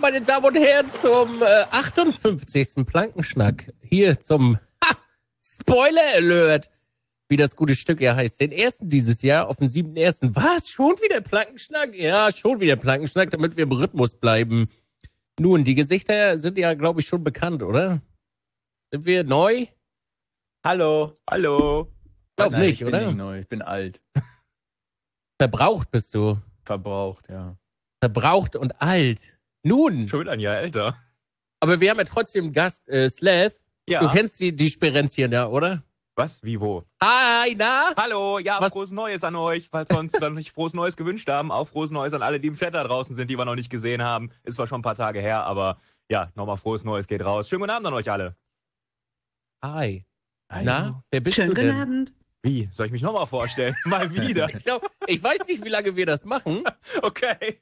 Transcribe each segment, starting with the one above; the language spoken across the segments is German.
meine Damen und Herren, zum äh, 58. Plankenschnack. Hier zum ha, Spoiler Alert, wie das gute Stück ja heißt. Den ersten dieses Jahr auf dem 7.1. Was? Schon wieder Plankenschnack? Ja, schon wieder Plankenschnack, damit wir im Rhythmus bleiben. Nun, die Gesichter sind ja, glaube ich, schon bekannt, oder? Sind wir neu? Hallo. Hallo. Glaub Nein, nicht, ich oder? Bin nicht neu, ich bin alt. Verbraucht bist du. Verbraucht, ja. Verbraucht und alt. Nun. Schon wieder ein Jahr älter. Aber wir haben ja trotzdem Gast, äh, Slav. Ja. Du kennst die, die Sperenzien, ne, ja, oder? Was? Wie, wo? Hi, na? Hallo, ja, Was? frohes Neues an euch, falls wir uns dann nicht frohes Neues gewünscht haben. Auch frohes Neues an alle, die im Chat da draußen sind, die wir noch nicht gesehen haben. Ist zwar schon ein paar Tage her, aber ja, nochmal frohes Neues geht raus. Schönen guten Abend an euch alle. Hi. Hi. Na, wer bist Schönen du denn? Schönen guten Abend. Wie? Soll ich mich nochmal vorstellen? Mal wieder. ich, Genau. Ich weiß nicht, wie lange wir das machen. Okay.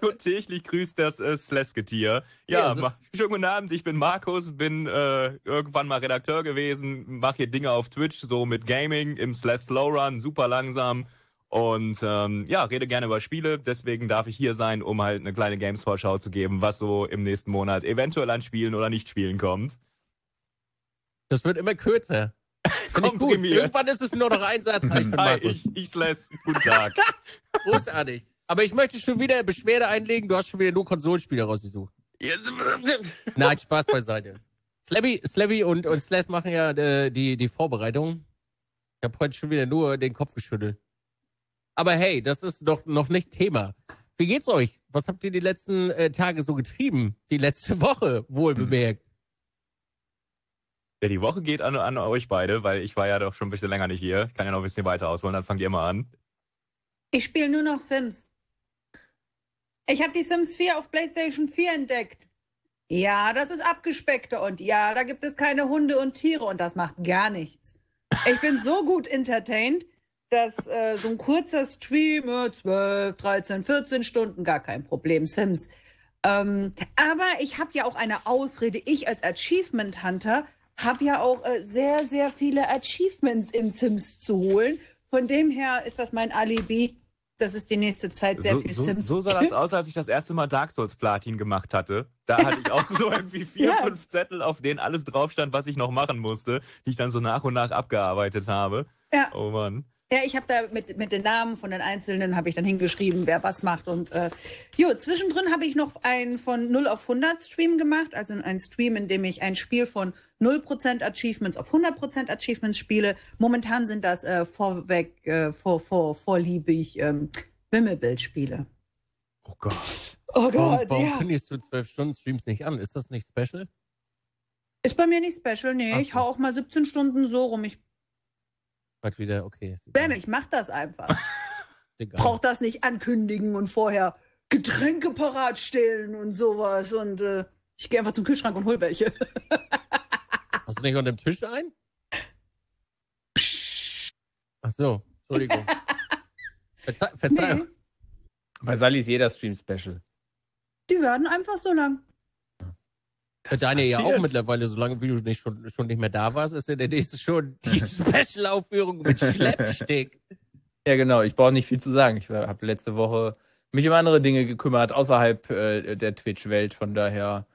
Und täglich grüßt das äh, Slesketier. Ja, ja also. schönen guten Abend. Ich bin Markus, bin äh, irgendwann mal Redakteur gewesen, mache hier Dinge auf Twitch, so mit Gaming im Slash Slow Run, super langsam. Und ähm, ja, rede gerne über Spiele. Deswegen darf ich hier sein, um halt eine kleine Games-Vorschau zu geben, was so im nächsten Monat eventuell an Spielen oder Nicht-Spielen kommt. Das wird immer kürzer. Finde ich gut. Irgendwann ist es nur noch ein Satz. Hi, ich ich, slash. Guten Tag. Großartig. Aber ich möchte schon wieder Beschwerde einlegen, du hast schon wieder nur Konsolenspiele rausgesucht. Nein, Spaß beiseite. Slabby, Slabby und, und Slash machen ja äh, die, die Vorbereitung. Ich habe heute schon wieder nur den Kopf geschüttelt. Aber hey, das ist doch noch nicht Thema. Wie geht's euch? Was habt ihr die letzten äh, Tage so getrieben? Die letzte Woche, wohl bemerkt. Ja, die Woche geht an, an euch beide, weil ich war ja doch schon ein bisschen länger nicht hier. Ich kann ja noch ein bisschen weiter ausholen, dann fangt ihr mal an. Ich spiele nur noch Sims. Ich habe die Sims 4 auf PlayStation 4 entdeckt. Ja, das ist abgespeckter und ja, da gibt es keine Hunde und Tiere und das macht gar nichts. Ich bin so gut entertained, dass äh, so ein kurzer Stream, 12, 13, 14 Stunden, gar kein Problem, Sims. Ähm, aber ich habe ja auch eine Ausrede. Ich als Achievement Hunter habe ja auch äh, sehr, sehr viele Achievements in Sims zu holen. Von dem her ist das mein Alibi, dass es die nächste Zeit sehr so, viel so, Sims So sah das aus, als ich das erste Mal Dark Souls Platin gemacht hatte. Da hatte ich auch so irgendwie vier, ja. fünf Zettel, auf denen alles drauf stand, was ich noch machen musste, die ich dann so nach und nach abgearbeitet habe. Ja. Oh Mann. Ja, ich habe da mit, mit den Namen von den Einzelnen habe ich dann hingeschrieben, wer was macht. Und äh, jo, zwischendrin habe ich noch einen von 0 auf 100 Stream gemacht, also einen Stream, in dem ich ein Spiel von 0% Achievements auf 100% Achievements spiele. Momentan sind das äh, vorweg, äh, vor, vor, vorliebig ähm, Wimmelbildspiele. Oh Gott. Oh Gott, warum, warum ja. kündigst du 12-Stunden-Streams nicht an? Ist das nicht special? Ist bei mir nicht special, nee. Ach ich hau auch mal 17 Stunden so rum. Ich Bald wieder, okay. Ben, ich mach das einfach. Brauch das nicht ankündigen und vorher Getränke parat stellen und sowas. Und äh, ich gehe einfach zum Kühlschrank und hol welche. Hast du nicht unter dem Tisch ein? Ach so, Entschuldigung. Verze Verzeihung. Nee. Bei Sally ist jeder Stream special. Die werden einfach so lang. Das Daniel ja auch mittlerweile, solange wie du nicht schon, schon nicht mehr da warst, ist ja der nächste schon die Special-Aufführung mit Schleppstick. Ja, genau. Ich brauche nicht viel zu sagen. Ich habe letzte Woche mich um andere Dinge gekümmert, außerhalb äh, der Twitch-Welt. Von daher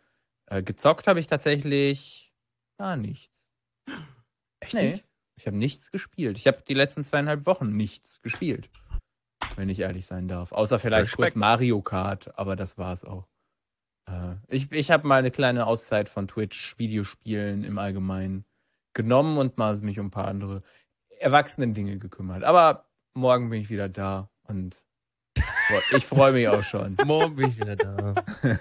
äh, gezockt habe ich tatsächlich Gar nichts. Echt nee. Nicht? Ich habe nichts gespielt. Ich habe die letzten zweieinhalb Wochen nichts gespielt. Wenn ich ehrlich sein darf. Außer vielleicht Respekt. kurz Mario Kart, aber das war es auch. Äh, ich ich habe mal eine kleine Auszeit von Twitch-Videospielen im Allgemeinen genommen und mal mich um ein paar andere erwachsenen Dinge gekümmert. Aber morgen bin ich wieder da und freu, ich freue mich auch schon. Morgen bin ich wieder da. nee,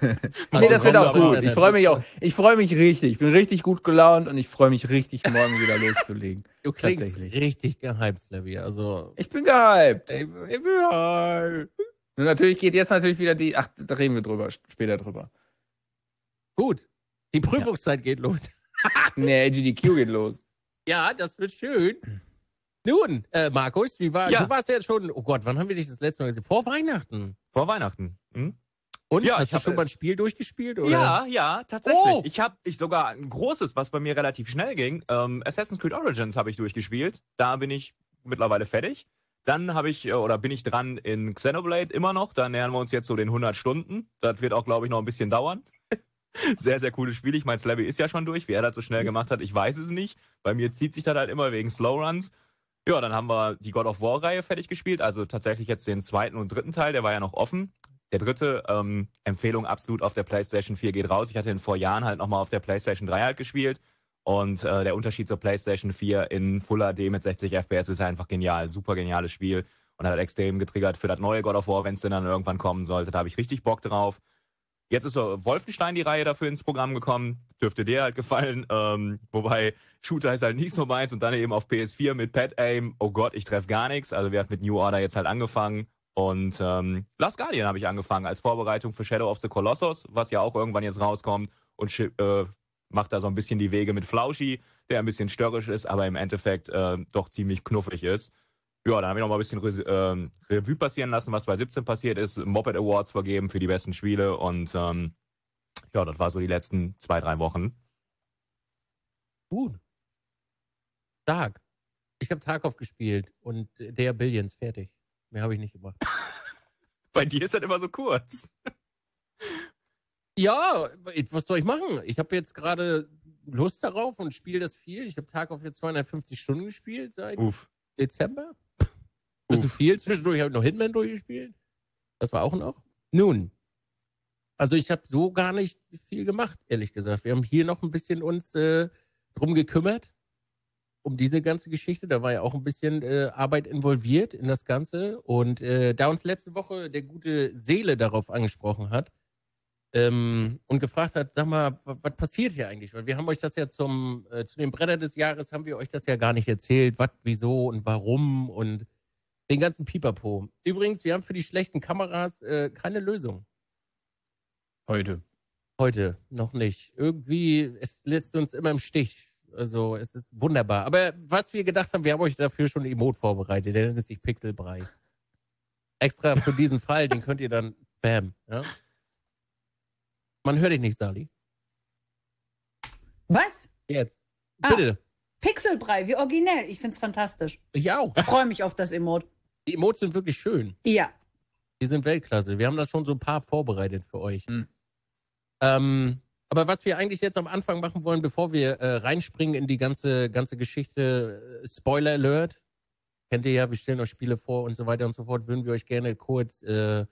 das also wird auch gut. Ich freue mich auch. Ich freue mich richtig. Ich bin richtig gut gelaunt und ich freue mich richtig, morgen wieder loszulegen. Du klingst richtig gehypt, Flavie. Also, ich bin gehypt. Ich bin gehypt. Und natürlich geht jetzt natürlich wieder die. Ach, da reden wir drüber, später drüber. Gut. Die Prüfungszeit ja. geht los. nee, GDQ geht los. Ja, das wird schön. Nun, äh, Markus, wie war, ja. du warst ja schon, oh Gott, wann haben wir dich das letzte Mal gesehen? Vor Weihnachten. Vor Weihnachten. Hm? Und ja, hast du schon äh, mal ein Spiel durchgespielt? Oder? Ja, ja, tatsächlich. Oh. Ich habe ich sogar ein großes, was bei mir relativ schnell ging. Ähm, Assassin's Creed Origins habe ich durchgespielt. Da bin ich mittlerweile fertig. Dann habe ich äh, oder bin ich dran in Xenoblade immer noch. Da nähern wir uns jetzt so den 100 Stunden. Das wird auch, glaube ich, noch ein bisschen dauern. sehr, sehr cooles Spiel. Ich meine, Slabby ist ja schon durch. Wie er das so schnell mhm. gemacht hat, ich weiß es nicht. Bei mir zieht sich das halt immer wegen Slowruns. Ja, dann haben wir die God of War-Reihe fertig gespielt, also tatsächlich jetzt den zweiten und dritten Teil, der war ja noch offen. Der dritte, ähm, Empfehlung absolut auf der PlayStation 4 geht raus. Ich hatte ihn vor Jahren halt nochmal auf der PlayStation 3 halt gespielt. Und äh, der Unterschied zur PlayStation 4 in Full HD mit 60 FPS ist einfach genial. Super geniales Spiel und hat extrem getriggert für das neue God of War, wenn es denn dann irgendwann kommen sollte. Da habe ich richtig Bock drauf. Jetzt ist so Wolfenstein die Reihe dafür ins Programm gekommen. Dürfte dir halt gefallen. Ähm, wobei Shooter ist halt nicht so meins und dann eben auf PS4 mit Pet Aim. Oh Gott, ich treffe gar nichts. Also wir hat mit New Order jetzt halt angefangen. Und ähm, Last Guardian habe ich angefangen als Vorbereitung für Shadow of the Colossus, was ja auch irgendwann jetzt rauskommt und äh, macht da so ein bisschen die Wege mit Flauschi, der ein bisschen störrisch ist, aber im Endeffekt äh, doch ziemlich knuffig ist. Ja, dann haben wir noch mal ein bisschen Re ähm, Revue passieren lassen, was 2017 passiert ist. Moped Awards vergeben für die besten Spiele und ähm, ja, das war so die letzten zwei, drei Wochen. Gut. Stark. Ich habe Tarkov gespielt und der Billions fertig. Mehr habe ich nicht gemacht. Bei dir ist das immer so kurz. ja, was soll ich machen? Ich habe jetzt gerade Lust darauf und spiele das viel. Ich habe Tarkov jetzt 250 Stunden gespielt seit Uff. Dezember. Bist du viel zwischendurch? Habe ich noch Hitman durchgespielt? Das war auch noch? Nun. Also ich habe so gar nicht viel gemacht, ehrlich gesagt. Wir haben hier noch ein bisschen uns äh, drum gekümmert, um diese ganze Geschichte. Da war ja auch ein bisschen äh, Arbeit involviert in das Ganze. Und äh, da uns letzte Woche der gute Seele darauf angesprochen hat ähm, und gefragt hat, sag mal, was passiert hier eigentlich? Weil wir haben euch das ja zum, äh, zu den Brenner des Jahres haben wir euch das ja gar nicht erzählt, was, wieso und warum und den ganzen Pipapo. Übrigens, wir haben für die schlechten Kameras äh, keine Lösung. Heute. Heute noch nicht. Irgendwie, es lässt uns immer im Stich. Also, es ist wunderbar. Aber was wir gedacht haben, wir haben euch dafür schon ein Emote vorbereitet. Der nennt sich Pixelbrei. Extra für diesen Fall, den könnt ihr dann spammen. Ja? Man hört dich nicht, Sali. Was? Jetzt. Ah. Bitte. Ah, Pixelbrei, wie originell. Ich find's fantastisch. Ich auch. Ich freue mich auf das Emote. Die Emotes sind wirklich schön. Ja. Die sind Weltklasse. Wir haben das schon so ein paar vorbereitet für euch. Mhm. Ähm, aber was wir eigentlich jetzt am Anfang machen wollen, bevor wir äh, reinspringen in die ganze, ganze Geschichte, äh, Spoiler Alert, kennt ihr ja, wir stellen euch Spiele vor und so weiter und so fort, würden wir euch gerne kurz äh,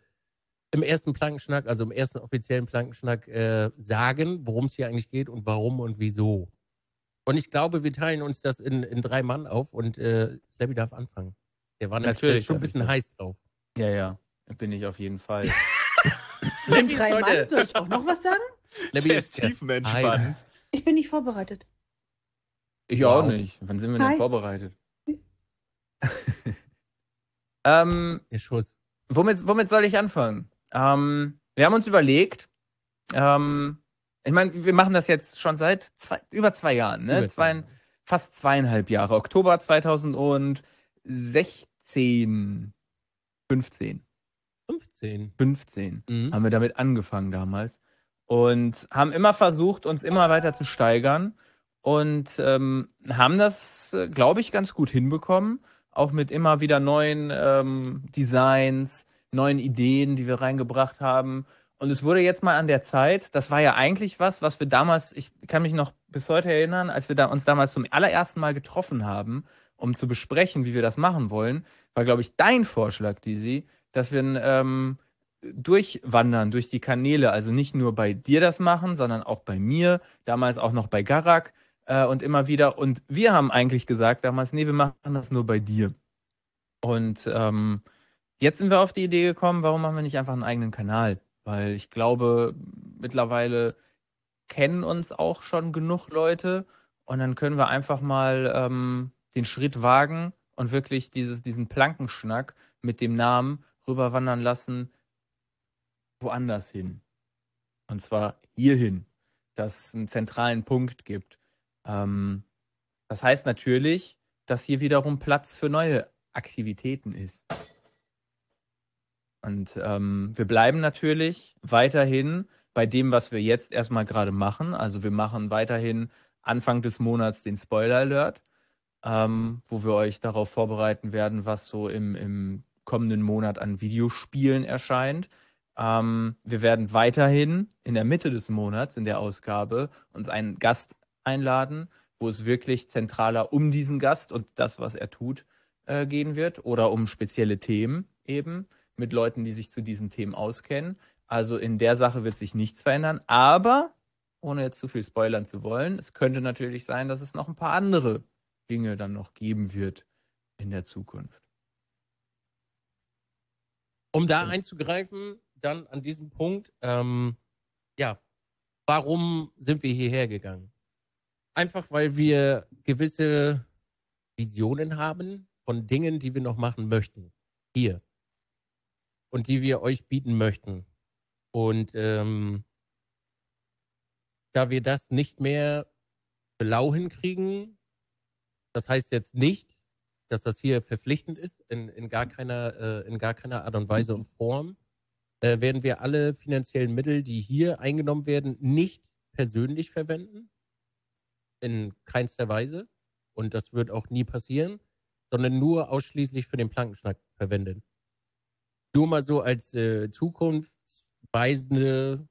im ersten Plankenschnack, also im ersten offiziellen Plankenschnack, äh, sagen, worum es hier eigentlich geht und warum und wieso. Und ich glaube, wir teilen uns das in, in drei Mann auf und äh, Slabby darf anfangen. Der war natürlich schon ein bisschen heiß drauf. Ja, ja, bin ich auf jeden Fall. Im drei Mann, soll ich auch noch was sagen? Der ist tiefenentspannt. Ich bin nicht vorbereitet. Ich wow. auch nicht. Wann sind wir denn Hi. vorbereitet? ähm, Der Schuss. Womit, womit soll ich anfangen? Ähm, wir haben uns überlegt, ähm, ich meine, wir machen das jetzt schon seit zwei, über zwei Jahren, ne? Zwei, fast zweieinhalb Jahre. Oktober 2016 16, 15. 15. 15 mhm. haben wir damit angefangen damals und haben immer versucht, uns immer weiter zu steigern und ähm, haben das, äh, glaube ich, ganz gut hinbekommen. Auch mit immer wieder neuen ähm, Designs, neuen Ideen, die wir reingebracht haben. Und es wurde jetzt mal an der Zeit, das war ja eigentlich was, was wir damals, ich kann mich noch bis heute erinnern, als wir da, uns damals zum allerersten Mal getroffen haben, um zu besprechen, wie wir das machen wollen, war, glaube ich, dein Vorschlag, Dizzy, dass wir ähm, durchwandern durch die Kanäle. Also nicht nur bei dir das machen, sondern auch bei mir, damals auch noch bei Garak äh, und immer wieder. Und wir haben eigentlich gesagt damals, nee, wir machen das nur bei dir. Und ähm, jetzt sind wir auf die Idee gekommen, warum machen wir nicht einfach einen eigenen Kanal? Weil ich glaube, mittlerweile kennen uns auch schon genug Leute und dann können wir einfach mal ähm, den Schritt wagen und wirklich dieses, diesen Plankenschnack mit dem Namen rüberwandern lassen, woanders hin. Und zwar hierhin, dass es einen zentralen Punkt gibt. Ähm, das heißt natürlich, dass hier wiederum Platz für neue Aktivitäten ist. Und ähm, wir bleiben natürlich weiterhin bei dem, was wir jetzt erstmal gerade machen. Also wir machen weiterhin Anfang des Monats den Spoiler Alert ähm, wo wir euch darauf vorbereiten werden, was so im, im kommenden Monat an Videospielen erscheint. Ähm, wir werden weiterhin in der Mitte des Monats, in der Ausgabe, uns einen Gast einladen, wo es wirklich zentraler um diesen Gast und das, was er tut, äh, gehen wird oder um spezielle Themen eben mit Leuten, die sich zu diesen Themen auskennen. Also in der Sache wird sich nichts verändern, aber ohne jetzt zu viel spoilern zu wollen, es könnte natürlich sein, dass es noch ein paar andere Dinge dann noch geben wird in der Zukunft. Um da einzugreifen, dann an diesem Punkt, ähm, ja, warum sind wir hierher gegangen? Einfach weil wir gewisse Visionen haben von Dingen, die wir noch machen möchten. Hier. Und die wir euch bieten möchten. Und ähm, da wir das nicht mehr blau hinkriegen, das heißt jetzt nicht, dass das hier verpflichtend ist, in, in, gar, keiner, äh, in gar keiner Art und Weise und Form, äh, werden wir alle finanziellen Mittel, die hier eingenommen werden, nicht persönlich verwenden, in keinster Weise. Und das wird auch nie passieren, sondern nur ausschließlich für den Plankenschnack verwenden. Nur mal so als äh, zukunftsweisende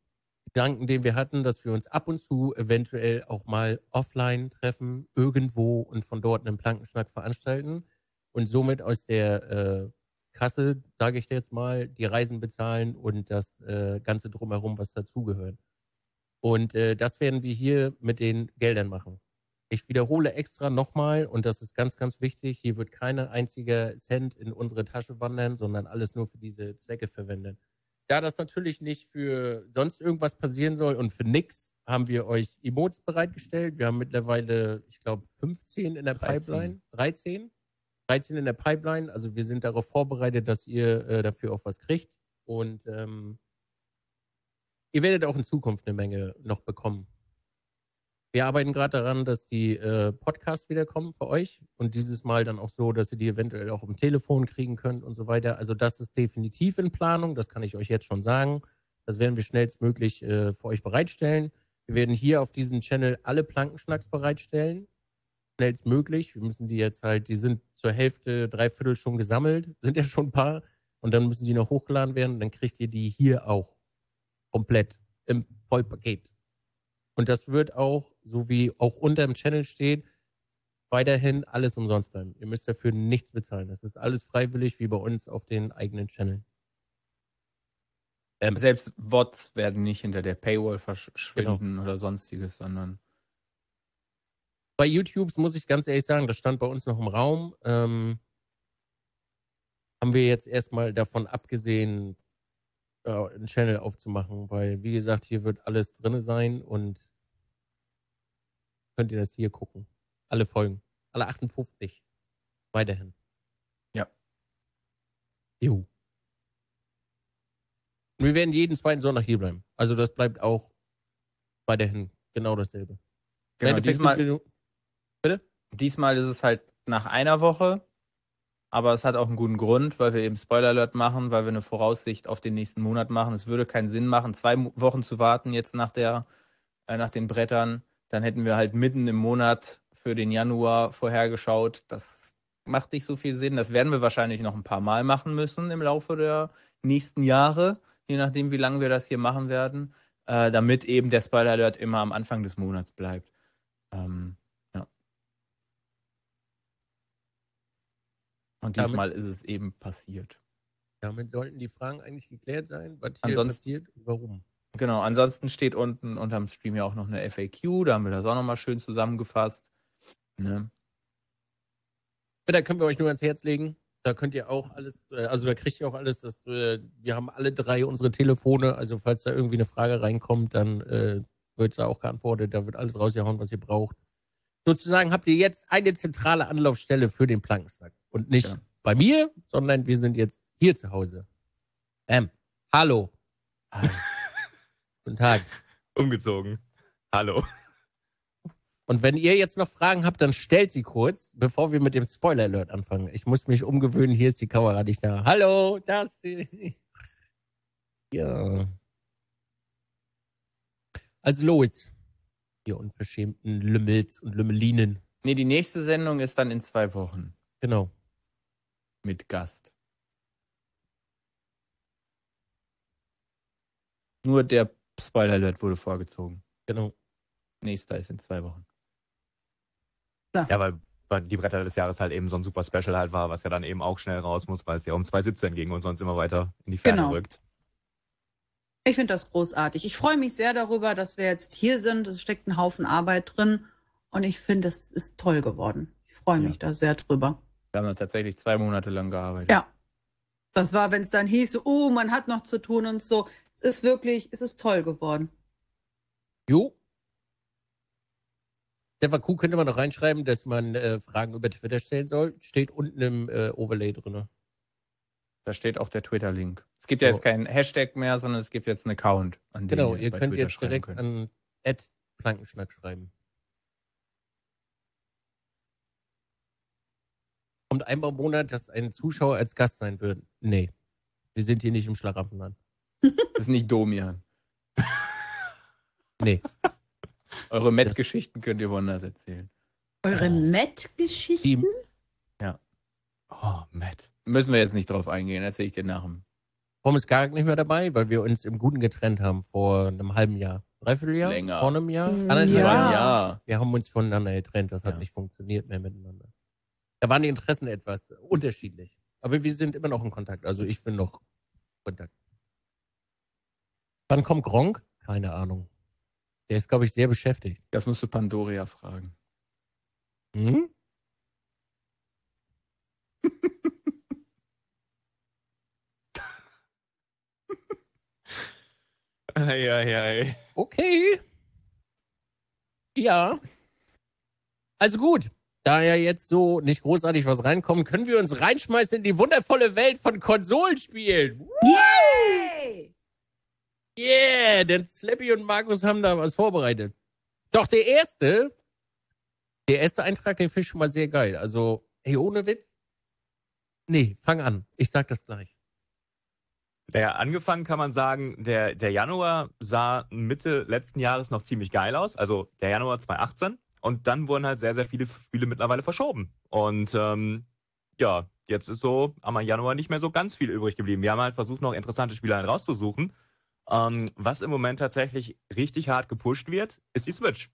Gedanken, den wir hatten, dass wir uns ab und zu eventuell auch mal offline treffen, irgendwo und von dort einen Plankenschnack veranstalten und somit aus der äh, Kasse, sage ich jetzt mal, die Reisen bezahlen und das äh, Ganze drumherum, was dazugehört. Und äh, das werden wir hier mit den Geldern machen. Ich wiederhole extra nochmal, und das ist ganz, ganz wichtig, hier wird keiner einziger Cent in unsere Tasche wandern, sondern alles nur für diese Zwecke verwendet da das natürlich nicht für sonst irgendwas passieren soll und für nix, haben wir euch Emotes bereitgestellt. Wir haben mittlerweile, ich glaube, 15 in der 13. Pipeline. 13? 13 in der Pipeline. Also wir sind darauf vorbereitet, dass ihr äh, dafür auch was kriegt. Und ähm, ihr werdet auch in Zukunft eine Menge noch bekommen. Wir arbeiten gerade daran, dass die äh, Podcasts wiederkommen für euch und dieses Mal dann auch so, dass ihr die eventuell auch im Telefon kriegen könnt und so weiter. Also das ist definitiv in Planung, das kann ich euch jetzt schon sagen. Das werden wir schnellstmöglich äh, für euch bereitstellen. Wir werden hier auf diesem Channel alle Plankenschnacks bereitstellen. Schnellstmöglich. Wir müssen die jetzt halt, die sind zur Hälfte, drei Viertel schon gesammelt, sind ja schon ein paar. Und dann müssen die noch hochgeladen werden. dann kriegt ihr die hier auch. Komplett. Im Vollpaket. Und das wird auch so wie auch unter dem Channel steht, weiterhin alles umsonst bleiben. Ihr müsst dafür nichts bezahlen. Das ist alles freiwillig, wie bei uns auf den eigenen Channel. Ähm, Selbst Bots werden nicht hinter der Paywall verschwinden genau. oder sonstiges, sondern. Bei YouTube muss ich ganz ehrlich sagen, das stand bei uns noch im Raum. Ähm, haben wir jetzt erstmal davon abgesehen, äh, einen Channel aufzumachen, weil, wie gesagt, hier wird alles drin sein und könnt ihr das hier gucken. Alle Folgen. Alle 58. Weiterhin. Ja. Juhu. wir werden jeden zweiten Sonntag hier bleiben. Also das bleibt auch weiterhin genau dasselbe. Genau, diesmal, bitte? diesmal ist es halt nach einer Woche, aber es hat auch einen guten Grund, weil wir eben Spoiler Alert machen, weil wir eine Voraussicht auf den nächsten Monat machen. Es würde keinen Sinn machen, zwei Wochen zu warten jetzt nach der, äh, nach den Brettern dann hätten wir halt mitten im Monat für den Januar vorhergeschaut. Das macht nicht so viel Sinn. Das werden wir wahrscheinlich noch ein paar Mal machen müssen im Laufe der nächsten Jahre, je nachdem, wie lange wir das hier machen werden, äh, damit eben der Spoiler Alert immer am Anfang des Monats bleibt. Ähm, ja. Und diesmal damit, ist es eben passiert. Damit sollten die Fragen eigentlich geklärt sein, was hier Ansonsten, passiert und warum. Genau, ansonsten steht unten unterm Stream ja auch noch eine FAQ, da haben wir das auch nochmal schön zusammengefasst. Ne? Ja, da können wir euch nur ans Herz legen. Da könnt ihr auch alles, äh, also da kriegt ihr auch alles. Das, äh, wir haben alle drei unsere Telefone. Also falls da irgendwie eine Frage reinkommt, dann äh, wird es da auch geantwortet. Da wird alles rausgehauen, was ihr braucht. Sozusagen habt ihr jetzt eine zentrale Anlaufstelle für den Plankenschlag. Und nicht ja. bei mir, sondern wir sind jetzt hier zu Hause. Ähm, hallo. Guten Tag. Umgezogen. Hallo. Und wenn ihr jetzt noch Fragen habt, dann stellt sie kurz, bevor wir mit dem Spoiler Alert anfangen. Ich muss mich umgewöhnen, hier ist die Kamera nicht da. Hallo, das. Ja. Also los, ihr unverschämten Lümmels und Lümmelinen. Nee, die nächste Sendung ist dann in zwei Wochen. Genau. Mit Gast. Nur der Spoiler Alert wurde vorgezogen. Genau. Nächster ist in zwei Wochen. So. Ja, weil, die Bretter des Jahres halt eben so ein super Special halt war, was ja dann eben auch schnell raus muss, weil es ja um 2017 ging und sonst immer weiter in die Ferne genau. rückt. Ich finde das großartig. Ich freue mich sehr darüber, dass wir jetzt hier sind. Es steckt ein Haufen Arbeit drin und ich finde, das ist toll geworden. Ich freue mich ja. da sehr drüber. Wir haben da tatsächlich zwei Monate lang gearbeitet. Ja. Das war, wenn es dann hieß, oh, man hat noch zu tun und so. Es ist wirklich, es ist toll geworden. Jo. Stefan Kuh könnte man noch reinschreiben, dass man äh, Fragen über Twitter stellen soll. Steht unten im äh, Overlay drin. Da steht auch der Twitter-Link. Es gibt ja jetzt keinen Hashtag mehr, sondern es gibt jetzt einen Account. An den genau, ihr, ihr könnt Twitter jetzt direkt könnt. an Plankenschnack schreiben. Kommt einmal im Monat, dass ein Zuschauer als Gast sein wird. Nee, wir sind hier nicht im Schlaraffenland. Das ist nicht Domian. nee. Eure Met-Geschichten könnt ihr woanders erzählen. Eure Met-Geschichten? Ja. Oh, Met. Müssen wir jetzt nicht drauf eingehen, erzähle ich dir nach dem. Warum ist Garak nicht mehr dabei? Weil wir uns im Guten getrennt haben vor einem halben Jahr. Dreivierteljahr? Länger. Vor einem Jahr? Mm, Anderthalb ja. Jahr. Wir haben uns voneinander getrennt. Das hat ja. nicht funktioniert mehr miteinander. Da waren die Interessen etwas unterschiedlich. Aber wir sind immer noch in Kontakt. Also ich bin noch in Kontakt. Wann kommt Gronk? Keine Ahnung. Der ist, glaube ich, sehr beschäftigt. Das musst du Pandoria fragen. Hm? ei, ei, ei. Okay. Ja. Also gut, da ja jetzt so nicht großartig was reinkommt, können wir uns reinschmeißen in die wundervolle Welt von Konsolenspielen. Yeah! Yeah, denn Slappy und Markus haben da was vorbereitet. Doch der erste, der erste Eintrag, den finde ich schon mal sehr geil. Also, hey, ohne Witz. Nee, fang an. Ich sag das gleich. Naja, angefangen kann man sagen, der, der Januar sah Mitte letzten Jahres noch ziemlich geil aus, also der Januar 2018. Und dann wurden halt sehr, sehr viele Spiele mittlerweile verschoben. Und ähm, ja, jetzt ist so am Januar nicht mehr so ganz viel übrig geblieben. Wir haben halt versucht, noch interessante Spiele halt rauszusuchen. Ähm, was im Moment tatsächlich richtig hart gepusht wird, ist die Switch.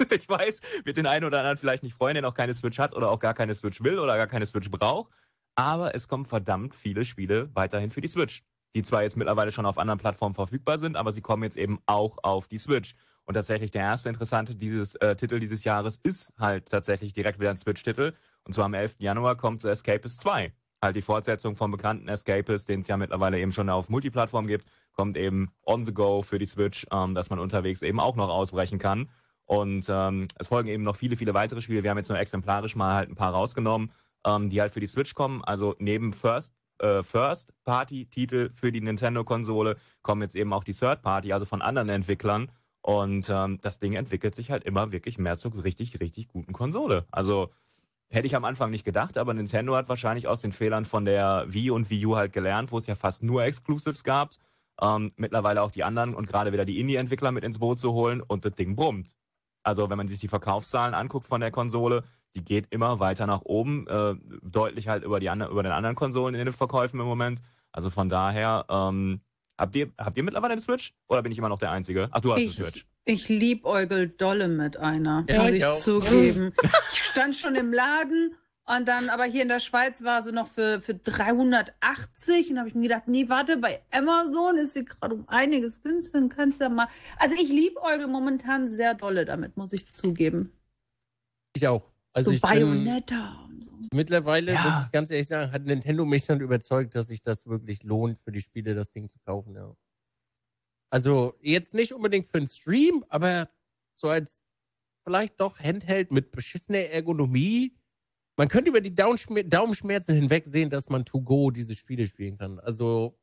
ich weiß, wird den einen oder anderen vielleicht nicht freuen, der noch keine Switch hat oder auch gar keine Switch will oder gar keine Switch braucht. Aber es kommen verdammt viele Spiele weiterhin für die Switch, die zwar jetzt mittlerweile schon auf anderen Plattformen verfügbar sind, aber sie kommen jetzt eben auch auf die Switch. Und tatsächlich der erste interessante dieses, äh, Titel dieses Jahres ist halt tatsächlich direkt wieder ein Switch-Titel. Und zwar am 11. Januar kommt The Escapist 2. Halt die Fortsetzung vom bekannten Escapist, den es ja mittlerweile eben schon auf Multiplattform gibt kommt eben on the go für die Switch, ähm, dass man unterwegs eben auch noch ausbrechen kann. Und ähm, es folgen eben noch viele, viele weitere Spiele. Wir haben jetzt nur exemplarisch mal halt ein paar rausgenommen, ähm, die halt für die Switch kommen. Also neben First, äh, First Party Titel für die Nintendo-Konsole kommen jetzt eben auch die Third Party, also von anderen Entwicklern. Und ähm, das Ding entwickelt sich halt immer wirklich mehr zur richtig, richtig guten Konsole. Also hätte ich am Anfang nicht gedacht, aber Nintendo hat wahrscheinlich aus den Fehlern von der Wii und Wii U halt gelernt, wo es ja fast nur Exclusives gab ähm, mittlerweile auch die anderen und gerade wieder die Indie-Entwickler mit ins Boot zu holen und das Ding brummt. Also wenn man sich die Verkaufszahlen anguckt von der Konsole, die geht immer weiter nach oben, äh, deutlich halt über, die andre, über den anderen Konsolen in den Verkäufen im Moment. Also von daher, ähm, habt, ihr, habt ihr mittlerweile eine Switch oder bin ich immer noch der Einzige? Ach, du hast ich, eine Switch. Ich liebäugel dolle mit einer, ja, muss ich, ich zugeben. ich stand schon im Laden und dann aber hier in der Schweiz war sie noch für, für 380. Und habe ich mir gedacht, nee, warte, bei Amazon ist sie gerade um einiges günstiger. Kannst du ja mal. Also ich liebe liebäugel momentan sehr dolle damit, muss ich zugeben. Ich auch. Also so ich Bayonetta. Bin, mittlerweile, ja. muss ich ganz ehrlich sagen, hat Nintendo mich schon überzeugt, dass sich das wirklich lohnt, für die Spiele das Ding zu kaufen, ja. Also jetzt nicht unbedingt für den Stream, aber so als vielleicht doch Handheld mit beschissener Ergonomie man könnte über die Daumenschmerzen hinweg sehen, dass man to go diese Spiele spielen kann. Also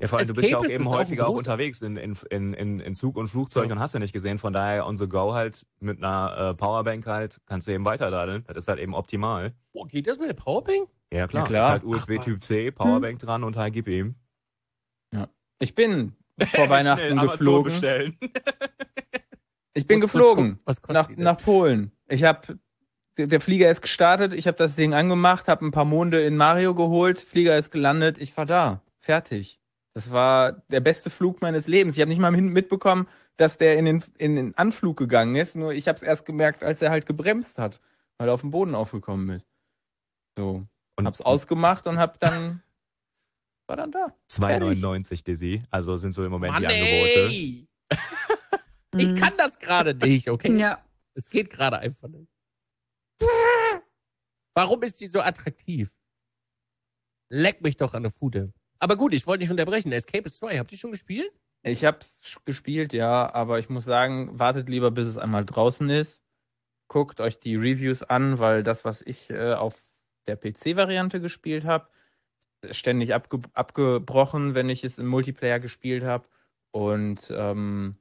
ja, vor allem, du bist ja auch eben häufiger auch, auch unterwegs in, in, in, in Zug und Flugzeug ja. Genau. und hast ja nicht gesehen. Von daher, on the go halt mit einer äh, Powerbank halt, kannst du eben weiterladen. Das ist halt eben optimal. Oh, geht das mit der Powerbank? Ja, klar. Ja, klar. Ist halt USB Typ C, hm. Powerbank hm. dran und halt gib ihm. Ja. Ich bin vor Weihnachten geflogen. ich bin was geflogen. Kostet, was nach, nach Polen. Ich habe der Flieger ist gestartet, ich habe das Ding angemacht, habe ein paar Monde in Mario geholt, Flieger ist gelandet, ich war da, fertig. Das war der beste Flug meines Lebens. Ich habe nicht mal mitbekommen, dass der in den, in den Anflug gegangen ist, nur ich habe es erst gemerkt, als er halt gebremst hat, weil er auf dem Boden aufgekommen ist. So, und hab's ausgemacht und hab dann war dann da. 2,99 Dizzy, also sind so im Moment Mann, die Angebote. Ey. ich kann das gerade nicht, okay? Ja. Es geht gerade einfach nicht. Warum ist die so attraktiv? Leck mich doch an der Fude. Aber gut, ich wollte nicht unterbrechen. Escape is 2, habt ihr schon gespielt? Ich hab's gespielt, ja, aber ich muss sagen, wartet lieber, bis es einmal draußen ist. Guckt euch die Reviews an, weil das, was ich äh, auf der PC-Variante gespielt habe, ständig abge abgebrochen, wenn ich es im Multiplayer gespielt habe. Und ähm,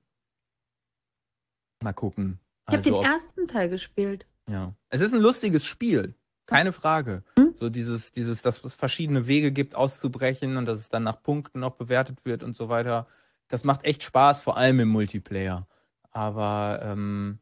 mal gucken. Ich also, den ersten Teil gespielt. Ja. Es ist ein lustiges Spiel, keine Frage. Hm? So dieses, dieses, dass es verschiedene Wege gibt, auszubrechen und dass es dann nach Punkten noch bewertet wird und so weiter. Das macht echt Spaß, vor allem im Multiplayer. Aber ähm,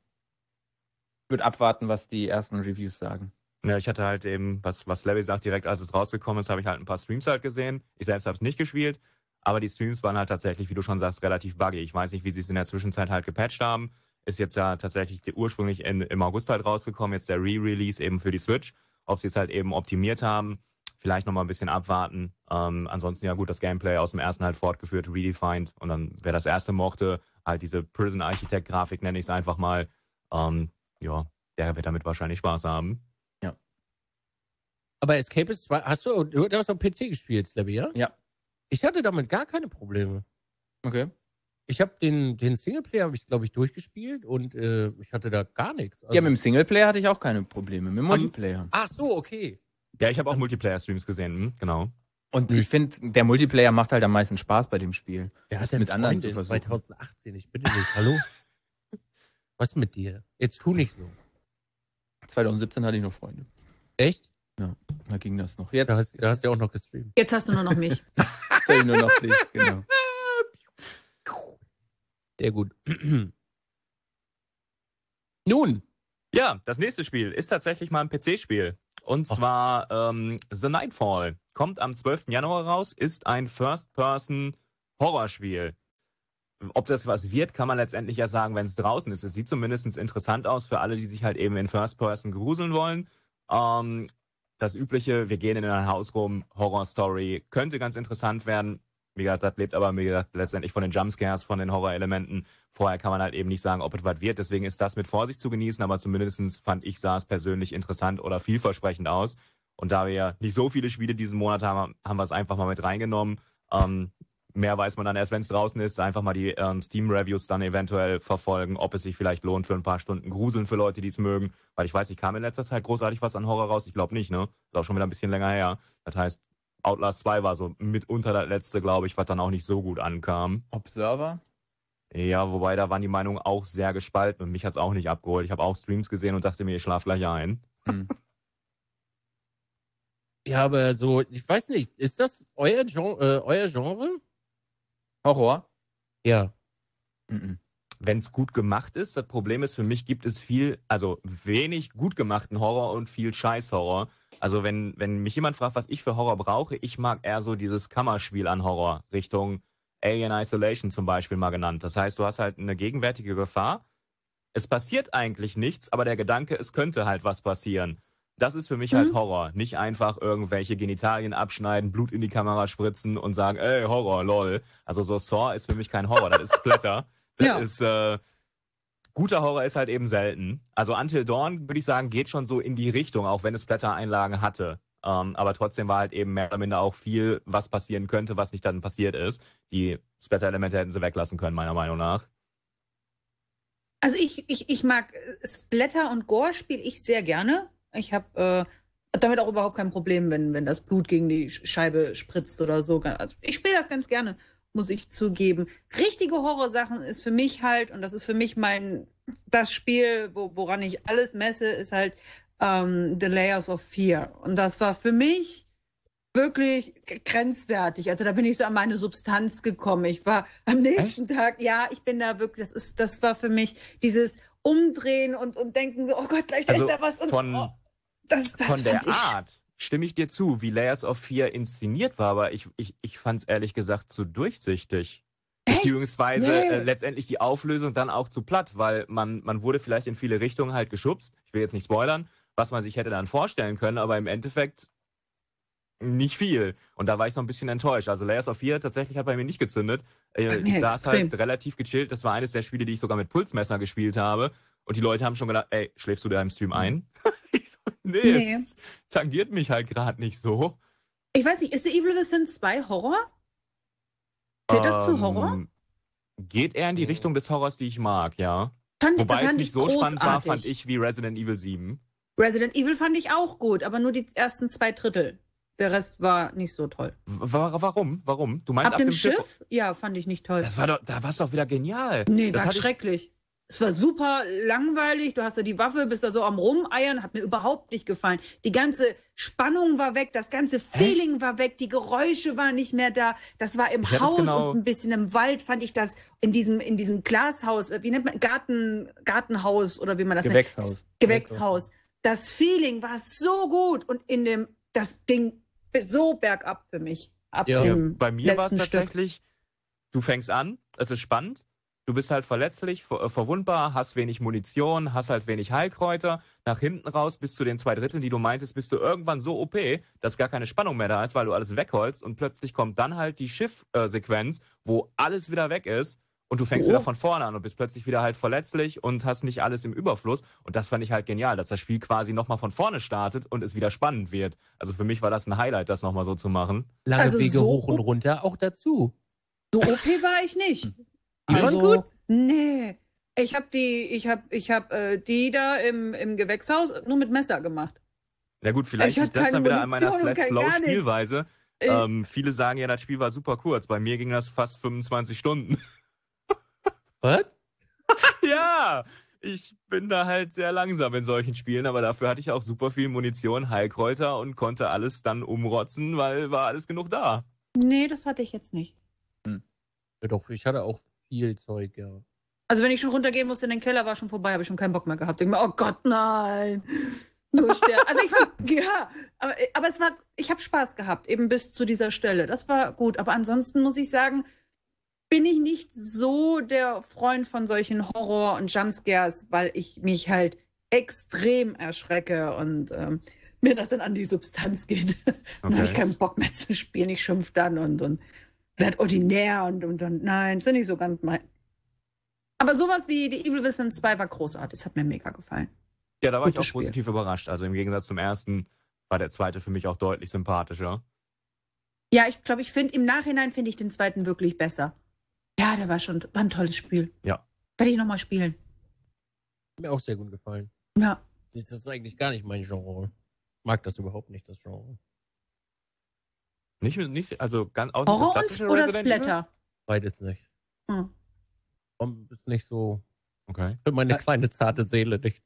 ich würde abwarten, was die ersten Reviews sagen. Ja, ich hatte halt eben, was, was Levy sagt, direkt als es rausgekommen ist, habe ich halt ein paar Streams halt gesehen. Ich selbst habe es nicht gespielt, aber die Streams waren halt tatsächlich, wie du schon sagst, relativ buggy. Ich weiß nicht, wie sie es in der Zwischenzeit halt gepatcht haben. Ist jetzt ja tatsächlich ursprünglich in, im August halt rausgekommen, jetzt der Re-Release eben für die Switch. Ob sie es halt eben optimiert haben, vielleicht nochmal ein bisschen abwarten. Ähm, ansonsten ja gut, das Gameplay aus dem ersten halt fortgeführt, redefined. Und dann, wer das erste mochte, halt diese Prison Architect-Grafik nenne ich es einfach mal. Ähm, ja, der wird damit wahrscheinlich Spaß haben. Ja. Aber Escape ist zwar, Hast du, du hast auf PC gespielt, Slabby, ja? Ja. Ich hatte damit gar keine Probleme. Okay. Ich habe den, den Singleplayer, habe ich, glaube ich, durchgespielt und äh, ich hatte da gar nichts. Also, ja, mit dem Singleplayer hatte ich auch keine Probleme, mit dem Multiplayer. Ach so, okay. Ja, ich habe auch Multiplayer-Streams gesehen, hm, genau. Und hm. ich finde, der Multiplayer macht halt am meisten Spaß bei dem Spiel. Wer hat denn mit anderen zu versuchen. 2018, ich bitte dich, hallo? Was mit dir? Jetzt tu nicht so. 2017 hatte ich noch Freunde. Echt? Ja, da ging das noch. Jetzt, da, hast, du ja auch noch gestreamt. Jetzt hast du nur noch mich. Jetzt habe ich nur noch dich, genau. Sehr gut. Nun. Ja, das nächste Spiel ist tatsächlich mal ein PC-Spiel. Und oh. zwar ähm, The Nightfall. Kommt am 12. Januar raus, ist ein First-Person-Horrorspiel. Ob das was wird, kann man letztendlich ja sagen, wenn es draußen ist. Es sieht zumindest interessant aus für alle, die sich halt eben in First-Person gruseln wollen. Ähm, das übliche, wir gehen in ein Haus rum, Horror-Story, könnte ganz interessant werden. Wie gesagt, das lebt aber, wie gesagt, letztendlich von den Jumpscares, von den Horrorelementen. Vorher kann man halt eben nicht sagen, ob es was wird. Deswegen ist das mit Vorsicht zu genießen, aber zumindestens fand ich, sah es persönlich interessant oder vielversprechend aus. Und da wir ja nicht so viele Spiele diesen Monat haben, haben wir es einfach mal mit reingenommen. Ähm, mehr weiß man dann erst, wenn es draußen ist. Einfach mal die ähm, Steam-Reviews dann eventuell verfolgen, ob es sich vielleicht lohnt für ein paar Stunden Gruseln für Leute, die es mögen. Weil ich weiß, ich kam in letzter Zeit großartig was an Horror raus. Ich glaube nicht, ne? Ist auch schon wieder ein bisschen länger her. Das heißt, Outlast 2 war so mitunter das letzte, glaube ich, was dann auch nicht so gut ankam. Observer? Ja, wobei da waren die Meinungen auch sehr gespalten und mich hat es auch nicht abgeholt. Ich habe auch Streams gesehen und dachte mir, ich schlaf gleich ein. Hm. ja, aber so, ich weiß nicht, ist das euer Genre? Äh, euer Genre? Horror? Ja. Mm -mm wenn es gut gemacht ist. Das Problem ist, für mich gibt es viel, also wenig gut gemachten Horror und viel Scheißhorror. Also wenn, wenn mich jemand fragt, was ich für Horror brauche, ich mag eher so dieses Kammerspiel an Horror, Richtung Alien Isolation zum Beispiel mal genannt. Das heißt, du hast halt eine gegenwärtige Gefahr. Es passiert eigentlich nichts, aber der Gedanke, es könnte halt was passieren. Das ist für mich halt mhm. halt Horror. Nicht einfach irgendwelche Genitalien abschneiden, Blut in die Kamera spritzen und sagen, ey, Horror, lol. Also so Saw ist für mich kein Horror, das ist Splatter. Ja. Ist, äh, guter Horror ist halt eben selten. Also Until Dawn, würde ich sagen, geht schon so in die Richtung, auch wenn es Splatter-Einlagen hatte. Ähm, aber trotzdem war halt eben mehr oder minder auch viel, was passieren könnte, was nicht dann passiert ist. Die Splatter-Elemente hätten sie weglassen können, meiner Meinung nach. Also ich, ich, ich mag äh, Splatter und Gore spiele ich sehr gerne. Ich habe äh, damit auch überhaupt kein Problem, wenn, wenn das Blut gegen die Scheibe spritzt oder so. Also ich spiele das ganz gerne muss ich zugeben. Richtige Horrorsachen ist für mich halt, und das ist für mich mein, das Spiel, wo, woran ich alles messe, ist halt ähm, The Layers of Fear. Und das war für mich wirklich grenzwertig. Also da bin ich so an meine Substanz gekommen. Ich war am nächsten Echt? Tag, ja, ich bin da wirklich, das ist, das war für mich dieses Umdrehen und, und denken so, oh Gott, gleich also ist da was. Und, von, oh, das, das von der ich, Art stimme ich dir zu, wie Layers of Fear inszeniert war, aber ich, ich, ich fand es ehrlich gesagt zu durchsichtig. Beziehungsweise nee. äh, letztendlich die Auflösung dann auch zu platt, weil man, man wurde vielleicht in viele Richtungen halt geschubst. Ich will jetzt nicht spoilern, was man sich hätte dann vorstellen können, aber im Endeffekt nicht viel. Und da war ich so ein bisschen enttäuscht. Also Layers of Fear tatsächlich hat bei mir nicht gezündet. Äh, ich saß halt relativ gechillt. Das war eines der Spiele, die ich sogar mit Pulsmesser gespielt habe. Und die Leute haben schon gedacht, ey, schläfst du da im Stream ein? ich so, nee, nee. es tangiert mich halt gerade nicht so. Ich weiß nicht, ist The Evil Within 2 Horror? Zählt ähm, das zu Horror? Ähm, geht eher in die Richtung des Horrors, die ich mag, ja. Fand, Wobei fand es nicht so großartig. spannend war, fand ich, wie Resident Evil 7. Resident Evil fand ich auch gut, aber nur die ersten zwei Drittel. Der Rest war nicht so toll. warum? Warum? Du meinst ab, ab dem, dem Schiff? Schiff? Ja, fand ich nicht toll. Das war doch, da war es doch wieder genial. Nee, das war schrecklich. Es war super langweilig. Du hast da die Waffe, bist da so am Rumeiern. Hat mir überhaupt nicht gefallen. Die ganze Spannung war weg. Das ganze Feeling Hä? war weg. Die Geräusche waren nicht mehr da. Das war im ich Haus genau und ein bisschen im Wald fand ich das in diesem, in diesem Glashaus. Wie nennt man? Garten, Gartenhaus oder wie man das Gewächshaus. nennt. Gewächshaus. Gewächshaus. Das Feeling war so gut und in dem, das ging so bergab für mich. Ab ja, bei mir war es tatsächlich, du fängst an, es ist spannend Du bist halt verletzlich, ver äh, verwundbar, hast wenig Munition, hast halt wenig Heilkräuter. Nach hinten raus bis zu den zwei Dritteln, die du meintest, bist du irgendwann so OP, dass gar keine Spannung mehr da ist, weil du alles wegholst und plötzlich kommt dann halt die Schiffsequenz, äh, wo alles wieder weg ist und du fängst oh. wieder von vorne an und bist plötzlich wieder halt verletzlich und hast nicht alles im Überfluss. Und das fand ich halt genial, dass das Spiel quasi nochmal von vorne startet und es wieder spannend wird. Also für mich war das ein Highlight, das nochmal so zu machen. Lange also Wege so hoch und runter auch dazu. So OP war ich nicht. Die also, waren gut? Nee. Ich habe die, ich habe, ich habe äh, die da im, im Gewächshaus nur mit Messer gemacht. Ja gut, vielleicht liegt das dann wieder an meiner Slash-Slow-Spielweise. Äh. Ähm, viele sagen ja, das Spiel war super kurz. Bei mir ging das fast 25 Stunden. Was? ja! Ich bin da halt sehr langsam in solchen Spielen, aber dafür hatte ich auch super viel Munition, Heilkräuter und konnte alles dann umrotzen, weil war alles genug da. Nee, das hatte ich jetzt nicht. Hm. Ja, doch, ich hatte auch viel Zeug, ja. Also wenn ich schon runtergehen musste in den Keller, war schon vorbei, habe ich schon keinen Bock mehr gehabt. Ich mir, oh Gott, nein. Nur sterben. Also ich fand, ja, aber, aber es war, ich habe Spaß gehabt, eben bis zu dieser Stelle. Das war gut. Aber ansonsten muss ich sagen, bin ich nicht so der Freund von solchen Horror- und Jumpscares, weil ich mich halt extrem erschrecke und ähm, mir das dann an die Substanz geht. Okay. dann habe ich keinen Bock mehr zu spielen. Ich schimpfe dann und, und werd ordinär und, und, und nein, sind nicht so ganz mein. Aber sowas wie The Evil Within 2 war großartig. Das hat mir mega gefallen. Ja, da war Gutes ich auch Spiel. positiv überrascht. Also im Gegensatz zum ersten war der zweite für mich auch deutlich sympathischer. Ja, ich glaube, ich finde, im Nachhinein finde ich den zweiten wirklich besser. Ja, der war schon, war ein tolles Spiel. Ja. Werde ich nochmal spielen. Mir auch sehr gut gefallen. Ja. Das ist eigentlich gar nicht mein Genre. Mag das überhaupt nicht, das Genre. Nicht, nicht also ganz auch Horror nicht oder Resident Splatter? Beides nicht. Hm. Und ist nicht so. Okay. Für meine äh, kleine zarte Seele nicht.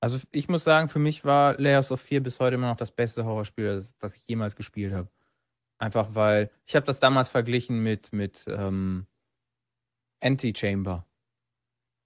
Also ich muss sagen, für mich war Layers of Fear bis heute immer noch das beste Horrorspiel, das ich jemals gespielt habe. Einfach weil ich habe das damals verglichen mit mit ähm, Anti-Chamber.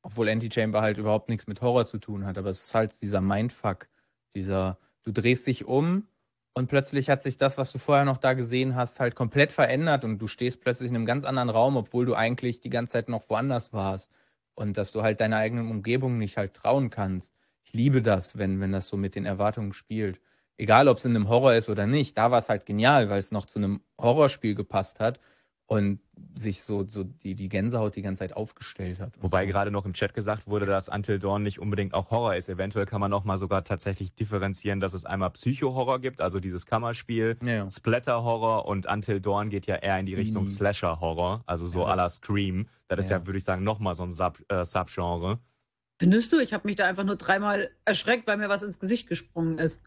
Obwohl Anti-Chamber halt überhaupt nichts mit Horror zu tun hat, aber es ist halt dieser Mindfuck, dieser du drehst dich um und plötzlich hat sich das, was du vorher noch da gesehen hast, halt komplett verändert und du stehst plötzlich in einem ganz anderen Raum, obwohl du eigentlich die ganze Zeit noch woanders warst. Und dass du halt deiner eigenen Umgebung nicht halt trauen kannst. Ich liebe das, wenn, wenn das so mit den Erwartungen spielt. Egal, ob es in einem Horror ist oder nicht, da war es halt genial, weil es noch zu einem Horrorspiel gepasst hat und sich so, so die, die Gänsehaut die ganze Zeit aufgestellt hat. Wobei so. gerade noch im Chat gesagt wurde, dass Until Dawn nicht unbedingt auch Horror ist. Eventuell kann man noch mal sogar tatsächlich differenzieren, dass es einmal Psycho-Horror gibt, also dieses Kammerspiel, ja. Splatter-Horror und Until Dawn geht ja eher in die Richtung mhm. Slasher-Horror, also so ja. à la Scream. Das ist ja, ja würde ich sagen, noch mal so ein Sub, äh, Subgenre. Findest du? Ich habe mich da einfach nur dreimal erschreckt, weil mir was ins Gesicht gesprungen ist.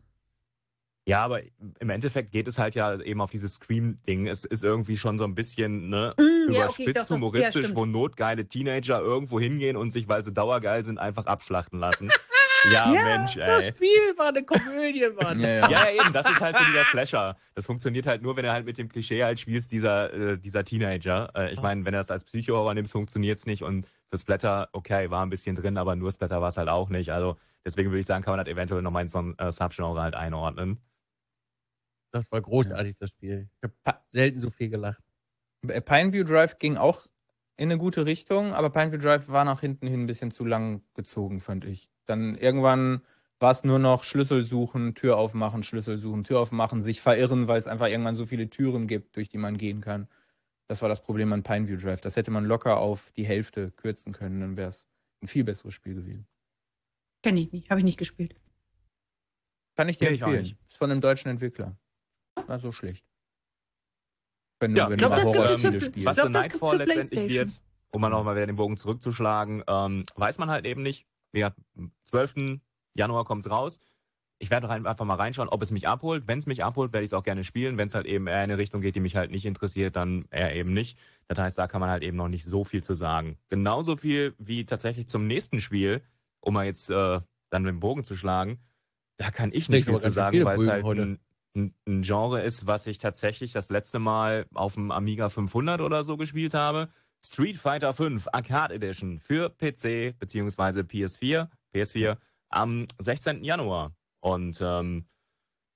Ja, aber im Endeffekt geht es halt ja eben auf dieses Scream-Ding. Es ist irgendwie schon so ein bisschen ne, mm, überspitzt, ja, okay, humoristisch, ja, wo notgeile Teenager irgendwo hingehen und sich, weil sie dauergeil sind, einfach abschlachten lassen. Ja, ja, Mensch, ey. Das Spiel war eine Komödie, Mann. ja, ja. ja, eben, das ist halt so dieser Slasher. Das funktioniert halt nur, wenn du halt mit dem Klischee halt spielst, dieser, äh, dieser Teenager. Äh, ich meine, wenn du das als Psycho-Horror nimmst, funktioniert es nicht. Und für Splatter, okay, war ein bisschen drin, aber nur Splatter war es halt auch nicht. Also deswegen würde ich sagen, kann man das eventuell nochmal in so ein äh, Subgenre halt einordnen. Das war großartig, ja. das Spiel. Ich habe selten so viel gelacht. Äh, Pineview Drive ging auch in eine gute Richtung, aber Pineview Drive war nach hinten hin ein bisschen zu lang gezogen, fand ich. Dann irgendwann war es nur noch Schlüssel suchen, Tür aufmachen, Schlüssel suchen, Tür aufmachen, sich verirren, weil es einfach irgendwann so viele Türen gibt, durch die man gehen kann. Das war das Problem an Pineview Drive. Das hätte man locker auf die Hälfte kürzen können, dann wäre es ein viel besseres Spiel gewesen. Kenne ich nicht, habe ich nicht gespielt. Kann ich dir nee, empfehlen. Ist von einem deutschen Entwickler. Na, so schlecht. Wenn ja, du, wenn glaub, du Horror Spiele für, spielst. Was glaub, The Nightfall letztendlich wird, um mal nochmal wieder den Bogen zurückzuschlagen, ähm, weiß man halt eben nicht. Wie gesagt, am 12. Januar kommt es raus. Ich werde einfach mal reinschauen, ob es mich abholt. Wenn es mich abholt, werde ich es auch gerne spielen. Wenn es halt eben eher in eine Richtung geht, die mich halt nicht interessiert, dann eher eben nicht. Das heißt, da kann man halt eben noch nicht so viel zu sagen. Genauso viel wie tatsächlich zum nächsten Spiel, um mal jetzt äh, dann den Bogen zu schlagen. Da kann ich nicht ich viel zu sagen, weil es halt ein ein, Genre ist, was ich tatsächlich das letzte Mal auf dem Amiga 500 oder so gespielt habe. Street Fighter 5 Arcade Edition für PC bzw. PS4, PS4 am 16. Januar. Und ähm,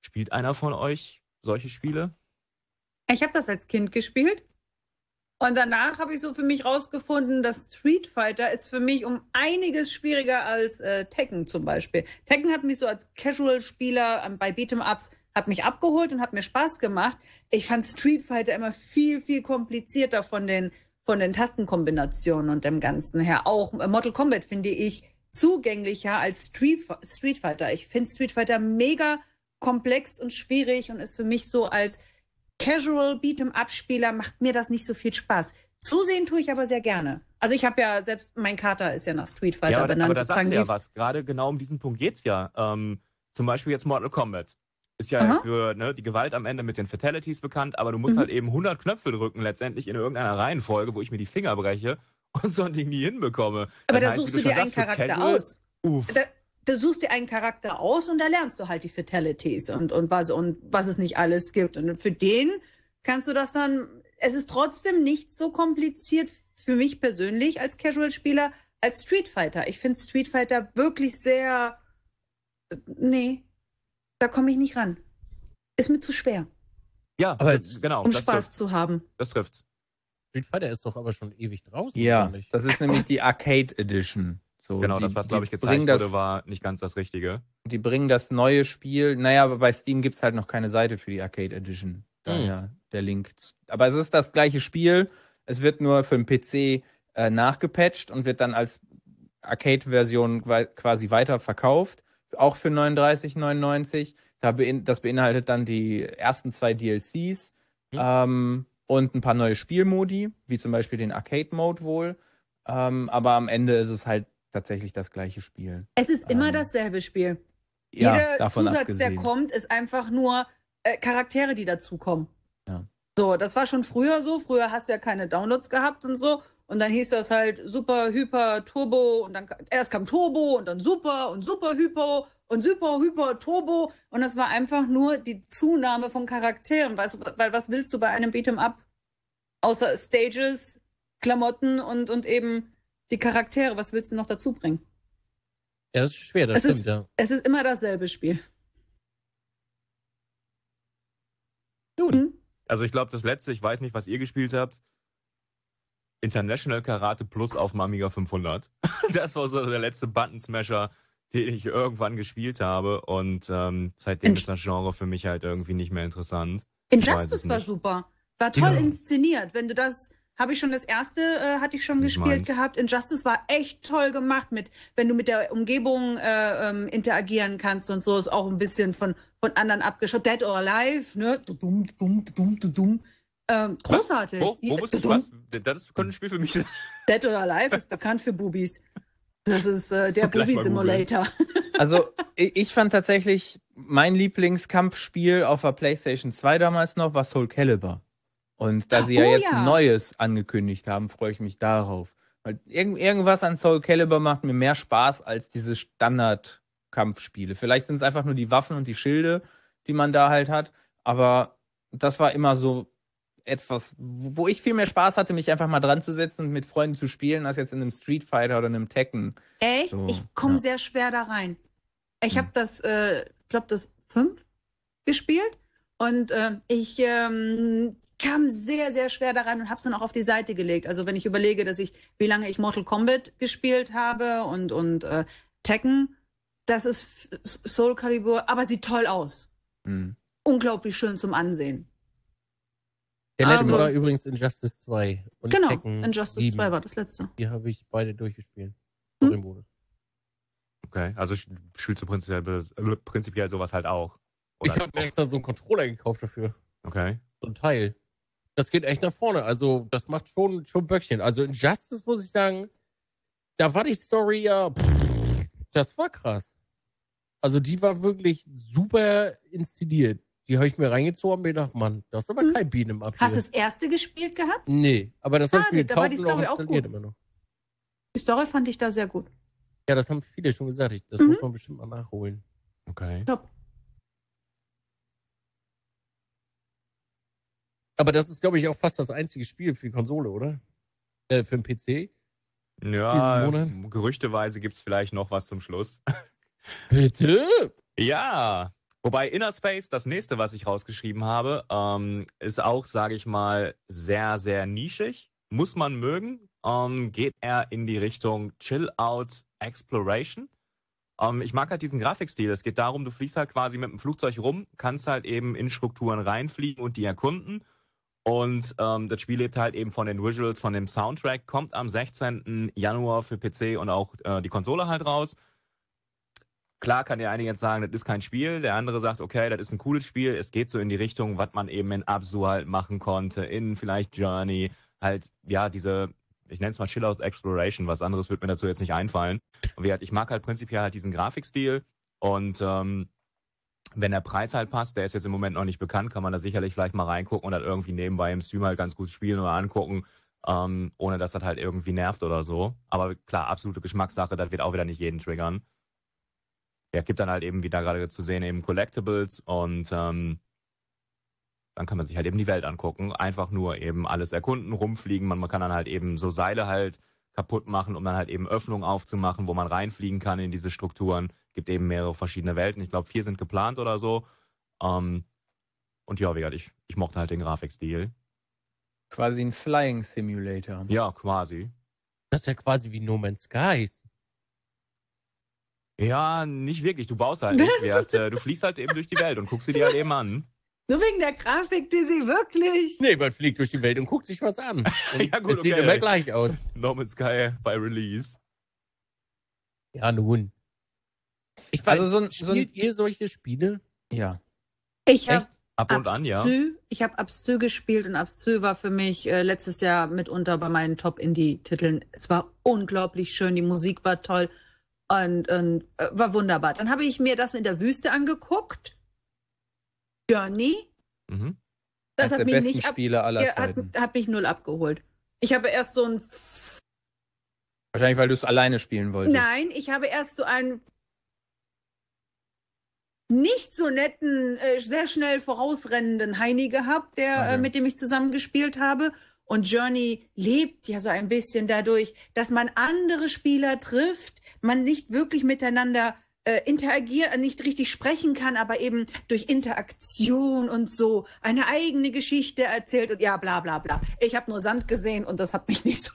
spielt einer von euch solche Spiele? Ich habe das als Kind gespielt. Und danach habe ich so für mich rausgefunden, dass Street Fighter ist für mich um einiges schwieriger als äh, Tekken zum Beispiel. Tekken hat mich so als Casual-Spieler ähm, bei Beat'em Ups hat mich abgeholt und hat mir Spaß gemacht. Ich fand Street Fighter immer viel, viel komplizierter von den, von den Tastenkombinationen und dem Ganzen her. Auch äh, Mortal Kombat finde ich zugänglicher als Street, Street Fighter. Ich finde Street Fighter mega komplex und schwierig und ist für mich so als Casual Beat'em-Up-Spieler macht mir das nicht so viel Spaß. Zusehen tue ich aber sehr gerne. Also ich habe ja selbst, mein Kater ist ja nach Street Fighter ja, aber, benannt. Aber das ist ja was. Gerade genau um diesen Punkt geht's ja. Ähm, zum Beispiel jetzt Mortal Kombat ist ja Aha. für ne, die Gewalt am Ende mit den Fatalities bekannt, aber du musst mhm. halt eben 100 Knöpfe drücken letztendlich in irgendeiner Reihenfolge, wo ich mir die Finger breche und so ein Ding nie hinbekomme. Aber da heißt, suchst du dir einen sagst, Charakter Casual, aus. Uff. Da, da suchst dir einen Charakter aus und da lernst du halt die Fatalities und, und, was, und was es nicht alles gibt. Und für den kannst du das dann, es ist trotzdem nicht so kompliziert für mich persönlich als Casual-Spieler als Street Fighter. Ich finde Street Fighter wirklich sehr, äh, nee, da komme ich nicht ran. Ist mir zu schwer. Ja, aber das, genau. Um Spaß trifft. zu haben. Das trifft's. Street Fighter ist doch aber schon ewig draußen. Ja, nämlich. das ist nämlich die Arcade Edition. So, genau, die, das, was, glaube ich, gezeigt das, wurde, war nicht ganz das Richtige. Die bringen das neue Spiel. Naja, aber bei Steam gibt es halt noch keine Seite für die Arcade Edition. Hm. Daher mhm. der Link. Aber es ist das gleiche Spiel. Es wird nur für den PC äh, nachgepatcht und wird dann als Arcade-Version quasi weiterverkauft auch für 39,99. Das beinhaltet dann die ersten zwei DLCs mhm. ähm, und ein paar neue Spielmodi, wie zum Beispiel den Arcade-Mode wohl. Ähm, aber am Ende ist es halt tatsächlich das gleiche Spiel. Es ist immer ähm, dasselbe Spiel. Ja, Jeder Zusatz, abgesehen. der kommt, ist einfach nur äh, Charaktere, die dazukommen. Ja. So, das war schon früher so. Früher hast du ja keine Downloads gehabt und so. Und dann hieß das halt super, hyper, turbo und dann erst kam turbo und dann super und super, hypo und super, hyper, turbo. Und das war einfach nur die Zunahme von Charakteren. Weißt, weil was willst du bei einem Beat'em Up? Außer Stages, Klamotten und, und eben die Charaktere. Was willst du noch dazu bringen? Ja, das ist schwer, das es stimmt, ist, ja. Es ist immer dasselbe Spiel. Gut. Also ich glaube, das letzte, ich weiß nicht, was ihr gespielt habt, International Karate Plus auf Mamiga 500. das war so der letzte Button Smasher, den ich irgendwann gespielt habe. Und ähm, seitdem in ist das Genre für mich halt irgendwie nicht mehr interessant. Injustice war super. War toll ja. inszeniert. Wenn du das, habe ich schon das erste, äh, hatte ich schon ich gespielt mein's. gehabt. Injustice war echt toll gemacht mit, wenn du mit der Umgebung äh, ähm, interagieren kannst und so ist auch ein bisschen von, von anderen abgeschaut. Dead or Alive, ne? Du Dumm, dumm, dumm, dumm, dumm. Ähm, großartig. Wo, wo muss ich was? Das könnte ein Spiel für mich sein. Dead or Alive ist bekannt für Bubis. Das ist äh, der Bubi Simulator. also ich fand tatsächlich mein Lieblingskampfspiel auf der PlayStation 2 damals noch war Soul Calibur. Und da sie oh, ja jetzt ja. Neues angekündigt haben, freue ich mich darauf. Weil irgend, irgendwas an Soul Calibur macht mir mehr Spaß als diese Standard-Kampfspiele. Vielleicht sind es einfach nur die Waffen und die Schilde, die man da halt hat. Aber das war immer so etwas, wo ich viel mehr Spaß hatte, mich einfach mal dran zu setzen und mit Freunden zu spielen, als jetzt in einem Street Fighter oder einem Tekken. Echt? So, ich komme ja. sehr schwer da rein. Ich habe hm. das, äh, glaube das fünf gespielt und äh, ich ähm, kam sehr, sehr schwer daran und habe es dann auch auf die Seite gelegt. Also wenn ich überlege, dass ich, wie lange ich Mortal Kombat gespielt habe und, und äh, Tekken, das ist Soul Calibur, aber sieht toll aus. Mhm. Unglaublich schön zum Ansehen. Der letzte also, war übrigens Injustice 2. Und genau, Tekken Injustice 7. 2 war das letzte. Die habe ich beide durchgespielt. Hm? Okay, also spielst du prinzipiell, äh, prinzipiell sowas halt auch? Oder ich habe mir extra so einen Controller gekauft dafür. Okay. So ein Teil. Das geht echt nach vorne. Also, das macht schon, schon Böckchen. Also, Injustice muss ich sagen, da war die Story ja, pff, das war krass. Also, die war wirklich super inszeniert. Die habe ich mir reingezogen und mir gedacht, Mann, das ist aber hm. kein Bienen im Abspiel. Hast du das erste gespielt gehabt? Nee, aber das ah, habe ich mir gekauft und auch installiert immer noch. Die Story fand ich da sehr gut. Ja, das haben viele schon gesagt. Ich, das mhm. muss man bestimmt mal nachholen. Okay. Top. Aber das ist, glaube ich, auch fast das einzige Spiel für die Konsole, oder? Äh, für den PC. Ja, gerüchteweise gibt es vielleicht noch was zum Schluss. Bitte? Ja. Wobei Inner Space, das nächste, was ich rausgeschrieben habe, ähm, ist auch, sage ich mal, sehr, sehr nischig. Muss man mögen. Ähm, geht eher in die Richtung Chill Out Exploration. Ähm, ich mag halt diesen Grafikstil. Es geht darum, du fliegst halt quasi mit dem Flugzeug rum, kannst halt eben in Strukturen reinfliegen und die erkunden. Und ähm, das Spiel lebt halt eben von den Visuals, von dem Soundtrack, kommt am 16. Januar für PC und auch äh, die Konsole halt raus. Klar kann der eine jetzt sagen, das ist kein Spiel, der andere sagt, okay, das ist ein cooles Spiel, es geht so in die Richtung, was man eben in Absu halt machen konnte, in vielleicht Journey, halt, ja, diese, ich nenne es mal Chill Out Exploration, was anderes wird mir dazu jetzt nicht einfallen. Und wie halt, ich mag halt prinzipiell halt diesen Grafikstil und ähm, wenn der Preis halt passt, der ist jetzt im Moment noch nicht bekannt, kann man da sicherlich vielleicht mal reingucken und dann irgendwie nebenbei im Stream halt ganz gut spielen oder angucken, ähm, ohne dass das halt irgendwie nervt oder so. Aber klar, absolute Geschmackssache, das wird auch wieder nicht jeden triggern ja, gibt dann halt eben, wie da gerade zu sehen, eben Collectibles und ähm, dann kann man sich halt eben die Welt angucken. Einfach nur eben alles erkunden, rumfliegen. Man, man kann dann halt eben so Seile halt kaputt machen, um dann halt eben Öffnungen aufzumachen, wo man reinfliegen kann in diese Strukturen. Gibt eben mehrere verschiedene Welten. Ich glaube, vier sind geplant oder so. Ähm, und ja, wie gesagt, ich, ich mochte halt den Grafikstil. Quasi ein Flying Simulator. Ja, quasi. Das ist ja quasi wie No Man's Skies. Ja, nicht wirklich. Du baust halt nicht. Wert. Äh, du fliegst halt eben durch die Welt und guckst sie dir halt eben an. Nur wegen der Grafik, die sie wirklich. Nee, man fliegt durch die Welt und guckt sich was an. ja, gut, es okay. sieht immer gleich aus. No Sky bei Release. Ja, nun. Ich weiß, also so ein, spielt so ein... ihr solche Spiele? Ja. Ich habe Ab und an, ja. Ich habe Absü gespielt und Absü war für mich äh, letztes Jahr mitunter bei meinen Top-Indie-Titeln. Es war unglaublich schön, die Musik war toll, und, und äh, war wunderbar. Dann habe ich mir das mit der Wüste angeguckt. Journey. Mhm. Das Eines der mich nicht Spiele aller Zeiten. Hat, hat mich null abgeholt. Ich habe erst so ein. Wahrscheinlich, weil du es alleine spielen wolltest. Nein, ich habe erst so einen nicht so netten, äh, sehr schnell vorausrennenden Heini gehabt, der, äh, okay. mit dem ich zusammen gespielt habe. Und Journey lebt ja so ein bisschen dadurch, dass man andere Spieler trifft, man nicht wirklich miteinander äh, interagieren, äh, nicht richtig sprechen kann, aber eben durch Interaktion und so eine eigene Geschichte erzählt und ja, bla bla bla. Ich habe nur Sand gesehen und das hat mich nicht so.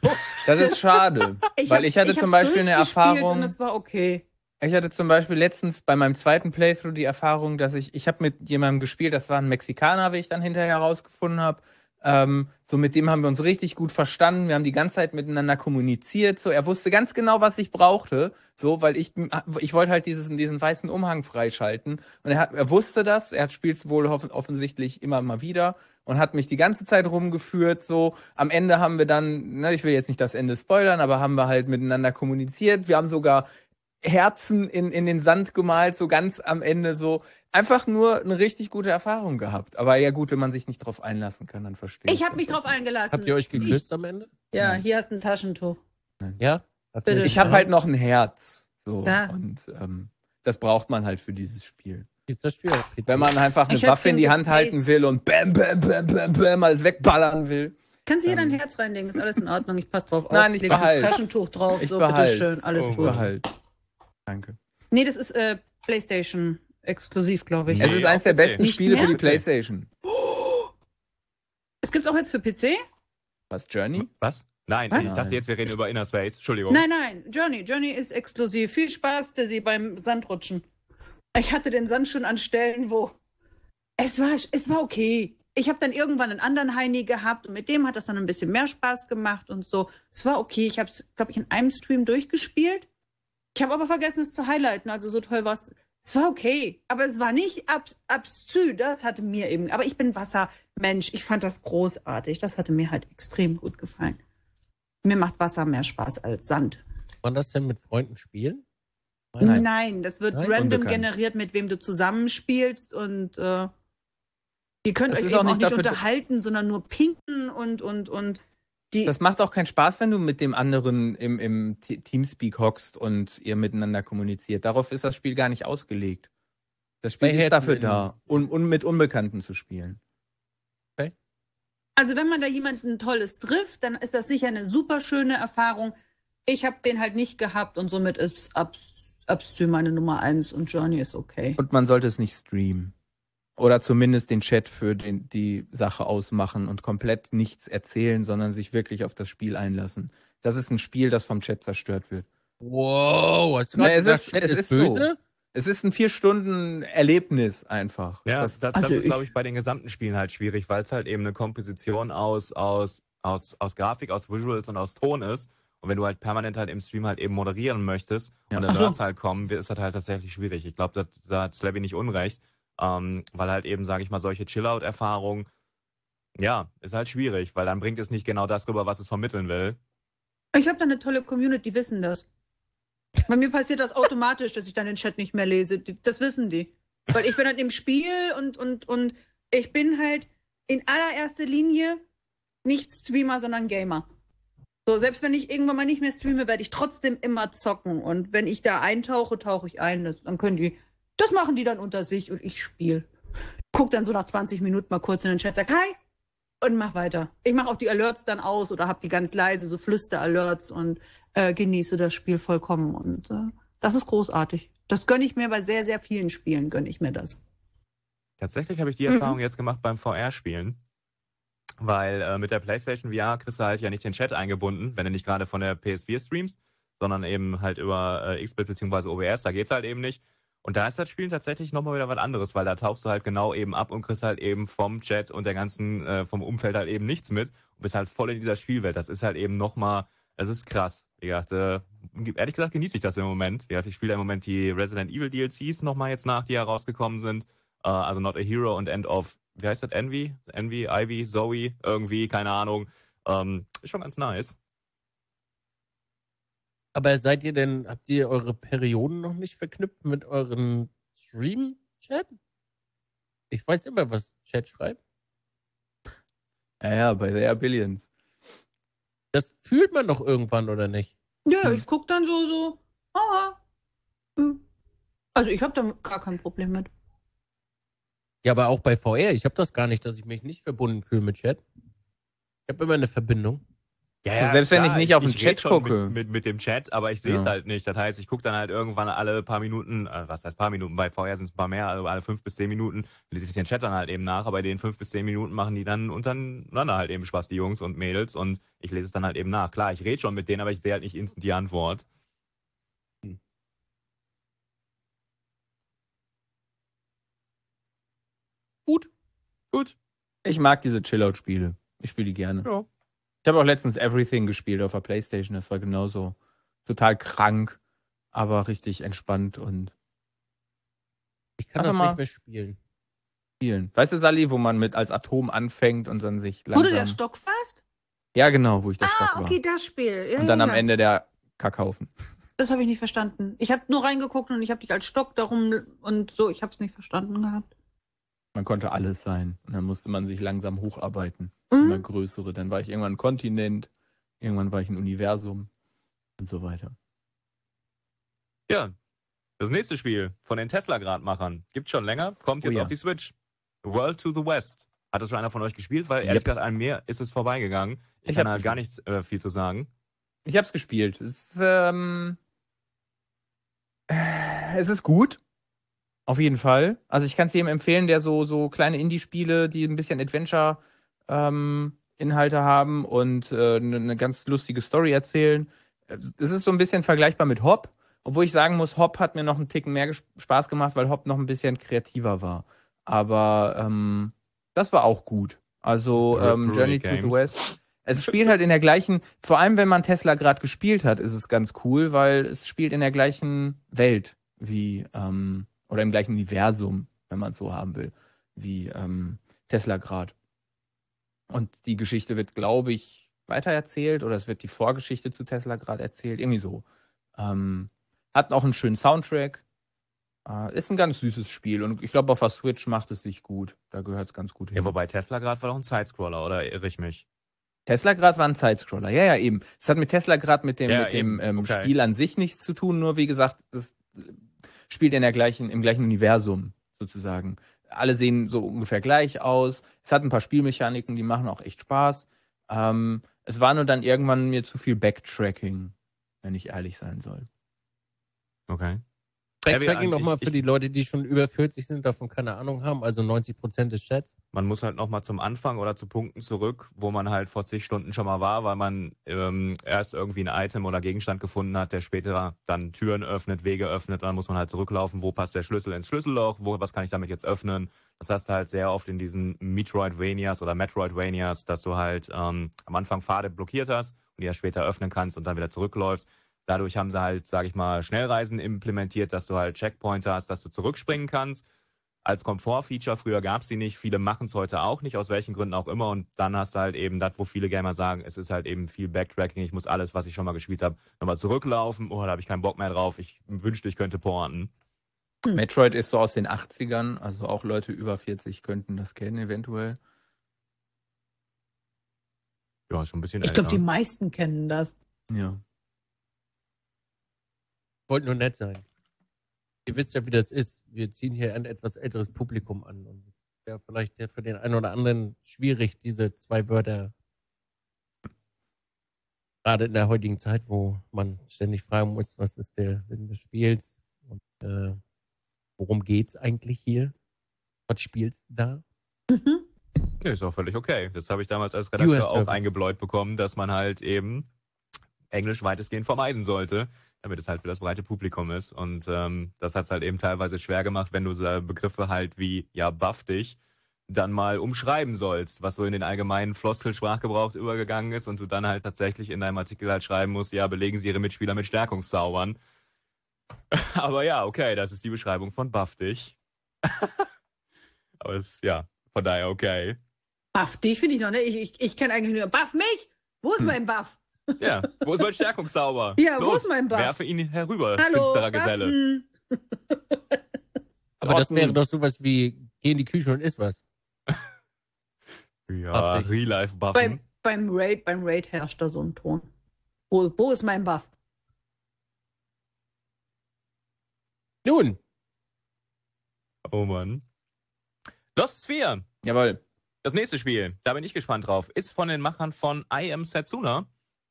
Das ist schade, ich weil ich hatte ich zum Beispiel eine Erfahrung. Und es war okay. Ich hatte zum Beispiel letztens bei meinem zweiten Playthrough die Erfahrung, dass ich, ich habe mit jemandem gespielt, das war ein Mexikaner, wie ich dann hinterher herausgefunden habe. Ähm, so mit dem haben wir uns richtig gut verstanden. Wir haben die ganze Zeit miteinander kommuniziert. So, er wusste ganz genau, was ich brauchte. So, weil ich, ich wollte halt dieses, diesen weißen Umhang freischalten. Und er hat, er wusste das. Er hat spielt wohl offensichtlich immer mal wieder und hat mich die ganze Zeit rumgeführt. So, am Ende haben wir dann, ne, ich will jetzt nicht das Ende spoilern, aber haben wir halt miteinander kommuniziert. Wir haben sogar Herzen in, in den Sand gemalt, so ganz am Ende so, einfach nur eine richtig gute Erfahrung gehabt. Aber ja gut, wenn man sich nicht drauf einlassen kann, dann verstehe ich. Ich habe halt mich drauf eingelassen. Habt ihr euch geküsst am Ende? Ja, Nein. hier hast du ein Taschentuch. Nein. Ja? Bitte. Ich habe halt noch ein Herz. So. Ja. Und ähm, das braucht man halt für dieses Spiel. Dieses Spiel. Wenn man einfach eine ich Waffe in die Hand gefräst. halten will und bam, bam, bam, bam, bam, alles wegballern will. Kannst du hier dein Herz reinlegen, ist alles in Ordnung. Ich passe drauf auf. Nein, ich Leg behalte. Taschentuch drauf, ich so, behalte. bitteschön, alles oh, gut. Behalte. Danke. Nee, das ist äh, Playstation exklusiv, glaube ich. Nee, es ist eins der besten PC. Spiele für die PlayStation. Es gibt es auch jetzt für PC? Was, Journey? Was? Nein, Was? ich dachte jetzt, wir reden über Inner Space. Entschuldigung. Nein, nein, Journey. Journey ist exklusiv. Viel Spaß, Dizzy, beim Sandrutschen. Ich hatte den Sand schon an Stellen, wo. Es war, es war okay. Ich habe dann irgendwann einen anderen Heini gehabt und mit dem hat das dann ein bisschen mehr Spaß gemacht und so. Es war okay. Ich habe es, glaube ich, in einem Stream durchgespielt. Ich habe aber vergessen, es zu highlighten. Also so toll war es. Es war okay, aber es war nicht ab, abszüd. Das hatte mir eben. Aber ich bin Wassermensch. Ich fand das großartig. Das hatte mir halt extrem gut gefallen. Mir macht Wasser mehr Spaß als Sand. Kann das denn mit Freunden spielen? Nein, Nein das wird Nein, random generiert, mit wem du zusammenspielst und äh, ihr könnt das euch eben auch nicht, auch nicht unterhalten, sondern nur pinken und und und die, das macht auch keinen Spaß, wenn du mit dem anderen im, im Teamspeak hockst und ihr miteinander kommuniziert. Darauf ist das Spiel gar nicht ausgelegt. Das Spiel ist dafür da, um, um mit Unbekannten zu spielen. Okay. Also wenn man da jemanden Tolles trifft, dann ist das sicher eine super schöne Erfahrung. Ich habe den halt nicht gehabt und somit ist Upstream meine Nummer eins und Journey ist okay. Und man sollte es nicht streamen oder zumindest den Chat für den, die Sache ausmachen und komplett nichts erzählen, sondern sich wirklich auf das Spiel einlassen. Das ist ein Spiel, das vom Chat zerstört wird. Wow, hast du Na, es ist, Chat es ist, böse? So. Es ist ein vier Stunden Erlebnis einfach. Ja, das, das, also ist, glaube ich, bei den gesamten Spielen halt schwierig, weil es halt eben eine Komposition aus, aus, aus, aus Grafik, aus Visuals und aus Ton ist. Und wenn du halt permanent halt im Stream halt eben moderieren möchtest ja. und dann so. halt kommen, ist das halt tatsächlich schwierig. Ich glaube, da, hat Slabby nicht unrecht. Ähm, weil halt eben, sage ich mal, solche Chill-Out-Erfahrungen, ja, ist halt schwierig, weil dann bringt es nicht genau das rüber, was es vermitteln will. Ich habe da eine tolle Community, die wissen das. Bei mir passiert das automatisch, dass ich dann den Chat nicht mehr lese. Das wissen die. Weil ich bin halt im Spiel und, und, und ich bin halt in allererster Linie nicht Streamer, sondern Gamer. So, selbst wenn ich irgendwann mal nicht mehr streame, werde ich trotzdem immer zocken. Und wenn ich da eintauche, tauche ich ein. Dann können die das machen die dann unter sich und ich spiele. Guck dann so nach 20 Minuten mal kurz in den Chat, sag Hi und mach weiter. Ich mache auch die Alerts dann aus oder hab die ganz leise, so Flüster-Alerts und äh, genieße das Spiel vollkommen. Und äh, das ist großartig. Das gönne ich mir bei sehr, sehr vielen Spielen, gönne ich mir das. Tatsächlich habe ich die mhm. Erfahrung mhm. jetzt gemacht beim VR-Spielen. Weil äh, mit der PlayStation VR kriegst du halt ja nicht den Chat eingebunden, wenn du nicht gerade von der PS4 streamst, sondern eben halt über äh, XSplit bzw. OBS, da geht's halt eben nicht. Und da ist das Spiel tatsächlich nochmal wieder was anderes, weil da tauchst du halt genau eben ab und kriegst halt eben vom Chat und der ganzen, äh, vom Umfeld halt eben nichts mit und bist halt voll in dieser Spielwelt. Das ist halt eben nochmal, es ist krass. Wie gesagt, äh, ehrlich gesagt genieße ich das im Moment. Wie gesagt, ich spiele im Moment die Resident Evil DLCs nochmal jetzt nach, die herausgekommen sind. Äh, also Not a Hero und End of, wie heißt das, Envy? Envy, Ivy, Zoe, irgendwie, keine Ahnung. Ähm, ist schon ganz nice. Aber seid ihr denn, habt ihr eure Perioden noch nicht verknüpft mit euren Stream-Chat? Ich weiß immer, was Chat schreibt. Ja, ja, bei The Billions. Das fühlt man doch irgendwann, oder nicht? Ja, hm. ich guck dann so, so, aha. Hm. Also ich habe da gar kein Problem mit. Ja, aber auch bei VR, ich habe das gar nicht, dass ich mich nicht verbunden fühle mit Chat. Ich habe immer eine Verbindung. Ja, also ja, selbst klar, wenn ich nicht auf den Chat gucke. Mit, mit, mit, dem Chat, aber ich sehe es ja. halt nicht. Das heißt, ich gucke dann halt irgendwann alle paar Minuten, äh, was heißt paar Minuten, bei vorher sind es ein paar mehr, also alle fünf bis zehn Minuten lese ich den Chat dann halt eben nach, aber bei den fünf bis zehn Minuten machen die dann untereinander halt eben Spaß, die Jungs und Mädels, und ich lese es dann halt eben nach. Klar, ich rede schon mit denen, aber ich sehe halt nicht instant die Antwort. Gut. Gut. Ich mag diese Chillout-Spiele. Ich spiele die gerne. Ja. Ich habe auch letztens Everything gespielt auf der Playstation. Das war genauso total krank, aber richtig entspannt und. Ich kann das mal nicht mehr spielen. Spielen. Weißt du, Sally, wo man mit als Atom anfängt und dann sich langsam... Wo du der Stock warst? Ja, genau, wo ich das ah, Stock war. Ah, okay, das Spiel. Ja, und dann ja. am Ende der Kackhaufen. Das habe ich nicht verstanden. Ich habe nur reingeguckt und ich habe dich als Stock darum und so, ich habe es nicht verstanden gehabt. Man konnte alles sein. Und dann musste man sich langsam hocharbeiten. Mhm. Immer größere. Dann war ich irgendwann ein Kontinent, irgendwann war ich ein Universum und so weiter. Ja, das nächste Spiel von den Tesla-Gradmachern gibt schon länger, kommt oh jetzt oh ja. auf die Switch. World to the West. Hat das schon einer von euch gespielt? Weil ehrlich yep. gesagt, an mir ist es vorbeigegangen. Ich, ich kann halt gar nicht äh, viel zu sagen. Ich hab's gespielt. Es ist, ähm, es ist gut. Auf jeden Fall. Also ich kann es jedem empfehlen, der so, so kleine Indie-Spiele, die ein bisschen Adventure ähm, Inhalte haben und eine äh, ne, ne ganz lustige Story erzählen. Es ist so ein bisschen vergleichbar mit Hop, obwohl ich sagen muss, Hop hat mir noch einen Ticken mehr Spaß gemacht, weil Hop noch ein bisschen kreativer war. Aber ähm, das war auch gut. Also ähm, Journey Games. to the West. Es spielt halt in der gleichen, vor allem wenn man Tesla gerade gespielt hat, ist es ganz cool, weil es spielt in der gleichen Welt wie ähm, oder im gleichen Universum, wenn man es so haben will, wie ähm, Tesla Grad. Und die Geschichte wird, glaube ich, weitererzählt oder es wird die Vorgeschichte zu Tesla Grad erzählt, irgendwie so. Ähm, hat auch einen schönen Soundtrack. Äh, ist ein ganz süßes Spiel und ich glaube, auf der Switch macht es sich gut. Da gehört es ganz gut hin. Ja, wobei Tesla Grad war doch ein Sidescroller, oder irre ich mich? Tesla Grad war ein Sidescroller, ja, ja, eben. Es hat mit Tesla Grad mit dem, ja, mit dem ähm, okay. Spiel an sich nichts zu tun, nur wie gesagt, das spielt in der gleichen, im gleichen Universum sozusagen. Alle sehen so ungefähr gleich aus. Es hat ein paar Spielmechaniken, die machen auch echt Spaß. Ähm, es war nur dann irgendwann mir zu viel Backtracking, wenn ich ehrlich sein soll. Okay. Backtracking nochmal für die Leute, die schon über 40 sind, davon keine Ahnung haben, also 90 Prozent des Chats. Man muss halt nochmal zum Anfang oder zu Punkten zurück, wo man halt vor zig Stunden schon mal war, weil man ähm, erst irgendwie ein Item oder Gegenstand gefunden hat, der später dann Türen öffnet, Wege öffnet, dann muss man halt zurücklaufen, wo passt der Schlüssel ins Schlüsselloch, wo, was kann ich damit jetzt öffnen. Das hast du halt sehr oft in diesen Metroidvanias oder Metroidvanias, dass du halt ähm, am Anfang Pfade blockiert hast und die ja später öffnen kannst und dann wieder zurückläufst. Dadurch haben sie halt, sage ich mal, Schnellreisen implementiert, dass du halt Checkpoints hast, dass du zurückspringen kannst. Als Komfortfeature, früher gab es sie nicht, viele machen es heute auch nicht, aus welchen Gründen auch immer. Und dann hast du halt eben das, wo viele Gamer sagen, es ist halt eben viel Backtracking, ich muss alles, was ich schon mal gespielt habe, nochmal zurücklaufen. Oh, da habe ich keinen Bock mehr drauf, ich wünschte, ich könnte porten. Hm. Metroid ist so aus den 80ern, also auch Leute über 40 könnten das kennen eventuell. Ja, schon ein bisschen. Ich glaube, die meisten kennen das. Ja. Wollte nur nett sein. Ihr wisst ja, wie das ist. Wir ziehen hier ein etwas älteres Publikum an. Und es wäre vielleicht für den einen oder anderen schwierig, diese zwei Wörter gerade in der heutigen Zeit, wo man ständig fragen muss, was ist der Sinn des Spiels und äh, worum es eigentlich hier? Was spielst du da? Mhm. Ja, ist auch völlig okay. Das habe ich damals als Redakteur auch eingebläut bekommen, dass man halt eben Englisch weitestgehend vermeiden sollte, damit es halt für das breite Publikum ist. Und ähm, das hat es halt eben teilweise schwer gemacht, wenn du so Begriffe halt wie, ja, buff dich, dann mal umschreiben sollst, was so in den allgemeinen Floskelsprachgebrauch übergegangen ist und du dann halt tatsächlich in deinem Artikel halt schreiben musst, ja, belegen Sie Ihre Mitspieler mit Stärkungszaubern. Aber ja, okay, das ist die Beschreibung von buff dich. Aber es ist, ja, von daher okay. Buff dich finde ich noch, ne? Ich, ich, ich kenne eigentlich nur Buff mich! Wo ist hm. mein Buff? Ja, wo ist mein Stärkungszauber? Ja, Los, wo ist mein Buff? Werfe ihn herüber, Hallo, finsterer Geselle. Aber das wäre doch sowas wie, geh in die Küche und isst was. ja, Real-Life-Buff. Beim, beim, Raid, beim Raid herrscht da so ein Ton. Wo, wo ist mein Buff? Nun. Oh Mann. Lost Sphere. Jawohl. Das nächste Spiel, da bin ich gespannt drauf, ist von den Machern von I Am Setsuna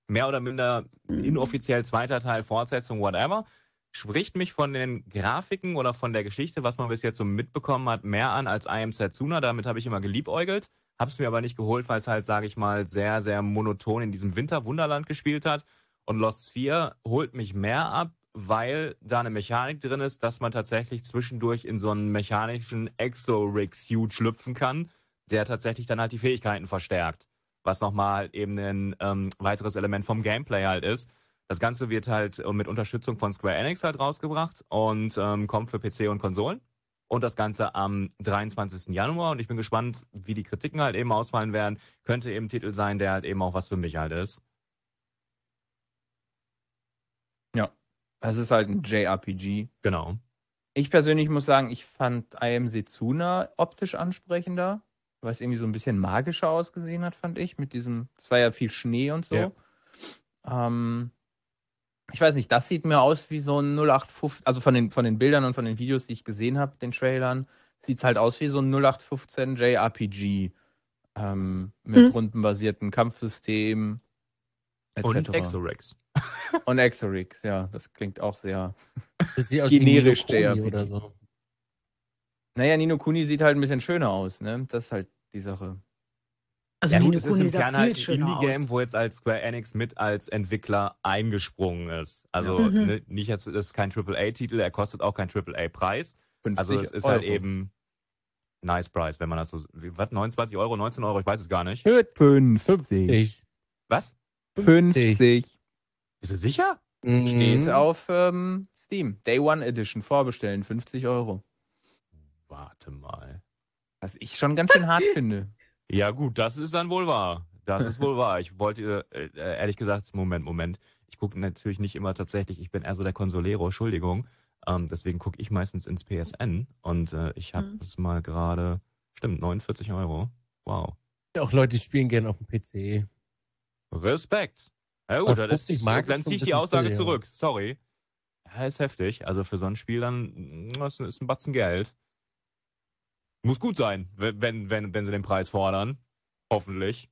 mehr oder minder mhm. inoffiziell zweiter Teil, Fortsetzung, whatever. Spricht mich von den Grafiken oder von der Geschichte, was man bis jetzt so mitbekommen hat, mehr an als I Am Setsuna. Damit habe ich immer geliebäugelt, habe es mir aber nicht geholt, weil es halt, sage ich mal, sehr, sehr monoton in diesem Winterwunderland gespielt hat. Und Lost 4 holt mich mehr ab, weil da eine Mechanik drin ist, dass man tatsächlich zwischendurch in so einen mechanischen Exo-Rig-Suit schlüpfen kann, der tatsächlich dann halt die Fähigkeiten verstärkt was nochmal eben ein ähm, weiteres Element vom Gameplay halt ist. Das Ganze wird halt äh, mit Unterstützung von Square Enix halt rausgebracht und ähm, kommt für PC und Konsolen. Und das Ganze am 23. Januar. Und ich bin gespannt, wie die Kritiken halt eben ausfallen werden. Könnte eben Titel sein, der halt eben auch was für mich halt ist. Ja, es ist halt ein JRPG. Genau. Ich persönlich muss sagen, ich fand I Am Setsuna optisch ansprechender was irgendwie so ein bisschen magischer ausgesehen hat, fand ich, mit diesem, es war ja viel Schnee und so. Ja. Ähm, ich weiß nicht, das sieht mir aus wie so ein 0815, also von den, von den Bildern und von den Videos, die ich gesehen habe, den Trailern, sieht es halt aus wie so ein 0815 JRPG ähm, mit mhm. rundenbasierten Kampfsystem. Et und Exorex. und Exorex, ja, das klingt auch sehr generisch JRPG. Oder so. Naja, Nino Kuni sieht halt ein bisschen schöner aus, ne? Das ist halt die Sache. Also ja, Nino es Kuni ist im Kern halt ein Indie-Game, wo jetzt als Square Enix mit als Entwickler eingesprungen ist. Also mhm. ne, nicht jetzt ist kein AAA-Titel, er kostet auch keinen AAA-Preis. Also es ist Euro. halt eben nice Price, wenn man das so. Was? 29 Euro, 19 Euro, ich weiß es gar nicht. 50. Was? 50. 50. Bist du sicher? Mhm. Steht auf ähm, Steam. Day One Edition vorbestellen, 50 Euro. Warte mal. Was ich schon ganz schön hart finde. Ja, gut, das ist dann wohl wahr. Das ist wohl wahr. Ich wollte, äh, äh ehrlich gesagt, Moment, Moment. Ich gucke natürlich nicht immer tatsächlich, ich bin eher so der Consolero, Entschuldigung. Ähm, deswegen gucke ich meistens ins PSN und äh, ich habe mhm. es mal gerade, stimmt, 49 Euro. Wow. Auch Leute spielen gerne auf dem PC. Respekt. Ja gut, das ist, Mark dann ziehe ich die Aussage zurück. Sorry. Ja, ist heftig. Also für so ein Spiel dann, mm, das ist ein Batzen Geld. Muss gut sein, wenn, wenn, wenn sie den Preis fordern. Hoffentlich.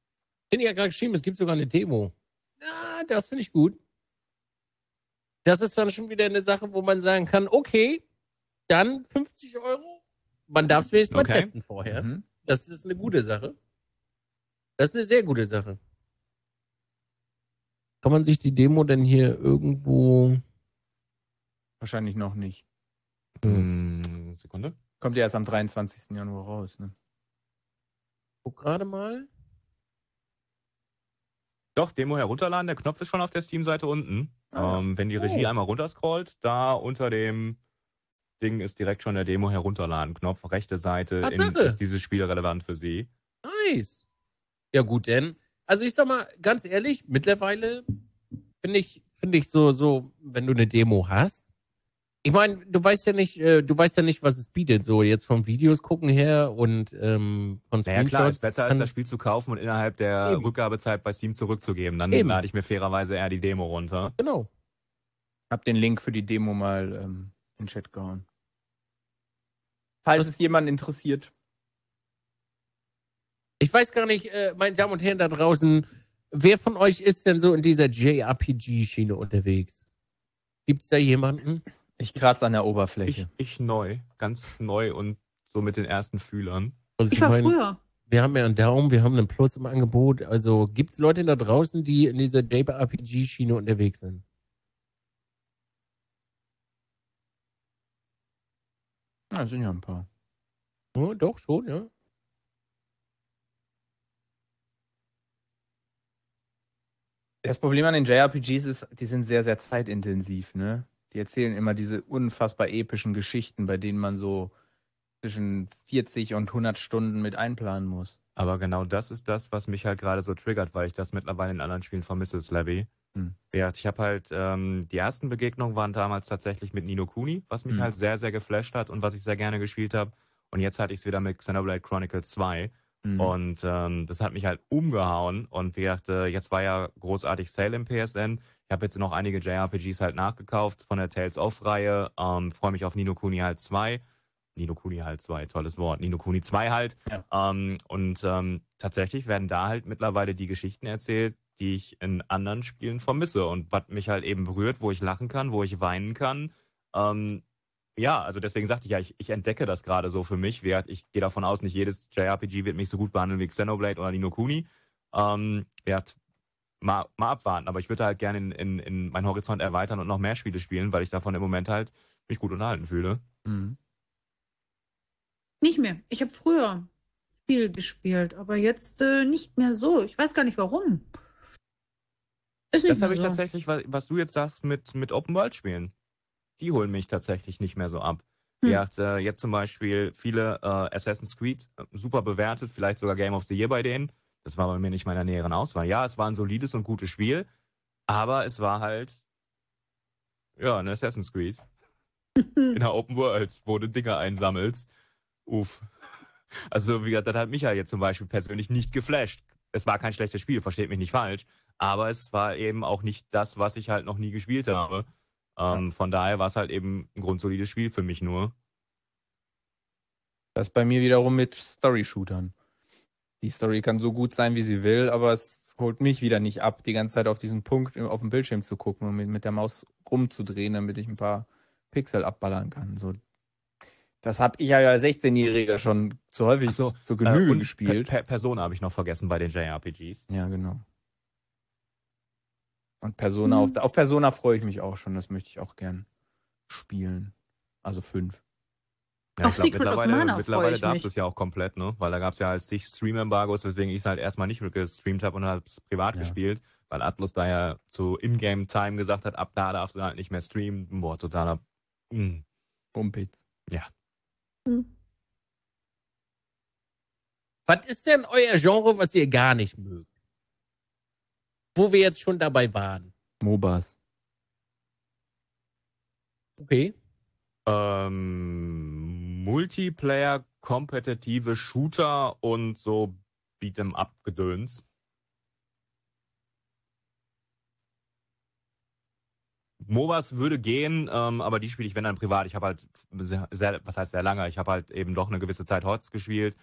Finde ich ja gerade geschrieben, es gibt sogar eine Demo. Ja, das finde ich gut. Das ist dann schon wieder eine Sache, wo man sagen kann, okay, dann 50 Euro. Man darf es wenigstens okay. mal testen vorher. Mhm. Das ist eine gute Sache. Das ist eine sehr gute Sache. Kann man sich die Demo denn hier irgendwo. Wahrscheinlich noch nicht. Hm, Sekunde. Kommt ja erst am 23. Januar raus, ne? Guck gerade mal. Doch, Demo herunterladen. Der Knopf ist schon auf der Steam-Seite unten. Ah, ähm, wenn die Regie hey. Oh. einmal runterscrollt, da unter dem Ding ist direkt schon der Demo herunterladen. Knopf, rechte Seite, in, ist dieses Spiel relevant für Sie. Nice. Ja gut, denn. Also ich sag mal, ganz ehrlich, mittlerweile finde ich, finde ich so, so, wenn du eine Demo hast, ich meine, du weißt ja nicht, äh, du weißt ja nicht, was es bietet. So jetzt vom Videos gucken her und ähm, von Screenshots. Ja naja, klar, ist besser als das Spiel zu kaufen und innerhalb der Eben. Rückgabezeit bei Steam zurückzugeben. Dann Eben. lade ich mir fairerweise eher die Demo runter. Genau. Hab den Link für die Demo mal ähm, in den Chat gehauen. Falls was? es jemanden interessiert. Ich weiß gar nicht, äh, meine Damen und Herren da draußen, wer von euch ist denn so in dieser JRPG-Schiene unterwegs? Gibt es da jemanden? Ich kratze an der Oberfläche. Ich, ich, neu, ganz neu und so mit den ersten Fühlern. Also ich, ich war mein, früher. Wir haben ja einen Daumen, wir haben einen Plus im Angebot. Also gibt es Leute da draußen, die in dieser JRPG-Schiene unterwegs sind? Ja, sind ja ein paar. Ja, doch, schon, ja. Das Problem an den JRPGs ist, die sind sehr, sehr zeitintensiv, ne? Die erzählen immer diese unfassbar epischen Geschichten, bei denen man so zwischen 40 und 100 Stunden mit einplanen muss. Aber genau das ist das, was mich halt gerade so triggert, weil ich das mittlerweile in anderen Spielen vermisse, Slavy. Hm. Ja, ich habe halt, ähm, die ersten Begegnungen waren damals tatsächlich mit Nino Kuni, was mich hm. halt sehr, sehr geflasht hat und was ich sehr gerne gespielt habe. Und jetzt hatte ich es wieder mit Xenoblade Chronicles 2 Mhm. Und ähm, das hat mich halt umgehauen. Und wie gesagt, äh, jetzt war ja großartig Sale im PSN. Ich habe jetzt noch einige JRPGs halt nachgekauft von der Tales of-Reihe. Ähm, Freue mich auf Nino Kuni halt 2. Nino Kuni halt 2, tolles Wort. Nino Kuni 2 halt. Ja. Ähm, und ähm, tatsächlich werden da halt mittlerweile die Geschichten erzählt, die ich in anderen Spielen vermisse und was mich halt eben berührt, wo ich lachen kann, wo ich weinen kann. Ähm, ja, also deswegen sagte ich ja, ich, ich entdecke das gerade so für mich. Ich gehe davon aus, nicht jedes JRPG wird mich so gut behandeln wie Xenoblade oder Nino Kuni. Ähm, mal, mal abwarten, aber ich würde halt gerne in, in, in meinen Horizont erweitern und noch mehr Spiele spielen, weil ich davon im Moment halt mich gut unterhalten fühle. Mhm. Nicht mehr. Ich habe früher viel gespielt, aber jetzt äh, nicht mehr so. Ich weiß gar nicht warum. Ist nicht das habe so. ich tatsächlich, was, was du jetzt sagst, mit, mit Open World spielen die holen mich tatsächlich nicht mehr so ab. Hm. Die äh, jetzt zum Beispiel viele äh, Assassin's Creed äh, super bewertet, vielleicht sogar Game of the Year bei denen. Das war bei mir nicht meiner näheren Auswahl. Ja, es war ein solides und gutes Spiel, aber es war halt ja ein Assassin's Creed in der Open World, wo du Dinge einsammelst. Uff. Also wie gesagt, das hat mich ja jetzt zum Beispiel persönlich nicht geflasht. Es war kein schlechtes Spiel, versteht mich nicht falsch, aber es war eben auch nicht das, was ich halt noch nie gespielt habe. Ähm, ja. Von daher war es halt eben ein grundsolides Spiel für mich nur. Das bei mir wiederum mit Story-Shootern. Die Story kann so gut sein, wie sie will, aber es holt mich wieder nicht ab, die ganze Zeit auf diesen Punkt auf dem Bildschirm zu gucken und mit der Maus rumzudrehen, damit ich ein paar Pixel abballern kann. So, das habe ich ja als 16-Jähriger schon zu häufig so, zu Genüge äh, gespielt. Per Persona habe ich noch vergessen bei den JRPGs. Ja, genau. Und Persona, mhm. auf, auf Persona freue ich mich auch schon. Das möchte ich auch gern spielen. Also fünf. Ja, auf ich glaub, mittlerweile, mittlerweile darfst du es ja auch komplett, ne? Weil da gab es ja als sich Stream-Embargos, weswegen ich es halt erstmal nicht gestreamt habe und habe es privat ja. gespielt, weil Atlus da ja zu In-Game-Time gesagt hat, ab da darfst du halt nicht mehr streamen. Boah, totaler mm. Bumpitz. Ja. Hm. Was ist denn euer Genre, was ihr gar nicht mögt? wo wir jetzt schon dabei waren. MOBAs. Okay. Ähm, Multiplayer, kompetitive Shooter und so Beat'em Up-Gedöns. MOBAs würde gehen, ähm, aber die spiele ich, wenn dann privat. Ich habe halt, sehr, sehr, was heißt sehr lange, ich habe halt eben doch eine gewisse Zeit Hots gespielt.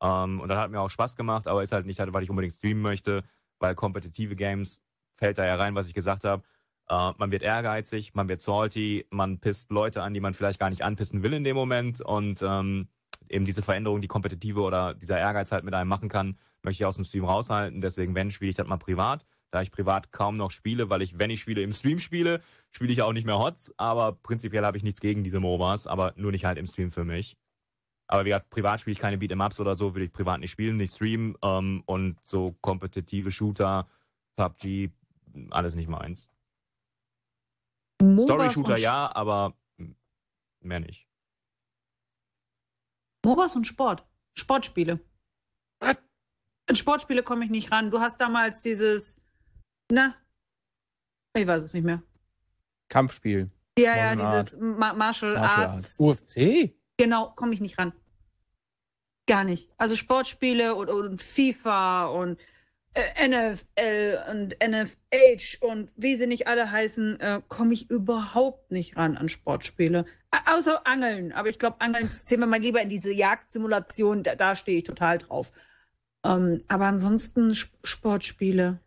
Ähm, und dann hat mir auch Spaß gemacht, aber ist halt nicht, halt, weil ich unbedingt streamen möchte weil kompetitive Games fällt da ja rein, was ich gesagt habe. Äh, man wird ehrgeizig, man wird salty, man pisst Leute an, die man vielleicht gar nicht anpissen will in dem Moment und ähm, eben diese Veränderung, die kompetitive oder dieser Ehrgeiz halt mit einem machen kann, möchte ich aus dem Stream raushalten. Deswegen, wenn, spiele ich das mal privat. Da ich privat kaum noch spiele, weil ich, wenn ich spiele, im Stream spiele, spiele ich auch nicht mehr Hots. Aber prinzipiell habe ich nichts gegen diese MOBAs, aber nur nicht halt im Stream für mich. Aber wie gesagt, privat spiele ich keine Beat'em'ups oder so, würde ich privat nicht spielen, nicht streamen. Ähm, und so kompetitive Shooter, PUBG, alles nicht meins. Story-Shooter ja, aber mehr nicht. MOBAs und Sport. Sportspiele. In Sportspiele komme ich nicht ran. Du hast damals dieses. ne? Ich weiß es nicht mehr. Kampfspiel. Ja, ja, dieses Art. Martial, Martial Arts. Arts. UFC? Genau, komme ich nicht ran. Gar nicht. Also Sportspiele und, und FIFA und äh, NFL und NFH und wie sie nicht alle heißen, äh, komme ich überhaupt nicht ran an Sportspiele. A außer Angeln. Aber ich glaube, Angeln ziehen wir mal lieber in diese Jagdsimulation. Da, da stehe ich total drauf. Ähm, aber ansonsten Sp Sportspiele.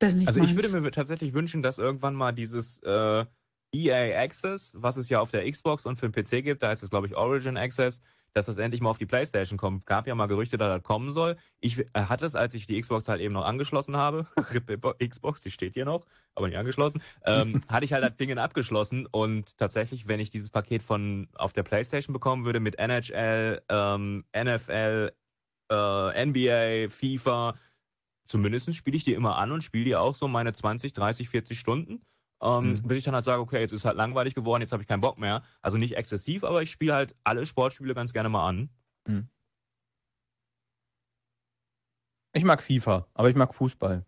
Das ist nicht also meins. ich würde mir tatsächlich wünschen, dass irgendwann mal dieses äh, EA Access, was es ja auf der Xbox und für den PC gibt, da heißt es glaube ich Origin Access, dass das endlich mal auf die Playstation kommt. Gab ja mal Gerüchte, dass das kommen soll. Ich äh, hatte es, als ich die Xbox halt eben noch angeschlossen habe, Xbox, die steht hier noch, aber nicht angeschlossen, ähm, hatte ich halt das Ding abgeschlossen und tatsächlich, wenn ich dieses Paket von auf der Playstation bekommen würde mit NHL, ähm, NFL, äh, NBA, FIFA, zumindest spiele ich die immer an und spiele die auch so meine 20, 30, 40 Stunden ähm, mhm. bis ich dann halt sage, okay, jetzt ist halt langweilig geworden, jetzt habe ich keinen Bock mehr. Also nicht exzessiv, aber ich spiele halt alle Sportspiele ganz gerne mal an. Mhm. Ich mag FIFA, aber ich mag Fußball.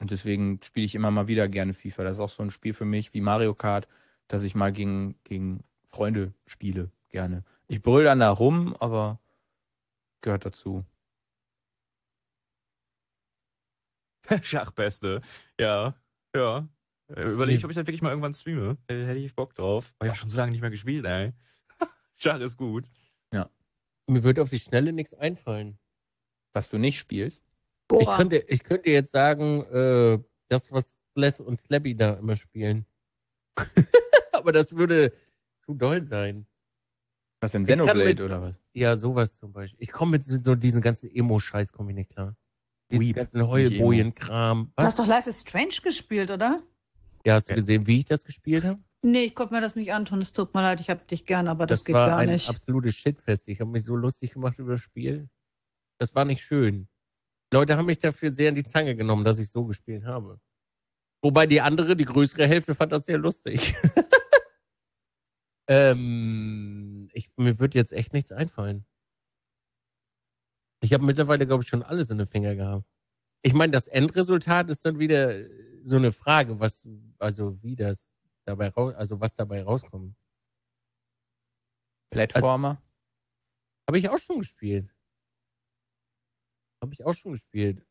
Und deswegen spiele ich immer mal wieder gerne FIFA. Das ist auch so ein Spiel für mich wie Mario Kart, dass ich mal gegen, gegen Freunde spiele gerne. Ich brülle dann da rum, aber gehört dazu. Schachbeste. Ja, ja. Äh, Überlege ich, ob ich das wirklich mal irgendwann streame. Äh, hätte ich Bock drauf. Aber oh, Ich habe schon so lange nicht mehr gespielt, ey. Schach ist gut. Ja. Mir wird auf die Schnelle nichts einfallen. Was du nicht spielst? Goa. Ich könnte, ich könnte jetzt sagen, äh, das, was Sless und Slappy da immer spielen. Aber das würde zu doll sein. Was denn, Xenoblade mit, oder was? Ja, sowas zum Beispiel. Ich komme mit so diesen ganzen Emo-Scheiß, komme ich nicht klar. Diesen Weep, ganzen Heulbojen-Kram. Du hast doch Life is Strange gespielt, oder? Ja, hast du gesehen, wie ich das gespielt habe? Nee, ich konnte mir das nicht antun. Es tut mir leid, ich habe dich gern, aber das, das geht gar nicht. Das war ein absolutes Shitfest. Ich habe mich so lustig gemacht über das Spiel. Das war nicht schön. Leute haben mich dafür sehr in die Zange genommen, dass ich so gespielt habe. Wobei die andere, die größere Hälfte, fand das sehr lustig. ähm, ich, mir wird jetzt echt nichts einfallen. Ich habe mittlerweile, glaube ich, schon alles in den Finger gehabt. Ich meine, das Endresultat ist dann wieder so eine Frage, was, also wie das dabei raus, also was dabei rauskommt. Plattformer? Also, Habe ich auch schon gespielt. Habe ich auch schon gespielt.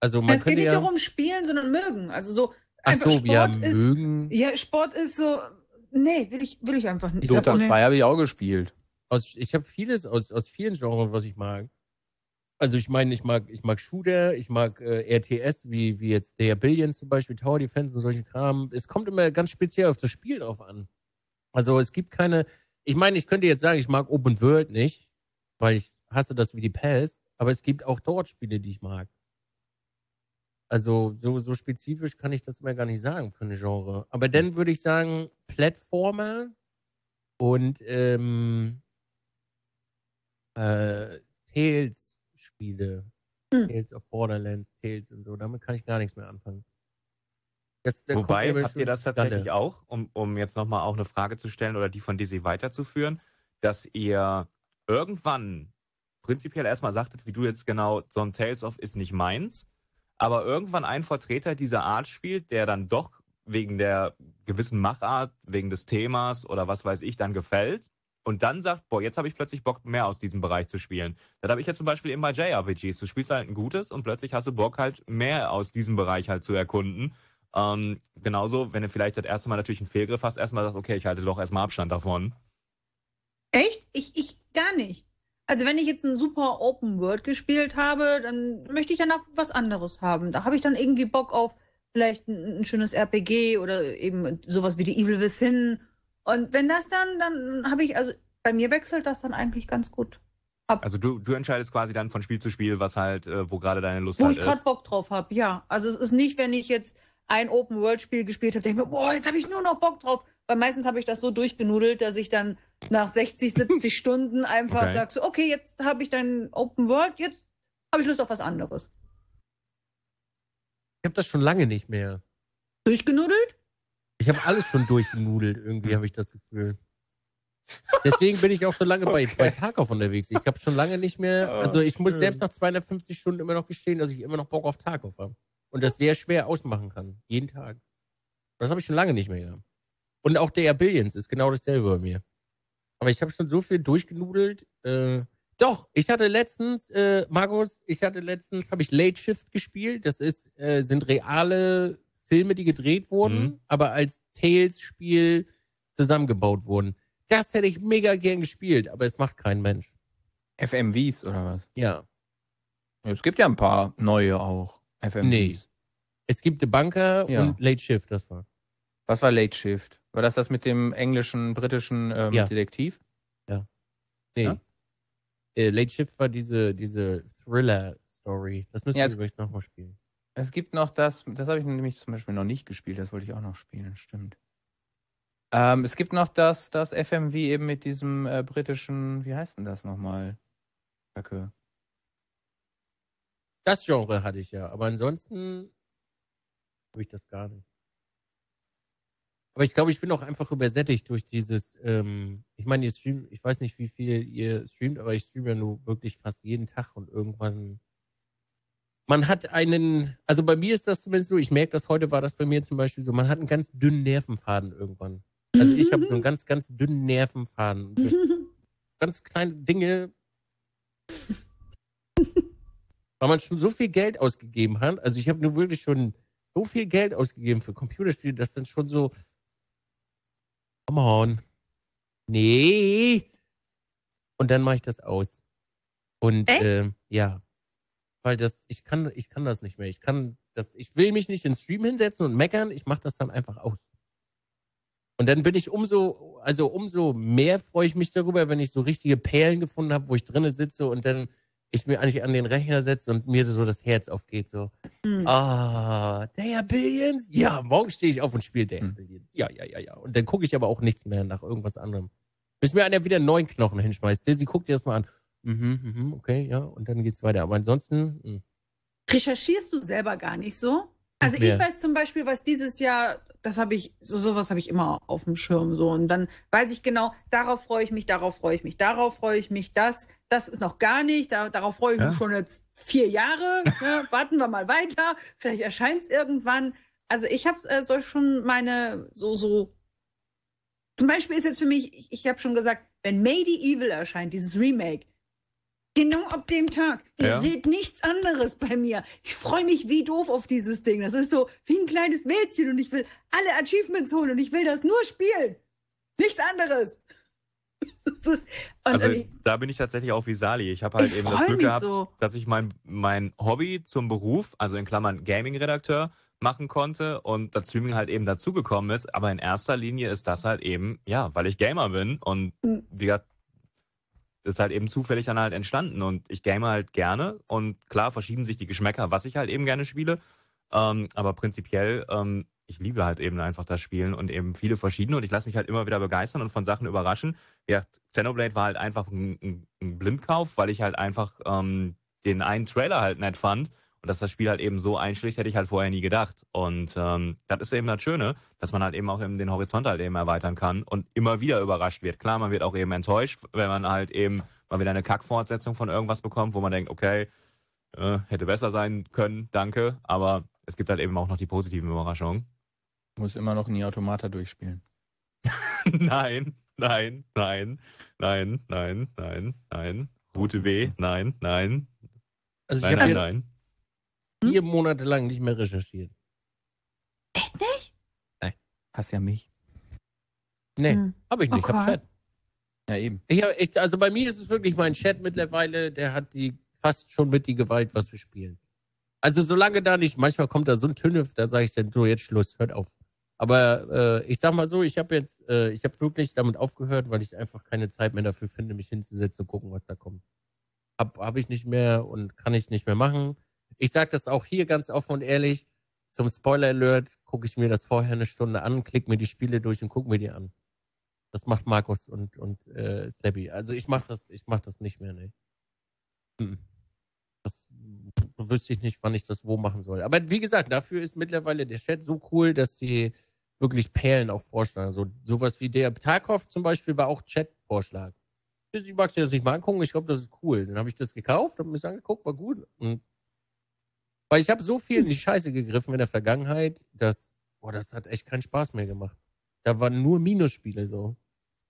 Also man es geht nicht ja darum spielen, sondern mögen. Also so Ach so, Sport ja, ist, mögen. Ja, Sport ist so. Nee, will ich, will ich einfach nicht. Dota 2 habe ich auch gespielt. Aus, ich habe vieles aus, aus vielen Genres, was ich mag. Also ich meine, ich mag, ich mag Shooter, ich mag äh, RTS, wie, wie jetzt der Billions zum Beispiel, Tower Defense und solche Kram. Es kommt immer ganz speziell auf das Spiel drauf an. Also es gibt keine, ich meine, ich könnte jetzt sagen, ich mag Open World nicht, weil ich hasse das wie die Pest, aber es gibt auch dort Spiele, die ich mag. Also so, so spezifisch kann ich das immer gar nicht sagen für ein Genre. Aber dann würde ich sagen, Plattformer und ähm, äh, Tales Spiele, hm. Tales of Borderlands, Tales und so, damit kann ich gar nichts mehr anfangen. Das, Wobei, habt ihr das tatsächlich Galle. auch, um, um jetzt nochmal auch eine Frage zu stellen oder die von Dizzy weiterzuführen, dass ihr irgendwann prinzipiell erstmal sagtet, wie du jetzt genau, so ein Tales of ist nicht meins, aber irgendwann ein Vertreter dieser Art spielt, der dann doch wegen der gewissen Machart, wegen des Themas oder was weiß ich, dann gefällt und dann sagt, boah, jetzt habe ich plötzlich Bock, mehr aus diesem Bereich zu spielen. Das habe ich ja zum Beispiel eben bei JRPGs. Du spielst halt ein gutes und plötzlich hast du Bock, halt mehr aus diesem Bereich halt zu erkunden. Ähm, genauso, wenn du vielleicht das erste Mal natürlich einen Fehlgriff hast, erstmal sagst, okay, ich halte doch erstmal Abstand davon. Echt? Ich, ich gar nicht. Also wenn ich jetzt ein super Open World gespielt habe, dann möchte ich danach was anderes haben. Da habe ich dann irgendwie Bock auf vielleicht ein, ein schönes RPG oder eben sowas wie die Evil Within und wenn das dann, dann habe ich, also bei mir wechselt das dann eigentlich ganz gut. Ab. Also du, du entscheidest quasi dann von Spiel zu Spiel, was halt, äh, wo gerade deine Lust wo halt ist. Wo ich gerade Bock drauf habe, ja. Also es ist nicht, wenn ich jetzt ein Open-World-Spiel gespielt habe, denke ich mir, boah, jetzt habe ich nur noch Bock drauf. Weil meistens habe ich das so durchgenudelt, dass ich dann nach 60, 70 Stunden einfach okay. sage, so, okay, jetzt habe ich dein Open World, jetzt habe ich Lust auf was anderes. Ich habe das schon lange nicht mehr. Durchgenudelt? Ich habe alles schon durchgenudelt, irgendwie habe ich das Gefühl. Deswegen bin ich auch so lange okay. bei, bei Tarkov unterwegs. Ich habe schon lange nicht mehr, ah, also ich muss selbst nach 250 Stunden immer noch gestehen, dass ich immer noch Bock auf Tarkov habe. Und das sehr schwer ausmachen kann. Jeden Tag. Das habe ich schon lange nicht mehr gehabt. Und auch der Billions ist genau dasselbe bei mir. Aber ich habe schon so viel durchgenudelt. Äh, doch, ich hatte letztens, äh, Markus, ich hatte letztens, habe ich Late Shift gespielt. Das ist, äh, sind reale Filme, die gedreht wurden, mhm. aber als Tales-Spiel zusammengebaut wurden. Das hätte ich mega gern gespielt, aber es macht kein Mensch. FMVs oder was? Ja. Es gibt ja ein paar neue auch. FMVs. Nee. Es gibt The Bunker ja. und Late Shift, das war. Was war Late Shift? War das das mit dem englischen, britischen ähm, ja. Detektiv? Ja. Nee. Ja? Äh, Late Shift war diese, diese Thriller-Story. Das müssen wir übrigens nochmal spielen. Es gibt noch das, das habe ich nämlich zum Beispiel noch nicht gespielt, das wollte ich auch noch spielen, stimmt. Ähm, es gibt noch das, das FMV eben mit diesem äh, britischen, wie heißt denn das nochmal? Kacke. Das Genre hatte ich ja, aber ansonsten habe ich das gar nicht. Aber ich glaube, ich bin auch einfach übersättigt durch dieses, ähm, ich meine, ihr streamt, ich weiß nicht, wie viel ihr streamt, aber ich streame ja nur wirklich fast jeden Tag und irgendwann man hat einen, also bei mir ist das zumindest so, ich merke das heute war das bei mir zum Beispiel so, man hat einen ganz dünnen Nervenfaden irgendwann. Also ich habe so einen ganz, ganz dünnen Nervenfaden. ganz kleine Dinge. Weil man schon so viel Geld ausgegeben hat. Also ich habe nur wirklich schon so viel Geld ausgegeben für Computerspiele, dass dann schon so. Come on. Nee. Und dann mache ich das aus. Und äh, ja weil das, ich kann, ich kann das nicht mehr. Ich kann das, ich will mich nicht in den Stream hinsetzen und meckern, ich mache das dann einfach aus. Und dann bin ich umso, also umso mehr freue ich mich darüber, wenn ich so richtige Perlen gefunden habe, wo ich drinnen sitze und dann ich mir eigentlich an den Rechner setze und mir so das Herz aufgeht, so, hm. ah, Daya Billions, ja, morgen stehe ich auf und spiele Daya hm. Billions, ja, ja, ja, ja. Und dann gucke ich aber auch nichts mehr nach irgendwas anderem. Bis mir einer wieder einen neuen Knochen hinschmeißt. Der, guck dir das mal an. Mhm, mhm, okay, ja, und dann geht's weiter. Aber ansonsten. Mh. Hm. Recherchierst du selber gar nicht so? Also ich weiß zum Beispiel, was dieses Jahr, das habe ich, so, sowas habe ich immer auf dem Schirm so. Und dann weiß ich genau, darauf freue ich mich, darauf freue ich mich, darauf freue ich mich, das, das ist noch gar nicht, da, darauf freue ich ja? mich schon jetzt vier Jahre. Ne? Warten wir mal weiter, vielleicht erscheint es irgendwann. Also ich habe äh, so schon meine, so, so. Zum Beispiel ist jetzt für mich, ich, ich habe schon gesagt, wenn Made Evil erscheint, dieses Remake, Genau ab dem Tag. Ihr ja. seht nichts anderes bei mir. Ich freue mich wie doof auf dieses Ding. Das ist so wie ein kleines Mädchen und ich will alle Achievements holen und ich will das nur spielen. Nichts anderes. Ist, also ich, da bin ich tatsächlich auch wie Sali. Ich habe halt ich eben das Glück gehabt, so. dass ich mein, mein Hobby zum Beruf, also in Klammern Gaming-Redakteur, machen konnte und das Streaming halt eben dazugekommen ist. Aber in erster Linie ist das halt eben, ja, weil ich Gamer bin und mhm. wie gesagt, das ist halt eben zufällig dann halt entstanden und ich game halt gerne und klar verschieben sich die Geschmäcker, was ich halt eben gerne spiele, ähm, aber prinzipiell, ähm, ich liebe halt eben einfach das Spielen und eben viele verschiedene und ich lasse mich halt immer wieder begeistern und von Sachen überraschen. Ja, Xenoblade war halt einfach ein, ein, ein Blindkauf, weil ich halt einfach ähm, den einen Trailer halt nett fand und dass das Spiel halt eben so einschlägt, hätte ich halt vorher nie gedacht. Und ähm, das ist eben das Schöne, dass man halt eben auch eben den Horizont halt eben erweitern kann und immer wieder überrascht wird. Klar, man wird auch eben enttäuscht, wenn man halt eben mal wieder eine Kackfortsetzung von irgendwas bekommt, wo man denkt, okay, äh, hätte besser sein können, danke. Aber es gibt halt eben auch noch die positiven Überraschungen. Muss immer noch nie Automata durchspielen. nein, nein, nein, nein, nein, nein, nein. Route B, nein, nein. Also ich nein, ich nein, nein. Hm? vier Monate lang nicht mehr recherchiert. Echt nicht? Nein. Hast ja mich. Nee, hm. habe ich nicht. Okay. Ich hab Chat. Ja, eben. Ich hab, ich, also bei mir ist es wirklich mein Chat mittlerweile, der hat die fast schon mit die Gewalt, was wir spielen. Also solange da nicht, manchmal kommt da so ein Tünnef, da sage ich dann, so jetzt Schluss, hört auf. Aber äh, ich sag mal so, ich habe jetzt, äh, ich habe wirklich damit aufgehört, weil ich einfach keine Zeit mehr dafür finde, mich hinzusetzen und gucken, was da kommt. Hab, hab ich nicht mehr und kann ich nicht mehr machen. Ich sage das auch hier ganz offen und ehrlich. Zum Spoiler Alert gucke ich mir das vorher eine Stunde an, klicke mir die Spiele durch und gucke mir die an. Das macht Markus und, und äh, Slabby. Also ich mache das, ich mach das nicht mehr, ne? Hm. Das wüsste ich nicht, wann ich das wo machen soll. Aber wie gesagt, dafür ist mittlerweile der Chat so cool, dass die wirklich Perlen auch vorschlagen. So, sowas wie der Tarkov zum Beispiel war auch Chat-Vorschlag. Ich mag es das nicht mal angucken, ich glaube, das ist cool. Dann habe ich das gekauft, habe mir das angeguckt, war gut. Und weil ich habe so viel in die hm. Scheiße gegriffen in der Vergangenheit, dass, boah, das hat echt keinen Spaß mehr gemacht. Da waren nur Minusspiele so.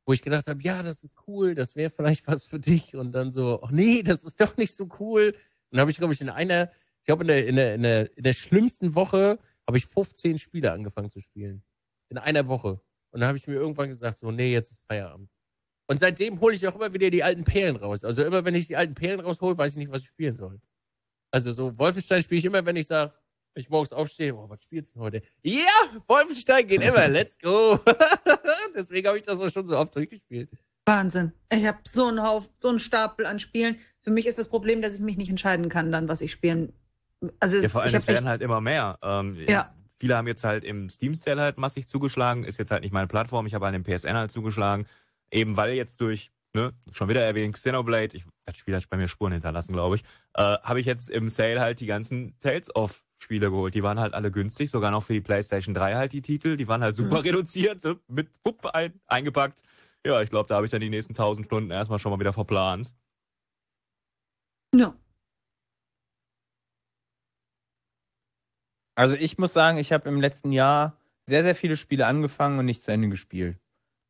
Wo ich gedacht habe, ja, das ist cool, das wäre vielleicht was für dich. Und dann so, oh nee, das ist doch nicht so cool. Und dann habe ich, glaube ich, in einer, ich glaube, in der, in, der, in, der, in der schlimmsten Woche habe ich 15 Spiele angefangen zu spielen. In einer Woche. Und dann habe ich mir irgendwann gesagt, so, nee, jetzt ist Feierabend. Und seitdem hole ich auch immer wieder die alten Perlen raus. Also immer, wenn ich die alten Perlen raushole, weiß ich nicht, was ich spielen soll. Also so Wolfenstein spiele ich immer, wenn ich sage, ich morgens aufstehe, oh, was spielst du heute? Ja, yeah, Wolfenstein geht immer, let's go. Deswegen habe ich das auch schon so oft durchgespielt. Wahnsinn. Ich habe so einen Haufen, so einen Stapel an Spielen. Für mich ist das Problem, dass ich mich nicht entscheiden kann, dann was ich spielen. Also ja, vor allem, es werden halt immer mehr. Ähm, ja. Viele haben jetzt halt im Steam Sale halt massig zugeschlagen, ist jetzt halt nicht meine Plattform. Ich habe an dem PSN halt zugeschlagen, eben weil jetzt durch ne, schon wieder erwähnt, Xenoblade, ich, das Spiel hat bei mir Spuren hinterlassen, glaube ich, äh, habe ich jetzt im Sale halt die ganzen Tales of Spiele geholt. Die waren halt alle günstig, sogar noch für die PlayStation 3 halt die Titel. Die waren halt hm. super mhm. reduziert, ne, mit Pupp ein, eingepackt. Ja, ich glaube, da habe ich dann die nächsten 1000 Stunden erstmal schon mal wieder verplant. Ja. No. Also ich muss sagen, ich habe im letzten Jahr sehr, sehr viele Spiele angefangen und nicht zu Ende gespielt,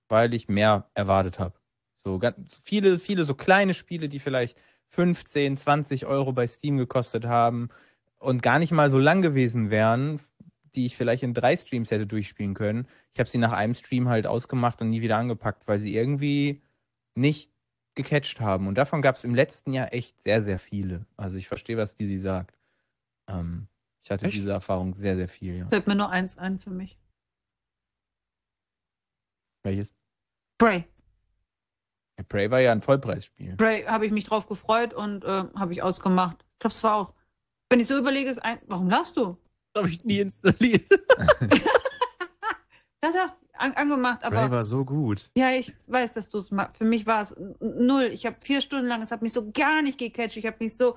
weil ich mehr erwartet habe. So ganz viele, viele so kleine Spiele, die vielleicht 15, 20 Euro bei Steam gekostet haben und gar nicht mal so lang gewesen wären, die ich vielleicht in drei Streams hätte durchspielen können. Ich habe sie nach einem Stream halt ausgemacht und nie wieder angepackt, weil sie irgendwie nicht gecatcht haben. Und davon gab es im letzten Jahr echt sehr, sehr viele. Also ich verstehe, was Dizzy sagt. Ähm, ich hatte echt? diese Erfahrung sehr, sehr viel. Ja. Fällt mir nur eins ein für mich. Welches? Prey. Ja, Prey war ja ein Vollpreisspiel. Prey habe ich mich drauf gefreut und äh, habe ich ausgemacht. Ich glaube, es war auch. Wenn ich so überlege, ist ein. Warum lachst du? Habe ich nie installiert. das hat an, angemacht, aber. Prey war so gut. Ja, ich weiß, dass du es magst. Für mich war es null. Ich habe vier Stunden lang, es hat mich so gar nicht gecatcht. Ich habe mich so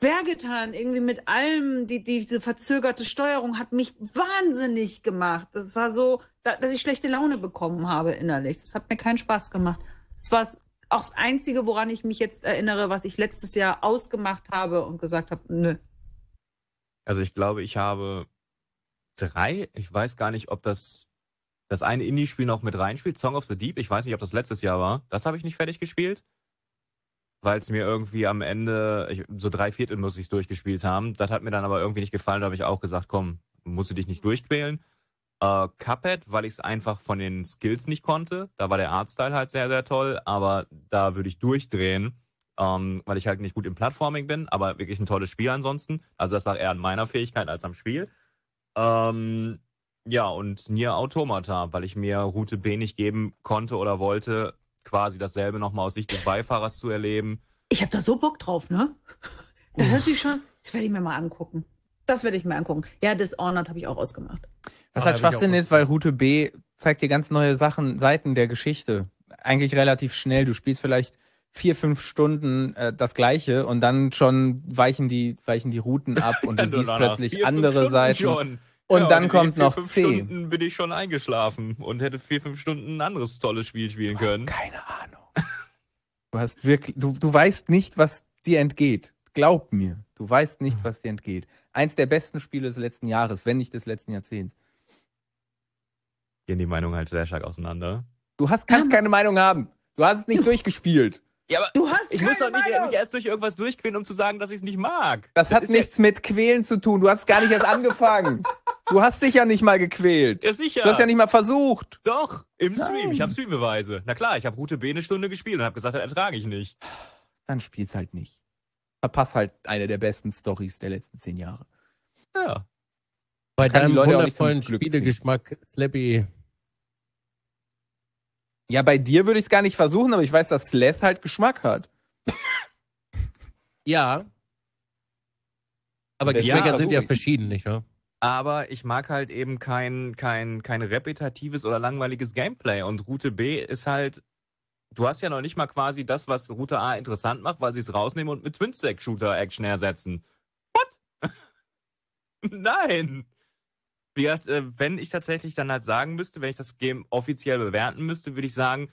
wehgetan, irgendwie mit allem, die, die, diese verzögerte Steuerung hat mich wahnsinnig gemacht. Das war so, da, dass ich schlechte Laune bekommen habe innerlich. Das hat mir keinen Spaß gemacht. Es war auch das Einzige, woran ich mich jetzt erinnere, was ich letztes Jahr ausgemacht habe und gesagt habe, nö. Also ich glaube, ich habe drei. Ich weiß gar nicht, ob das das eine Indie-Spiel noch mit reinspielt. Song of the Deep. Ich weiß nicht, ob das letztes Jahr war. Das habe ich nicht fertig gespielt. Weil es mir irgendwie am Ende, ich, so drei Viertel muss ich es durchgespielt haben. Das hat mir dann aber irgendwie nicht gefallen. Da habe ich auch gesagt, komm, musst du dich nicht durchquälen. Äh, Cuphead, weil ich es einfach von den Skills nicht konnte. Da war der Artstyle halt sehr, sehr toll, aber da würde ich durchdrehen, ähm, weil ich halt nicht gut im Plattforming bin, aber wirklich ein tolles Spiel ansonsten. Also das lag eher an meiner Fähigkeit als am Spiel. Ähm, ja, und Nier Automata, weil ich mir Route B nicht geben konnte oder wollte, quasi dasselbe nochmal aus Sicht des Beifahrers zu erleben. Ich habe da so Bock drauf, ne? Das hört sich schon. Das werde ich mir mal angucken. Das werde ich mir angucken. Ja, Dishonored habe ich auch ausgemacht. Was ah, halt Schwachsinn ist, weil Route B zeigt dir ganz neue Sachen, Seiten der Geschichte. Eigentlich relativ schnell. Du spielst vielleicht vier, fünf Stunden äh, das Gleiche und dann schon weichen die, weichen die Routen ab und du siehst plötzlich vier, andere Seiten. Schon. Und ja, dann und kommt vier, noch fünf C. Stunden bin ich schon eingeschlafen und hätte vier, fünf Stunden ein anderes tolles Spiel spielen du können. keine Ahnung. Du hast wirklich, du, du weißt nicht, was dir entgeht. Glaub mir, du weißt nicht, hm. was dir entgeht. Eins der besten Spiele des letzten Jahres, wenn nicht des letzten Jahrzehnts gehen die Meinungen halt sehr stark auseinander. Du hast, kannst keine Meinung haben. Du hast es nicht durchgespielt. Ja, aber du hast ich muss doch nicht, erst durch irgendwas durchquälen, um zu sagen, dass ich es nicht mag. Das, das hat nichts ja mit Quälen zu tun. Du hast gar nicht erst angefangen. Du hast dich ja nicht mal gequält. Ja, sicher. Du hast ja nicht mal versucht. Doch, im Nein. Stream. Ich habe Streambeweise. Na klar, ich habe Route B eine Stunde gespielt und habe gesagt, das ertrage ich nicht. Dann spiel's halt nicht. Verpass halt eine der besten Stories der letzten zehn Jahre. Ja. Bei deinem wundervollen Spielegeschmack, Slappy. Ja, bei dir würde ich es gar nicht versuchen, aber ich weiß, dass Sleth halt Geschmack hat. ja. Aber Geschmäcker ja, sind ja verschieden, nicht wahr? Aber ich mag halt eben kein, kein, kein repetitives oder langweiliges Gameplay. Und Route B ist halt, du hast ja noch nicht mal quasi das, was Route A interessant macht, weil sie es rausnehmen und mit Twin-Stack-Shooter-Action ersetzen. What? Nein! wie gesagt, äh, wenn ich tatsächlich dann halt sagen müsste, wenn ich das Game offiziell bewerten müsste, würde ich sagen,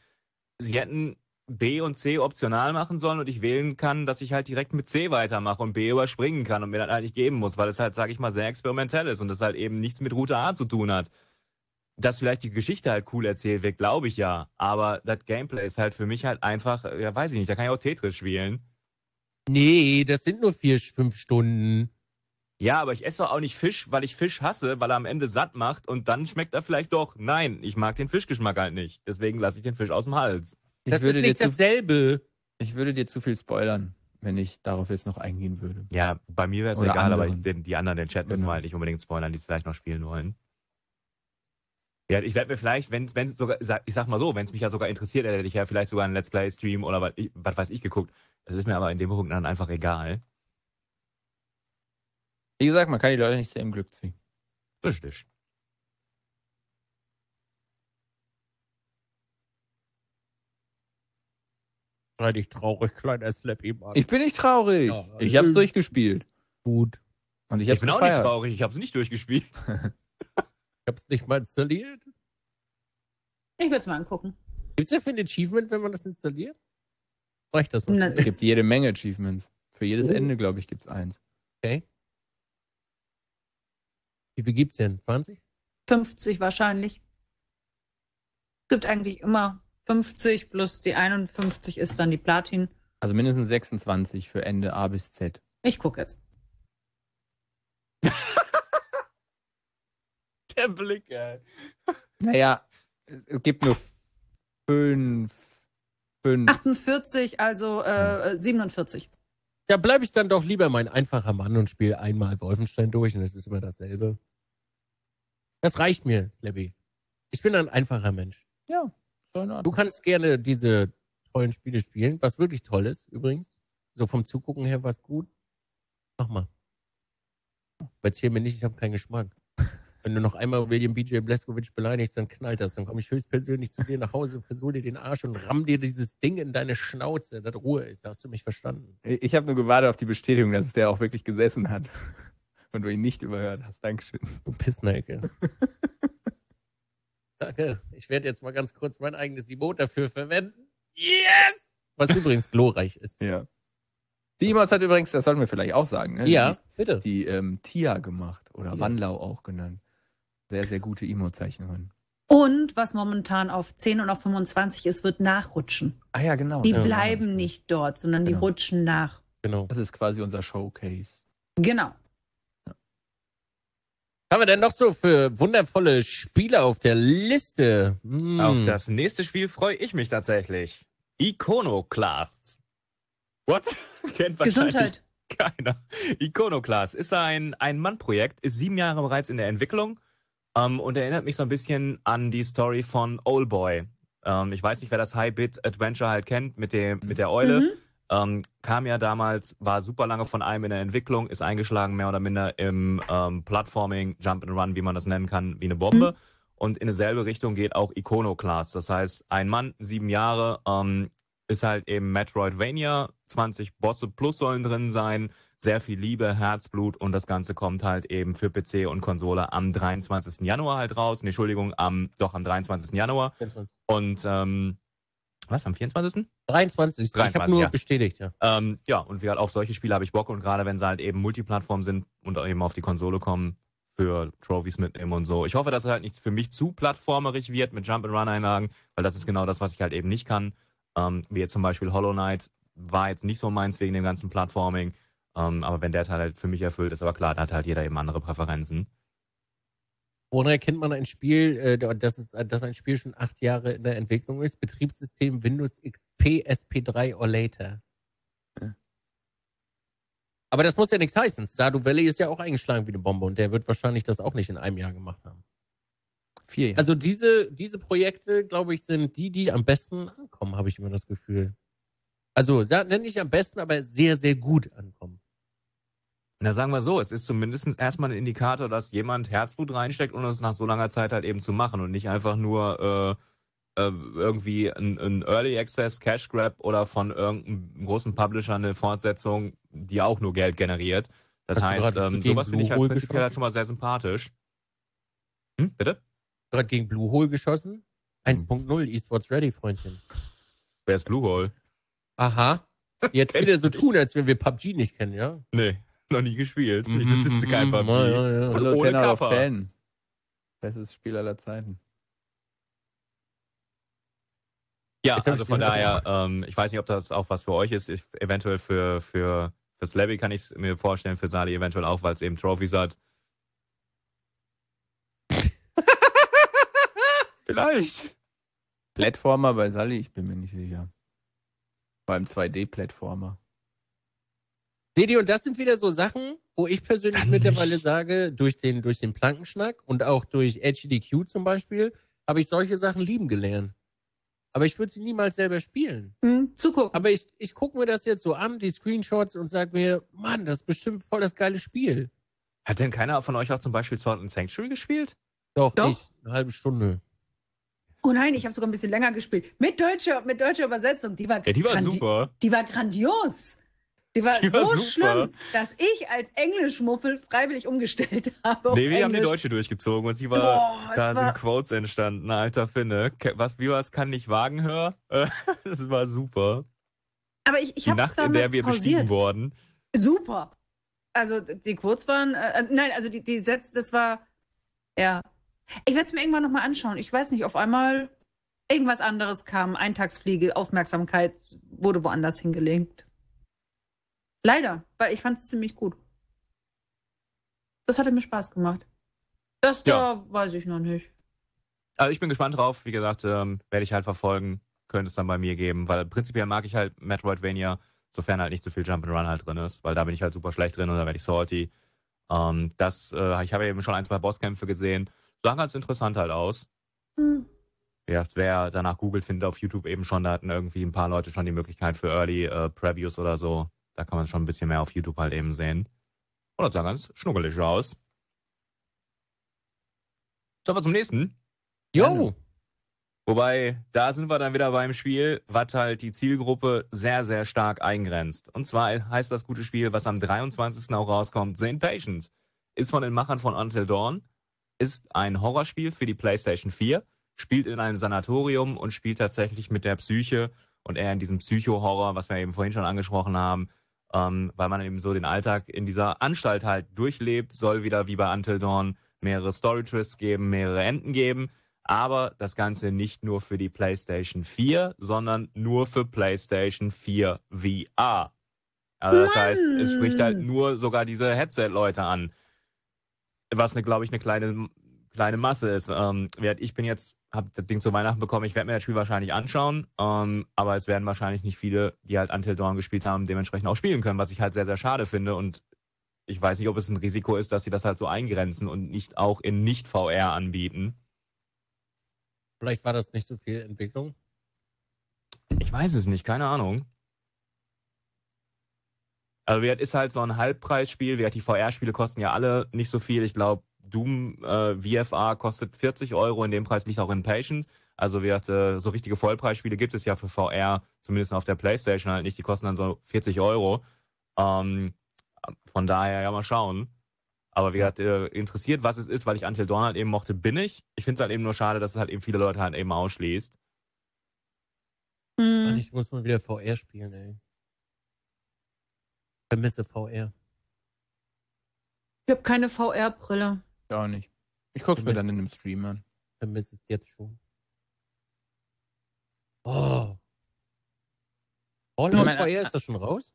sie hätten B und C optional machen sollen und ich wählen kann, dass ich halt direkt mit C weitermache und B überspringen kann und mir dann halt nicht geben muss, weil es halt, sage ich mal, sehr experimentell ist und das halt eben nichts mit Route A zu tun hat. Dass vielleicht die Geschichte halt cool erzählt wird, glaube ich ja, aber das Gameplay ist halt für mich halt einfach, ja weiß ich nicht, da kann ich auch Tetris spielen. Nee, das sind nur vier, fünf Stunden. Ja, aber ich esse auch nicht Fisch, weil ich Fisch hasse, weil er am Ende satt macht und dann schmeckt er vielleicht doch. Nein, ich mag den Fischgeschmack halt nicht. Deswegen lasse ich den Fisch aus dem Hals. Das ist nicht dasselbe. Ich würde dir zu viel spoilern, wenn ich darauf jetzt noch eingehen würde. Ja, bei mir wäre es egal, anderen. aber ich, den, die anderen den Chat müssen genau. wir halt nicht unbedingt spoilern, die es vielleicht noch spielen wollen. Ja, ich werde mir vielleicht, wenn wenn sogar, ich sag mal so, wenn es mich ja sogar interessiert, hätte ich ja vielleicht sogar einen Let's Play Stream oder was, was weiß ich geguckt. Das ist mir aber in dem Punkt dann einfach egal. Wie gesagt, man kann die Leute nicht zu ihrem Glück ziehen. Richtig. Sei nicht traurig, kleiner Slappy Mann. Ich bin nicht traurig. Ja, ich hab's durchgespielt. Gut. Und ich, hab's ich bin gefeiert. auch nicht traurig, ich hab's nicht durchgespielt. ich hab's nicht mal installiert. Ich würde mal angucken. Gibt's ja für ein Achievement, wenn man das installiert? Reicht das mal? Es gibt jede Menge Achievements. Für jedes oh. Ende, glaube ich, gibt's eins. Okay. Wie viel gibt es denn? 20? 50 wahrscheinlich. Es gibt eigentlich immer 50 plus die 51 ist dann die Platin. Also mindestens 26 für Ende A bis Z. Ich gucke jetzt. Der Blick, ey. Naja, es gibt nur 5. fünf. 48, also äh, 47. Hm. Ja, bleibe ich dann doch lieber mein einfacher Mann und spiele einmal Wolfenstein durch und es ist immer dasselbe. Das reicht mir, Slabby. Ich bin ein einfacher Mensch. Ja, schon Du kannst gerne diese tollen Spiele spielen, was wirklich toll ist, übrigens. So vom Zugucken her war es gut. Mach mal. Erzähl mir nicht, ich habe keinen Geschmack. Wenn du noch einmal William B.J. Bleskowitz beleidigst, dann knallt das. Dann komme ich höchstpersönlich zu dir nach Hause, versuche dir den Arsch und ramm dir dieses Ding in deine Schnauze, dass Ruhe ist. Hast du mich verstanden? Ich habe nur gewartet auf die Bestätigung, dass es der auch wirklich gesessen hat und du ihn nicht überhört hast. Dankeschön. Du Pissnelke. Danke. Ich werde jetzt mal ganz kurz mein eigenes Emote dafür verwenden. Yes! Was übrigens glorreich ist. Ja. Die Emotes hat übrigens, das sollten wir vielleicht auch sagen, ne? Ja, die, bitte. Die ähm, Tia gemacht oder ja. Wandlau auch genannt. Sehr, sehr gute emo zeichnerin Und was momentan auf 10 und auf 25 ist, wird nachrutschen. Ah ja, genau. Die ja, bleiben genau. nicht dort, sondern genau. die rutschen nach. Genau. Das ist quasi unser Showcase. Genau haben wir denn noch so für wundervolle Spiele auf der Liste? Hm. Auf das nächste Spiel freue ich mich tatsächlich. Iconoclasts. What? Kennt Gesundheit. Keiner. Iconoclast ist ein Ein-Mann-Projekt, ist sieben Jahre bereits in der Entwicklung ähm, und erinnert mich so ein bisschen an die Story von Oldboy. Ähm, ich weiß nicht, wer das High-Bit-Adventure halt kennt mit, dem, mit der Eule. Mhm. Ähm, kam ja damals, war super lange von einem in der Entwicklung, ist eingeschlagen mehr oder minder im ähm, Platforming, Jump and Run, wie man das nennen kann, wie eine Bombe. Mhm. Und in dieselbe Richtung geht auch Iconoclast. Das heißt, ein Mann, sieben Jahre, ähm, ist halt eben Metroidvania, 20 Bosse plus sollen drin sein, sehr viel Liebe, Herzblut und das Ganze kommt halt eben für PC und Konsole am 23. Januar halt raus. Nee, Entschuldigung, am, doch am 23. Januar. Und ähm, was, am 24.? 23. 23. Ich habe nur ja. bestätigt, ja. Ähm, ja, und wie halt auf solche Spiele habe ich Bock und gerade wenn sie halt eben Multiplattform sind und eben auf die Konsole kommen, für Trophies mitnehmen und so. Ich hoffe, dass es halt nicht für mich zu plattformerig wird mit Jump-and-Run-Einlagen, weil das ist genau das, was ich halt eben nicht kann. Ähm, wie jetzt zum Beispiel Hollow Knight war jetzt nicht so meins wegen dem ganzen Plattforming. Ähm, aber wenn der Teil halt für mich erfüllt ist, aber klar, da hat halt jeder eben andere Präferenzen. Woran erkennt man ein Spiel, äh, dass, es, dass ein Spiel schon acht Jahre in der Entwicklung ist? Betriebssystem Windows XP, SP3 or later. Aber das muss ja nichts heißen. Stardew Valley ist ja auch eingeschlagen wie eine Bombe und der wird wahrscheinlich das auch nicht in einem Jahr gemacht haben. Vier Jahre. Also diese, diese Projekte, glaube ich, sind die, die am besten ankommen, habe ich immer das Gefühl. Also, nenne ich am besten, aber sehr, sehr gut ankommen. Na, sagen wir so, es ist zumindest erstmal ein Indikator, dass jemand Herzblut reinsteckt, um es nach so langer Zeit halt eben zu machen und nicht einfach nur äh, äh, irgendwie ein, ein, Early Access Cash Grab oder von irgendeinem großen Publisher eine Fortsetzung, die auch nur Geld generiert. Das Hast heißt, ähm, sowas finde ich halt prinzipiell halt schon mal sehr sympathisch. Hm, bitte? Gerade gegen Blue Hole geschossen? 1.0 hm. Esports Ready, Freundchen. Wer ist Blue Hole? Aha. Jetzt wieder so tun, als wenn wir PUBG nicht kennen, ja? Nee. noch nie gespielt. Ich mhm, besitze kein mhm, mhm. PUBG. Ja, ja. Und ohne Kappa. Bestes Spiel aller Zeiten. Ja, also von daher, ähm, ich weiß nicht, ob das auch was für euch ist. Ich, eventuell für, für, fürs Levy kann ich es mir vorstellen, für Sali eventuell auch, weil es eben Trophies hat. Vielleicht. Plattformer bei Sally, ich bin mir nicht sicher. Beim 2D-Plattformer. Seht ihr, und das sind wieder so Sachen, wo ich persönlich Dann mittlerweile nicht. sage, durch den, durch den Plankenschnack und auch durch HDQ zum Beispiel, habe ich solche Sachen lieben gelernt. Aber ich würde sie niemals selber spielen. Mhm, zugucken. Aber ich, ich gucke mir das jetzt so an, die Screenshots, und sage mir, Mann, das ist bestimmt voll das geile Spiel. Hat denn keiner von euch auch zum Beispiel Sword and Sanctuary gespielt? Doch, Doch. ich. Eine halbe Stunde. Oh nein, ich habe sogar ein bisschen länger gespielt. Mit deutscher, mit deutscher Übersetzung. Die war, ja, die war super. die war grandios. Die war, die war so super. schlimm, dass ich als Englischmuffel freiwillig umgestellt habe. Nee, wir Englisch. haben die Deutsche durchgezogen und sie war, oh, da sind Quotes entstanden, alter Finne. Was, wie was kann nicht wagen, hör? das war super. Aber ich, ich habe Nacht, in der wir bestiegen worden. Super. Also die Quotes waren, äh, äh nein, also die, die Sätze, das war, ja. Ich werde es mir irgendwann nochmal anschauen. Ich weiß nicht, auf einmal irgendwas anderes kam, Eintagsfliege, Aufmerksamkeit wurde woanders hingelegt. Leider, weil ich fand es ziemlich gut. Das hatte mir Spaß gemacht. Das ja. da weiß ich noch nicht. Also ich bin gespannt drauf. Wie gesagt, ähm, werde ich halt verfolgen. Könnte es dann bei mir geben, weil prinzipiell mag ich halt Metroidvania, sofern halt nicht zu so viel Jump'n'Run halt drin ist, weil da bin ich halt super schlecht drin und da werde ich salty. Ähm, das, äh, ich habe eben schon ein, zwei Bosskämpfe gesehen. Sah ganz interessant halt aus. Hm. Ja, wer danach googelt, findet auf YouTube eben schon, da hatten irgendwie ein paar Leute schon die Möglichkeit für Early äh, Previews oder so. Da kann man schon ein bisschen mehr auf YouTube halt eben sehen. Und das sah ganz schnuckelig aus. Schauen wir zum nächsten? Jo! Wobei, da sind wir dann wieder beim Spiel, was halt die Zielgruppe sehr, sehr stark eingrenzt. Und zwar heißt das gute Spiel, was am 23. auch rauskommt, The Impatient. Ist von den Machern von Until Dawn, ist ein Horrorspiel für die PlayStation 4, spielt in einem Sanatorium und spielt tatsächlich mit der Psyche und eher in diesem Psycho-Horror, was wir eben vorhin schon angesprochen haben, ähm, weil man eben so den Alltag in dieser Anstalt halt durchlebt, soll wieder wie bei Until Dawn mehrere Story Twists geben, mehrere Enden geben, aber das Ganze nicht nur für die PlayStation 4, sondern nur für PlayStation 4 VR. Also das heißt, es spricht halt hm. nur sogar diese Headset-Leute an, was ne, glaube ich, eine kleine kleine Masse ist. Ähm, ich bin jetzt habe das Ding zu Weihnachten bekommen. Ich werde mir das Spiel wahrscheinlich anschauen, ähm, aber es werden wahrscheinlich nicht viele, die halt Until Dawn gespielt haben, dementsprechend auch spielen können, was ich halt sehr, sehr schade finde. Und ich weiß nicht, ob es ein Risiko ist, dass sie das halt so eingrenzen und nicht auch in Nicht-VR anbieten. Vielleicht war das nicht so viel Entwicklung. Ich weiß es nicht, keine Ahnung. Also, wie ist halt so ein Halbpreisspiel. Wie Die VR-Spiele kosten ja alle nicht so viel. Ich glaube, Doom äh, VFR kostet 40 Euro, in dem Preis liegt auch Impatient. Also wie gesagt, äh, so richtige Vollpreisspiele gibt es ja für VR, zumindest auf der Playstation halt nicht. Die kosten dann so 40 Euro. Ähm, von daher ja mal schauen. Aber wie gesagt, äh, interessiert, was es ist, weil ich Until Dawn halt eben mochte, bin ich. Ich finde es halt eben nur schade, dass es halt eben viele Leute halt eben ausschließt. Mhm. Ich muss mal wieder VR spielen, ey. Ich vermisse VR. Ich habe keine VR-Brille. Gar nicht. Ich guck's mir dann in dem Stream an. Vermisse es jetzt schon. Oh. Fallout VR äh, ist das schon raus?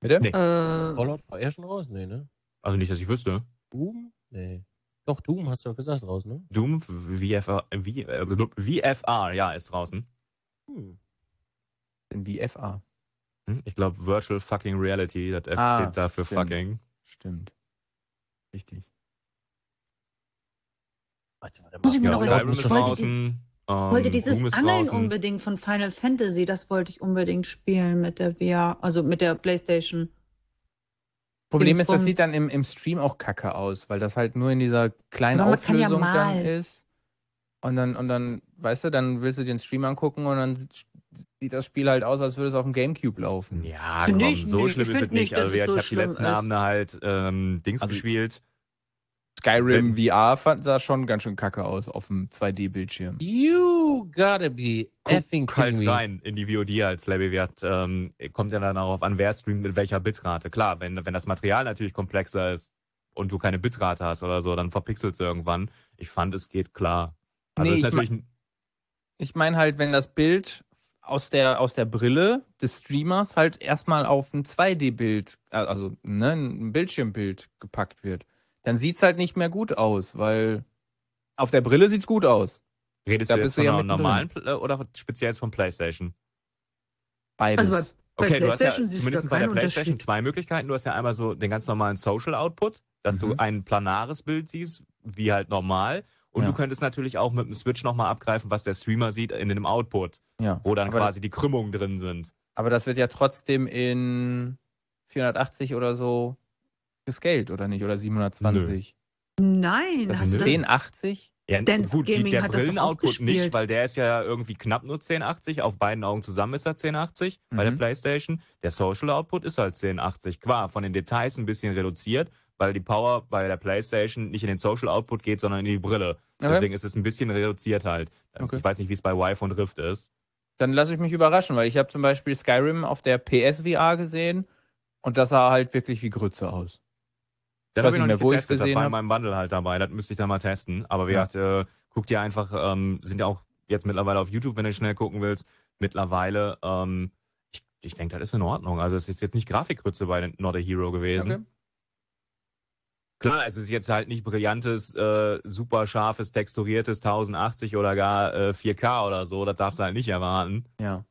Bitte? Nee. Äh, äh. Fallout VR schon raus? Nee, ne? Also nicht, dass ich wüsste. Doom? Nee. Doch, Doom hast du doch gesagt, raus, ne? Doom VFR, äh, VFR ja, ist draußen. Hm. In VFR. Hm, ich glaube, Virtual Fucking Reality, das F ah, steht dafür stimmt. fucking. Stimmt. Richtig. Warte, warte mal. Muss ich mir ja, noch Skyrim ist Ich wollte ähm, dieses Angeln draußen. unbedingt von Final Fantasy, das wollte ich unbedingt spielen mit der VR, also mit der Playstation. Problem Dingsbums. ist, das sieht dann im, im Stream auch kacke aus, weil das halt nur in dieser kleinen Aber Auflösung ja dann ist. Und dann, und dann, weißt du, dann willst du dir den Stream angucken und dann sieht das Spiel halt aus, als würde es auf dem Gamecube laufen. Ja, komm, so schlimm ist es nicht. Also, ich habe die letzten Abende halt ähm, Dings also, gespielt. Skyrim VR fand, sah schon ganz schön kacke aus auf dem 2D-Bildschirm. You gotta be effing Guck halt rein in die VOD als Labby Labelwert. Ähm, kommt ja dann darauf an, wer streamt mit welcher Bitrate. Klar, wenn, wenn das Material natürlich komplexer ist und du keine Bitrate hast oder so, dann verpixelst du irgendwann. Ich fand, es geht klar. Also nee, ist natürlich ich meine ich mein halt, wenn das Bild aus der, aus der Brille des Streamers halt erstmal auf ein 2D-Bild, äh, also ne, ein Bildschirmbild gepackt wird dann sieht es halt nicht mehr gut aus, weil auf der Brille sieht es gut aus. Redest da du jetzt von ja einer normalen drin. Äh, oder speziell von PlayStation? Beides. Also bei, okay, bei du hast ja zumindest bei der PlayStation zwei Möglichkeiten. Du hast ja einmal so den ganz normalen Social Output, dass mhm. du ein planares Bild siehst, wie halt normal. Und ja. du könntest natürlich auch mit dem Switch nochmal abgreifen, was der Streamer sieht in dem Output, ja. wo dann aber quasi die Krümmungen drin sind. Aber das wird ja trotzdem in 480 oder so fürs Geld, oder nicht? Oder 720? Nö. Nein. Das ist 1080? Ja, Dance gut, Gaming der Brillenoutput nicht, weil der ist ja irgendwie knapp nur 1080. Auf beiden Augen zusammen ist er 1080 mhm. bei der mhm. PlayStation. Der Social Output ist halt 1080. Qua, von den Details ein bisschen reduziert, weil die Power bei der PlayStation nicht in den Social Output geht, sondern in die Brille. Okay. Deswegen ist es ein bisschen reduziert halt. Okay. Ich weiß nicht, wie es bei Vive und Rift ist. Dann lasse ich mich überraschen, weil ich habe zum Beispiel Skyrim auf der PSVR gesehen und das sah halt wirklich wie Grütze aus ich weiß nicht mehr, nicht wo ich es gesehen habe. Das war in meinem Bundle halt dabei, das müsste ich dann mal testen. Aber wie ja. gesagt, äh, guck dir einfach, ähm, sind ja auch jetzt mittlerweile auf YouTube, wenn du schnell gucken willst, mittlerweile, ähm, ich, ich denke, das ist in Ordnung. Also es ist jetzt nicht Grafikgrütze bei Not a Hero gewesen. Okay. Klar, es ist jetzt halt nicht brillantes, äh, super scharfes, texturiertes 1080 oder gar äh, 4K oder so, das darfst du halt nicht erwarten. Ja.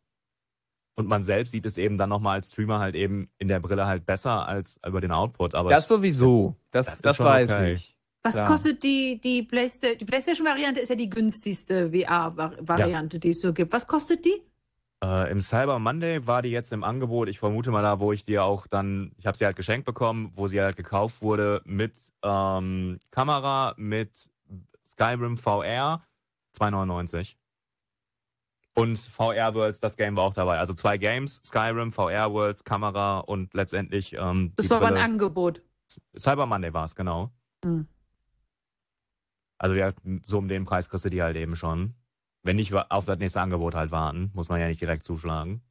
Und man selbst sieht es eben dann nochmal als Streamer halt eben in der Brille halt besser als über den Output. Aber das sowieso. Das, das, das weiß okay. ich. Was Klar. kostet die, die, Playsta die PlayStation-Variante? Ist ja die günstigste VR-Variante, ja. die es so gibt. Was kostet die? Äh, Im Cyber Monday war die jetzt im Angebot. Ich vermute mal da, wo ich die auch dann, ich habe sie halt geschenkt bekommen, wo sie halt gekauft wurde mit ähm, Kamera, mit Skyrim VR, 2,99. Und VR Worlds, das Game war auch dabei. Also zwei Games, Skyrim, VR Worlds, Kamera und letztendlich. Ähm, das war aber ein Angebot. Cyber Monday war es, genau. Mhm. Also ja, so um den Preis kriegst du die halt eben schon. Wenn nicht auf das nächste Angebot halt warten, muss man ja nicht direkt zuschlagen.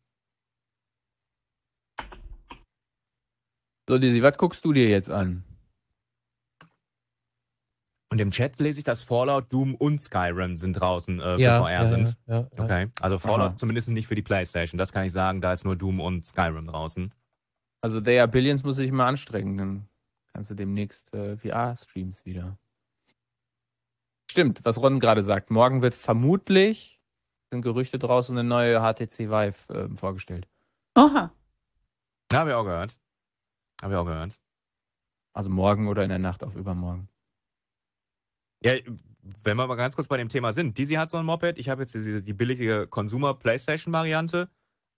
So, Dizzy, was guckst du dir jetzt an? Und im Chat lese ich, dass Fallout, Doom und Skyrim sind draußen äh, für ja, VR ja, sind. Ja, okay. Also Fallout Aha. zumindest nicht für die PlayStation. Das kann ich sagen. Da ist nur Doom und Skyrim draußen. Also They Are Billions muss ich mal anstrengen. Dann kannst du demnächst äh, VR-Streams wieder. Stimmt, was Ron gerade sagt. Morgen wird vermutlich, sind Gerüchte draußen, eine neue HTC Vive äh, vorgestellt. Oha. Ja, hab ich auch gehört. Hab ich auch gehört. Also morgen oder in der Nacht auf übermorgen. Ja, wenn wir mal ganz kurz bei dem Thema sind. Dizzy hat so ein Moped. Ich habe jetzt die, die billige Consumer-Playstation-Variante.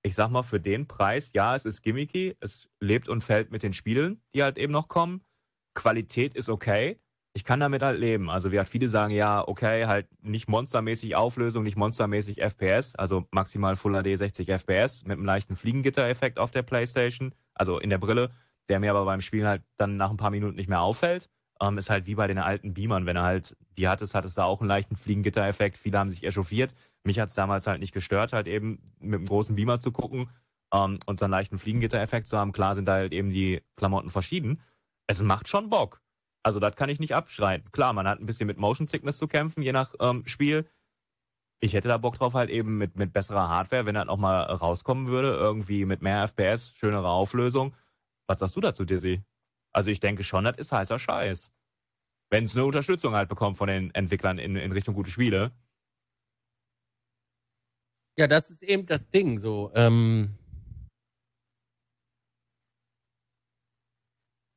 Ich sag mal, für den Preis, ja, es ist gimmicky. Es lebt und fällt mit den Spielen, die halt eben noch kommen. Qualität ist okay. Ich kann damit halt leben. Also, wie halt viele sagen, ja, okay, halt nicht monstermäßig Auflösung, nicht monstermäßig FPS, also maximal Full HD 60 FPS mit einem leichten Fliegengitter-Effekt auf der Playstation, also in der Brille, der mir aber beim Spielen halt dann nach ein paar Minuten nicht mehr auffällt ähm, ist halt wie bei den alten Beamern, wenn er halt die hattest, hattest du auch einen leichten Fliegengitter-Effekt. Viele haben sich echauffiert. Mich hat es damals halt nicht gestört, halt eben mit einem großen Beamer zu gucken ähm, und so einen leichten Fliegengitter-Effekt zu haben. Klar sind da halt eben die Klamotten verschieden. Es macht schon Bock. Also das kann ich nicht abschreiten. Klar, man hat ein bisschen mit Motion Sickness zu kämpfen, je nach ähm, Spiel. Ich hätte da Bock drauf, halt eben mit, mit besserer Hardware, wenn er noch mal rauskommen würde, irgendwie mit mehr FPS, schönere Auflösung. Was sagst du dazu, Dizzy? Also ich denke schon, das ist heißer Scheiß. Wenn es eine Unterstützung halt bekommt von den Entwicklern in, in Richtung gute Spiele. Ja, das ist eben das Ding so. Ähm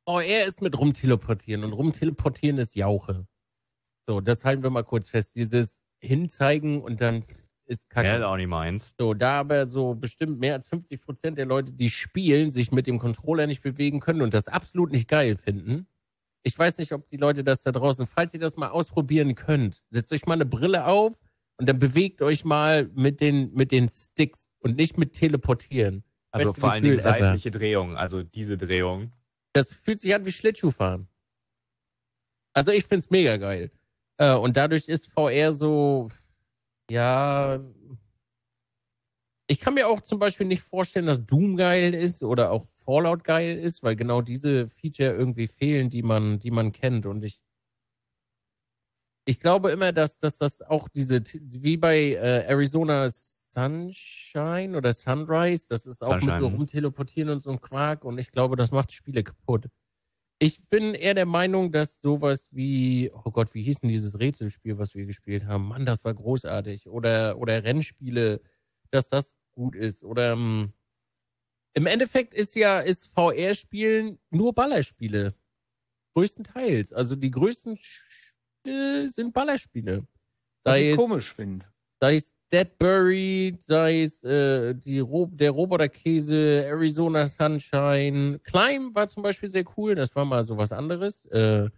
VR ist mit rumteleportieren und rumteleportieren ist Jauche. So, das halten wir mal kurz fest. Dieses Hinzeigen und dann ist kacke. Ja, auch nicht meins. So, da aber so bestimmt mehr als 50 Prozent der Leute, die spielen, sich mit dem Controller nicht bewegen können und das absolut nicht geil finden. Ich weiß nicht, ob die Leute das da draußen, falls ihr das mal ausprobieren könnt, setzt euch mal eine Brille auf und dann bewegt euch mal mit den, mit den Sticks und nicht mit Teleportieren. Also Beste vor allen Dingen seitliche ever. Drehung, also diese Drehung. Das fühlt sich an wie Schlittschuhfahren. Also ich find's mega geil. Äh, und dadurch ist VR so, ja. Ich kann mir auch zum Beispiel nicht vorstellen, dass Doom geil ist oder auch Fallout geil ist, weil genau diese Feature irgendwie fehlen, die man, die man kennt. Und ich, ich glaube immer, dass, dass das auch diese, wie bei äh, Arizona Sunshine oder Sunrise, das ist auch Sunshine. mit so rumteleportieren und so ein Quark. Und ich glaube, das macht Spiele kaputt. Ich bin eher der Meinung, dass sowas wie, oh Gott, wie hieß denn dieses Rätselspiel, was wir gespielt haben? Mann, das war großartig. Oder, oder Rennspiele, dass das gut ist. Oder um, hm, im Endeffekt ist ja, ist VR-Spielen nur Ballerspiele. Größtenteils. Also die größten Spiele sind Ballerspiele. Sei was ich es, komisch finde. Sei es Deadbury, sei es äh, die Ro der Roboterkäse, Arizona Sunshine. Climb war zum Beispiel sehr cool, das war mal so was anderes. Äh,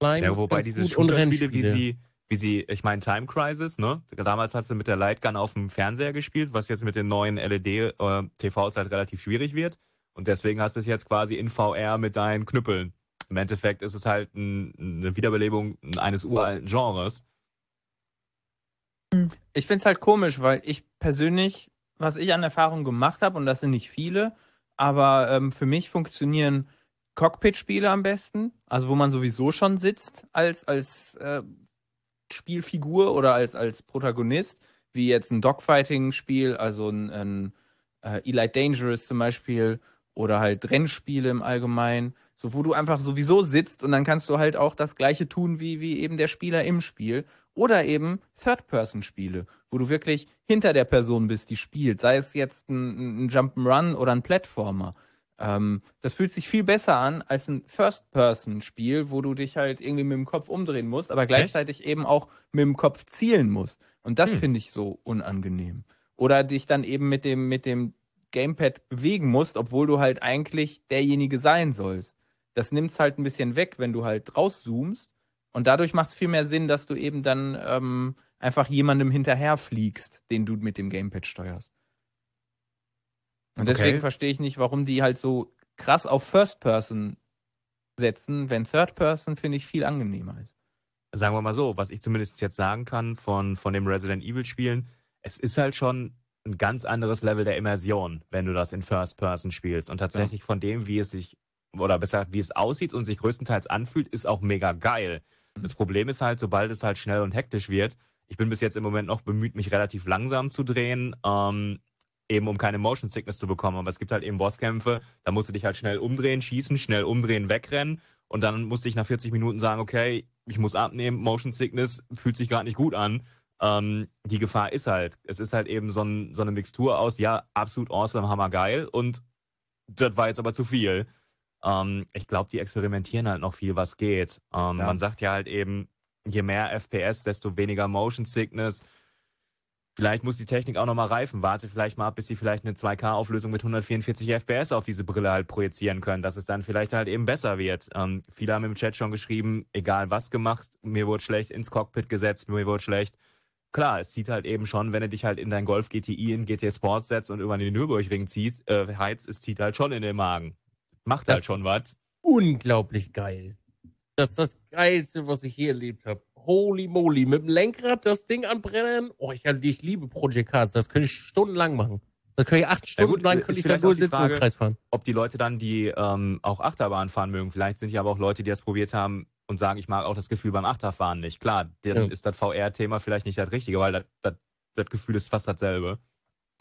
Climb ja, wobei diese Shooter-Spiele, wie sie, wie sie, ich meine, Time Crisis, ne? Damals hast du mit der Lightgun auf dem Fernseher gespielt, was jetzt mit den neuen LED-TVs äh, halt relativ schwierig wird. Und deswegen hast du es jetzt quasi in VR mit deinen Knüppeln. Im Endeffekt ist es halt ein, eine Wiederbelebung eines uralten Genres. Ich finde es halt komisch, weil ich persönlich, was ich an Erfahrungen gemacht habe, und das sind nicht viele, aber ähm, für mich funktionieren Cockpit-Spiele am besten, also wo man sowieso schon sitzt als, als äh, Spielfigur oder als, als Protagonist, wie jetzt ein Dogfighting-Spiel, also ein, ein äh, Elite Dangerous zum Beispiel oder halt Rennspiele im Allgemeinen, so wo du einfach sowieso sitzt und dann kannst du halt auch das Gleiche tun wie, wie eben der Spieler im Spiel. Oder eben Third-Person-Spiele, wo du wirklich hinter der Person bist, die spielt. Sei es jetzt ein, ein Jump'n'Run oder ein Plattformer. Ähm, das fühlt sich viel besser an als ein First-Person-Spiel, wo du dich halt irgendwie mit dem Kopf umdrehen musst, aber gleichzeitig Echt? eben auch mit dem Kopf zielen musst. Und das hm. finde ich so unangenehm. Oder dich dann eben mit dem, mit dem Gamepad bewegen musst, obwohl du halt eigentlich derjenige sein sollst. Das nimmt's halt ein bisschen weg, wenn du halt rauszoomst und dadurch macht es viel mehr Sinn, dass du eben dann ähm, einfach jemandem hinterherfliegst, den du mit dem Gamepad steuerst. Und okay. deswegen verstehe ich nicht, warum die halt so krass auf First Person setzen, wenn Third Person, finde ich, viel angenehmer ist. Sagen wir mal so, was ich zumindest jetzt sagen kann von, von dem Resident Evil Spielen, es ist halt schon ein ganz anderes Level der Immersion, wenn du das in First Person spielst. Und tatsächlich ja. von dem, wie es sich, oder besser, wie es aussieht und sich größtenteils anfühlt, ist auch mega geil. Das Problem ist halt, sobald es halt schnell und hektisch wird, ich bin bis jetzt im Moment noch bemüht, mich relativ langsam zu drehen, ähm, eben um keine Motion Sickness zu bekommen. Aber es gibt halt eben Bosskämpfe, da musst du dich halt schnell umdrehen, schießen, schnell umdrehen, wegrennen. Und dann musste ich nach 40 Minuten sagen, okay, ich muss abnehmen, Motion Sickness fühlt sich gerade nicht gut an. Ähm, die Gefahr ist halt, es ist halt eben so, ein, so eine Mixtur aus, ja, absolut awesome, hammergeil und das war jetzt aber zu viel. Ähm, ich glaube, die experimentieren halt noch viel, was geht. Ähm, ja. Man sagt ja halt eben, je mehr FPS, desto weniger Motion Sickness. Vielleicht muss die Technik auch nochmal reifen. Warte vielleicht mal ab, bis sie vielleicht eine 2K-Auflösung mit 144 FPS auf diese Brille halt projizieren können, dass es dann vielleicht halt eben besser wird. Ähm, viele haben im Chat schon geschrieben, egal was gemacht, mir wurde schlecht ins Cockpit gesetzt, mir wurde schlecht. Klar, es zieht halt eben schon, wenn du dich halt in dein Golf GTI, in GT Sport setzt und über den Nürburgring ziehst, äh, heizt, es zieht halt schon in den Magen macht das halt schon was. Unglaublich geil. Das ist das Geilste, was ich hier erlebt habe. Holy moly, mit dem Lenkrad das Ding anbrennen. Oh, ich, ich liebe Project Cars, das könnte ich stundenlang machen. Das könnte ich acht Stunden ja gut, lang, könnte ich da nur sitzen Frage, im Kreis fahren. Ob die Leute dann, die ähm, auch Achterbahn fahren mögen, vielleicht sind ja aber auch Leute, die das probiert haben und sagen, ich mag auch das Gefühl beim Achterfahren nicht. Klar, dann ja. ist das VR-Thema vielleicht nicht das Richtige, weil das, das, das Gefühl ist fast dasselbe.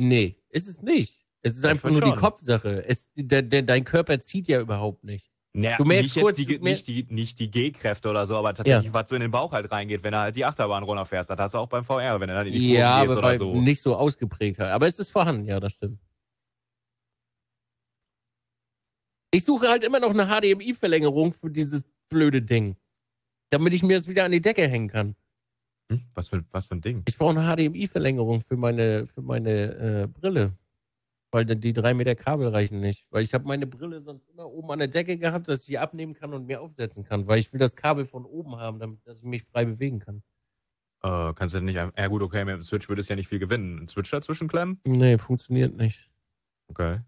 Nee, ist es nicht. Es ist einfach nur schon. die Kopfsache. Es, de, de, dein Körper zieht ja überhaupt nicht. Naja, du merkst nicht, kurz, die, nicht, die, nicht die G-Kräfte oder so, aber tatsächlich, ja. was so in den Bauch halt reingeht, wenn er halt die Achterbahn runterfährst. Das hast du auch beim VR, wenn er dann in die ja, aber oder so. nicht so ausgeprägt halt. Aber es ist vorhanden, ja, das stimmt. Ich suche halt immer noch eine HDMI-Verlängerung für dieses blöde Ding. Damit ich mir das wieder an die Decke hängen kann. Hm, was, für, was für ein Ding? Ich brauche eine HDMI-Verlängerung für meine, für meine äh, Brille weil die drei Meter Kabel reichen nicht. Weil ich habe meine Brille sonst immer oben an der Decke gehabt, dass ich sie abnehmen kann und mir aufsetzen kann. Weil ich will das Kabel von oben haben, damit dass ich mich frei bewegen kann. Äh, kannst du nicht. Ja, gut, okay, mit dem Switch würde es ja nicht viel gewinnen. Ein Switch dazwischen klemmen? Nee, funktioniert nicht. Okay.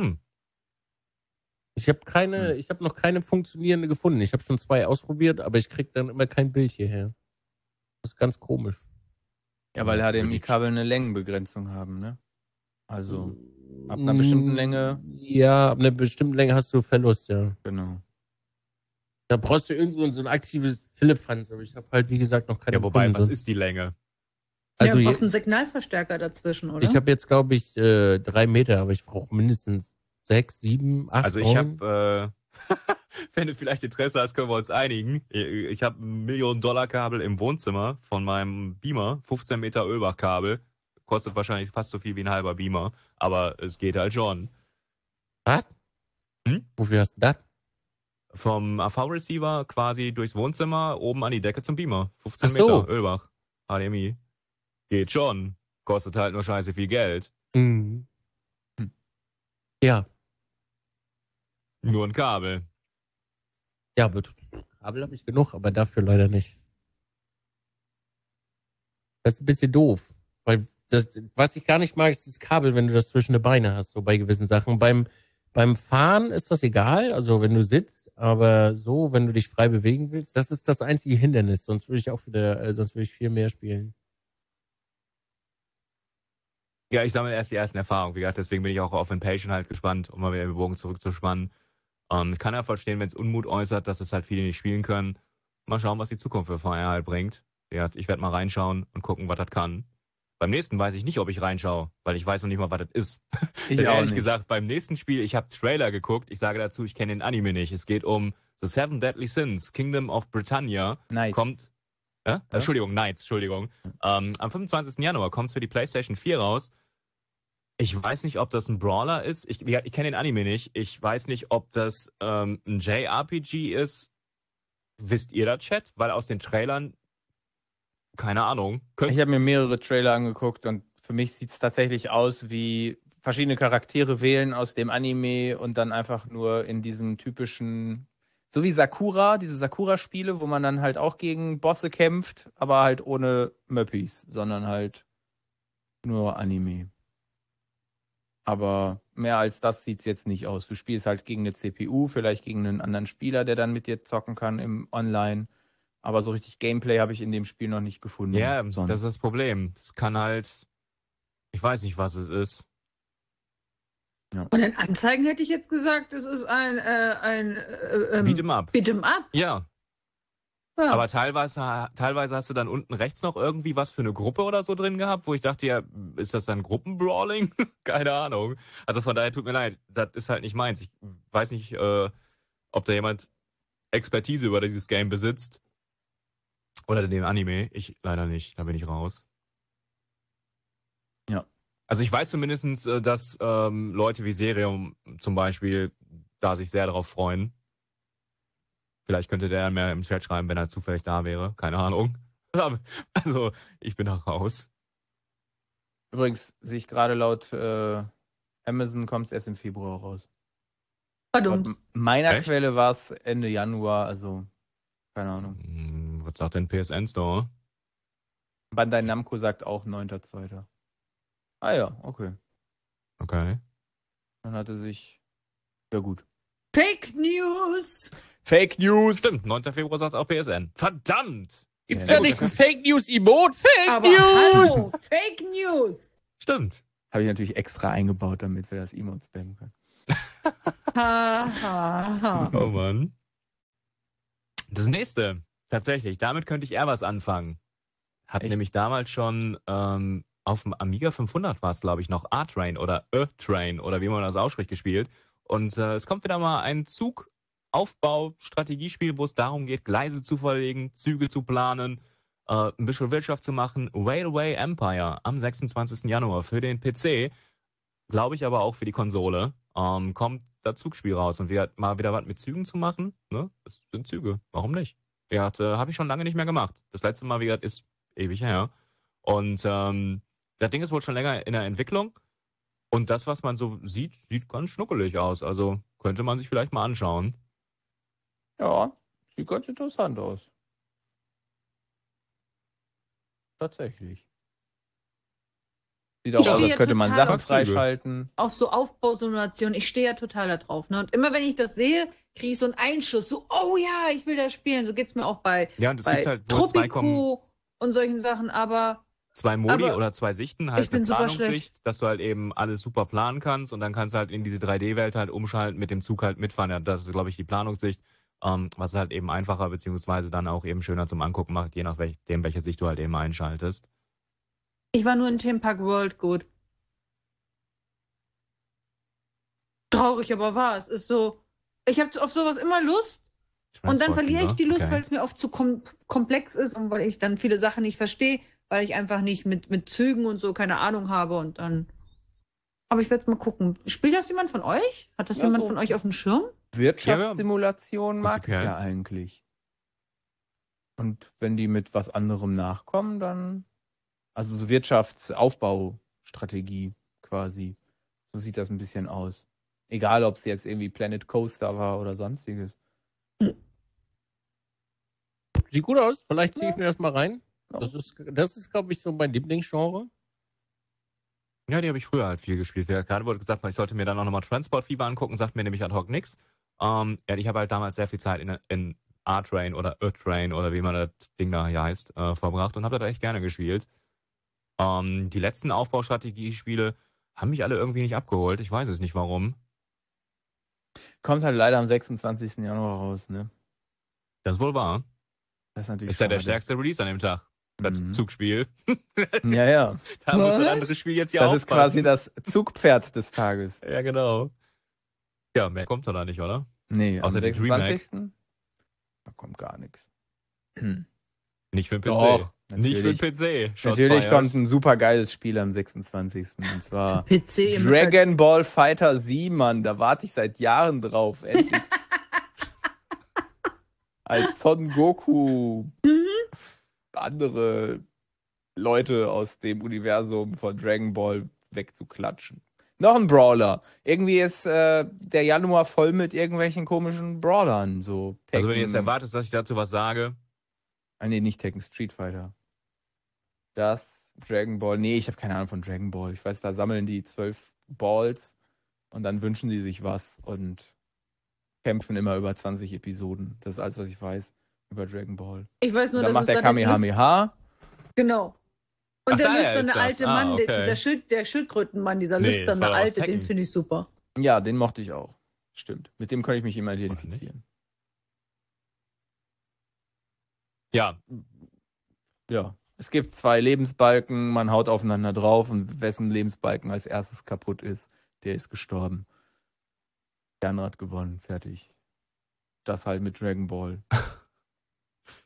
Hm. Ich habe keine, hm. ich habe noch keine funktionierende gefunden. Ich habe schon zwei ausprobiert, aber ich kriege dann immer kein Bild hierher. Das ist ganz komisch. Ja, weil HDMI-Kabel hm, eine Längenbegrenzung haben, ne? Also ab einer mm, bestimmten Länge. Ja, ab einer bestimmten Länge hast du Verlust, ja. Genau. Da brauchst du irgendwo so ein aktives Telefans, aber ich habe halt, wie gesagt, noch keine. Ja, wobei, Funde. was ist die Länge? Also ja, du brauchst einen Signalverstärker dazwischen, oder? Ich habe jetzt, glaube ich, äh, drei Meter, aber ich brauche mindestens sechs, sieben, acht. Also ich habe, äh, wenn du vielleicht Interesse hast, können wir uns einigen. Ich habe ein Millionen-Dollar-Kabel im Wohnzimmer von meinem Beamer, 15 Meter Ölbach-Kabel. Kostet wahrscheinlich fast so viel wie ein halber Beamer, aber es geht halt schon. Was? Hm? Wofür hast du das? Vom AV-Receiver quasi durchs Wohnzimmer oben an die Decke zum Beamer. 15 so. Meter, Ölbach, HDMI. Geht schon. Kostet halt nur scheiße viel Geld. Mhm. Hm. Ja. Nur ein Kabel. Ja, bitte. Kabel habe ich genug, aber dafür leider nicht. Das ist ein bisschen doof, weil das, was ich gar nicht mag, ist das Kabel, wenn du das zwischen den Beine hast, so bei gewissen Sachen. Beim, beim Fahren ist das egal, also wenn du sitzt, aber so, wenn du dich frei bewegen willst, das ist das einzige Hindernis. Sonst würde ich auch wieder, äh, sonst würde ich viel mehr spielen. Ja, ich sammle erst die ersten Erfahrungen. Wie gesagt, deswegen bin ich auch auf Impatient halt gespannt, um mal wieder den Bogen zurückzuspannen. Ähm, ich kann ja verstehen, wenn es Unmut äußert, dass es halt viele nicht spielen können. Mal schauen, was die Zukunft für VR halt bringt. Ja, ich werde mal reinschauen und gucken, was das kann. Beim nächsten weiß ich nicht, ob ich reinschaue, weil ich weiß noch nicht mal, was das ist. Ich Denn auch ehrlich nicht. gesagt, beim nächsten Spiel, ich habe Trailer geguckt, ich sage dazu, ich kenne den Anime nicht. Es geht um The Seven Deadly Sins, Kingdom of Britannia. Nights. Kommt. Äh? Ja? Entschuldigung, Nights, Entschuldigung. Ähm, am 25. Januar kommt es für die PlayStation 4 raus. Ich weiß nicht, ob das ein Brawler ist. Ich, ich kenne den Anime nicht. Ich weiß nicht, ob das ähm, ein JRPG ist. Wisst ihr das, Chat? Weil aus den Trailern keine Ahnung. Könnt ich habe mir mehrere Trailer angeguckt und für mich sieht es tatsächlich aus wie verschiedene Charaktere wählen aus dem Anime und dann einfach nur in diesem typischen, so wie Sakura, diese Sakura-Spiele, wo man dann halt auch gegen Bosse kämpft, aber halt ohne Möppis, sondern halt nur Anime. Aber mehr als das sieht es jetzt nicht aus. Du spielst halt gegen eine CPU, vielleicht gegen einen anderen Spieler, der dann mit dir zocken kann im Online. Aber so richtig Gameplay habe ich in dem Spiel noch nicht gefunden. Ja, yeah, das ist das Problem. Das kann halt. Ich weiß nicht, was es ist. Ja. Und in Anzeigen hätte ich jetzt gesagt, es ist ein. Äh, ein äh, ähm, Beat'em up. Beat'em up. Ja. ja. Aber teilweise, teilweise hast du dann unten rechts noch irgendwie was für eine Gruppe oder so drin gehabt, wo ich dachte, ja, ist das dann Gruppenbrawling? Keine Ahnung. Also von daher tut mir leid, das ist halt nicht meins. Ich weiß nicht, äh, ob da jemand Expertise über dieses Game besitzt oder den Anime. Ich leider nicht, da bin ich raus. Ja. Also ich weiß zumindest, äh, dass ähm, Leute wie Serium zum Beispiel da sich sehr darauf freuen. Vielleicht könnte der mehr im Chat schreiben, wenn er zufällig da wäre. Keine Ahnung. Also, ich bin da raus. Übrigens, sehe ich gerade laut äh, Amazon kommt es erst im Februar raus. Verdammt. meiner Echt? Quelle war es Ende Januar, also keine Ahnung. Hm. Was sagt denn PSN Store? Bandai Namco sagt auch 9.2. Ah ja, okay. Okay. Dann hatte sich. Ja, gut. Fake News! Fake News! Stimmt, 9. Februar sagt auch PSN. Verdammt! Gibt's ja, ja nicht ein Fake News-Emote? Fake Aber News! Hallo, Fake News! Stimmt. Habe ich natürlich extra eingebaut, damit wir das Emote spammen können. ha, ha, ha. Oh Mann. Das nächste. Tatsächlich, damit könnte ich eher was anfangen. Hat Echt? nämlich damals schon ähm, auf dem Amiga 500 war es, glaube ich, noch A-Train oder E-Train oder wie man das ausspricht, gespielt. Und äh, es kommt wieder mal ein zugaufbau Strategiespiel, wo es darum geht, Gleise zu verlegen, Züge zu planen, äh, ein bisschen Wirtschaft zu machen. Railway Empire am 26. Januar für den PC, glaube ich aber auch für die Konsole, ähm, kommt da Zugspiel raus. Und wir mal wieder was mit Zügen zu machen, ne? Das sind Züge, warum nicht? Ja, äh, habe ich schon lange nicht mehr gemacht. Das letzte Mal, wie gesagt, ist ewig her. Und ähm, das Ding ist wohl schon länger in der Entwicklung. Und das, was man so sieht, sieht ganz schnuckelig aus. Also könnte man sich vielleicht mal anschauen. Ja, sieht ganz interessant aus. Tatsächlich. Sieht auch ich aus, als könnte man Sachen freischalten. Auf so Aufbausimulationen, ich stehe ja total da drauf. Ne? Und immer wenn ich das sehe, kriege ich so einen Einschuss, so, oh ja, ich will das spielen. So geht es mir auch bei, ja, und bei halt Tropico kommen, und solchen Sachen, aber. Zwei Modi aber oder zwei Sichten, halt eine Planungssicht, dass du halt eben alles super planen kannst und dann kannst du halt in diese 3D-Welt halt umschalten, mit dem Zug halt mitfahren. Ja, das ist, glaube ich, die Planungssicht. Um, ähm, was halt eben einfacher beziehungsweise dann auch eben schöner zum Angucken macht, je nachdem, welche Sicht du halt eben einschaltest. Ich war nur in Theme Park World gut. Traurig, aber wahr. Es ist so, ich habe auf sowas immer Lust. und dann verliere ich die Lust, okay. weil es mir oft zu kom komplex ist und weil ich dann viele Sachen nicht verstehe, weil ich einfach nicht mit, mit Zügen und so keine Ahnung habe und dann. Aber ich werde es mal gucken. Spielt das jemand von euch? Hat das also, jemand von euch auf dem Schirm? Wirtschaftssimulation ja, mag ich ja eigentlich. Und wenn die mit was anderem nachkommen, dann also so Wirtschaftsaufbaustrategie quasi. So sieht das ein bisschen aus. Egal, ob es jetzt irgendwie Planet Coaster war oder sonstiges. Sieht gut aus. Vielleicht ziehe ich mir das mal rein. Das ist, das ist glaube ich, so mein Lieblingsgenre. Ja, die habe ich früher halt viel gespielt. Ja, gerade wurde gesagt, ich sollte mir dann auch nochmal Transport Fever angucken, sagt mir nämlich ad hoc nichts. Ähm, ja, ich habe halt damals sehr viel Zeit in, in R-Train oder Earth train oder wie man das Ding da hier heißt, äh, verbracht und habe das echt gerne gespielt. Ähm, die letzten Aufbaustrategiespiele haben mich alle irgendwie nicht abgeholt. Ich weiß es nicht warum. Kommt halt leider am 26. Januar raus, ne? Das ist wohl wahr. Das ist natürlich. Ist ja der stärkste Release an dem Tag. Das mhm. Zugspiel. ja, ja. da muss ein anderes Spiel jetzt ja Das aufpassen. ist quasi das Zugpferd des Tages. ja, genau. Ja, mehr kommt da nicht, oder? Nee, außer am 26. Da kommt gar nichts. Hm. Nicht für den PC. Doch. Nicht für PC. Shots natürlich fires. kommt ein super geiles Spiel am 26. Und zwar PC, Dragon Ball Fighter 7, Mann. Da warte ich seit Jahren drauf. Endlich. Als Son Goku mhm. andere Leute aus dem Universum von Dragon Ball wegzuklatschen. Noch ein Brawler. Irgendwie ist äh, der Januar voll mit irgendwelchen komischen Brawlern. So Also wenn du jetzt erwartest, dass ich dazu was sage. Ah, nee, nicht Tekken, Street Fighter das Dragon Ball. Nee, ich habe keine Ahnung von Dragon Ball. Ich weiß, da sammeln die zwölf Balls und dann wünschen die sich was und kämpfen immer über 20 Episoden. Das ist alles, was ich weiß über Dragon Ball. Ich weiß nur, dass macht der Kamehameha. Genau. Und Ach, der lüsterne alte ah, Mann, okay. dieser Schild, der Schildkrötenmann, dieser nee, lüsterne alte, den finde ich super. Ja, den mochte ich auch. Stimmt. Mit dem konnte ich mich immer identifizieren. Ja. Ja. Es gibt zwei Lebensbalken, man haut aufeinander drauf und wessen Lebensbalken als erstes kaputt ist, der ist gestorben. Der andere hat gewonnen, fertig. Das halt mit Dragon Ball.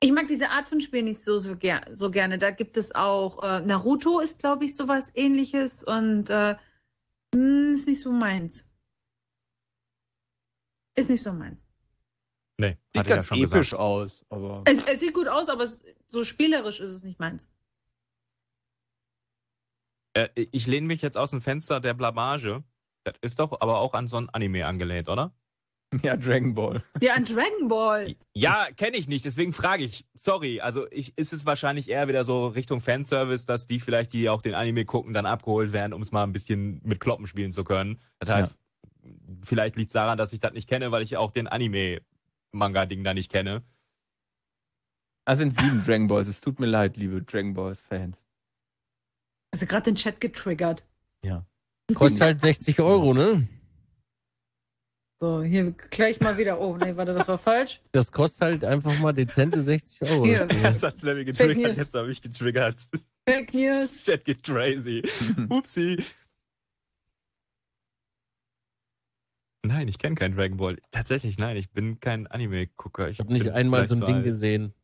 Ich mag diese Art von Spiel nicht so, so, ger so gerne. Da gibt es auch äh, Naruto ist, glaube ich, sowas ähnliches und äh, mh, hm, ist nicht so meins. Ist nicht so meins. Nee, sieht ganz ja episch gesagt. aus. Aber es, es, sieht gut aus, aber es, so spielerisch ist es nicht meins. Äh, ich lehne mich jetzt aus dem Fenster der Blamage. Das ist doch aber auch an so ein Anime angelehnt, oder? Ja, Dragon Ball. Ja, an Dragon Ball. Ja, kenne ich nicht, deswegen frage ich. Sorry, also ich, ist es wahrscheinlich eher wieder so Richtung Fanservice, dass die vielleicht, die auch den Anime gucken, dann abgeholt werden, um es mal ein bisschen mit Kloppen spielen zu können. Das heißt, ja. vielleicht liegt es daran, dass ich das nicht kenne, weil ich auch den Anime Manga-Ding da nicht kenne. Das ah, sind sieben Dragon Balls. Es tut mir leid, liebe Dragon Balls-Fans. Also gerade den Chat getriggert. Ja. Kostet halt 60 Euro, ne? So, hier gleich mal wieder. Oh, nee, warte, das war falsch. Das kostet halt einfach mal dezente 60 Euro. Hier. Erst hat's Level getriggert, jetzt habe ich getriggert. Fake News. Chat geht crazy. Upsi. Nein, ich kenne keinen Dragon Ball. Tatsächlich, nein, ich bin kein Anime-Gucker. Ich, ich habe nicht einmal so ein Ding alt. gesehen.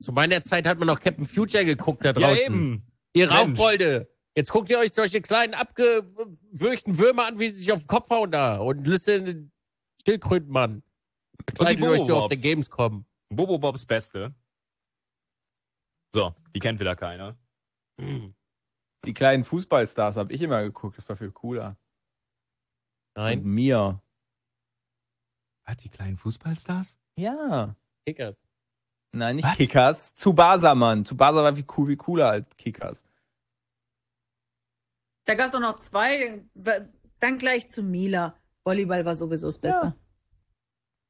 Zu meiner Zeit hat man noch Captain Future geguckt da draußen. Ja, eben. Ihr Mensch. Raufbolde. Jetzt guckt ihr euch solche kleinen abgewürgten Würmer an, wie sie sich auf den Kopf hauen da. Und lüstern Stillkrötenmann. Kleidet euch so auf der Gamescom. Bobo Bobs Beste. So, die kennt wieder keiner. Hm. Die kleinen Fußballstars habe ich immer geguckt. Das war viel cooler. Nein. Und mir. Hat die kleinen Fußballstars? Ja. Kickers. Nein, nicht Was? Kickers. Tsubasa, Mann. Tsubasa war wie cool, viel cooler als Kickers. Da gab es auch noch zwei. Dann gleich zu Mila. Volleyball war sowieso das Beste. Ja.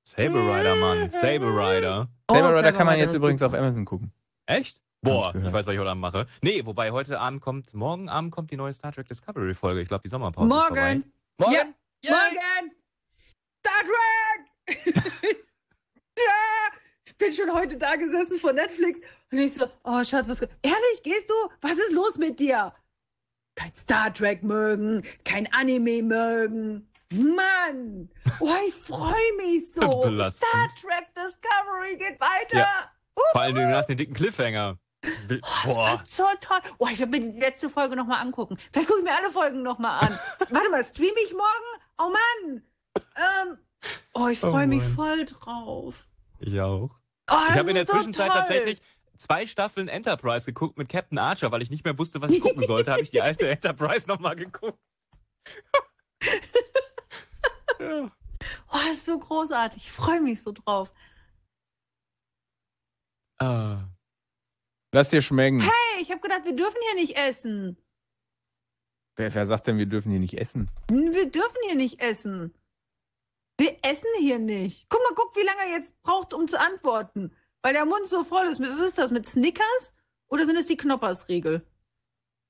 Saber Rider, Mann. Saber Rider. Oh, Saber Rider kann man jetzt übrigens auf Amazon gucken. Echt? Boah, ich, ich, weiß, was ich heute Abend mache. Nee, wobei heute Abend kommt, morgen Abend kommt die neue Star Trek Discovery Folge. Ich glaube, die Sommerpause. Morgen! Morgen? Ja. ja, ich bin schon heute da gesessen vor Netflix und ich so, oh Schatz, was. Ehrlich, gehst du? Was ist los mit dir? Kein Star Trek mögen, kein Anime mögen. Mann! Oh, ich freue mich so. Star Trek Discovery geht weiter. Ja. Uh Vor allem Dingen nach dem dicken Cliffhanger. Oh, boah, Das Das so toll. Oh, ich werde mir die letzte Folge nochmal angucken. Vielleicht gucke ich mir alle Folgen nochmal an. Warte mal, streame ich morgen? Oh Mann! Ähm, Oh, ich freue oh mich voll drauf. Ich auch. Oh, ich habe in der Zwischenzeit tatsächlich zwei Staffeln Enterprise geguckt mit Captain Archer, weil ich nicht mehr wusste, was ich gucken sollte, habe ich die alte Enterprise nochmal geguckt. ja. Oh, das ist so großartig. Ich freue mich so drauf. Ah. Lass dir schmecken. Hey, ich habe gedacht, wir dürfen hier nicht essen. Wer, wer sagt denn, wir dürfen hier nicht essen? Wir dürfen hier nicht essen. Wir essen hier nicht. Guck mal, guck, wie lange er jetzt braucht, um zu antworten. Weil der Mund so voll ist. Was ist das, mit Snickers? Oder sind es die Knoppersriegel?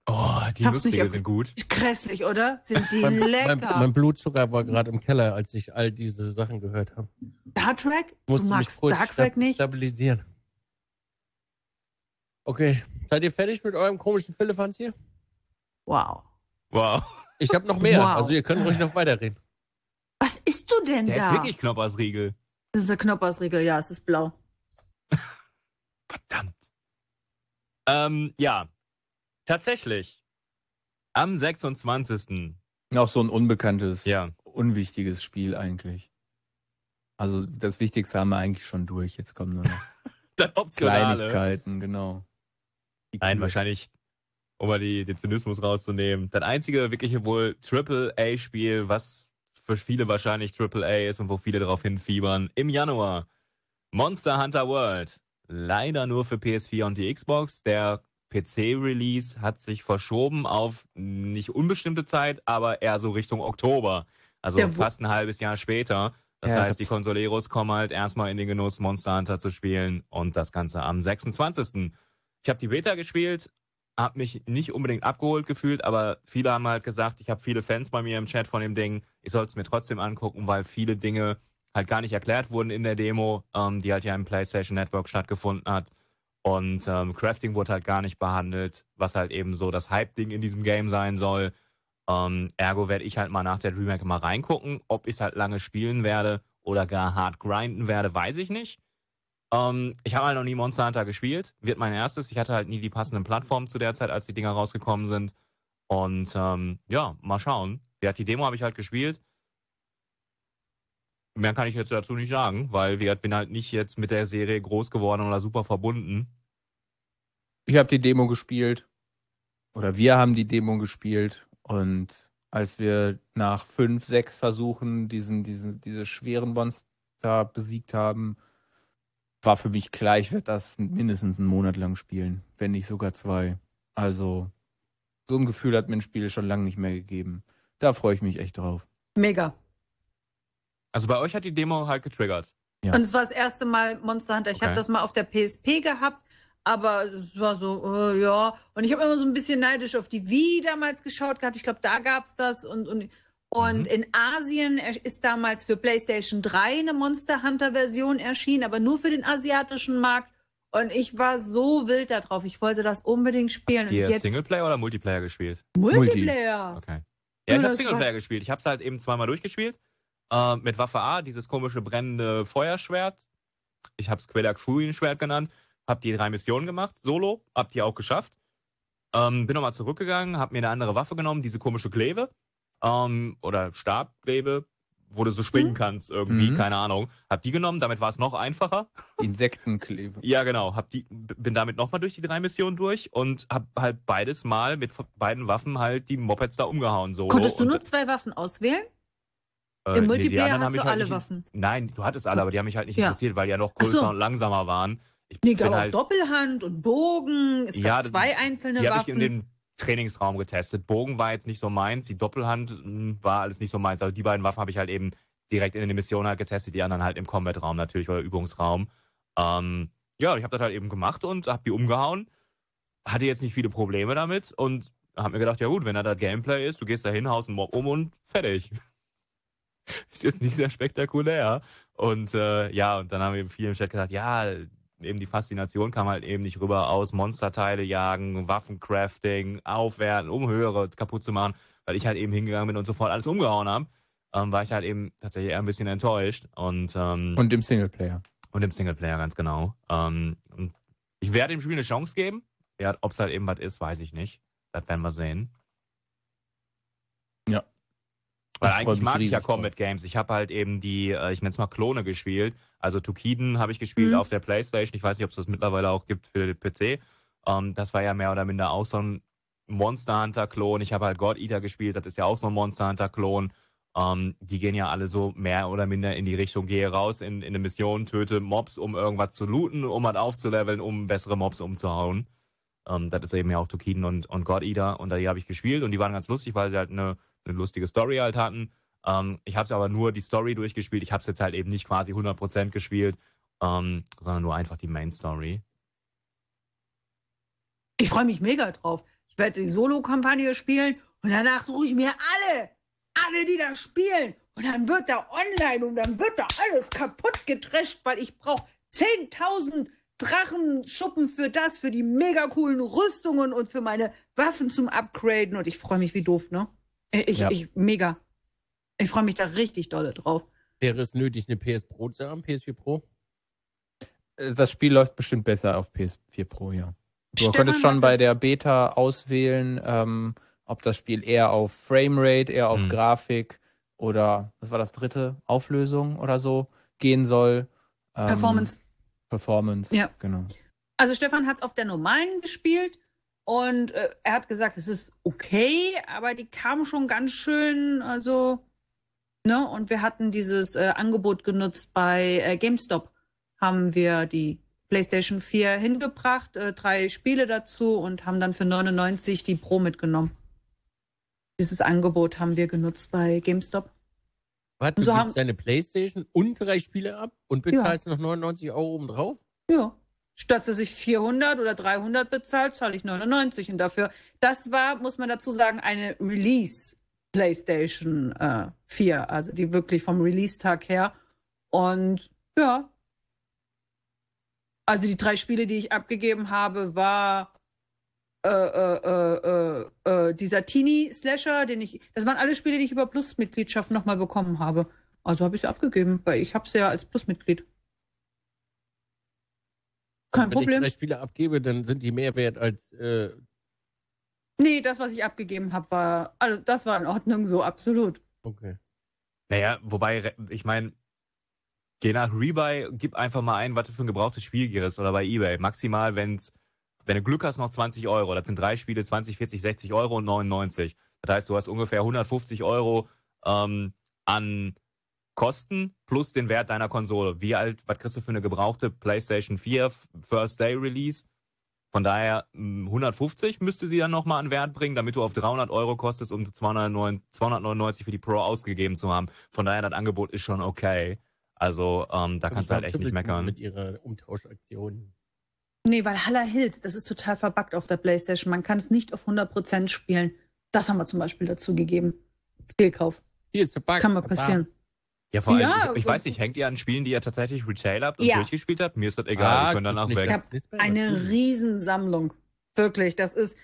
Oh, die Hab's Lustige sind gut. Grässlich, oder? Sind die mein, lecker. Mein, mein, Blutzucker war gerade im Keller, als ich all diese Sachen gehört habe. Star Trek? Musste du magst Star Trek nicht? stabilisieren. Okay, seid ihr fertig mit eurem komischen Philippans hier? Wow. Wow. Ich habe noch mehr, wow. also ihr könnt ruhig noch weiterreden. Was isst du denn Der da? Das ist wirklich Knoppersriegel. Das ist ein Knoppersriegel, ja, es ist blau. Verdammt. Ähm, ja. Tatsächlich. Am 26. Auch so ein unbekanntes, ja. unwichtiges Spiel eigentlich. Also das Wichtigste haben wir eigentlich schon durch. Jetzt kommen nur noch Kleinigkeiten, genau. Die Nein, wahrscheinlich, um mal die, den Zynismus rauszunehmen. Das einzige wirkliche wohl Triple-A-Spiel, was für viele wahrscheinlich AAA ist und wo viele darauf hinfiebern. Im Januar Monster Hunter World. Leider nur für PS4 und die Xbox. Der PC-Release hat sich verschoben auf nicht unbestimmte Zeit, aber eher so Richtung Oktober. Also ja, fast ein halbes Jahr später. Das ja, heißt, die Consoleros kommen halt erstmal in den Genuss, Monster Hunter zu spielen und das Ganze am 26. Ich habe die Beta gespielt, habe mich nicht unbedingt abgeholt gefühlt, aber viele haben halt gesagt, ich habe viele Fans bei mir im Chat von dem Ding, ich soll es mir trotzdem angucken, weil viele Dinge halt gar nicht erklärt wurden in der Demo, ähm, die halt ja im PlayStation Network stattgefunden hat. Und ähm, Crafting wurde halt gar nicht behandelt, was halt eben so das Hype-Ding in diesem Game sein soll. Ähm, ergo werde ich halt mal nach der Remake mal reingucken. Ob ich es halt lange spielen werde oder gar hart grinden werde, weiß ich nicht. Ähm, ich habe halt noch nie Monster Hunter gespielt, wird mein erstes. Ich hatte halt nie die passenden Plattformen zu der Zeit, als die Dinger rausgekommen sind. Und ähm, ja, mal schauen. Wie hat die Demo habe ich halt gespielt. Mehr kann ich jetzt dazu nicht sagen, weil wir bin halt nicht jetzt mit der Serie groß geworden oder super verbunden. Ich habe die Demo gespielt. Oder wir haben die Demo gespielt. Und als wir nach fünf, sechs Versuchen diesen, diesen, diese schweren Monster besiegt haben, war für mich klar, ich werde das mindestens einen Monat lang spielen, wenn nicht sogar zwei. Also so ein Gefühl hat mir ein Spiel schon lange nicht mehr gegeben. Da freue ich mich echt drauf. Mega. Also bei euch hat die Demo halt getriggert. Ja. Und es war das erste Mal Monster Hunter. Ich okay. habe das mal auf der PSP gehabt, aber es war so, uh, ja. Und ich habe immer so ein bisschen neidisch auf die Wii damals geschaut gehabt. Ich glaube, da gab es das und, und und mhm. in Asien äh, ist damals für PlayStation 3 eine Monster Hunter Version erschienen, aber nur für den asiatischen Markt. Und ich war so wild darauf. Ich wollte das unbedingt spielen. Habt ihr jetzt... Singleplayer oder Multiplayer gespielt? Multiplayer. Okay. Ja, ich habe Singleplayer war... gespielt. Ich habe es halt eben zweimal durchgespielt. Äh, mit Waffe A, dieses komische brennende Feuerschwert. Ich habe es Quelak Schwert genannt. Hab die drei Missionen gemacht, solo. Hab die auch geschafft. Ähm, bin nochmal zurückgegangen, hab mir eine andere Waffe genommen, diese komische Kleve ähm, oder Stabgräbe, wo du so springen mhm. kannst irgendwie, mhm. keine Ahnung. Hab die genommen, damit war es noch einfacher. Insektenklebe. ja, genau. Hab die, bin damit nochmal durch die drei Missionen durch und hab halt beides Mal mit beiden Waffen halt die Mopeds da umgehauen. Solo. Konntest du und, nur zwei Waffen auswählen? Äh, Im nee, Multiplayer hast du halt alle nicht, Waffen. Nein, du hattest alle, aber die haben mich halt nicht ja. interessiert, weil die ja noch größer so. und langsamer waren. Ich nee, gab halt, Doppelhand und Bogen, es gab ja, zwei einzelne die Waffen. Ich in den Trainingsraum getestet. Bogen war jetzt nicht so meins, die Doppelhand hm, war alles nicht so meins. Also die beiden Waffen habe ich halt eben direkt in den Missionen halt getestet, die anderen halt im Combat-Raum natürlich oder Übungsraum. Ähm, ja, ich habe das halt eben gemacht und habe die umgehauen. Hatte jetzt nicht viele Probleme damit und habe mir gedacht, ja gut, wenn da das Gameplay ist, du gehst da hin, haust einen Mob um und fertig. ist jetzt nicht sehr spektakulär. Und äh, ja, und dann haben wir eben viel im Chat gesagt, ja, eben die Faszination kam halt eben nicht rüber aus Monsterteile jagen, Waffencrafting, aufwerten, um höhere kaputt zu machen, weil ich halt eben hingegangen bin und sofort alles umgehauen habe, ähm, war ich halt eben tatsächlich eher ein bisschen enttäuscht und ähm, und im Singleplayer und im Singleplayer ganz genau. Ähm, ich werde dem Spiel eine Chance geben. Ja, ob es halt eben was ist, weiß ich nicht. Das werden wir sehen. Ja, weil ich eigentlich mag ich ja Combat Games. Ich habe halt eben die, äh, ich nenne es mal Klone gespielt. Also Tukiden habe ich gespielt mhm. auf der Playstation. Ich weiß nicht, ob es das mittlerweile auch gibt für den PC. Um, ähm, das war ja mehr oder minder auch so ein Monster Hunter-Klon. Ich habe halt God Eater gespielt, das ist ja auch so ein Monster Hunter-Klon. Um, ähm, die gehen ja alle so mehr oder minder in die Richtung, gehe raus in, in eine Mission, töte Mobs, um irgendwas zu looten, um halt aufzuleveln, um bessere Mobs umzuhauen. Um, ähm, das ist eben ja auch Tukiden und, und God Eater und da habe ich gespielt und die waren ganz lustig, weil sie halt eine eine lustige Story halt hatten. Ähm, ich habe es aber nur die Story durchgespielt. Ich habe es jetzt halt eben nicht quasi 100% gespielt, ähm, sondern nur einfach die Main Story. Ich freue mich mega drauf. Ich werde die Solo-Kampagne spielen und danach suche ich mir alle, alle, die da spielen. Und dann wird da online und dann wird da alles kaputt getrescht, weil ich brauche 10.000 Drachenschuppen für das, für die mega coolen Rüstungen und für meine Waffen zum Upgraden. Und ich freue mich wie doof, ne? Äh, ich, ja. ich mega. Ich freue mich da richtig dolle drauf. Wäre es nötig, eine PS Pro zu haben, PS4 Pro? Äh, das Spiel läuft bestimmt besser auf PS4 Pro, ja. Du Stefan konntest schon bei der Beta auswählen, ähm, ob das Spiel eher auf Framerate, eher auf mhm. Grafik oder was war das dritte? Auflösung oder so gehen soll. Ähm, Performance. Performance, ja. genau. Also Stefan hat es auf der normalen gespielt und äh, er hat gesagt, es ist okay, aber die kamen schon ganz schön, also, ne? Und wir hatten dieses äh, Angebot genutzt bei äh, GameStop, haben wir die PlayStation 4 hingebracht, äh, drei Spiele dazu und haben dann für 99 die Pro mitgenommen. Dieses Angebot haben wir genutzt bei GameStop. Warte, du so haben... deine Playstation und drei Spiele ab und bezahlst ja. noch 99 Euro obendrauf? Ja. Statt dass ich 400 oder 300 bezahlt, zahle ich 99. Und dafür, das war, muss man dazu sagen, eine Release PlayStation äh, 4, also die wirklich vom Release-Tag her. Und ja, also die drei Spiele, die ich abgegeben habe, war äh, äh, äh, äh, äh dieser Teenie-Slasher, den ich, das waren alle Spiele, die ich über Plus-Mitgliedschaft nochmal bekommen habe. Also habe ich sie abgegeben, weil ich habe sie ja als Plus-Mitglied. Kein wenn Problem. Wenn ich drei Spiele abgebe, dann sind die mehr wert als. Äh... Nee, das, was ich abgegeben habe, war. Also, das war in Ordnung, so absolut. Okay. Naja, wobei, ich meine, geh nach Rebuy, gib einfach mal ein, was du für ein gebrauchtes Spiel gehst oder bei eBay. Maximal, wenn's, wenn du Glück hast, noch 20 Euro. Das sind drei Spiele, 20, 40, 60 Euro und 99. Das heißt, du hast ungefähr 150 Euro ähm, an Kosten plus den Wert deiner Konsole. Wie alt, was kriegst du für eine gebrauchte PlayStation 4 First Day Release? Von daher 150 hm, müsste sie dann nochmal an Wert bringen, damit du auf 300 Euro kostest, um 299 für die Pro ausgegeben zu haben. Von daher, das Angebot ist schon okay. Also ähm, da Und kannst du halt echt nicht meckern. Mit ihrer Umtauschaktion. Nee, weil Haller Hills, das ist total verbuggt auf der Playstation. Man kann es nicht auf 100% spielen. Das haben wir zum Beispiel dazu gegeben. Fehlkauf. Hier ist verbuggt. Kann mal passieren. Ja, vor allem, ja, ich, ich weiß nicht, hängt ihr an Spielen, die ihr tatsächlich Retail habt und ja. durchgespielt habt? Mir ist das egal, ah, wir können danach weg. Ich habe eine Riesensammlung. Wirklich, das ist,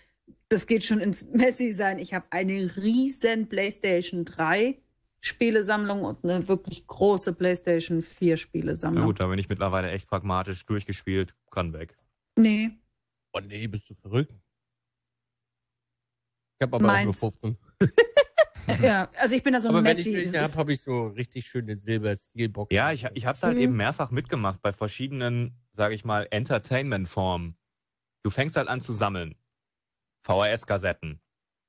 das geht schon ins Messi sein. Ich habe eine riesen PlayStation 3 Spielesammlung und eine wirklich große PlayStation 4 Spielesammlung. Na gut, da bin ich mittlerweile echt pragmatisch durchgespielt, kann weg. Nee. Oh nee, bist du verrückt? Ich habe aber Meins. auch nur 15. Ja, also ich bin da so ein Messi. Wenn ich welche habe, habe ich so richtig schöne Silber-Stilboxen. Ja, ich, ich habe es halt mhm. eben mehrfach mitgemacht bei verschiedenen, sage ich mal, Entertainment-Formen. Du fängst halt an zu sammeln. VHS-Kassetten,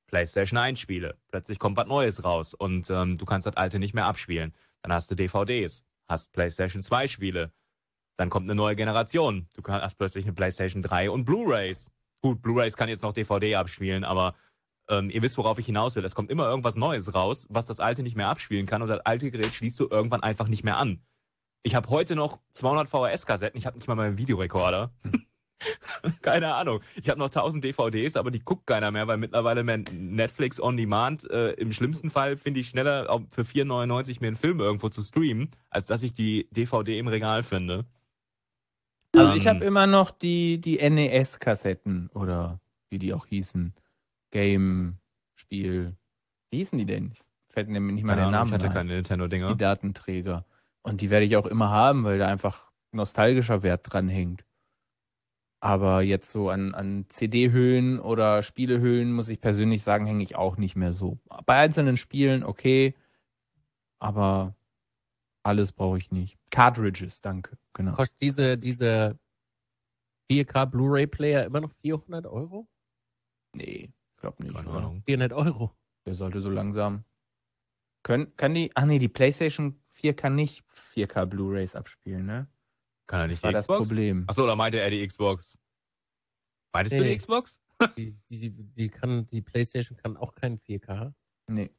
PlayStation 1-Spiele. Plötzlich kommt was Neues raus und ähm, du kannst das alte nicht mehr abspielen. Dann hast du DVDs, hast PlayStation 2-Spiele. Dann kommt eine neue Generation. Du hast plötzlich eine PlayStation 3 und Blu-rays. Gut, Blu-rays kann jetzt noch DVD abspielen, aber ähm, ihr wisst, worauf ich hinaus will. Es kommt immer irgendwas Neues raus, was das alte nicht mehr abspielen kann und das alte Gerät schließt du irgendwann einfach nicht mehr an. Ich habe heute noch 200 VHS-Kassetten, ich habe nicht mal meinen Videorekorder. Keine Ahnung. Ich habe noch 1000 DVDs, aber die guckt keiner mehr, weil mittlerweile mein Netflix on Demand äh, im schlimmsten Fall finde ich schneller für 4,99 mir einen Film irgendwo zu streamen, als dass ich die DVD im Regal finde. Also ich ähm. habe immer noch die, die NES-Kassetten oder wie die auch hießen. Game, Spiel. Wie hießen die denn? Fällt mir nicht mal ja, der Name. Ich hatte ein. keine Nintendo-Dinger. Die Datenträger. Und die werde ich auch immer haben, weil da einfach nostalgischer Wert dran hängt. Aber jetzt so an, an CD-Hüllen oder Spielehüllen, muss ich persönlich sagen, hänge ich auch nicht mehr so. Bei einzelnen Spielen okay, aber alles brauche ich nicht. Cartridges, danke. Genau. Kostet diese, diese 4K Blu-ray-Player immer noch 400 Euro? Nee glaube nicht. Keine Ahnung. 400 Euro. Der sollte so langsam. Können, kann die. Ach nee, die PlayStation 4 kann nicht 4K Blu-Rays abspielen, ne? Kann er nicht das war Xbox? das Problem. Achso, oder meinte er die Xbox? Meintest nee, du die Xbox? Die, die, die, kann, die PlayStation kann auch kein 4K. Nee.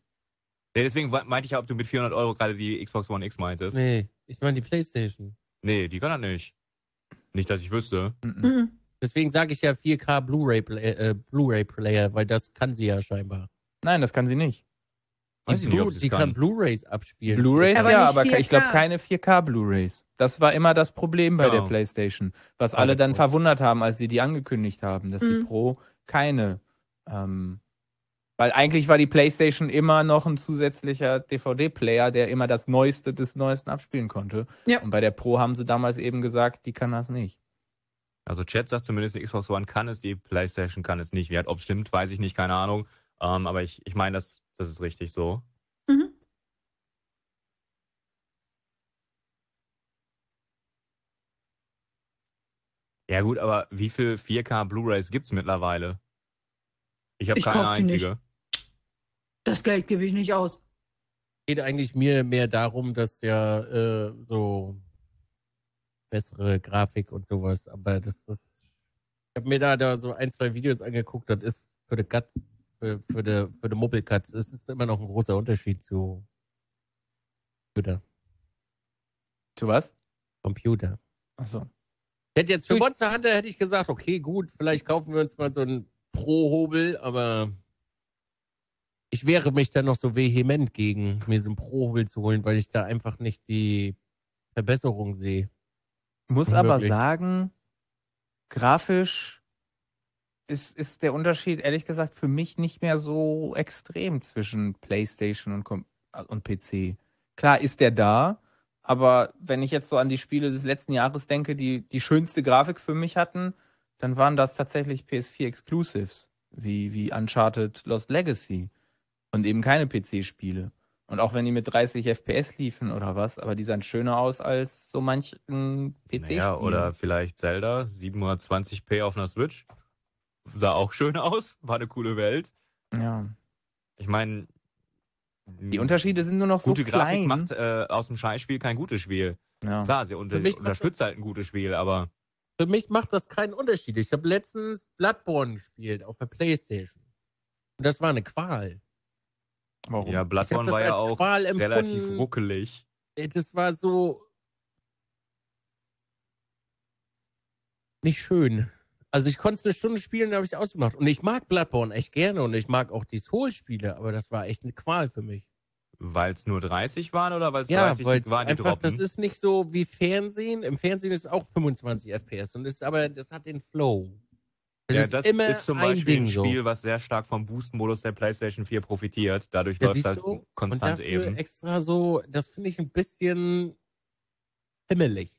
Nee, deswegen meinte ich ja, ob du mit 400 Euro gerade die Xbox One X meintest. Nee, ich meine die PlayStation. Nee, die kann er nicht. Nicht, dass ich wüsste. Mhm. mhm. Deswegen sage ich ja 4K Blu-ray-Player, äh, äh Blu Player, weil das kann sie ja scheinbar. Nein, das kann sie nicht. Weiß ich nicht, sie kann, kann Blu-rays abspielen. Blu-rays ja, aber ich glaube keine 4K Blu-rays. Das war immer das Problem bei genau. der PlayStation, was alle dann verwundert haben, als sie die angekündigt haben, dass mhm. die Pro keine. Ähm, weil eigentlich war die PlayStation immer noch ein zusätzlicher DVD-Player, der immer das Neueste des Neuesten abspielen konnte. Ja. Und bei der Pro haben sie damals eben gesagt, die kann das nicht. Also Chat sagt zumindest, die Xbox One kann es, die PlayStation kann es nicht. Wie halt, ob es stimmt, weiß ich nicht, keine Ahnung. Ähm, aber ich, ich meine, das, das ist richtig so. Mhm. Ja gut, aber wie viel 4K Blu-rays gibt es mittlerweile? Ich habe keine einzige. Das Geld gebe ich nicht aus. Geht eigentlich mir mehr darum, dass ja äh, so bessere Grafik und sowas. Aber das ist. Ich habe mir da, da so ein, zwei Videos angeguckt, das ist für die Katz, für, für die, für die Mubbelkatz, es ist immer noch ein großer Unterschied zu Computer. Zu was? Computer. Achso. Hätte jetzt für hm. Monster Hunter hätte ich gesagt, okay, gut, vielleicht kaufen wir uns mal so einen Pro-Hobel, aber ich wehre mich dann noch so vehement gegen, mir so einen Pro-Hobel zu holen, weil ich da einfach nicht die Verbesserung sehe. Muss aber sagen, grafisch ist, ist der Unterschied ehrlich gesagt für mich nicht mehr so extrem zwischen PlayStation und, äh, und PC. Klar ist der da, aber wenn ich jetzt so an die Spiele des letzten Jahres denke, die die schönste Grafik für mich hatten, dann waren das tatsächlich PS4 Exclusives, wie, wie Uncharted Lost Legacy und eben keine PC-Spiele. Und auch wenn die mit 30 FPS liefen oder was, aber die sahen schöner aus als so manchen PC-Spiel. Ja, naja, oder vielleicht Zelda, 720p auf einer Switch. Sah auch schön aus, war eine coole Welt. Ja. Ich meine. Die Unterschiede sind nur noch so klein. Gute Grafik macht äh, aus dem Scheißspiel kein gutes Spiel. Ja. Klar, sie unter unterstützt halt ein gutes Spiel, aber. Für mich macht das keinen Unterschied. Ich habe letztens Bloodborne gespielt auf der Playstation. Und das war eine Qual. Warum? Ja, Bloodborne war ja auch relativ ruckelig. das war so nicht schön. Also ich konnte es eine Stunde spielen, da habe ich es ausgemacht. Und ich mag Bloodborne echt gerne und ich mag auch die Soul-Spiele, aber das war echt eine Qual für mich. Weil es nur 30 waren oder weil es ja, 30 waren, die einfach, droppen? Das ist nicht so wie Fernsehen. Im Fernsehen ist es auch 25 FPS und ist aber das hat den Flow. Es ja, ist das immer ist zum Beispiel ein, ein Spiel, so. was sehr stark vom Boost-Modus der PlayStation 4 profitiert. Dadurch läuft das du? konstant und dafür eben. Extra so, das finde ich ein bisschen himmelig.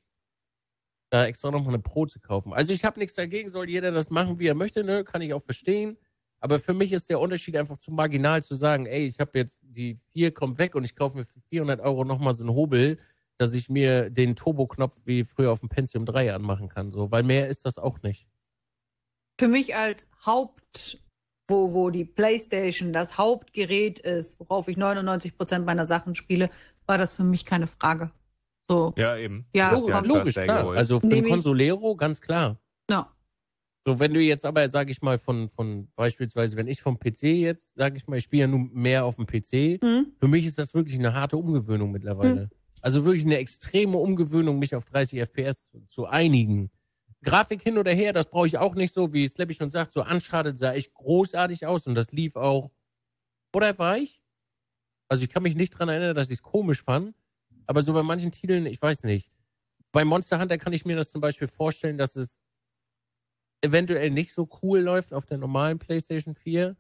Da extra nochmal eine Pro zu kaufen. Also ich habe nichts dagegen, soll jeder das machen, wie er möchte, ne? Kann ich auch verstehen. Aber für mich ist der Unterschied einfach zu marginal zu sagen, ey, ich habe jetzt die 4 kommt weg und ich kaufe mir für 400 Euro nochmal so einen Hobel, dass ich mir den Turbo-Knopf wie früher auf dem Pentium 3 anmachen kann. So, weil mehr ist das auch nicht für mich als Haupt, wo, wo die PlayStation das Hauptgerät ist, worauf ich 99 Prozent meiner Sachen spiele, war das für mich keine Frage. So. Ja, eben. Ja, oh, ja halt logisch, klar. Also für den Consolero, ganz klar. Ja. So, wenn du jetzt aber, sage ich mal, von, von beispielsweise, wenn ich vom PC jetzt, sage ich mal, ich spiele ja nun mehr auf dem PC, hm. für mich ist das wirklich eine harte Umgewöhnung mittlerweile. Hm. Also wirklich eine extreme Umgewöhnung, mich auf 30 FPS zu einigen. Grafik hin oder her, das brauche ich auch nicht so, wie Slappy schon sagt, so Uncharted sah echt großartig aus und das lief auch. Oder war ich? Also ich kann mich nicht dran erinnern, dass ich es komisch fand, aber so bei manchen Titeln, ich weiß nicht. Bei Monster Hunter kann ich mir das zum Beispiel vorstellen, dass es eventuell nicht so cool läuft auf der normalen PlayStation 4.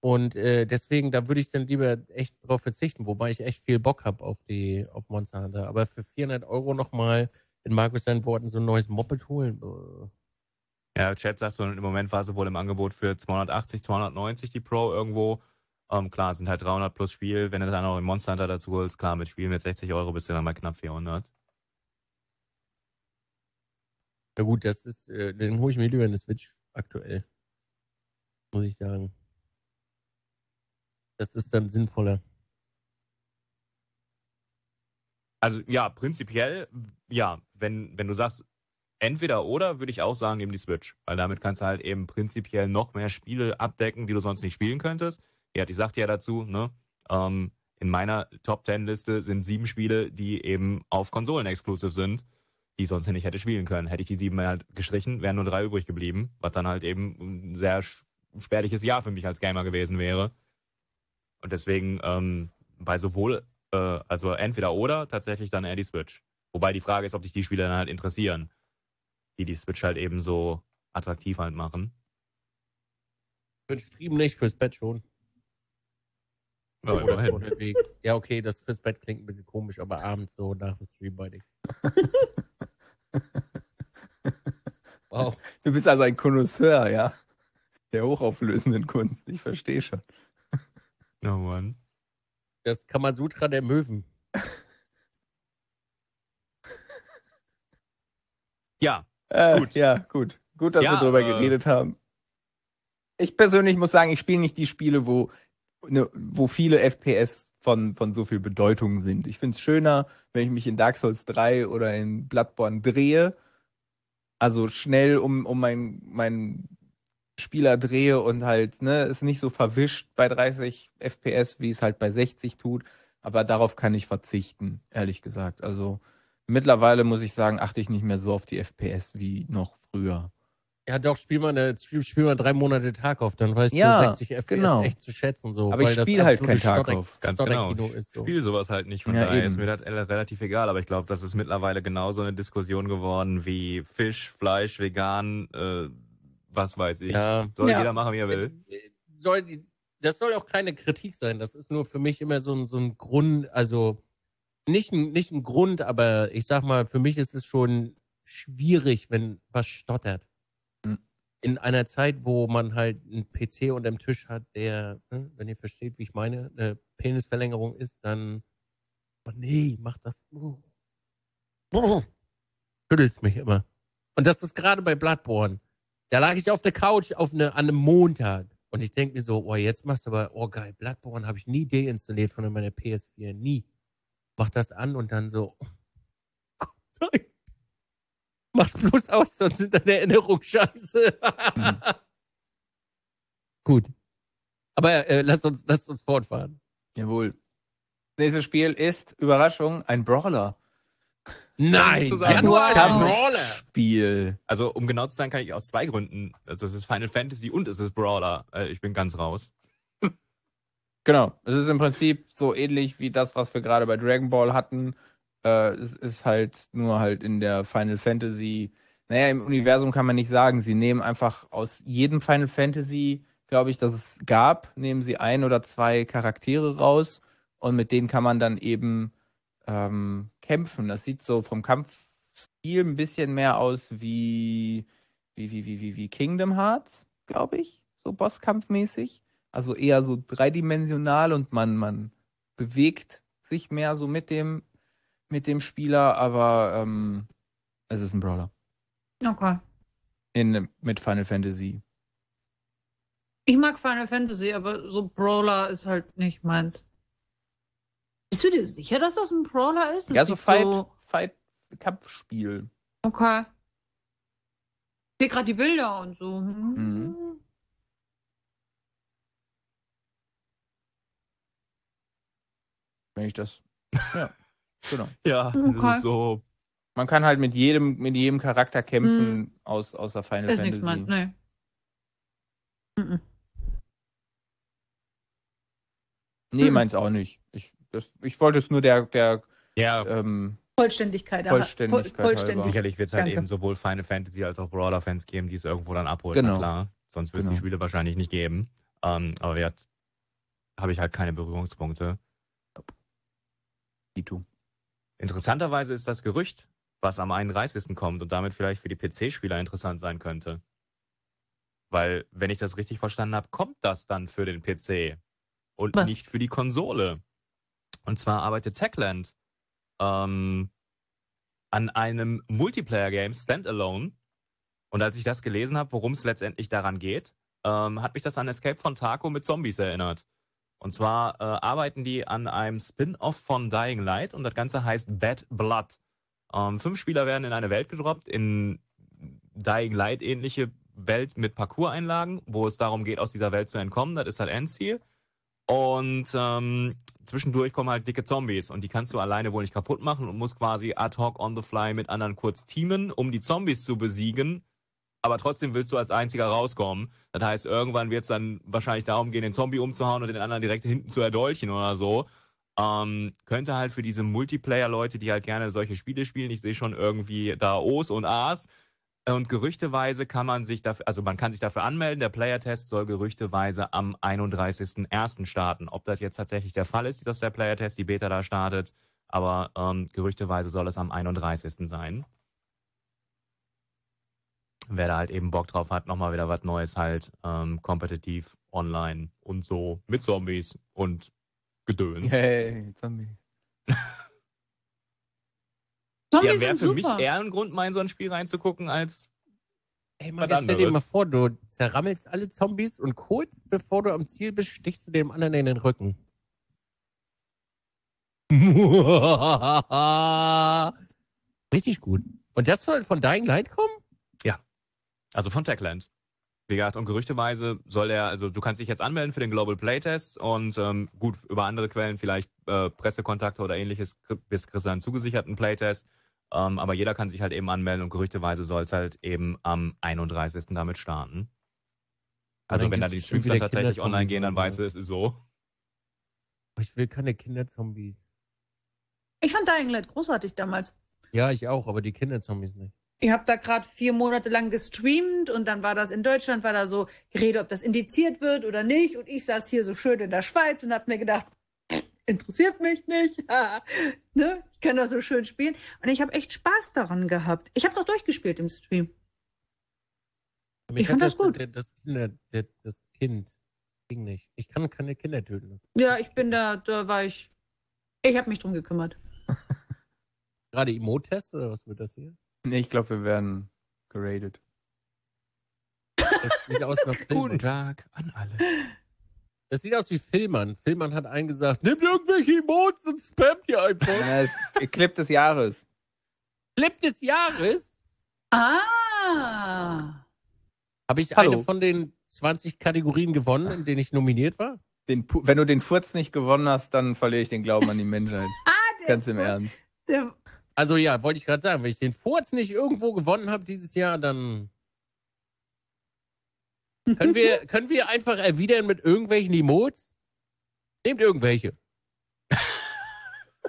Und äh, deswegen, da würde ich dann lieber echt drauf verzichten, wobei ich echt viel Bock habe auf die auf Monster Hunter. Aber für 400 Euro nochmal in Markus seinen Worten so ein neues Moped holen. Äh. Ja, Chat sagt so, im Moment war sie wohl im Angebot für 280, 290 die Pro irgendwo. Um, ähm, klar, sind halt 300 plus Spiel. Wenn du dann auch den Monster Hunter dazu holst, klar, mit Spielen mit 60 Euro bist du dann mal knapp 400. Ja gut, das ist, äh, dann hole ich mir lieber in der Switch aktuell. Muss ich sagen. Das ist dann sinnvoller. Also ja, prinzipiell, ja, wenn, wenn du sagst, entweder oder, würde ich auch sagen, eben die Switch. Weil damit kannst du halt eben prinzipiell noch mehr Spiele abdecken, die du sonst nicht spielen könntest. Ja, die sagt ja dazu, ne? Ähm, in meiner Top Ten Liste sind sieben Spiele, die eben auf Konsolen exklusiv sind, die ich sonst nicht hätte spielen können. Hätte ich die sieben halt gestrichen, wären nur drei übrig geblieben, was dann halt eben ein sehr spärliches Jahr für mich als Gamer gewesen wäre. Und deswegen ähm, bei sowohl äh, also entweder oder tatsächlich dann eher die Switch. Wobei die Frage ist, ob dich die Spieler dann halt interessieren, die die Switch halt eben so attraktiv halt machen. Für den Stream nicht, fürs Bett schon. Ja, immerhin. ja, okay, das fürs Bett klingt ein bisschen komisch, aber abends so nach dem Stream bei dir. wow. Du bist also ein Konnoisseur, ja? Der hochauflösenden Kunst, ich verstehe schon. Oh Mann. Das Kamasutra der Möwen. Ja, äh, gut. Ja, gut. Gut, dass ja, wir darüber äh, geredet haben. Ich persönlich muss sagen, ich spiele nicht die Spiele, wo, ne, wo viele FPS von, von so viel Bedeutung sind. Ich finde es schöner, wenn ich mich in Dark Souls 3 oder in Bloodborne drehe. Also schnell um, um mein, mein Spieler drehe und halt, ne, ist nicht so verwischt bei 30 FPS, wie es halt bei 60 tut. Aber darauf kann ich verzichten, ehrlich gesagt. Also mittlerweile muss ich sagen, achte ich nicht mehr so auf die FPS wie noch früher. Ja, doch, spiel mal, spiel, spiel mal drei Monate Tag auf, dann weißt ja, du 60 FPS genau. echt zu schätzen. So, aber ich spiele halt keinen Tag auf. Ganz genau. Ist, so. Ich spiele sowas halt nicht. Von ja, daher ist mir das relativ egal, aber ich glaube, das ist mittlerweile genauso eine Diskussion geworden wie Fisch, Fleisch, vegan, äh, was weiß ich. Ja. Soll ja. jeder machen, wie er will. Äh, soll, das soll auch keine Kritik sein. Das ist nur für mich immer so ein, so ein Grund, also nicht ein, nicht ein Grund, aber ich sag mal, für mich ist es schon schwierig, wenn was stottert. Hm. In einer Zeit, wo man halt einen PC unterm Tisch hat, der, ne, wenn ihr versteht, wie ich meine, eine Penisverlängerung ist, dann, oh nee, mach das. Oh. mich immer. Und das ist gerade bei Bloodborne. Da lag ich auf der Couch auf eine, an einem Montag und ich denke mir so, oh, jetzt machst du aber, oh geil, Bloodborne habe ich nie deinstalliert von meiner PS4, nie. Mach das an und dann so, oh, nein, mach's bloß aus, sonst sind deine Erinnerungen scheiße. Mhm. Gut. Aber äh, lasst, uns, lasst uns fortfahren. Jawohl. Nächstes Spiel ist, Überraschung, ein Brawler. Nein, um Januar ist ein Brawler-Spiel. Also um genau zu sein, kann ich aus zwei Gründen. Also es ist Final Fantasy und es ist Brawler. Äh, ich bin ganz raus. Genau. Es ist im Prinzip so ähnlich wie das, was wir gerade bei Dragon Ball hatten. Äh, es ist halt nur halt in der Final Fantasy. Naja, im Universum kann man nicht sagen. Sie nehmen einfach aus jedem Final Fantasy, glaube ich, das es gab, nehmen sie ein oder zwei Charaktere raus und mit denen kann man dann eben ähm, kämpfen. Das sieht so vom Kampfstil ein bisschen mehr aus wie, wie, wie, wie, wie, Kingdom Hearts, glaube ich. So Bosskampfmäßig. Also eher so dreidimensional und man, man bewegt sich mehr so mit dem, mit dem Spieler, aber ähm, es ist ein Brawler. Okay. In, mit Final Fantasy. Ich mag Final Fantasy, aber so Brawler ist halt nicht meins. Bist du dir sicher, dass das ein Brawler ist? Das ja, so Fight, so... Fight Kampfspiel. Okay. Ich sehe gerade die Bilder und so. Mhm. mhm. Wenn ich das. Ja, genau. ja, okay. so. Man kann halt mit jedem, mit jedem Charakter kämpfen mhm. aus, außer Final ist Fantasy. mein, nee. Nee, meins auch nicht. Ich das, ich wollte es nur der, der ja. ähm, Vollständigkeit, Vollständigkeit, Voll, Vollständigkeit. Sicherlich wird es halt Danke. eben sowohl Final Fantasy als auch Brawler-Fans geben, die es irgendwo dann abholen. Genau. Klar. Sonst würde es genau. die Spiele wahrscheinlich nicht geben. Ähm, aber jetzt habe ich halt keine Berührungspunkte. Nope. Interessanterweise ist das Gerücht, was am 31. kommt und damit vielleicht für die PC-Spieler interessant sein könnte. Weil, wenn ich das richtig verstanden habe, kommt das dann für den PC und was? nicht für die Konsole. Und zwar arbeitet Techland ähm, an einem Multiplayer-Game Standalone. Und als ich das gelesen habe, worum es letztendlich daran geht, ähm, hat mich das an Escape von Taco mit Zombies erinnert. Und zwar äh, arbeiten die an einem Spin-off von Dying Light und das Ganze heißt Bad Blood. Ähm, fünf Spieler werden in eine Welt gedroppt, in Dying Light ähnliche Welt mit Parcours-Einlagen, wo es darum geht, aus dieser Welt zu entkommen. Das ist halt Endziel. Und ähm, zwischendurch kommen halt dicke Zombies und die kannst du alleine wohl nicht kaputt machen und musst quasi ad hoc on the fly mit anderen kurz teamen, um die Zombies zu besiegen. Aber trotzdem willst du als einziger rauskommen. Das heißt, irgendwann wird es dann wahrscheinlich darum gehen, den Zombie umzuhauen und den anderen direkt hinten zu erdolchen oder so. Ähm, könnte halt für diese Multiplayer-Leute, die halt gerne solche Spiele spielen, ich sehe schon irgendwie da O's und A's, äh, und gerüchteweise kann man sich dafür, also man kann sich dafür anmelden. Der Player-Test soll gerüchteweise am 31.01. starten. Ob das jetzt tatsächlich der Fall ist, dass der Player-Test die Beta da startet, aber ähm, gerüchteweise soll es am 31. sein. Wer da halt eben Bock drauf hat, nochmal wieder was Neues halt, ähm, kompetitiv, online und so, mit Zombies und Gedöns. Hey, Zombie. Zombies ja, wäre für super. mich eher ein Grund, mal in so ein Spiel reinzugucken, als. Ey, Mann, stell dir mal vor, du zerrammelst alle Zombies und kurz bevor du am Ziel bist, stichst du dem anderen in den Rücken. Richtig gut. Und das soll von Dying Light kommen? Ja. Also von Techland. Wie gesagt, und gerüchteweise soll er, also du kannst dich jetzt anmelden für den Global Playtest und ähm, gut, über andere Quellen, vielleicht äh, Pressekontakte oder ähnliches, bis kriegst du einen zugesicherten Playtest. Ähm, aber jeder kann sich halt eben anmelden und gerüchteweise soll es halt eben am 31. damit starten. Also wenn da die Streams dann tatsächlich online gehen, dann weißt du, es ist so. Ich will keine Kinderzombies. Ich fand Dying Light großartig damals. Ja, ich auch, aber die Kinderzombies nicht. Ich habe da gerade vier Monate lang gestreamt und dann war das in Deutschland, war da so die Rede, ob das indiziert wird oder nicht. Und ich saß hier so schön in der Schweiz und hab mir gedacht, interessiert mich nicht. ne? Ich kann da so schön spielen. Und ich habe echt Spaß daran gehabt. Ich habe es auch durchgespielt im Stream. Mich ich fand das, das gut. Das, das, das, Kind ging nicht. Ich kann keine Kinder töten. Ja, ich bin da, da war ich. Ich habe mich drum gekümmert. Gerade Emo-Test oder was wird das hier? Nee, ich glaube, wir werden geradet. Das sieht aus nach Guten Tag an alle. Das sieht aus wie Filmern. Filmern hat einen gesagt, nimm irgendwelche Emotes und spam die einfach. Das Clip des Jahres. Clip des Jahres? Ah. Habe ich Hallo. eine von den 20 Kategorien gewonnen, in denen ich nominiert war? Den, wenn du den Furz nicht gewonnen hast, dann verliere ich den Glauben an die Menschheit. ah, Ganz im Ernst. also ja, wollte ich gerade sagen, wenn ich den Furz nicht irgendwo gewonnen habe dieses Jahr, dann können wir, können wir einfach erwidern mit irgendwelchen Emotes? Nehmt irgendwelche.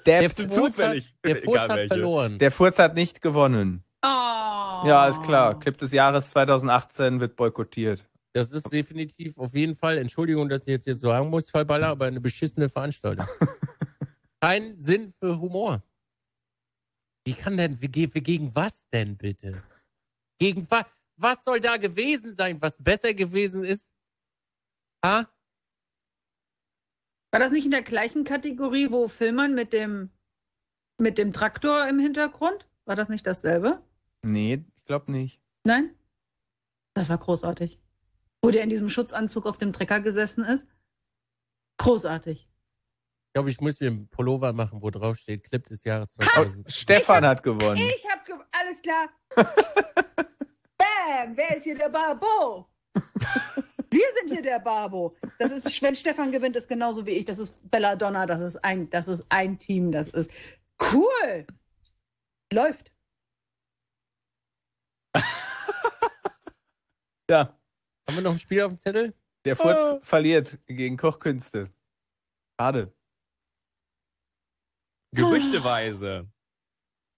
Der, der Furz, zufällig. Hat, der Furz hat welche. verloren. Der Furz hat nicht gewonnen. Oh. Ja, ist klar. Clip des Jahres 2018 wird boykottiert. Das ist definitiv auf jeden Fall, Entschuldigung, dass ich jetzt hier so sagen muss, Fallballer, aber eine beschissene Veranstaltung. Kein Sinn für Humor. Wie kann denn, wie, gegen was denn bitte? Gegen was? Was soll da gewesen sein, was besser gewesen ist? Ha? War das nicht in der gleichen Kategorie, wo Filmern mit dem, mit dem Traktor im Hintergrund? War das nicht dasselbe? Nee, ich glaube nicht. Nein? Das war großartig. Wo der in diesem Schutzanzug auf dem Trecker gesessen ist? Großartig. Ich glaube, ich muss mir einen Pullover machen, wo drauf steht Clip des Jahres 2000. Ha, Stefan hab, hat gewonnen. Ich habe gewonnen. Alles klar. Bam! Wer ist hier der Barbo? Wir sind hier der Barbo. Das ist, wenn Stefan gewinnt, ist genauso wie ich. Das ist Belladonna, das ist ein, das ist ein Team, das ist cool. Läuft. ja. Haben wir noch ein Spiel auf dem Zettel? Der Furz oh. verliert gegen Kochkünste. Schade. Ah. Gerüchteweise.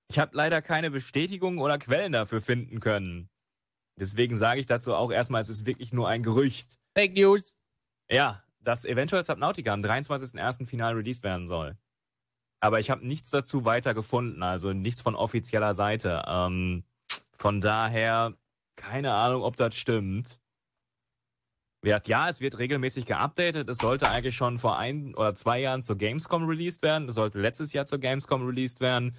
Ich habe leider keine Bestätigung oder Quellen dafür finden können. Deswegen sage ich dazu auch erstmal, es ist wirklich nur ein Gerücht. Fake News. Ja, dass eventuell Subnautica am 23.01. final released werden soll. Aber ich habe nichts dazu weiter gefunden, also nichts von offizieller Seite. Ähm, von daher, keine Ahnung, ob das stimmt. Ja, es wird regelmäßig geupdatet. Es sollte eigentlich schon vor ein oder zwei Jahren zur Gamescom released werden. Es sollte letztes Jahr zur Gamescom released werden.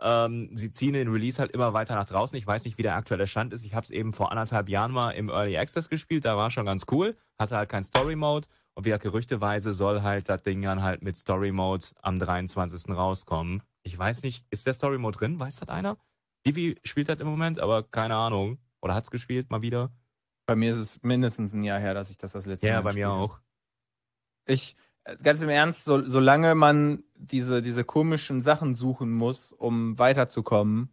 Ähm, sie ziehen den Release halt immer weiter nach draußen. Ich weiß nicht, wie der aktuelle Stand ist. Ich habe es eben vor anderthalb Jahren mal im Early Access gespielt. Da war schon ganz cool. Hatte halt kein Story Mode. Und wieder gerüchteweise soll halt das Ding dann halt mit Story Mode am 23. rauskommen. Ich weiß nicht, ist der Story Mode drin? Weiß das einer? Divi spielt das im Moment, aber keine Ahnung. Oder hat's gespielt mal wieder? Bei mir ist es mindestens ein Jahr her, dass ich das das letzte ja, Mal. Ja, bei mir auch. Ich, äh, ganz im Ernst, so, solange man diese, diese komischen Sachen suchen muss, um weiterzukommen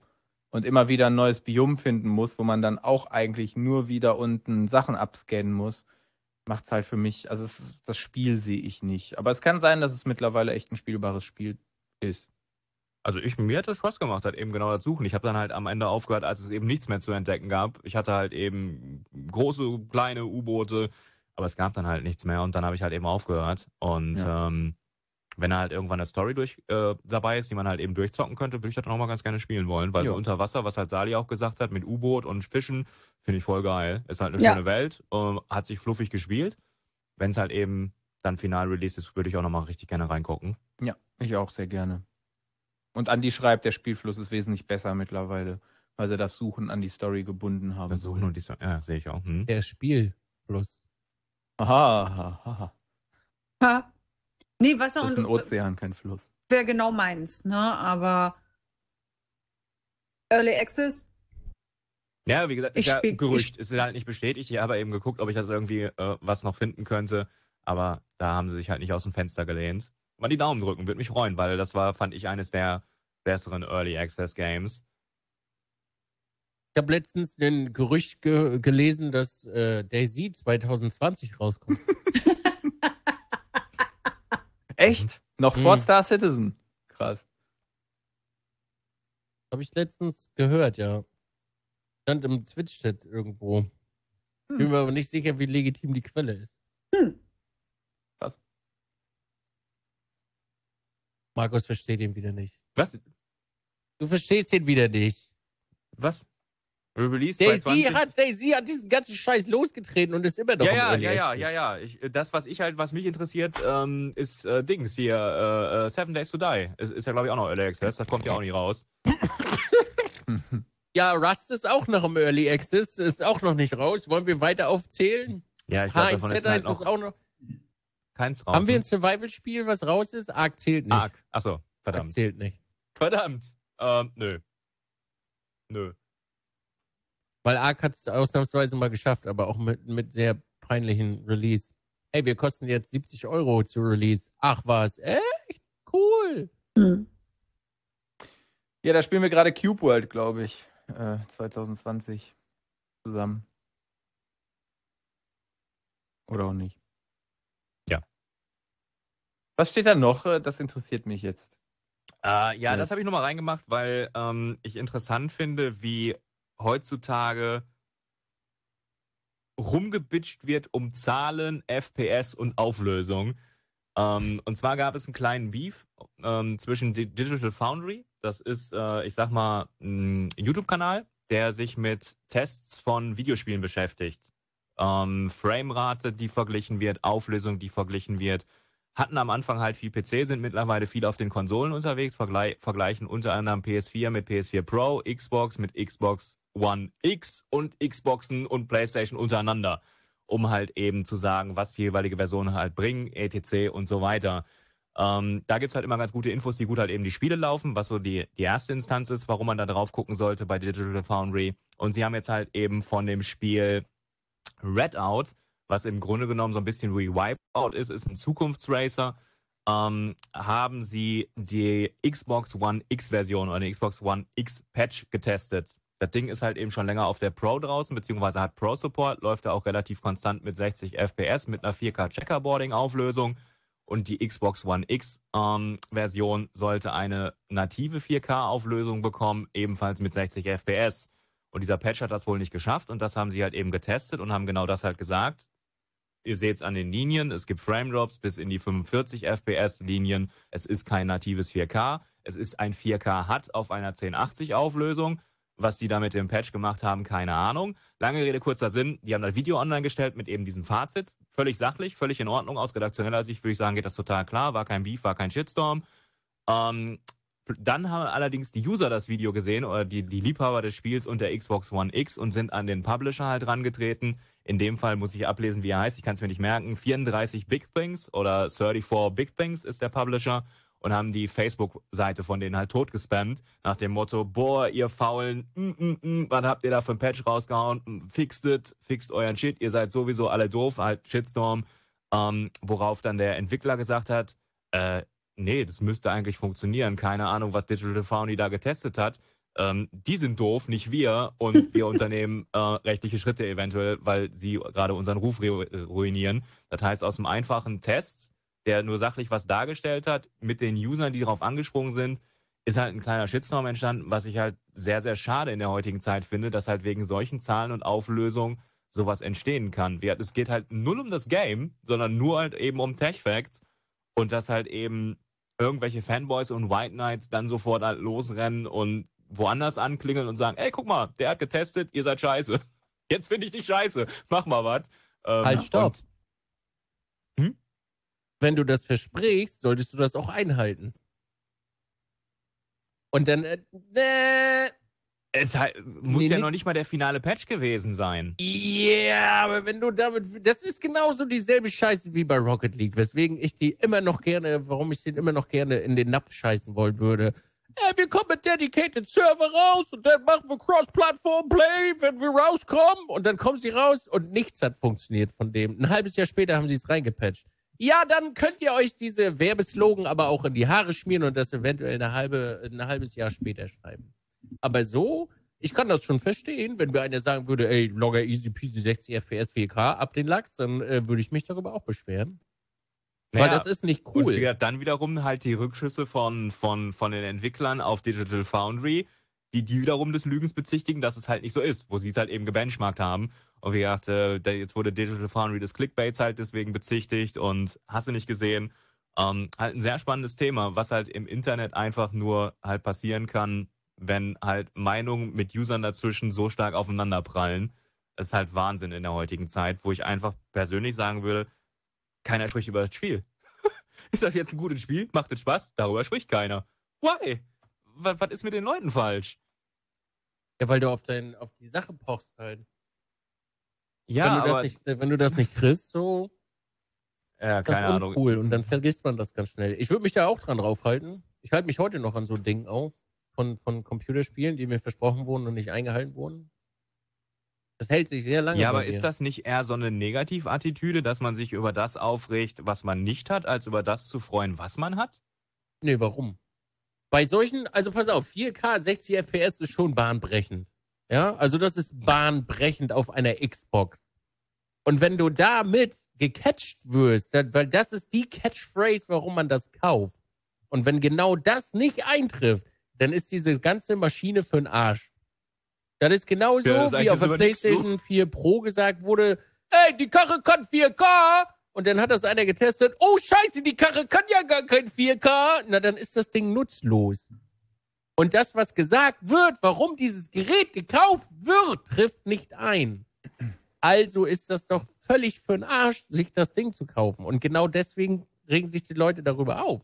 und immer wieder ein neues Biom finden muss, wo man dann auch eigentlich nur wieder unten Sachen abscannen muss, macht es halt für mich, also es, das Spiel sehe ich nicht. Aber es kann sein, dass es mittlerweile echt ein spielbares Spiel ist. Also ich, mir hat das Spaß gemacht, halt eben genau das Suchen. Ich habe dann halt am Ende aufgehört, als es eben nichts mehr zu entdecken gab. Ich hatte halt eben große, kleine U-Boote, aber es gab dann halt nichts mehr und dann habe ich halt eben aufgehört. Und ja. ähm, wenn halt irgendwann eine Story durch äh, dabei ist, die man halt eben durchzocken könnte, würde ich das auch mal ganz gerne spielen wollen, weil jo. so unter Wasser, was halt Sali auch gesagt hat, mit U-Boot und Fischen, finde ich voll geil. Ist halt eine ja. schöne Welt, äh, hat sich fluffig gespielt. Wenn es halt eben dann final released ist, würde ich auch nochmal richtig gerne reingucken. Ja, ich auch sehr gerne. Und Andy schreibt, der Spielfluss ist wesentlich besser mittlerweile, weil sie das Suchen an die Story gebunden haben. Das Suchen und die Story, ja, sehe ich auch. Hm. Der Spielfluss. Aha, aha. Ha. Nee, Wasser und. das ist ein Ozean, kein Fluss. Wäre genau meins, ne? Aber Early Access. Ja, wie gesagt, ist ja Gerücht. Ist halt nicht bestätigt. Ich habe eben geguckt, ob ich das irgendwie äh, was noch finden könnte. Aber da haben sie sich halt nicht aus dem Fenster gelehnt. Mal die Daumen drücken, würde mich freuen, weil das war, fand ich, eines der besseren Early Access Games habe letztens ein Gerücht ge gelesen, dass äh, Daisy 2020 rauskommt. Echt? Noch vor mhm. Star Citizen? Krass. Habe ich letztens gehört, ja. Stand im Twitch-Chat irgendwo. Hm. Bin mir aber nicht sicher, wie legitim die Quelle ist. Hm. Krass. Markus versteht ihn wieder nicht. Was? Du verstehst ihn wieder nicht. Was? Release Jay-Z hat, Jay hat diesen ganzen Scheiß losgetreten und ist immer noch ja, ja, ja, ja, ja, ja, ich, Das, was ich halt, was mich interessiert, ähm, ist äh, Dings hier, äh, äh Seven Days to Die. Ist, ist ja, glaube ich, auch noch Early Access. Das kommt ja auch nicht raus. ja, Rust ist auch noch im Early Access. Ist auch noch nicht raus. Wollen wir weiter aufzählen? Ja, ich glaube, davon ist, halt noch ist auch noch... Keins raus. Haben wir ne? ein Survival-Spiel, was raus ist? Ark zählt nicht. Ark, achso, verdammt. Arc zählt nicht. Verdammt. Ähm, nö. Nö. Weil Ark hat es ausnahmsweise mal geschafft, aber auch mit, mit sehr peinlichen Release. Hey, wir kosten jetzt 70 Euro zu Release. Ach was, echt? Cool. Hm. Ja, da spielen wir gerade Cube World, glaube ich, äh, 2020 zusammen. Oder auch nicht. Ja. Was steht da noch? Äh, das interessiert mich jetzt. Äh, ja, ja, das habe ich nochmal reingemacht, weil ähm, ich interessant finde, wie heutzutage rumgebitscht wird um Zahlen, FPS und Auflösung. Ähm, und zwar gab es einen kleinen Beef ähm, zwischen Digital Foundry, das ist, äh, ich sag mal, ein YouTube-Kanal, der sich mit Tests von Videospielen beschäftigt. Ähm, Framerate, die verglichen wird, Auflösung, die verglichen wird. Hatten am Anfang halt viel PC, sind mittlerweile viel auf den Konsolen unterwegs, vergleichen unter anderem PS4 mit PS4 Pro, Xbox mit Xbox One X und Xboxen und PlayStation untereinander, um halt eben zu sagen, was die jeweilige Version halt bringen, etc. und so weiter. Ähm, da es halt immer ganz gute Infos, wie gut halt eben die Spiele laufen, was so die, die erste Instanz ist, warum man da drauf gucken sollte bei Digital Foundry. Und sie haben jetzt halt eben von dem Spiel Redout, was im Grunde genommen so ein bisschen wie Wipeout ist, ist ein Zukunftsracer, ähm, haben sie die Xbox One X-Version oder den Xbox One X-Patch getestet. Das Ding ist halt eben schon länger auf der Pro draußen, beziehungsweise hat Pro-Support, läuft da auch relativ konstant mit 60 FPS, mit einer 4K-Checkerboarding-Auflösung. Und die Xbox One X-Version ähm, sollte eine native 4K-Auflösung bekommen, ebenfalls mit 60 FPS. Und dieser Patch hat das wohl nicht geschafft und das haben sie halt eben getestet und haben genau das halt gesagt. Ihr seht es an den Linien, es gibt Frame Drops bis in die 45 FPS Linien. Es ist kein natives 4K, es ist ein 4K HUD auf einer 1080 Auflösung. Was die da mit dem Patch gemacht haben, keine Ahnung. Lange Rede, kurzer Sinn. Die haben das Video online gestellt mit eben diesem Fazit. Völlig sachlich, völlig in Ordnung. Aus redaktioneller Sicht würde ich sagen, geht das total klar. War kein Beef, war kein Shitstorm. Ähm, dann haben allerdings die User das Video gesehen oder die, die Liebhaber des Spiels und der Xbox One X und sind an den Publisher halt rangetreten. In dem Fall muss ich ablesen, wie er heißt. Ich kann es mir nicht merken. 34 Big Things oder 34 Big Things ist der Publisher und haben die Facebook-Seite von denen halt totgespammt, nach dem Motto, boah, ihr Faulen, mm, mm, mm, wann habt ihr da für ein Patch rausgehauen? Mm, fixt it, fixt euren Shit, ihr seid sowieso alle doof, halt Shitstorm. Ähm, worauf dann der Entwickler gesagt hat, äh, nee, das müsste eigentlich funktionieren. Keine Ahnung, was Digital Foundry da getestet hat. Ähm, die sind doof, nicht wir. Und wir unternehmen äh, rechtliche Schritte eventuell, weil sie gerade unseren Ruf ruinieren. Das heißt, aus dem einfachen Test der nur sachlich was dargestellt hat, mit den Usern, die darauf angesprungen sind, ist halt ein kleiner Shitstorm entstanden, was ich halt sehr, sehr schade in der heutigen Zeit finde, dass halt wegen solchen Zahlen und Auflösungen sowas entstehen kann. Es geht halt null um das Game, sondern nur halt eben um Tech-Facts und dass halt eben irgendwelche Fanboys und White Knights dann sofort halt losrennen und woanders anklingeln und sagen, ey, guck mal, der hat getestet, ihr seid scheiße. Jetzt finde ich dich scheiße, mach mal was. Ähm, halt, stopp wenn du das versprichst, solltest du das auch einhalten. Und dann, äh, äh es halt, muss nee, ja nee. noch nicht mal der finale Patch gewesen sein. Ja, yeah, aber wenn du damit. Das ist genauso dieselbe Scheiße wie bei Rocket League, weswegen ich die immer noch gerne, warum ich den immer noch gerne in den Napf scheißen wollen würde. Ey, äh, wir kommen mit Dedicated Server raus und dann machen wir cross platform play wenn wir rauskommen. Und dann kommen sie raus und nichts hat funktioniert von dem. Ein halbes Jahr später haben sie es reingepatcht. Ja, dann könnt ihr euch diese Werbeslogan aber auch in die Haare schmieren und das eventuell eine halbe, ein halbes Jahr später schreiben. Aber so, ich kann das schon verstehen, wenn mir einer sagen würde, ey, Logger Easy Peasy 60 FPS 4K ab den Lachs, dann äh, würde ich mich darüber auch beschweren. Naja, Weil das ist nicht cool. Und dann wiederum halt die Rückschüsse von, von, von den Entwicklern auf Digital Foundry, die die wiederum des Lügens bezichtigen, dass es halt nicht so ist, wo sie es halt eben gebenchmarkt haben und wie gesagt, äh, jetzt wurde Digital Foundry des Clickbaits halt deswegen bezichtigt und hast du nicht gesehen. Ähm, halt ein sehr spannendes Thema, was halt im Internet einfach nur halt passieren kann, wenn halt Meinungen mit Usern dazwischen so stark aufeinander prallen. Das ist halt Wahnsinn in der heutigen Zeit, wo ich einfach persönlich sagen würde, keiner spricht über das Spiel. ist das jetzt ein gutes Spiel? Macht es Spaß? Darüber spricht keiner. Why? Was, was ist mit den Leuten falsch? Ja, weil du auf, dein, auf die Sache pochst halt. Ja, wenn du, aber, das, nicht, äh, wenn du das nicht kriegst, so. Ja, keine das ist Ahnung. Cool, und dann vergisst man das ganz schnell. Ich würde mich da auch dran draufhalten. Ich halte mich heute noch an so Dingen auf von, von Computerspielen, die mir versprochen wurden und nicht eingehalten wurden. Das hält sich sehr lange. Ja, aber mir. ist das nicht eher so eine Negativattitüde, dass man sich über das aufregt, was man nicht hat, als über das zu freuen, was man hat? Nee, warum? Bei solchen, also pass auf, 4K 60 FPS ist schon bahnbrechend. Ja, also das ist bahnbrechend auf einer Xbox. Und wenn du damit gecatcht wirst, weil das ist die Catchphrase, warum man das kauft. Und wenn genau das nicht eintrifft, dann ist diese ganze Maschine für den Arsch. Das ist genauso, ja, das wie auf der PlayStation 4 Pro gesagt wurde, ey, die Karre kann 4K. Und dann hat das einer getestet, oh scheiße, die Karre kann ja gar kein 4K. Na, dann ist das Ding nutzlos. Und das, was gesagt wird, warum dieses Gerät gekauft wird, trifft nicht ein. Also ist das doch völlig für den Arsch, sich das Ding zu kaufen. Und genau deswegen regen sich die Leute darüber auf.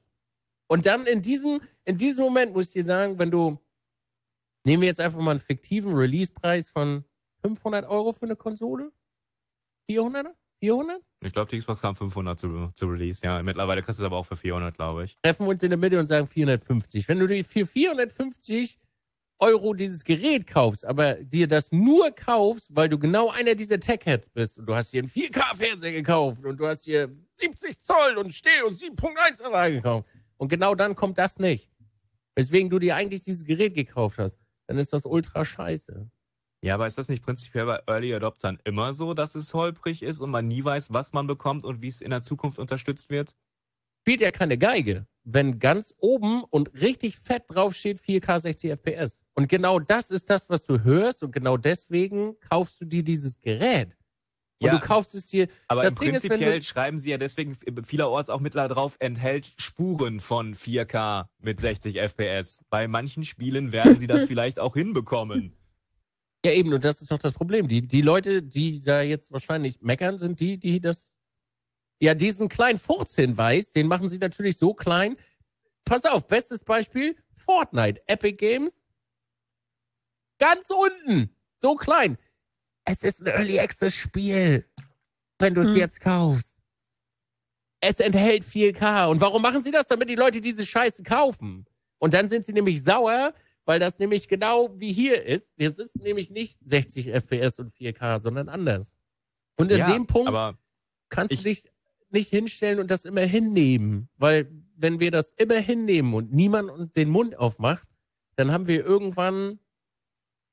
Und dann in diesem, in diesem Moment muss ich dir sagen, wenn du, nehmen wir jetzt einfach mal einen fiktiven Release-Preis von 500 Euro für eine Konsole, 400er, 400? Ich glaube, die Xbox kam 500 zu, zu Release. Ja, mittlerweile kriegst du es aber auch für 400, glaube ich. Treffen wir uns in der Mitte und sagen 450. Wenn du dir für 450 Euro dieses Gerät kaufst, aber dir das nur kaufst, weil du genau einer dieser Tech-Heads bist und du hast dir einen 4K-Fernseher gekauft und du hast dir 70 Zoll und Steh und 7.1 Anlage gekauft und genau dann kommt das nicht. Weswegen du dir eigentlich dieses Gerät gekauft hast, dann ist das ultra scheiße. Ja, aber ist das nicht prinzipiell bei Early Adoptern immer so, dass es holprig ist und man nie weiß, was man bekommt und wie es in der Zukunft unterstützt wird? Spielt ja keine Geige, wenn ganz oben und richtig fett drauf steht 4K 60 FPS. Und genau das ist das, was du hörst und genau deswegen kaufst du dir dieses Gerät. Und ja, du kaufst es dir. Aber das Ding prinzipiell ist, schreiben sie ja deswegen vielerorts auch mittlerweile drauf, enthält Spuren von 4K mit 60 FPS. Bei manchen Spielen werden sie das vielleicht auch hinbekommen. Ja, eben, und das ist doch das Problem. Die, die Leute, die da jetzt wahrscheinlich meckern, sind die, die das, ja, diesen kleinen Furzhinweis, den machen sie natürlich so klein. Pass auf, bestes Beispiel, Fortnite, Epic Games. Ganz unten, so klein. Es ist ein Early Access Spiel, wenn du es hm. jetzt kaufst. Es enthält 4K. Und warum machen sie das? Damit die Leute diese Scheiße kaufen. Und dann sind sie nämlich sauer, weil das nämlich genau wie hier ist. Wir sitzen nämlich nicht 60 FPS und 4K, sondern anders. Und in ja, dem Punkt kannst ich, du dich nicht hinstellen und das immer hinnehmen, weil wenn wir das immer hinnehmen und niemand den Mund aufmacht, dann haben wir irgendwann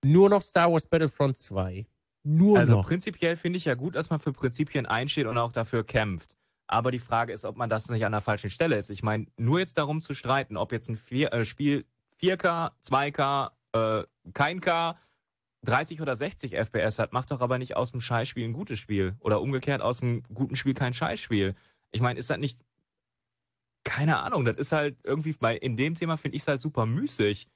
nur noch Star Wars Battlefront 2. Nur also noch. prinzipiell finde ich ja gut, dass man für Prinzipien einsteht und auch dafür kämpft. Aber die Frage ist, ob man das nicht an der falschen Stelle ist. Ich meine, nur jetzt darum zu streiten, ob jetzt ein Vier äh, Spiel 4K, 2K, äh, kein K, 30 oder 60 FPS hat, macht doch aber nicht aus dem Scheißspiel ein gutes Spiel. Oder umgekehrt aus dem guten Spiel kein Scheißspiel. Ich meine, ist das nicht. Keine Ahnung, das ist halt irgendwie bei in dem Thema finde ich es halt super müßig.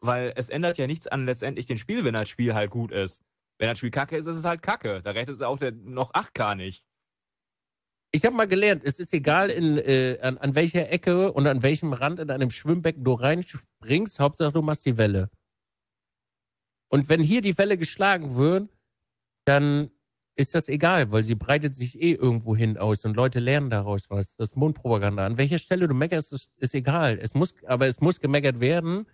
Weil es ändert ja nichts an letztendlich den Spiel, wenn das Spiel halt gut ist. Wenn das Spiel kacke ist, ist es halt kacke. Da rettet es auch der, noch 8K nicht. Ich habe mal gelernt, es ist egal, in, äh, an, an, welcher Ecke und an welchem Rand in einem Schwimmbecken du reinspringst, Hauptsache du machst die Welle. Und wenn hier die Welle geschlagen wird, dann ist das egal, weil sie breitet sich eh irgendwo hin aus und Leute lernen daraus was. Das ist Mundpropaganda. An welcher Stelle du meckerst, ist, ist egal. Es muss, aber es muss gemeckert werden,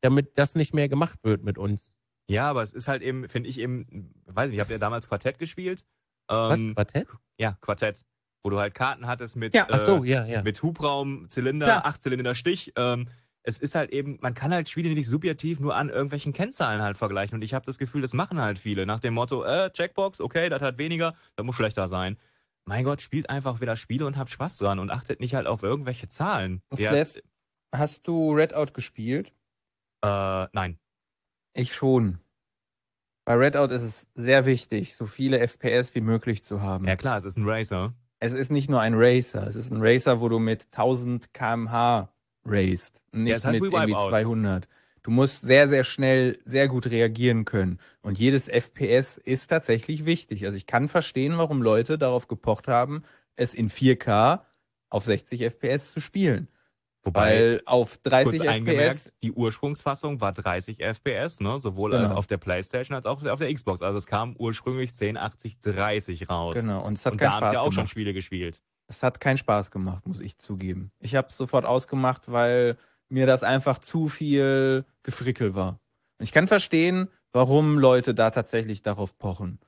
damit das nicht mehr gemacht wird mit uns. Ja, aber es ist halt eben, finde ich eben, weiß nicht, habt ja damals Quartett gespielt? Ähm, was, Quartett? Ja, Quartett wo du halt Karten hattest mit, ja. So, äh, ja, ja. mit Hubraum, Zylinder, ja. Achtzylinder Stich. Ähm, es ist halt eben, man kann halt Spiele nicht subjektiv nur an irgendwelchen Kennzahlen halt vergleichen. Und ich habe das Gefühl, das machen halt viele nach dem Motto, äh, Checkbox, okay, das hat weniger, das muss schlechter sein. Mein Gott, spielt einfach wieder Spiele und habt Spaß dran und achtet nicht halt auf irgendwelche Zahlen. Slav, äh, hast du Redout gespielt? Äh, nein. Ich schon. Bei Redout ist es sehr wichtig, so viele FPS wie möglich zu haben. Ja klar, es ist ein Racer es ist nicht nur ein Racer, es ist ein Racer, wo du mit 1000 km/h raced, nicht mit irgendwie 200. Du musst sehr, sehr schnell, sehr gut reagieren können. Und jedes FPS ist tatsächlich wichtig. Also ich kann verstehen, warum Leute darauf gepocht haben, es in 4K auf 60 FPS zu spielen. Wobei, Weil auf 30 kurz FPS. Eingemerkt, die Ursprungsfassung war 30 FPS, ne? sowohl genau. auf der PlayStation als auch auf der Xbox. Also es kam ursprünglich 1080 30 raus. Genau, und es hat und keinen da haben sie ja auch gemacht. schon Spiele gespielt. Es hat keinen Spaß gemacht, muss ich zugeben. Ich habe es sofort ausgemacht, weil mir das einfach zu viel Gefrickel war. Und ich kann verstehen, warum Leute da tatsächlich darauf pochen.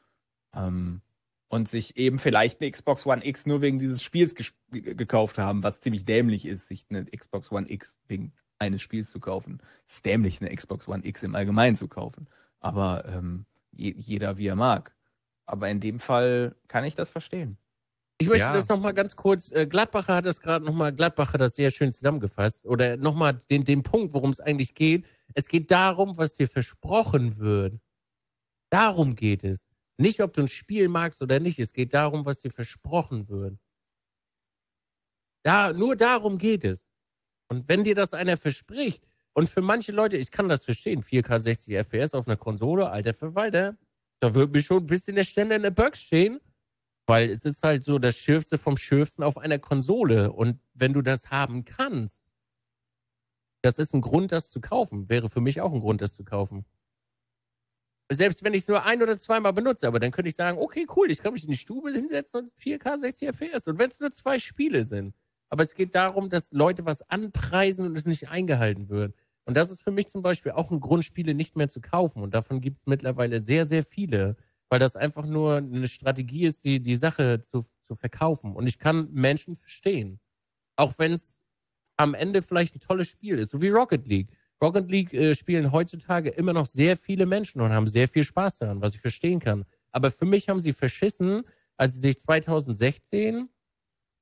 Ähm, und sich eben vielleicht eine Xbox One X nur wegen dieses Spiels gekauft haben, was ziemlich dämlich ist, sich eine Xbox One X wegen eines Spiels zu kaufen. Es ist dämlich, eine Xbox One X im Allgemeinen zu kaufen. Aber ähm, je jeder wie er mag. Aber in dem Fall kann ich das verstehen. Ich möchte ja. das nochmal ganz kurz, äh, Gladbacher hat das gerade nochmal, Gladbacher das sehr schön zusammengefasst. Oder nochmal den, den Punkt, worum es eigentlich geht. Es geht darum, was dir versprochen wird. Darum geht es. Nicht, ob du ein Spiel magst oder nicht. Es geht darum, was dir versprochen wird. Da, nur darum geht es. Und wenn dir das einer verspricht, und für manche Leute, ich kann das verstehen, 4K 60 FPS auf einer Konsole, alter Verwalter, da wird mir schon ein bisschen der Ständer in der Box stehen, weil es ist halt so das Schürfste vom Schürfsten auf einer Konsole. Und wenn du das haben kannst, das ist ein Grund, das zu kaufen. Wäre für mich auch ein Grund, das zu kaufen. Selbst wenn ich es nur ein oder zweimal benutze, aber dann könnte ich sagen, okay, cool, ich kann mich in die Stube hinsetzen und 4K 60 FPS. Und wenn es nur zwei Spiele sind. Aber es geht darum, dass Leute was anpreisen und es nicht eingehalten wird. Und das ist für mich zum Beispiel auch ein Grund, Spiele nicht mehr zu kaufen. Und davon gibt es mittlerweile sehr, sehr viele, weil das einfach nur eine Strategie ist, die, die Sache zu, zu verkaufen. Und ich kann Menschen verstehen. Auch wenn es am Ende vielleicht ein tolles Spiel ist, so wie Rocket League. Rocket League äh, spielen heutzutage immer noch sehr viele Menschen und haben sehr viel Spaß daran, was ich verstehen kann. Aber für mich haben sie verschissen, als sie sich 2016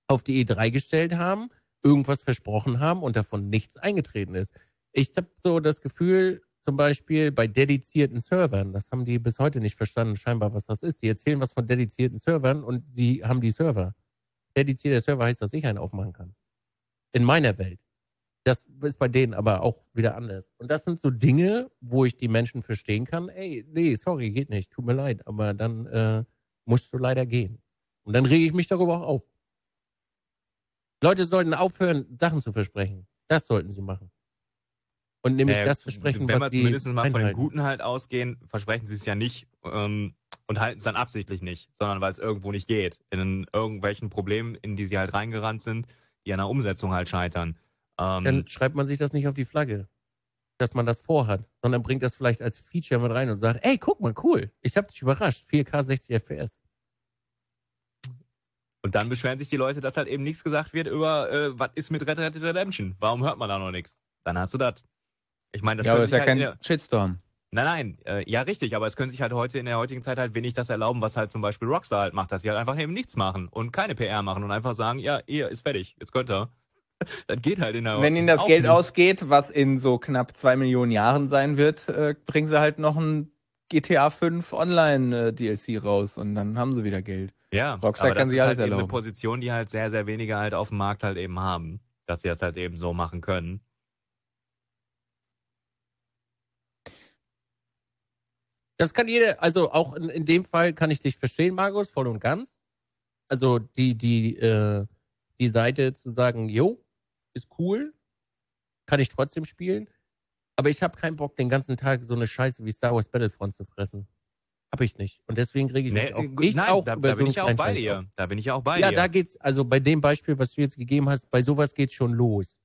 auf die E3 gestellt haben, irgendwas versprochen haben und davon nichts eingetreten ist. Ich habe so das Gefühl, zum Beispiel bei dedizierten Servern, das haben die bis heute nicht verstanden, scheinbar, was das ist. Die erzählen was von dedizierten Servern und sie haben die Server. Dedizierter Server heißt, dass ich einen aufmachen kann. In meiner Welt. Das ist bei denen aber auch wieder anders. Und das sind so Dinge, wo ich die Menschen verstehen kann. Ey, nee, sorry, geht nicht, tut mir leid, aber dann äh, musst du leider gehen. Und dann rege ich mich darüber auch auf. Leute sollten aufhören, Sachen zu versprechen. Das sollten sie machen. Und nämlich äh, das Versprechen, wenn was Wenn wir zumindest mal einhalten. von den Guten halt ausgehen, versprechen sie es ja nicht ähm, und halten es dann absichtlich nicht, sondern weil es irgendwo nicht geht. In irgendwelchen Problemen, in die sie halt reingerannt sind, die an der Umsetzung halt scheitern. Ähm, Dann schreibt man sich das nicht auf die Flagge, dass man das vorhat, sondern bringt das vielleicht als Feature mit rein und sagt, ey, guck mal, cool, ich habe dich überrascht, 4K 60 FPS. Und dann beschweren sich die Leute, dass halt eben nichts gesagt wird über, äh, was ist mit Red Dead Redemption? Warum hört man da noch nichts? Dann hast du das. Ich meine, das, ja, aber ist ja halt kein Shitstorm. Nein, nein, äh, ja richtig, aber es können sich halt heute in der heutigen Zeit halt wenig das erlauben, was halt zum Beispiel Rockstar halt macht, dass sie halt einfach eben nichts machen und keine PR machen und einfach sagen, ja, ihr ist fertig, jetzt könnt ihr. das geht halt in der Wenn ihnen das Geld nicht. ausgeht, was in so knapp zwei Millionen Jahren sein wird, äh, bringen sie halt noch ein GTA 5 Online-DLC raus und dann haben sie wieder Geld. Ja, Rockstar aber kann sich alles halt erlauben. Eine Position, die halt sehr, sehr wenige halt auf dem Markt halt eben haben, dass sie das halt eben so machen können. Das kann jeder, also auch in, in dem Fall kann ich dich verstehen, Markus, voll und ganz. Also die, die, äh, die Seite zu sagen, jo, ist cool, kann ich trotzdem spielen, aber ich habe keinen Bock, den ganzen Tag so eine Scheiße wie Star Wars Battlefront zu fressen. Hab ich nicht. Und deswegen kriege ich nee, auch, ich nein, auch da, da so bin ich ja auch bei dir. Auf. Da bin ich ja auch bei ja, dir. Ja, da geht's, also bei dem Beispiel, was du jetzt gegeben hast, bei sowas geht's schon los.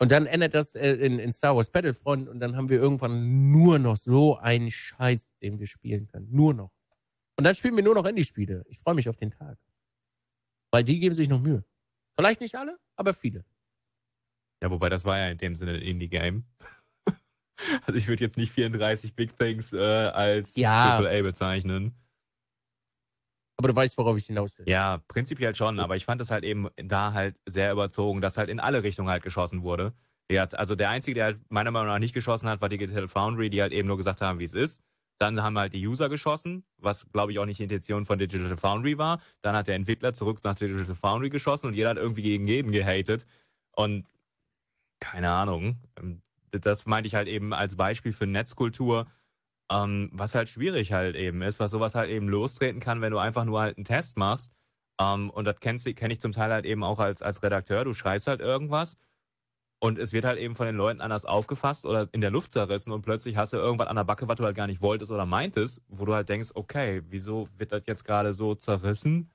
Und dann endet das äh, in, in Star Wars Battlefront und dann haben wir irgendwann nur noch so einen Scheiß, den wir spielen können. Nur noch. Und dann spielen wir nur noch Indie-Spiele. Ich freue mich auf den Tag. Weil die geben sich noch Mühe. Vielleicht nicht alle, aber viele. Ja, wobei das war ja in dem Sinne ein Indie-Game. also ich würde jetzt nicht 34 Big Things äh, als ja. AAA bezeichnen. Aber du weißt, worauf ich hinaus will. Ja, prinzipiell schon, aber ich fand es halt eben da halt sehr überzogen, dass halt in alle Richtungen halt geschossen wurde. Ja, also der Einzige, der halt meiner Meinung nach nicht geschossen hat, war Digital Foundry, die halt eben nur gesagt haben, wie es ist. Dann haben halt die User geschossen, was glaube ich auch nicht die Intention von Digital Foundry war. Dann hat der Entwickler zurück nach Digital Foundry geschossen und jeder hat irgendwie gegen jeden gehatet. Und keine Ahnung. Ähm, das meinte ich halt eben als Beispiel für Netzkultur, ähm, was halt schwierig halt eben ist, was sowas halt eben lostreten kann, wenn du einfach nur halt einen Test machst. Ähm, und das kenne kenn ich zum Teil halt eben auch als, als Redakteur. Du schreibst halt irgendwas und es wird halt eben von den Leuten anders aufgefasst oder in der Luft zerrissen und plötzlich hast du irgendwas an der Backe, was du halt gar nicht wolltest oder meintest, wo du halt denkst, okay, wieso wird das jetzt gerade so zerrissen?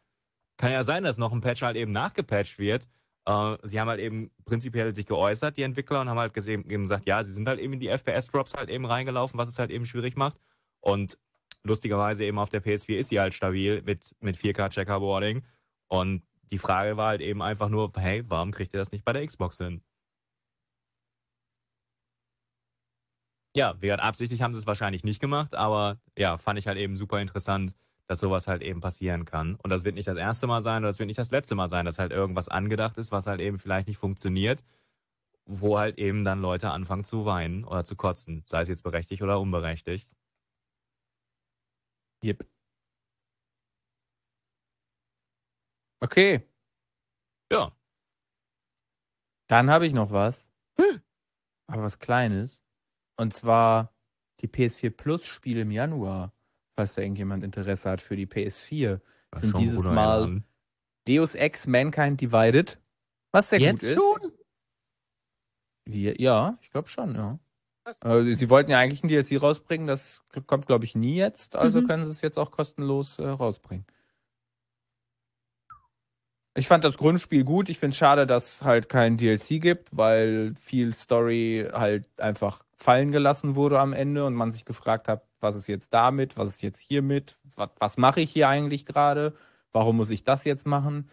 Kann ja sein, dass noch ein Patch halt eben nachgepatcht wird. Äh, sie haben halt eben prinzipiell sich geäußert, die Entwickler, und haben halt gesehen, eben gesagt, ja, sie sind halt eben in die FPS-Drops halt eben reingelaufen, was es halt eben schwierig macht. Und lustigerweise eben auf der PS4 ist sie halt stabil mit, mit 4K-Checkerboarding. Und die Frage war halt eben einfach nur, hey, warum kriegt ihr das nicht bei der Xbox hin? ja, wie absichtlich haben sie es wahrscheinlich nicht gemacht, aber ja, fand ich halt eben super interessant, dass sowas halt eben passieren kann. Und das wird nicht das erste Mal sein oder das wird nicht das letzte Mal sein, dass halt irgendwas angedacht ist, was halt eben vielleicht nicht funktioniert, wo halt eben dann Leute anfangen zu weinen oder zu kotzen, sei es jetzt berechtigt oder unberechtigt. Yep. Okay. Ja. Dann habe ich noch was. Aber was Kleines. Und zwar die PS4 Plus Spiele im Januar, falls da irgendjemand Interesse hat für die PS4, ja, sind dieses Mal an. Deus Ex Mankind Divided, was sehr Jetzt gut ist. schon? Wir, ja, ich glaube schon, ja. Also, sie wollten ja eigentlich ein DLC rausbringen, das kommt, glaube ich, nie jetzt, also mhm. können sie es jetzt auch kostenlos äh, rausbringen. Ich fand das Grundspiel gut. Ich finde es schade, dass es halt kein DLC gibt, weil viel Story halt einfach fallen gelassen wurde am Ende und man sich gefragt hat, was ist jetzt damit, was ist jetzt hiermit, was, was mache ich hier eigentlich gerade, warum muss ich das jetzt machen?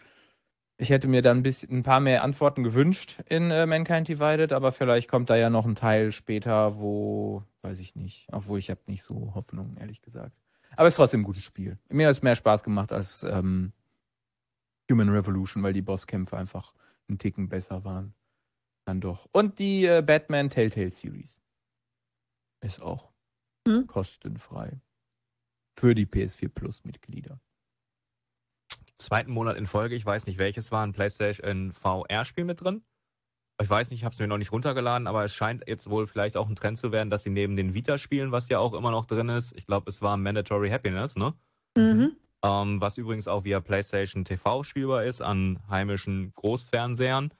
Ich hätte mir dann ein, bisschen, ein paar mehr Antworten gewünscht in äh, Mankind Divided, aber vielleicht kommt da ja noch ein Teil später, wo, weiß ich nicht, obwohl ich habe nicht so Hoffnung, ehrlich gesagt. Aber es ist trotzdem ein gutes Spiel. Mir hat es mehr Spaß gemacht als ähm, Human Revolution, weil die Bosskämpfe einfach einen Ticken besser waren. Dann doch. Und die äh, Batman Telltale Series. Ist auch hm? kostenfrei. Für die PS4 Plus Mitglieder. Zweiten Monat in Folge, ich weiß nicht welches war, ein PlayStation VR-Spiel mit drin. Ich weiß nicht, ich habe es mir noch nicht runtergeladen, aber es scheint jetzt wohl vielleicht auch ein Trend zu werden, dass sie neben den Vita-Spielen, was ja auch immer noch drin ist, ich glaube, es war Mandatory Happiness, ne? Mhm ähm, was übrigens auch via PlayStation TV spielbar ist an heimischen Großfernsehern.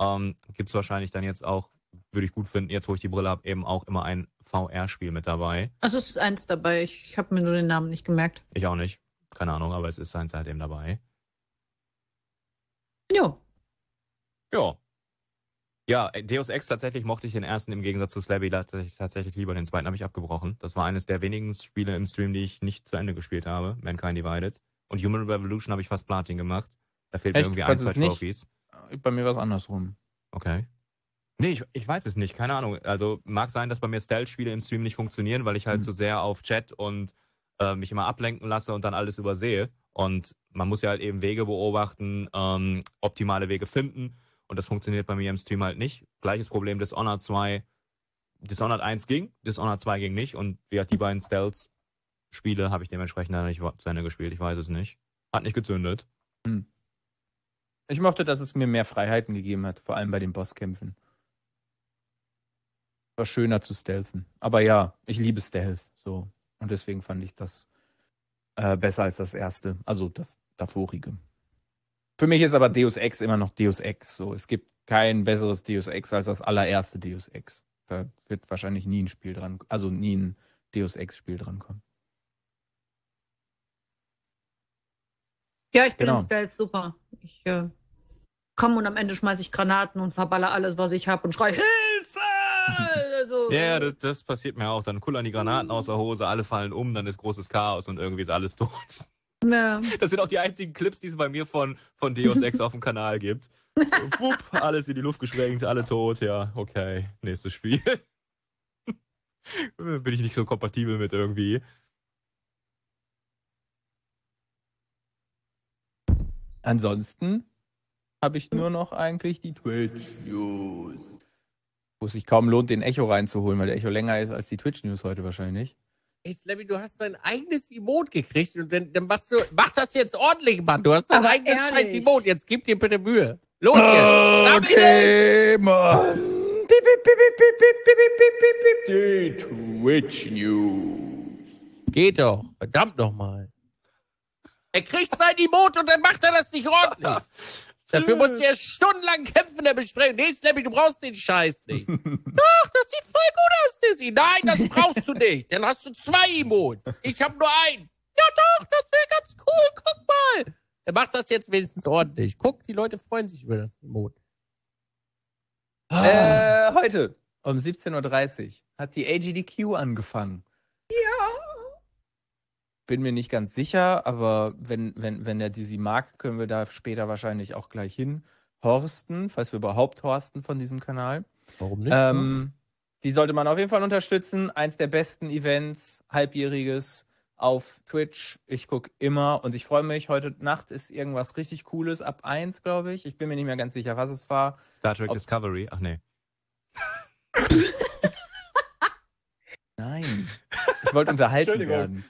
Ähm, Gibt es wahrscheinlich dann jetzt auch, würde ich gut finden, jetzt wo ich die Brille habe, eben auch immer ein VR-Spiel mit dabei. Also es ist eins dabei, ich, ich habe mir nur den Namen nicht gemerkt. Ich auch nicht, keine Ahnung, aber es ist eins halt eben dabei. Jo. Ja, ja, Deus Ex tatsächlich mochte ich den ersten im Gegensatz zu Slabby tatsächlich, lieber. Den zweiten habe ich abgebrochen. Das war eines der wenigen Spiele im Stream, die ich nicht zu Ende gespielt habe. Mankind Divided. Und Human Revolution habe ich fast Platin gemacht. Da fehlt Echt? mir irgendwie ein, zwei Trophies. Bei mir war es andersrum. Okay. Nee, ich, ich weiß es nicht, keine Ahnung. Also mag sein, dass bei mir Stealth-Spiele im Stream nicht funktionieren, weil ich halt mhm. so sehr auf Chat und äh, mich immer ablenken lasse und dann alles übersehe. Und man muss ja halt eben Wege beobachten, ähm, optimale Wege finden und das funktioniert bei mir im Stream halt nicht. Gleiches Problem Dishonored 2. Dishonored 1 ging, Dishonored 2 ging nicht. Und wie hat die beiden Stealth-Spiele habe ich dementsprechend dann nicht zu Ende gespielt. Ich weiß es nicht. Hat nicht gezündet. Hm. Ich mochte, dass es mir mehr Freiheiten gegeben hat, vor allem bei den Bosskämpfen. War schöner zu stealthen. Aber ja, ich liebe Stealth. So. Und deswegen fand ich das äh, besser als das erste. Also das davorige. Für mich ist aber Deus Ex immer noch Deus Ex. So, es gibt kein besseres Deus Ex als das allererste Deus Ex. Da wird wahrscheinlich nie ein Spiel dran, also nie ein Deus Ex Spiel dran kommen. Ja, ich bin genau. Stealth super. Ich äh, komme und am Ende schmeiße ich Granaten und verballer alles, was ich habe und schreie Hilfe! Also, ja, äh, das, das, passiert mir auch. Dann kullern die Granaten aus der Hose, alle fallen um, dann ist großes Chaos und irgendwie ist alles tot. Ja. Das sind auch die einzigen Clips, die es bei mir von, von Deus Ex auf dem Kanal gibt. Wupp, alles in die Luft gesprengt, alle tot, ja, okay, nächstes Spiel. Bin ich nicht so kompatibel mit irgendwie. Ansonsten habe ich nur noch eigentlich die Twitch-News. Wo es sich kaum lohnt, den Echo reinzuholen, weil der Echo länger ist als die Twitch-News heute wahrscheinlich. Hey, Slammy, du hast dein eigenes Emote gekriegt und dann, dann machst du, mach das jetzt ordentlich, Mann. Du hast dein Aber eigenes ehrlich. scheiß Emote. Jetzt gib dir bitte Mühe. Los jetzt. Okay, Mann. Die Twitch News. Geht doch. Verdammt nochmal. Er kriegt sein Emote und dann macht er das nicht ordentlich. Dafür musst du ja stundenlang kämpfen in der Besprechung. Nee, Slappy, du brauchst den Scheiß nicht. Doch, das sieht voll gut aus, Dizzy. Nein, das brauchst du nicht. Dann hast du zwei Emotes. Ich habe nur einen. Ja doch, das wäre ganz cool. Guck mal. Er macht das jetzt wenigstens ordentlich. Guck, die Leute freuen sich über das Emote. Äh, heute um 17.30 Uhr hat die AGDQ angefangen bin mir nicht ganz sicher, aber wenn, wenn, wenn er die sie mag, können wir da später wahrscheinlich auch gleich hin. Horsten, falls wir überhaupt Horsten von diesem Kanal. Warum nicht? Ähm, ne? die sollte man auf jeden Fall unterstützen. Eins der besten Events, halbjähriges auf Twitch. Ich gucke immer und ich freue mich. Heute Nacht ist irgendwas richtig Cooles ab 1, glaube ich. Ich bin mir nicht mehr ganz sicher, was es war. Star Trek Ob Discovery? Ach nee. Nein. Ich wollte unterhalten werden.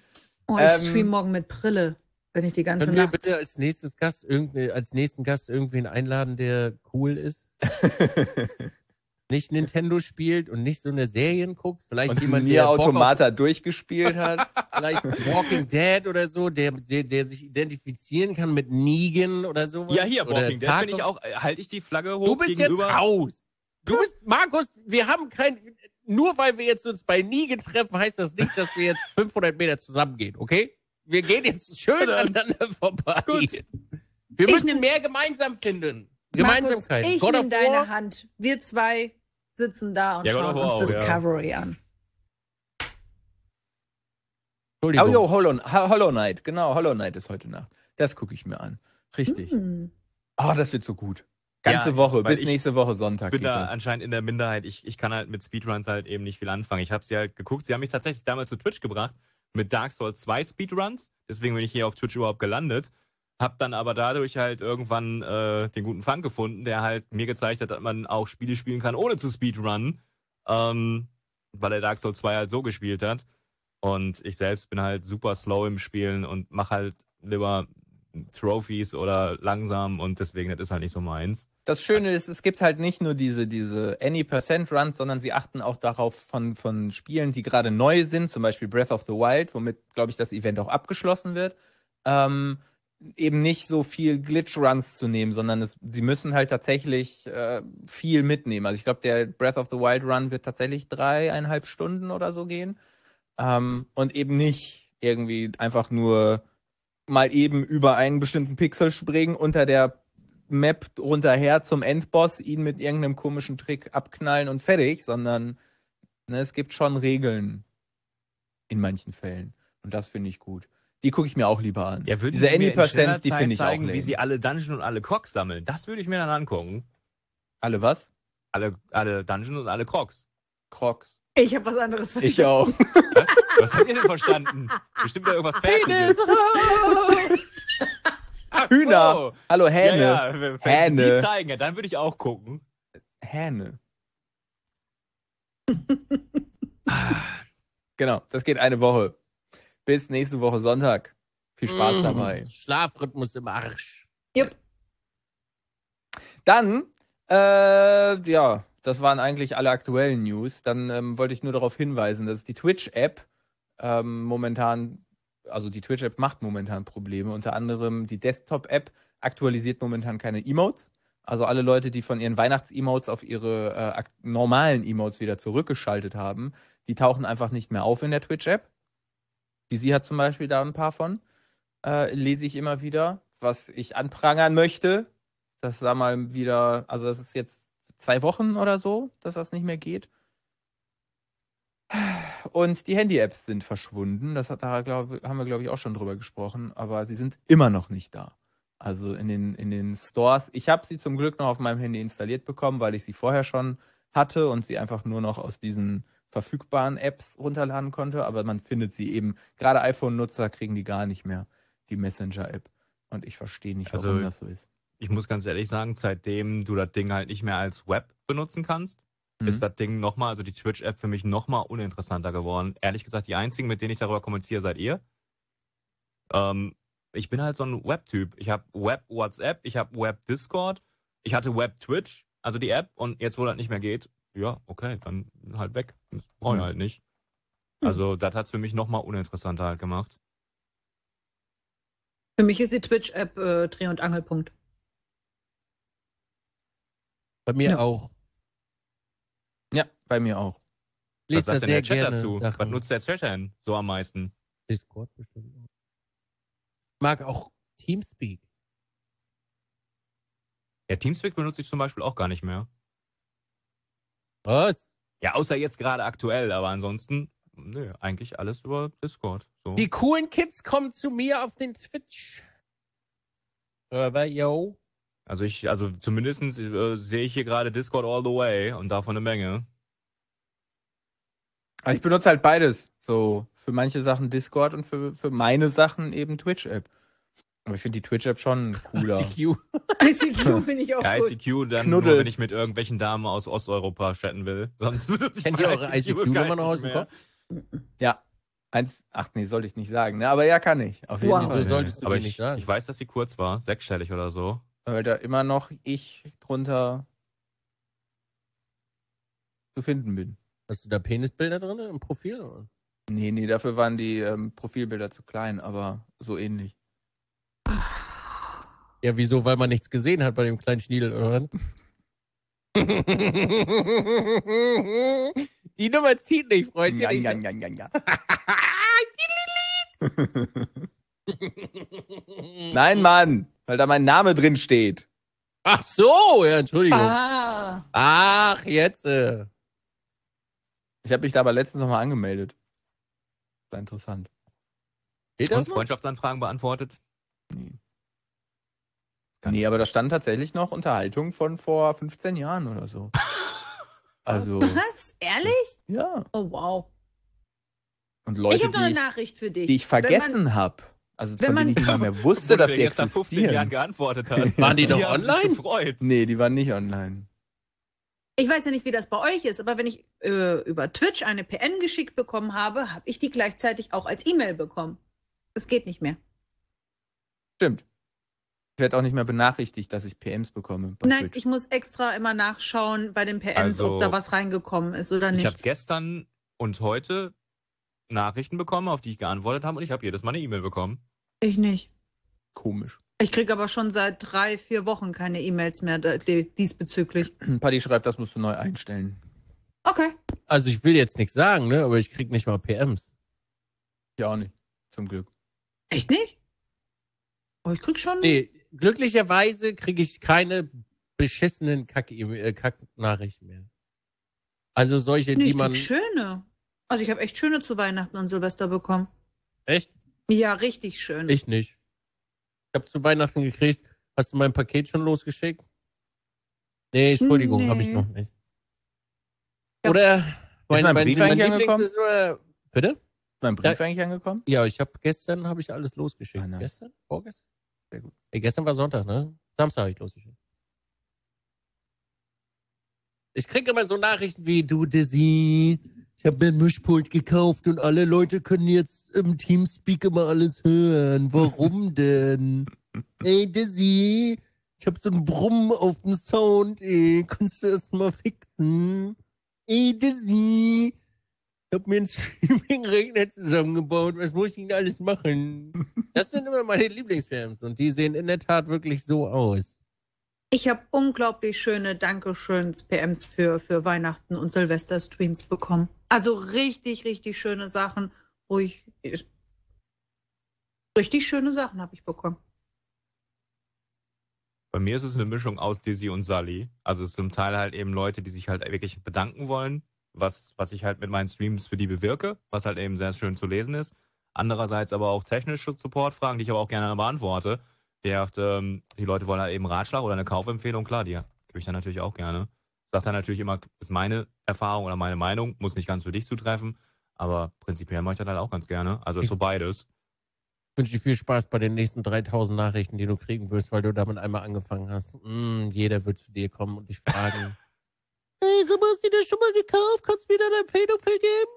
Oh, ich ähm, stream morgen mit Brille, wenn ich die ganze können Nacht... Können wir bitte als, nächstes Gast irgende, äh, als nächsten Gast irgendwen einladen, der cool ist? nicht Nintendo spielt und nicht so eine Serien guckt. Vielleicht und jemand, der Automata auf, durchgespielt hat. Vielleicht Walking Dead oder so, der, der, der, sich identifizieren kann mit Negan oder so. Ja, hier, oder Walking Dead bin ich auch, äh, halte ich die Flagge hoch. Du bist gegenüber. jetzt raus. Du bist, Markus, wir haben kein, nur weil wir jetzt uns bei Nigen treffen, heißt das nicht, dass wir jetzt 500 Meter zusammengehen, okay? Wir gehen jetzt schön aneinander vorbei. Gut. Wir müssen nehm, mehr gemeinsam finden. Gemeinsamkeit. ich nehme deine Hand. Wir zwei sitzen da und ja, schauen uns Discovery ja. an. Entschuldigung. Oh, yo, Hollow, Hollow Knight. Genau, Hollow Knight ist heute Nacht. Das gucke ich mir an. Richtig. Hm. Oh, das wird so gut. Ganze ja, Woche, bis nächste Woche Sonntag. Ich bin da das. anscheinend in der Minderheit. Ich, ich kann halt mit Speedruns halt eben nicht viel anfangen. Ich habe sie halt geguckt. Sie haben mich tatsächlich damals zu Twitch gebracht mit Dark Souls 2 Speedruns. Deswegen bin ich hier auf Twitch überhaupt gelandet. Hab dann aber dadurch halt irgendwann äh, den guten Fang gefunden, der halt mir gezeigt hat, dass man auch Spiele spielen kann, ohne zu Speedrunnen. Ähm, weil er Dark Souls 2 halt so gespielt hat. Und ich selbst bin halt super slow im Spielen und mache halt lieber Trophies oder langsam und deswegen, das ist halt nicht so meins. Das Schöne ist, es gibt halt nicht nur diese, diese Any-Percent-Runs, sondern sie achten auch darauf von, von Spielen, die gerade neu sind, zum Beispiel Breath of the Wild, womit, glaube ich, das Event auch abgeschlossen wird, ähm, eben nicht so viel Glitch-Runs zu nehmen, sondern es, sie müssen halt tatsächlich äh, viel mitnehmen. Also ich glaube, der Breath of the Wild-Run wird tatsächlich dreieinhalb Stunden oder so gehen ähm, und eben nicht irgendwie einfach nur mal eben über einen bestimmten Pixel springen, unter der Map runterher zum Endboss, ihn mit irgendeinem komischen Trick abknallen und fertig, sondern ne, es gibt schon Regeln in manchen Fällen. Und das finde ich gut. Die gucke ich mir auch lieber an. Ja, Diese Any Percent, die finde ich zeigen, auch lame. wie sie alle Dungeon und alle Crocs sammeln. Das würde ich mir dann angucken. Alle was? Alle, alle Dungeon und alle Crocs. Crocs. Ich habe was anderes verstanden. Ich auch. Was? was habt ihr denn verstanden? Bestimmt da irgendwas Fertiges. Ach, Hühner. So. Hallo, Hähne. Ja, ja. Hähne. Die zeigen, ja, dann würde ich auch gucken. Hähne. genau, das geht eine Woche. Bis nächste Woche Sonntag. Viel Spaß mmh, dabei. Schlafrhythmus im Arsch. Jupp. Dann, äh, ja, das waren eigentlich alle aktuellen News. Dann ähm, wollte ich nur darauf hinweisen, dass die Twitch-App ähm, momentan, also die Twitch-App macht momentan Probleme. Unter anderem die Desktop-App aktualisiert momentan keine Emotes. Also alle Leute, die von ihren Weihnachts-Emotes auf ihre äh, normalen Emotes wieder zurückgeschaltet haben, die tauchen einfach nicht mehr auf in der Twitch-App. Die sie hat zum Beispiel da ein paar von. Äh, lese ich immer wieder, was ich anprangern möchte, dass da mal wieder, also das ist jetzt zwei Wochen oder so, dass das nicht mehr geht. Und die Handy-Apps sind verschwunden. Das hat, da glaub, haben wir, glaube ich, auch schon drüber gesprochen. Aber sie sind immer noch nicht da. Also in den, in den Stores. Ich habe sie zum Glück noch auf meinem Handy installiert bekommen, weil ich sie vorher schon hatte und sie einfach nur noch aus diesen verfügbaren Apps runterladen konnte. Aber man findet sie eben. Gerade iPhone-Nutzer kriegen die gar nicht mehr, die Messenger-App. Und ich verstehe nicht, also warum also, das so ist ich muss ganz ehrlich sagen, seitdem du das Ding halt nicht mehr als Web benutzen kannst, mhm. ist das Ding nochmal, also die Twitch-App für mich nochmal uninteressanter geworden. Ehrlich gesagt, die einzigen, mit denen ich darüber kommuniziere, seid ihr. Ähm, ich bin halt so ein Web-Typ. Ich habe Web-WhatsApp, ich habe Web-Discord, ich hatte Web-Twitch, also die App, und jetzt, wo das nicht mehr geht, ja, okay, dann halt weg. Das brauche ich halt nicht. Hm. Also, das hat es für mich nochmal uninteressanter halt gemacht. Für mich ist die Twitch-App äh, Dreh- und Angelpunkt. Bei mir ja. auch. Ja, bei mir auch. Lest Was sagt denn der Chat dazu? Sachen. Was nutzt der Chat denn so am meisten? Discord bestimmt. auch. Mag auch Teamspeak. Ja, Teamspeak benutze ich zum Beispiel auch gar nicht mehr. Was? Ja, außer jetzt gerade aktuell, aber ansonsten, nö, eigentlich alles über Discord. So. Die coolen Kids kommen zu mir auf den Twitch. Server, yo. Also ich, also zumindest äh, sehe ich hier gerade Discord all the way und davon eine Menge. Aber ich benutze halt beides. So für manche Sachen Discord und für, für meine Sachen eben Twitch-App. Aber ich finde die Twitch-App schon cooler. ICQ. ICQ finde ich auch cool. ja, ICQ dann nur, wenn ich mit irgendwelchen Damen aus Osteuropa chatten will. Sonst ich Kennt ihr eure ICQ-Nummer noch aus dem Kopf? Ja. Eins, ach nee, sollte ich nicht sagen, ne? aber ja, kann ich. Auf jeden Fall. Wow. Solltest du aber ich, nicht sagen. ich weiß, dass sie kurz war, sechsstellig oder so weil da immer noch ich drunter zu finden bin. Hast du da Penisbilder drin im Profil? Oder? Nee, nee, dafür waren die ähm, Profilbilder zu klein, aber so ähnlich. Ja, wieso? Weil man nichts gesehen hat bei dem kleinen Schniedel, oder? die Nummer zieht nicht, Freunde. Ja, ja, ja, ja, ja. Nein, Mann, weil da mein Name drin steht. Ach so, ja, Entschuldigung. Ah. Ach, jetzt. Äh. Ich habe mich da aber letztens nochmal angemeldet. War interessant. Geht das Freundschaftsanfragen beantwortet? Nee. Kann nee, aber da stand tatsächlich noch Unterhaltung von vor 15 Jahren oder so. also. Was? Ehrlich? ja. Oh, wow. Und Leute, ich habe noch eine Nachricht für dich. Die ich vergessen habe. Also Wenn von man, denen ich nicht mal mehr wusste, dass sie existieren. Nach 15 Jahren geantwortet hast. waren die doch die online? Gefreut. Nee, die waren nicht online. Ich weiß ja nicht, wie das bei euch ist, aber wenn ich äh, über Twitch eine PN geschickt bekommen habe, habe ich die gleichzeitig auch als E-Mail bekommen. Das geht nicht mehr. Stimmt. Ich werde auch nicht mehr benachrichtigt, dass ich PMs bekomme. Nein, Twitch. ich muss extra immer nachschauen bei den PMs, also, ob da was reingekommen ist oder nicht. Ich habe gestern und heute Nachrichten bekommen, auf die ich geantwortet habe und ich habe jedes Mal eine E-Mail bekommen. Ich nicht. Komisch. Ich kriege aber schon seit drei, vier Wochen keine E-Mails mehr diesbezüglich. Paddy schreibt, das musst du neu einstellen. Okay. Also ich will jetzt nichts sagen, ne? aber ich kriege nicht mal PMs. Ich auch nicht, zum Glück. Echt nicht? Oh, ich krieg schon... Nee, glücklicherweise kriege ich keine beschissenen äh, Kack-Nachrichten mehr. Also solche, nee, die man... schöne. Also ich habe echt schöne zu Weihnachten und Silvester bekommen. Echt? Ja, richtig schön. Ich nicht. Ich habe zu Weihnachten gekriegt. Hast du mein Paket schon losgeschickt? Nee, Entschuldigung, nee. habe ich noch nicht. Ich Oder mein, mein, Brief mein angekommen? Ist, äh, bitte? Mein Brief ja, eigentlich angekommen? Ja, ich habe gestern habe ich alles losgeschickt. Ah, gestern? Vorgestern? Sehr gut. Ey, gestern war Sonntag, ne? Samstag habe ich losgeschickt. Ich kriege immer so Nachrichten wie du Dizzy, ich habe mir ein Mischpult gekauft und alle Leute können jetzt im Teamspeak immer alles hören. Warum denn? Ey, Dizzy, ich habe so ein Brummen auf dem Sound, ey. Kannst du das mal fixen? Ey, Dizzy, ich habe mir ein Streaming-Regler zusammengebaut. Was muss ich denn alles machen? Das sind immer meine Lieblingsfilms und die sehen in der Tat wirklich so aus. Ich habe unglaublich schöne Dankeschöns-PMs für, für Weihnachten und Silvester-Streams bekommen. Also richtig, richtig schöne Sachen, wo ich. Richtig schöne Sachen habe ich bekommen. Bei mir ist es eine Mischung aus Dizzy und Sally. Also zum Teil halt eben Leute, die sich halt wirklich bedanken wollen, was, was ich halt mit meinen Streams für die bewirke, was halt eben sehr schön zu lesen ist. Andererseits aber auch technische Support-Fragen, die ich aber auch gerne beantworte der sagt, ähm, die Leute wollen halt eben Ratschlag oder eine Kaufempfehlung, klar, die gebe ich dann natürlich auch gerne. Sagt dann natürlich immer, ist meine Erfahrung oder meine Meinung, muss nicht ganz für dich zutreffen, aber prinzipiell mache ich das halt auch ganz gerne. Also ist so beides. Ich wünsche dir viel Spaß bei den nächsten 3000 Nachrichten, die du kriegen wirst, weil du damit einmal angefangen hast. Mm, jeder wird zu dir kommen und dich fragen. hey, so hast du das schon mal gekauft? Kannst du mir deine Empfehlung vergeben?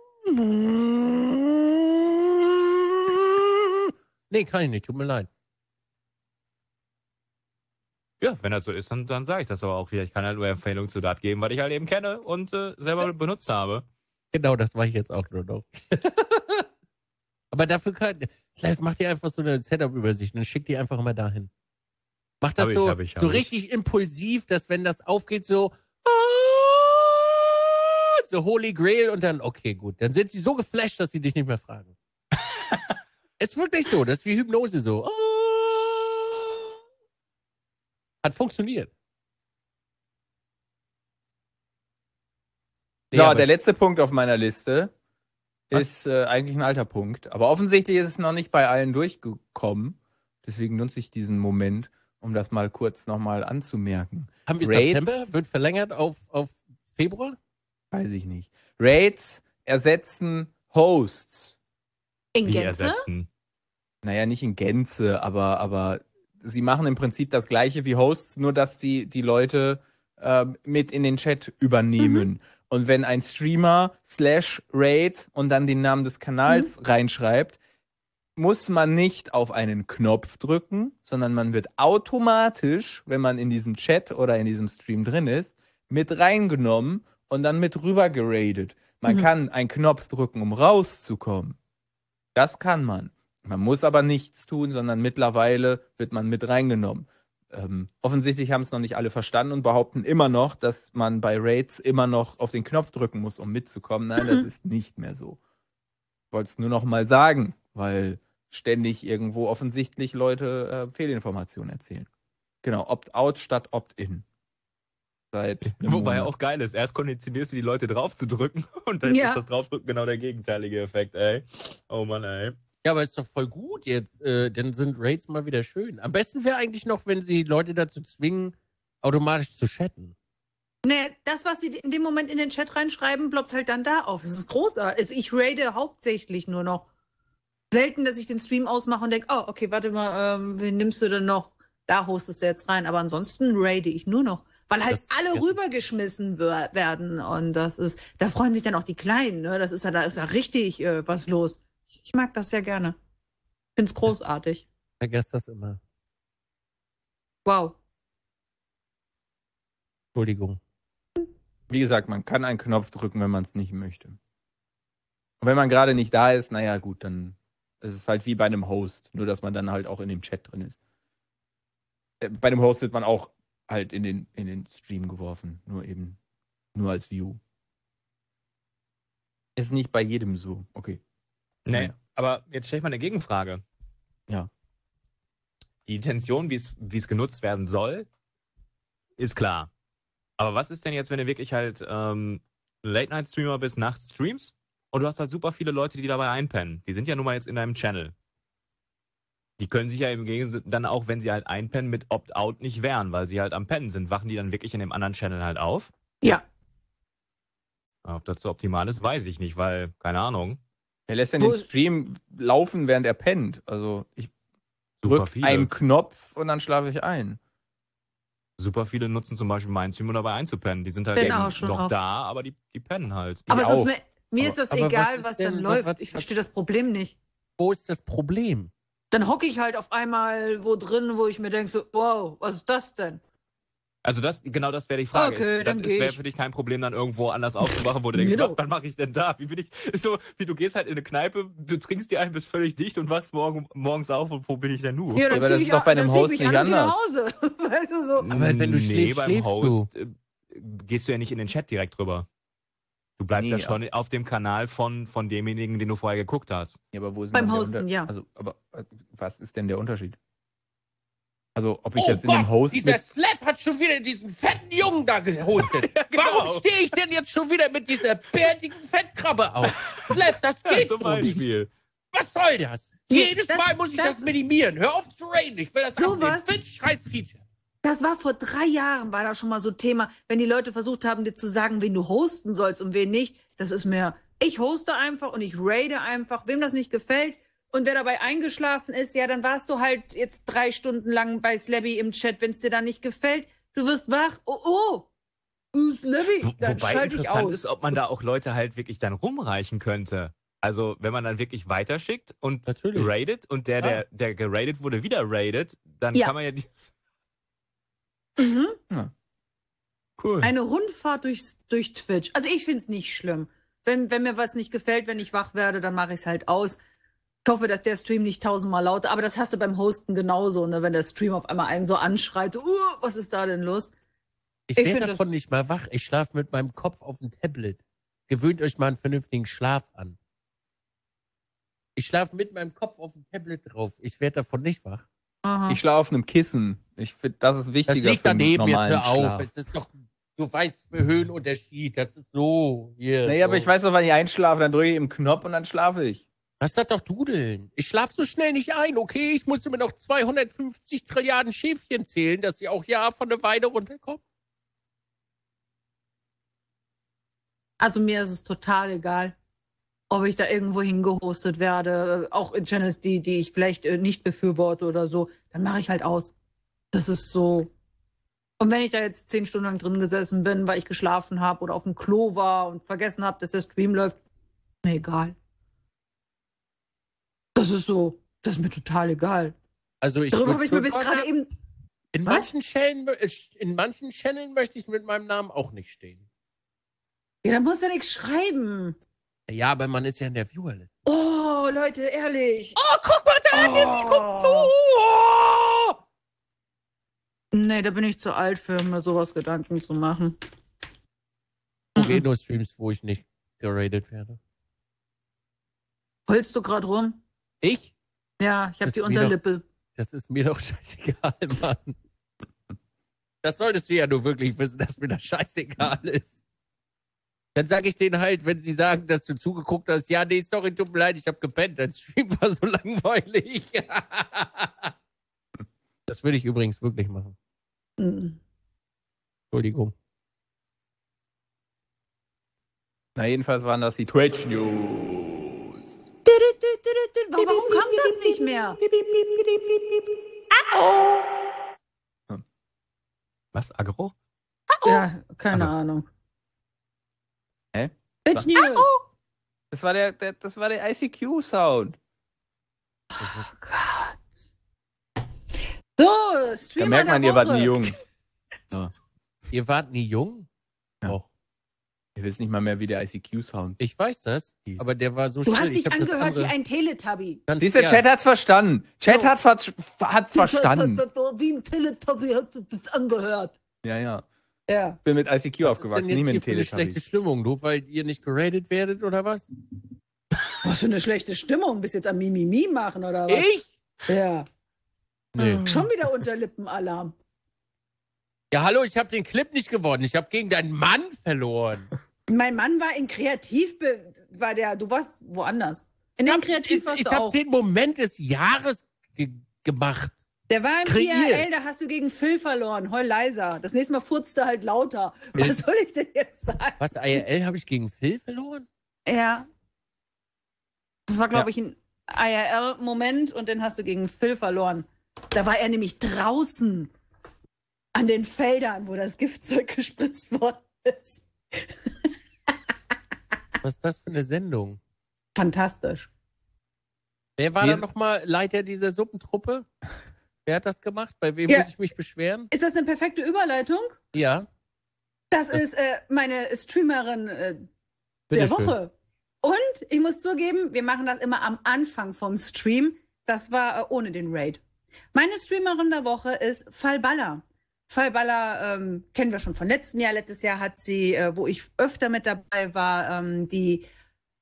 nee, kann ich nicht, tut mir leid. Ja, wenn das so ist, dann, dann sage ich das aber auch wieder. Ich kann halt nur Empfehlungen zu DAT geben, weil ich halt eben kenne und äh, selber benutzt habe. Genau, das mache ich jetzt auch nur noch. aber dafür kann. Slash, mach dir einfach so eine Setup-Übersicht und schick die einfach mal dahin. Mach das hab so, hab ich, hab so richtig ich. impulsiv, dass wenn das aufgeht, so. So Holy Grail und dann, okay, gut. Dann sind sie so geflasht, dass sie dich nicht mehr fragen. ist wirklich so. Das ist wie Hypnose so. Oh, hat funktioniert. so, ja, der letzte Punkt auf meiner Liste was? ist äh, eigentlich ein alter Punkt. Aber offensichtlich ist es noch nicht bei allen durchgekommen. Deswegen nutze ich diesen Moment, um das mal kurz nochmal anzumerken. Haben wir Raids, September? Wird verlängert auf, auf Februar? Weiß ich nicht. Raids ersetzen Hosts. In Gänze? Ersetzen. Naja, nicht in Gänze, aber, aber sie machen im Prinzip das gleiche wie Hosts, nur dass sie die Leute äh, mit in den Chat übernehmen. Mhm. Und wenn ein Streamer slash Raid und dann den Namen des Kanals mhm. reinschreibt, muss man nicht auf einen Knopf drücken, sondern man wird automatisch, wenn man in diesem Chat oder in diesem Stream drin ist, mit reingenommen und dann mit rüber geradet. Man mhm. kann einen Knopf drücken, um rauszukommen. Das kann man. Man muss aber nichts tun, sondern mittlerweile wird man mit reingenommen. Ähm, offensichtlich haben es noch nicht alle verstanden und behaupten immer noch, dass man bei Raids immer noch auf den Knopf drücken muss, um mitzukommen. Nein, das mhm. ist nicht mehr so. Ich wollte es nur noch mal sagen, weil ständig irgendwo offensichtlich Leute äh, Fehlinformationen erzählen. Genau, Opt-out statt Opt-in. Wobei ja auch geil ist. Erst konditionierst du die Leute drauf zu drücken und dann ja. ist das Draufdrücken genau der gegenteilige Effekt, ey. Oh Mann, ey. Ja, aber ist doch voll gut jetzt. Äh, dann sind Raids mal wieder schön. Am besten wäre eigentlich noch, wenn sie Leute dazu zwingen, automatisch zu chatten. Nee, das, was sie in dem Moment in den Chat reinschreiben, ploppt halt dann da auf. Das ist großartig. Also ich raide hauptsächlich nur noch. Selten, dass ich den Stream ausmache und denke, oh, okay, warte mal, ähm, wen nimmst du denn noch? Da hostest du jetzt rein. Aber ansonsten raide ich nur noch. Weil halt das alle rübergeschmissen werden. Und das ist, da freuen sich dann auch die Kleinen, ne? Das ist da, da ist da richtig äh, was los. Ich mag das sehr gerne. Find's großartig. Vergesst das immer. Wow. Entschuldigung. Wie gesagt, man kann einen Knopf drücken, wenn man es nicht möchte. Und wenn man gerade nicht da ist, naja, gut, dann ist es halt wie bei einem Host, nur dass man dann halt auch in dem Chat drin ist. Äh, bei einem Host wird man auch halt in den, in den Stream geworfen, nur eben, nur als View. Ist nicht bei jedem so, okay. Nee, aber jetzt stelle ich mal eine Gegenfrage. Ja. Die Intention, wie es genutzt werden soll, ist klar. Aber was ist denn jetzt, wenn du wirklich halt ähm, Late-Night-Streamer bist, nachts streams und du hast halt super viele Leute, die dabei einpennen. Die sind ja nun mal jetzt in deinem Channel. Die können sich ja im Gegensatz dann auch, wenn sie halt einpennen, mit Opt-out nicht wehren, weil sie halt am Pennen sind. Wachen die dann wirklich in dem anderen Channel halt auf? Ja. Ob das so optimal ist, weiß ich nicht, weil, keine Ahnung. Wer lässt denn den Stream laufen, während er pennt? Also ich drücke einen Knopf und dann schlafe ich ein. Super viele nutzen zum Beispiel meinen Stream, um dabei einzupennen. Die sind halt genau, eben noch auf. da, aber die, die pennen halt. Die aber ist mir, mir, ist das egal, was, was dann läuft. Was ich verstehe das Problem nicht. Wo ist das Problem? Dann hocke ich halt auf einmal wo drin, wo ich mir denke, so, wow, was ist das denn? Also das, genau das wäre die Frage. Okay, ist, dann das wäre für dich kein Problem, dann irgendwo anders aufzumachen, wo du denkst, genau. was, wann mache ich denn da? Wie bin ich? Ist so, wie du gehst halt in eine Kneipe, du trinkst dir ein, bist völlig dicht und wachst morgen, morgens auf und wo bin ich denn nun? Ja, aber das ist doch bei einem Host nicht an anders. Hause. weißt du, so. Aber wenn du nee, schläfst, beim schläfst Host du. Äh, gehst du ja nicht in den Chat direkt drüber. Du bleibst nee, ja schon auf dem Kanal von, von demjenigen, den du vorher geguckt hast. Ja, aber wo ist Beim Hosten, ja. Also, aber äh, was ist denn der Unterschied? Also, ob ich oh jetzt in Gott, dem Host. Dieser Slav hat schon wieder diesen fetten Jungen da gehostet. ja, genau. Warum stehe ich denn jetzt schon wieder mit dieser bärtigen Fettkrabbe auf? Slav, das geht Zum Beispiel. Was soll das? Jedes das, Mal muss ich das, das, minimieren. Hör auf zu reden. Ich will das sowas. Bitch, scheiß Feature. Das war vor drei Jahren, war da schon mal so Thema, wenn die Leute versucht haben, dir zu sagen, wen du hosten sollst und wen nicht. Das ist mehr, ich hoste einfach und ich raide einfach. Wem das nicht gefällt, und wer dabei eingeschlafen ist, ja, dann warst du halt jetzt drei Stunden lang bei Slabby im Chat, wenn es dir dann nicht gefällt. Du wirst wach. Oh, oh. Äh, Slabby, dann Wobei schalte ich aus. ist, ob man da auch Leute halt wirklich dann rumreichen könnte. Also, wenn man dann wirklich weiterschickt und Natürlich. raidet und der, der, ah. der geradet wurde, wieder raidet, dann ja. kann man ja dieses. Mhm. Ja. Cool. Eine Rundfahrt durch, durch Twitch. Also, ich finde es nicht schlimm. Wenn, wenn mir was nicht gefällt, wenn ich wach werde, dann mache ich es halt aus. Ich hoffe, dass der Stream nicht tausendmal lauter, aber das hast du beim Hosten genauso, ne? wenn der Stream auf einmal einen so anschreit, uh, was ist da denn los? Ich, ich werde davon nicht mal wach. Ich schlafe mit meinem Kopf auf dem Tablet. Gewöhnt euch mal einen vernünftigen Schlaf an. Ich schlafe mit meinem Kopf auf dem Tablet drauf. Ich werde davon nicht wach. Aha. Ich schlafe auf einem Kissen. Ich finde, das ist wichtiger das liegt für daneben, normalen jetzt auf. Schlaf. Es ist doch, du weißt Höhenunterschied. Das ist so. Hier, naja, so. aber ich weiß doch, wann ich einschlafe. Dann drücke ich im Knopf und dann schlafe ich. Lass das doch dudeln? Ich schlaf so schnell nicht ein, okay? Ich musste mir noch 250 Trilliarden Schäfchen zählen, dass sie auch ja von der Weide runterkommen. Also mir ist es total egal, ob ich da irgendwo hingehostet werde, auch in Channels, die, die ich vielleicht äh, nicht befürworte oder so. Dann mache ich halt aus. Das ist so. Und wenn ich da jetzt zehn Stunden lang drin gesessen bin, weil ich geschlafen habe oder auf dem Klo war und vergessen habe, dass der Stream läuft, ist mir egal. Das ist so, das ist mir total egal. Also ich Darüber habe ich mir bis gerade eben. In was? manchen, Channeln, äh, in manchen Channeln möchte ich mit meinem Namen auch nicht stehen. Ja, da muss ja nichts schreiben. Ja, aber man ist ja in der Viewerliste. Oh, Leute, ehrlich. Oh, guck mal, da oh. hat er sie, guckt oh. zu. Oh. Nee, da bin ich zu alt für mir sowas Gedanken zu machen. Ich mhm. gehe nur Streams, wo ich nicht geradet werde. Holst du gerade rum? Ich? Ja, ich habe die Unterlippe. Doch, das ist mir doch scheißegal, Mann. Das solltest du ja nur wirklich wissen, dass mir das scheißegal ist. Dann sage ich denen halt, wenn sie sagen, dass du zugeguckt hast, ja, nee, sorry, tut mir leid, ich habe gepennt, dein Stream war so langweilig. das würde ich übrigens wirklich machen. Mhm. Entschuldigung. Na, jedenfalls waren das die Twitch News. Warum kommt das nicht mehr? Au! Was? Agro? Au! Ja, keine also. Ahnung. Hä? Bitch News! Au! Das war der, der, das war der ICQ-Sound. Oh Gott. So, Streamer. Da merkt man, ihr wart nie jung. ja. Ihr wart nie jung? Ja. Oh. Ihr wisst nicht mal mehr, wie der ICQ-Sound. Ich weiß das, aber der war so Du hast dich angehört wie ein Teletubby. Dieser Chat hat's verstanden. Chat hat hat's verstanden. Wie ein Teletubby hat das angehört. Ja, ja. Ja. Bin mit ICQ was aufgewachsen, nie mit dem Teletubby. schlechte Stimmung, du, weil ihr nicht geradet werdet oder was? Was für eine schlechte Stimmung. Bist jetzt am Mimimi machen oder was? Ich? Ja. Nee. Schon wieder Unterlippenalarm. Ja, hallo, ich habe den Clip nicht gewonnen. Ich habe gegen deinen Mann verloren. Mein Mann war in Kreativ, war der, du warst woanders. In dem Kreativ ich, warst ich, du auch. Ich habe den Moment des Jahres ge gemacht. Der war im IRL, da hast du gegen Phil verloren. Heul leiser. Das nächste Mal furzt er halt lauter. Was Mist. soll ich denn jetzt sagen? Was, IRL habe ich gegen Phil verloren? Ja. Das war, glaube ja. ich, ein IRL-Moment und den hast du gegen Phil verloren. Da war er nämlich draußen an den Feldern, wo das Giftzeug gespritzt worden ist. Was ist das für eine Sendung? Fantastisch. Wer war da nochmal Leiter dieser Suppentruppe? Wer hat das gemacht? Bei wem ja. muss ich mich beschweren? Ist das eine perfekte Überleitung? Ja. Das, das ist äh, meine Streamerin äh, der Woche. Schön. Und ich muss zugeben, wir machen das immer am Anfang vom Stream. Das war äh, ohne den Raid. Meine Streamerin der Woche ist Falballa. Fallballer ähm, kennen wir schon von letztem Jahr. Letztes Jahr hat sie, äh, wo ich öfter mit dabei war, ähm, die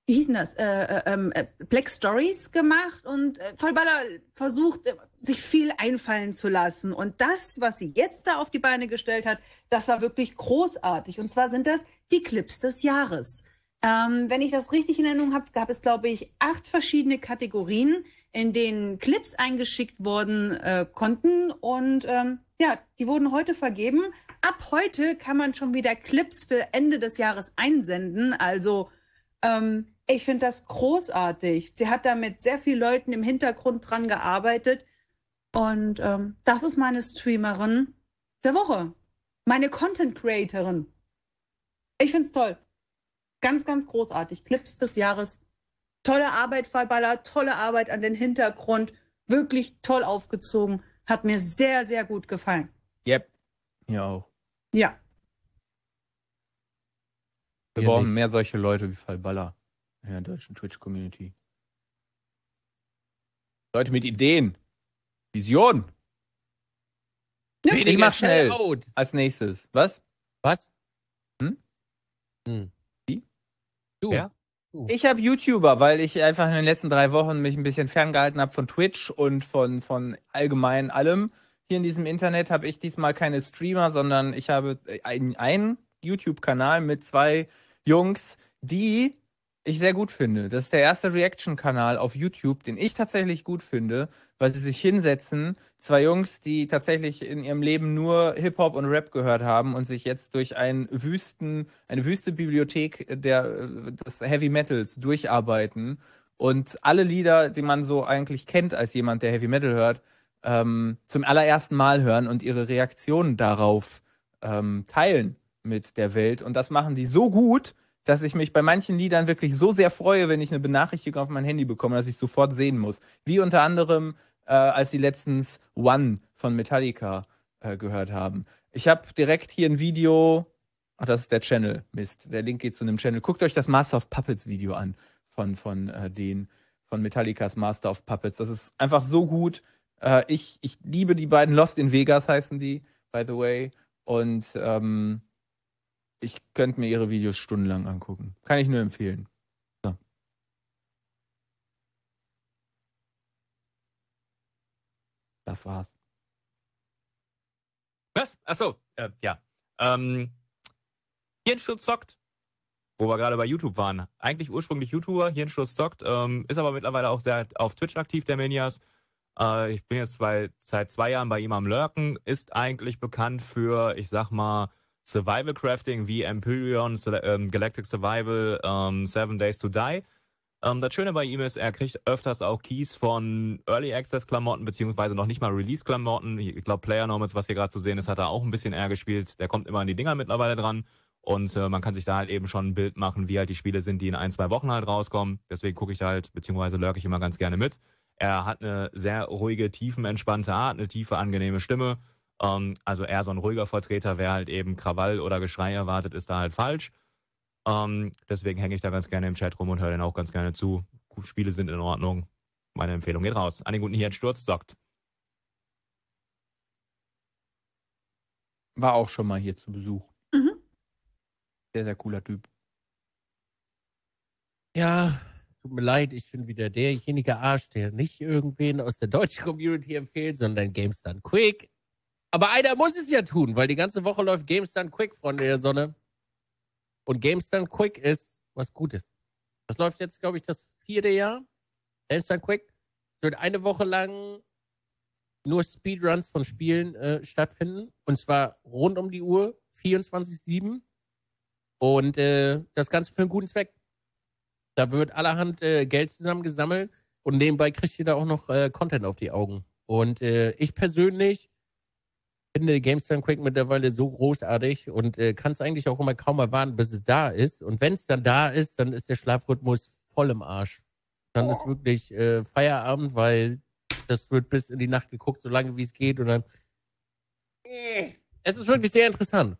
wie hießen das, äh, äh, ähm, äh Black Stories gemacht und äh, Vollballer versucht, äh, sich viel einfallen zu lassen. Und das, was sie jetzt da auf die Beine gestellt hat, das war wirklich großartig. Und zwar sind das die Clips des Jahres. Ähm, wenn ich das richtig in Erinnerung habe, gab es, glaube ich, acht verschiedene Kategorien, in denen Clips eingeschickt worden äh, konnten. Und ähm, ja, die wurden heute vergeben. Ab heute kann man schon wieder Clips für Ende des Jahres einsenden. Also ähm, ich finde das großartig. Sie hat da mit sehr vielen Leuten im Hintergrund dran gearbeitet. Und ähm, das ist meine Streamerin der Woche. Meine Content Creatorin. Ich finde es toll. Ganz, ganz großartig. Clips des Jahres. Tolle Arbeit, Fallballer. Tolle Arbeit an den Hintergrund. Wirklich toll aufgezogen. Hat mir sehr, sehr gut gefallen. Yep. Mir auch. Ja. Wir brauchen mehr solche Leute wie Fallballer in der deutschen Twitch-Community. Leute mit Ideen. Vision. Ja. ich mach schnell. Out. Als nächstes. Was? Was? Hm? Hm. Wie? Du? Ja? Uh. Ich habe YouTuber, weil ich einfach in den letzten drei Wochen mich ein bisschen ferngehalten habe von Twitch und von, von allgemein allem. Hier in diesem Internet habe ich diesmal keine Streamer, sondern ich habe einen YouTube-Kanal mit zwei Jungs, die ich sehr gut finde. Das ist der erste Reaction-Kanal auf YouTube, den ich tatsächlich gut finde, weil sie sich hinsetzen, zwei Jungs, die tatsächlich in ihrem Leben nur Hip-Hop und Rap gehört haben und sich jetzt durch einen Wüsten, eine wüste Bibliothek der, des Heavy Metals durcharbeiten und alle Lieder, die man so eigentlich kennt als jemand, der Heavy Metal hört, ähm, zum allerersten Mal hören und ihre Reaktionen darauf ähm, teilen mit der Welt. Und das machen die so gut, dass ich mich bei manchen Liedern wirklich so sehr freue, wenn ich eine Benachrichtigung auf mein Handy bekomme, dass ich sofort sehen muss. Wie unter anderem, äh, als sie letztens One von Metallica äh, gehört haben. Ich habe direkt hier ein Video, ach, das ist der Channel, Mist, der Link geht zu einem Channel. Guckt euch das Master of Puppets Video an von, von äh, den, von Metallicas Master of Puppets. Das ist einfach so gut. Äh, ich, ich liebe die beiden, Lost in Vegas heißen die, by the way. Und ähm, ich könnte mir ihre Videos stundenlang angucken. Kann ich nur empfehlen. So. Das war's. Was? Achso, äh, ja. Ähm, Hirnsturz zockt, wo wir gerade bei YouTube waren. Eigentlich ursprünglich YouTuber, Hirnschutz zockt, ähm, ist aber mittlerweile auch sehr auf Twitch aktiv, der Menias. Äh, ich bin jetzt bei, seit zwei Jahren bei ihm am Lurken, ist eigentlich bekannt für, ich sag mal, Survival Crafting wie Empyrean, ähm, Galactic Survival, ähm, Seven Days to Die. Ähm, das Schöne bei ihm ist, er kriegt öfters auch Keys von Early Access Klamotten, beziehungsweise noch nicht mal Release Klamotten. Ich glaube, Player Normals, was hier gerade zu sehen ist, hat er auch ein bisschen eher gespielt. Der kommt immer an die Dinger mittlerweile dran. Und äh, man kann sich da halt eben schon ein Bild machen, wie halt die Spiele sind, die in ein, zwei Wochen halt rauskommen. Deswegen gucke ich da halt, beziehungsweise lurke ich immer ganz gerne mit. Er hat eine sehr ruhige, tiefenentspannte Art, eine tiefe, angenehme Stimme. Ähm, also eher so ein ruhiger Vertreter, wer halt eben Krawall oder Geschrei erwartet, ist da halt falsch. Ähm, deswegen hänge ich da ganz gerne im Chat rum und höre den auch ganz gerne zu. Spiele sind in Ordnung. Meine Empfehlung geht raus. An den guten Hirnsturz sagt. War auch schon mal hier zu Besuch. Mhm. Sehr, sehr cooler Typ. Ja, tut mir leid, ich bin wieder derjenige Arsch, der nicht irgendwen aus der deutschen Community empfiehlt, sondern GameStun Quick. Aber einer muss es ja tun, weil die ganze Woche läuft Games Done Quick, von der Sonne. Und Games Done Quick ist was Gutes. Das läuft jetzt, glaube ich, das vierte Jahr. Games Done Quick. Es wird eine Woche lang nur Speedruns von Spielen äh, stattfinden. Und zwar rund um die Uhr, 24-7. Und äh, das Ganze für einen guten Zweck. Da wird allerhand äh, Geld zusammengesammelt und nebenbei kriegt ihr da auch noch äh, Content auf die Augen. Und äh, ich persönlich finde Games Done Quick mittlerweile so großartig und äh, kann es eigentlich auch immer kaum erwarten, bis es da ist. Und wenn es dann da ist, dann ist der Schlafrhythmus voll im Arsch. Dann ist wirklich äh, Feierabend, weil das wird bis in die Nacht geguckt, so lange wie es geht. Und dann. Äh. Es ist wirklich sehr interessant.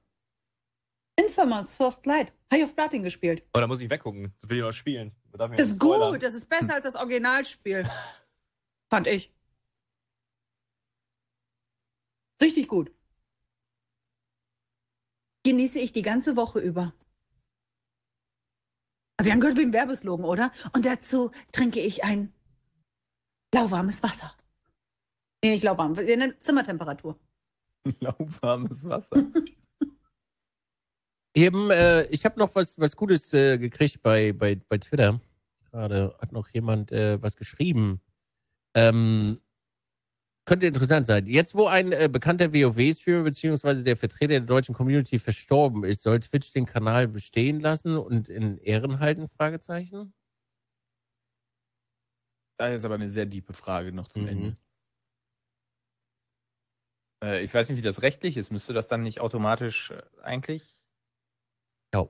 Infamous First Light. High of Platin gespielt. Oh, da muss ich weggucken. Das will ich auch spielen. das ist gut. Das ist besser als das Originalspiel. Fand ich. Richtig gut. Genieße ich die ganze Woche über. Also, Sie haben gehört wie im Werbeslogan, oder? Und dazu trinke ich ein lauwarmes Wasser. Nee, nicht lauwarm, in der Zimmertemperatur. Lauwarmes Wasser. Eben, äh, ich habe noch was, was Gutes äh, gekriegt bei, bei, bei Twitter. Gerade hat noch jemand äh, was geschrieben. Ähm, könnte interessant sein. Jetzt, wo ein äh, bekannter WoW-Streamer bzw. der Vertreter der deutschen Community verstorben ist, soll Twitch den Kanal bestehen lassen und in Ehren halten? Fragezeichen? Das ist aber eine sehr diepe Frage noch zum mhm. Ende. Äh, ich weiß nicht, wie das rechtlich ist. Müsste das dann nicht automatisch äh, eigentlich ja.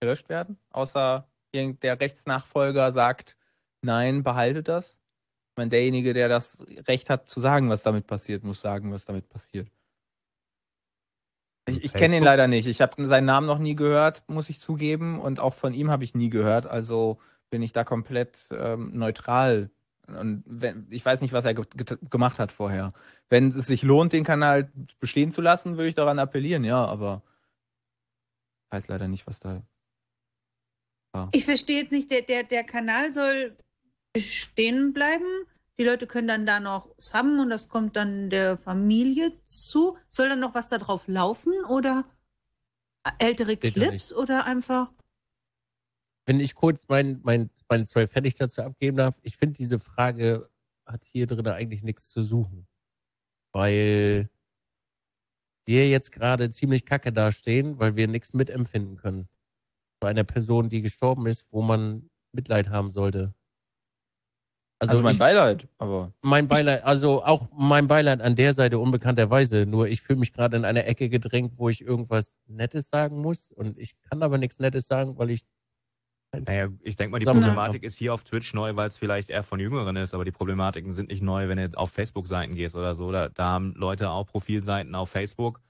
gelöscht werden? Außer der Rechtsnachfolger sagt, nein, behalte das? meine, derjenige, der das Recht hat zu sagen, was damit passiert, muss sagen, was damit passiert. Ich, ich kenne ihn leider nicht. Ich habe seinen Namen noch nie gehört, muss ich zugeben. Und auch von ihm habe ich nie gehört. Also bin ich da komplett ähm, neutral. Und wenn, ich weiß nicht, was er ge gemacht hat vorher. Wenn es sich lohnt, den Kanal bestehen zu lassen, würde ich daran appellieren, ja. Aber ich weiß leider nicht, was da war. Ich verstehe jetzt nicht, der, der, der Kanal soll bestehen bleiben. Die Leute können dann da noch sammeln und das kommt dann der Familie zu. Soll dann noch was da drauf laufen oder ältere Geht Clips oder einfach? Wenn ich kurz mein, mein, meine zwei fertig dazu abgeben darf, ich finde, diese Frage hat hier drin eigentlich nichts zu suchen. Weil wir jetzt gerade ziemlich kacke dastehen, weil wir nichts mitempfinden können. Bei einer Person, die gestorben ist, wo man Mitleid haben sollte. Also, also mein ich, Beileid, aber. Mein Beileid, also auch mein Beileid an der Seite unbekannterweise. Nur ich fühle mich gerade in eine Ecke gedrängt, wo ich irgendwas Nettes sagen muss. Und ich kann aber nichts Nettes sagen, weil ich. Naja, ich denke mal, die Problematik ist hier auf Twitch neu, weil es vielleicht eher von Jüngeren ist, aber die Problematiken sind nicht neu, wenn du auf Facebook-Seiten gehst oder so. Da, da, haben Leute auch Profilseiten auf Facebook,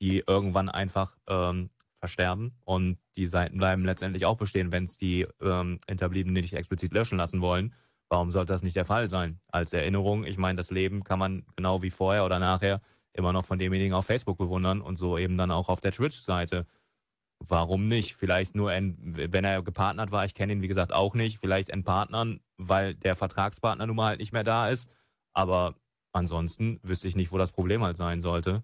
die irgendwann einfach ähm, versterben und die Seiten bleiben letztendlich auch bestehen, wenn es die ähm, Hinterbliebenen nicht explizit löschen lassen wollen. Warum sollte das nicht der Fall sein? Als Erinnerung, ich meine, das Leben kann man genau wie vorher oder nachher immer noch von demjenigen auf Facebook bewundern und so eben dann auch auf der Twitch-Seite. Warum nicht? Vielleicht nur, wenn er gepartnert war, ich kenne ihn wie gesagt auch nicht, vielleicht entpartnern, weil der Vertragspartner nun mal halt nicht mehr da ist. Aber ansonsten wüsste ich nicht, wo das Problem halt sein sollte.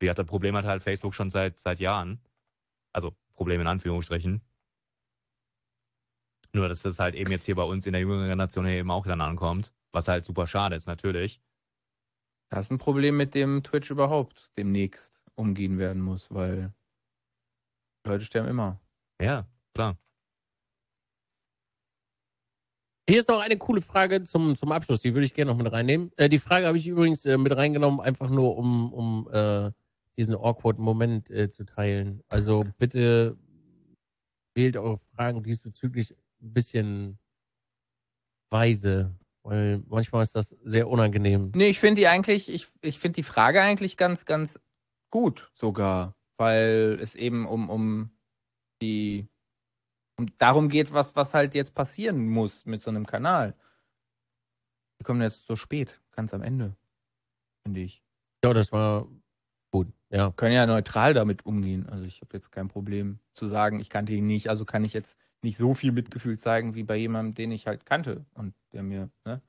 Wie hat das Problem hat halt Facebook schon seit, seit Jahren. Also Problem in Anführungsstrichen. Nur, dass das halt eben jetzt hier bei uns in der jüngeren Generation eben auch dann ankommt, was halt super schade ist, natürlich. Das ist ein Problem, mit dem Twitch überhaupt demnächst umgehen werden muss, weil Leute sterben immer. Ja, klar. Hier ist noch eine coole Frage zum, zum Abschluss, die würde ich gerne noch mit reinnehmen. Äh, die Frage habe ich übrigens äh, mit reingenommen, einfach nur um, um äh, diesen awkward Moment äh, zu teilen. Also bitte wählt eure Fragen diesbezüglich ein bisschen weise, weil manchmal ist das sehr unangenehm. Nee, ich finde die eigentlich, ich, ich finde die Frage eigentlich ganz, ganz gut sogar, weil es eben um, um die, um darum geht, was, was halt jetzt passieren muss mit so einem Kanal. Wir kommen jetzt so spät, ganz am Ende, finde ich. Ja, das war gut. Ja. Wir können ja neutral damit umgehen. Also ich habe jetzt kein Problem zu sagen, ich kannte ihn nicht, also kann ich jetzt nicht so viel Mitgefühl zeigen wie bei jemandem, den ich halt kannte und der mir, ne?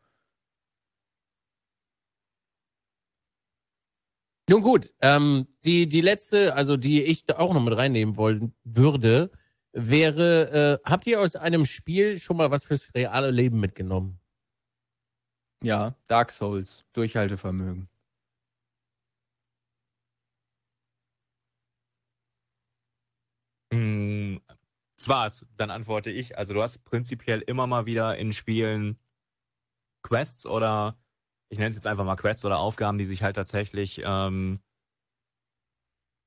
Nun gut, ähm, die, die letzte, also die ich da auch noch mit reinnehmen wollen würde, wäre, äh, habt ihr aus einem Spiel schon mal was fürs reale Leben mitgenommen? Ja, Dark Souls, Durchhaltevermögen. Hm, das war's. Dann antworte ich. Also du hast prinzipiell immer mal wieder in Spielen Quests oder ich nenne es jetzt einfach mal Quests oder Aufgaben, die sich halt tatsächlich ähm,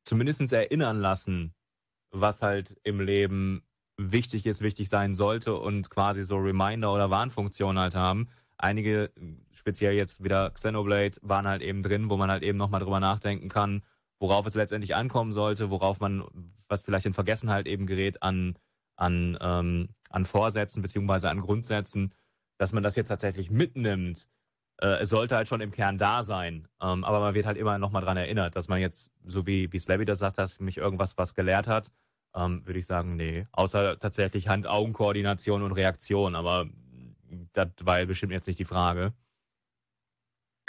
zumindest erinnern lassen, was halt im Leben wichtig ist, wichtig sein sollte und quasi so Reminder oder Warnfunktion halt haben. Einige, speziell jetzt wieder Xenoblade, waren halt eben drin, wo man halt eben nochmal drüber nachdenken kann, worauf es letztendlich ankommen sollte, worauf man, was vielleicht in Vergessenheit eben gerät an, an, ähm, an Vorsätzen beziehungsweise an Grundsätzen, dass man das jetzt tatsächlich mitnimmt. Äh, es sollte halt schon im Kern da sein, ähm, aber man wird halt immer nochmal dran erinnert, dass man jetzt, so wie, wie Slabby das sagt, dass mich irgendwas was gelehrt hat, ähm, würde ich sagen, nee. Außer tatsächlich Hand-Augen-Koordination und Reaktion, aber mm, das war bestimmt jetzt nicht die Frage.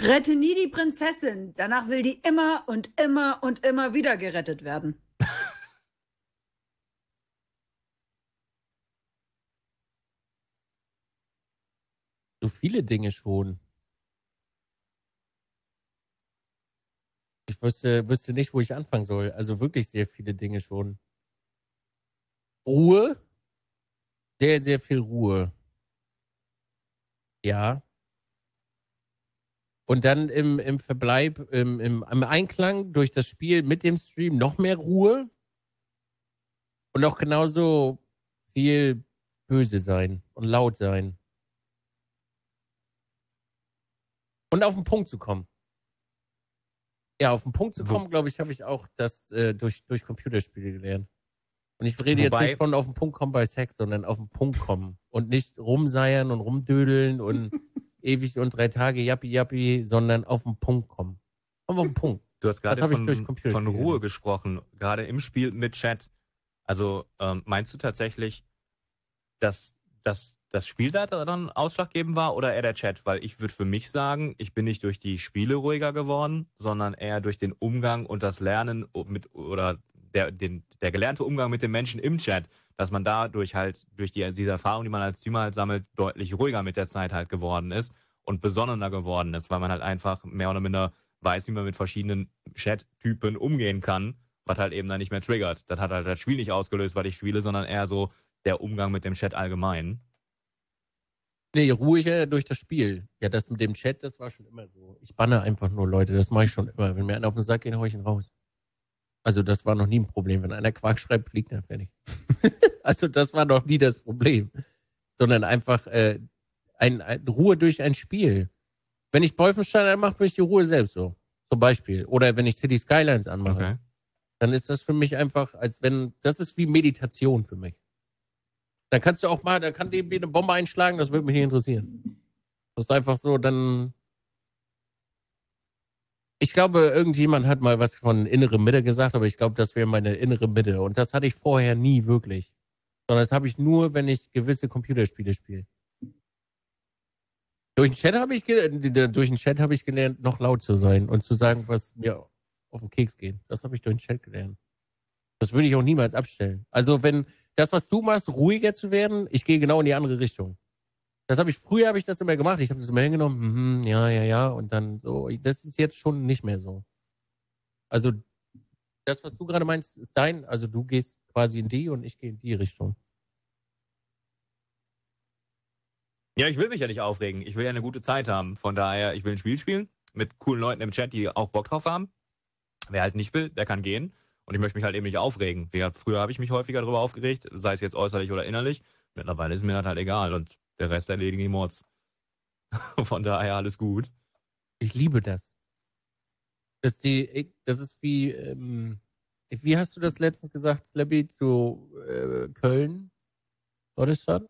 Rette nie die Prinzessin. Danach will die immer und immer und immer wieder gerettet werden. so viele Dinge schon. Ich wüsste, wüsste nicht, wo ich anfangen soll. Also wirklich sehr viele Dinge schon. Ruhe? Sehr, sehr viel Ruhe. Ja, und dann im, im Verbleib, im, im, im Einklang durch das Spiel mit dem Stream noch mehr Ruhe und auch genauso viel böse sein und laut sein. Und auf den Punkt zu kommen. Ja, auf den Punkt zu kommen, glaube ich, habe ich auch das äh, durch, durch Computerspiele gelernt. Und ich rede Wobei, jetzt nicht von auf den Punkt kommen bei Sex, sondern auf den Punkt kommen und nicht rumseiern und rumdödeln und ewig und drei Tage, jappi, jappi, sondern auf den Punkt kommen. Kommen auf den Punkt. Du hast gerade von, von Ruhe gesprochen, gerade im Spiel mit Chat. Also ähm, meinst du tatsächlich, dass, dass das Spiel da dann ausschlaggebend war oder eher der Chat? Weil ich würde für mich sagen, ich bin nicht durch die Spiele ruhiger geworden, sondern eher durch den Umgang und das Lernen mit oder der, den, der gelernte Umgang mit den Menschen im Chat dass man dadurch halt, durch die, diese Erfahrung, die man als Streamer halt sammelt, deutlich ruhiger mit der Zeit halt geworden ist und besonnener geworden ist, weil man halt einfach mehr oder minder weiß, wie man mit verschiedenen Chat-Typen umgehen kann, was halt eben dann nicht mehr triggert. Das hat halt das Spiel nicht ausgelöst, weil ich spiele, sondern eher so der Umgang mit dem Chat allgemein. Nee, ruhiger durch das Spiel. Ja, das mit dem Chat, das war schon immer so. Ich banne einfach nur Leute, das mache ich schon immer. Wenn mir einer auf den Sack geht, hau ich ihn raus. Also das war noch nie ein Problem. Wenn einer Quark schreibt, fliegt er fertig. also das war noch nie das Problem. Sondern einfach äh, ein, ein, Ruhe durch ein Spiel. Wenn ich Wolfenstein anmache, mache ich die Ruhe selbst so. Zum Beispiel. Oder wenn ich City Skylines anmache. Okay. Dann ist das für mich einfach, als wenn, das ist wie Meditation für mich. Dann kannst du auch mal, dann kann dir eine Bombe einschlagen, das würde mich nicht interessieren. Das ist einfach so, dann ich glaube, irgendjemand hat mal was von innere Mitte gesagt, aber ich glaube, das wäre meine innere Mitte. Und das hatte ich vorher nie wirklich. Sondern das habe ich nur, wenn ich gewisse Computerspiele spiele. Durch den Chat habe ich, äh, durch hab ich gelernt, noch laut zu sein und zu sagen, was mir auf den Keks geht. Das habe ich durch den Chat gelernt. Das würde ich auch niemals abstellen. Also wenn das, was du machst, ruhiger zu werden, ich gehe genau in die andere Richtung. Das habe ich früher habe ich das immer gemacht. Ich habe das immer hingenommen, mhm, ja, ja, ja, und dann so. Das ist jetzt schon nicht mehr so. Also das, was du gerade meinst, ist dein. Also du gehst quasi in die und ich gehe in die Richtung. Ja, ich will mich ja nicht aufregen. Ich will ja eine gute Zeit haben. Von daher, ich will ein Spiel spielen mit coolen Leuten im Chat, die auch Bock drauf haben. Wer halt nicht will, der kann gehen. Und ich möchte mich halt eben nicht aufregen. Früher habe ich mich häufiger darüber aufgeregt, sei es jetzt äußerlich oder innerlich. Mittlerweile ist mir das halt egal. Und der Rest erledigen die Mods. Von daher alles gut. Ich liebe das. Das, die, das ist wie, ähm, wie hast du das letztens gesagt, Slappy, zu äh, Köln? War das schon?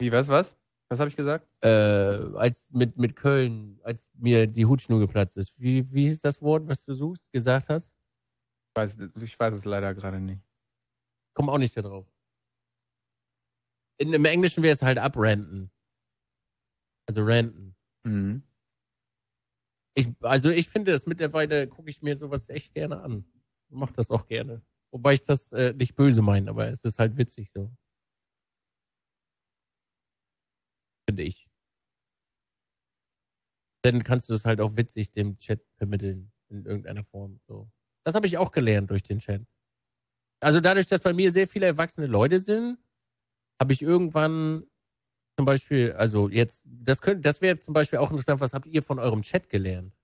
Wie, was, was? Was habe ich gesagt? Äh, als mit, mit Köln, als mir die Hutschnur geplatzt ist. Wie, wie hieß das Wort, was du suchst, gesagt hast? Ich weiß, ich weiß es leider gerade nicht. Komm auch nicht da drauf. In, Im Englischen wäre es halt abrenten. Also renten. Mhm. Ich, also ich finde das mittlerweile, gucke ich mir sowas echt gerne an. Mach das auch gerne. Wobei ich das äh, nicht böse meine, aber es ist halt witzig so. Finde ich. Dann kannst du das halt auch witzig dem Chat vermitteln in irgendeiner Form. So. Das habe ich auch gelernt durch den Chat. Also dadurch, dass bei mir sehr viele erwachsene Leute sind, habe ich irgendwann zum Beispiel, also jetzt, das könnte, das wäre zum Beispiel auch interessant, was habt ihr von eurem Chat gelernt?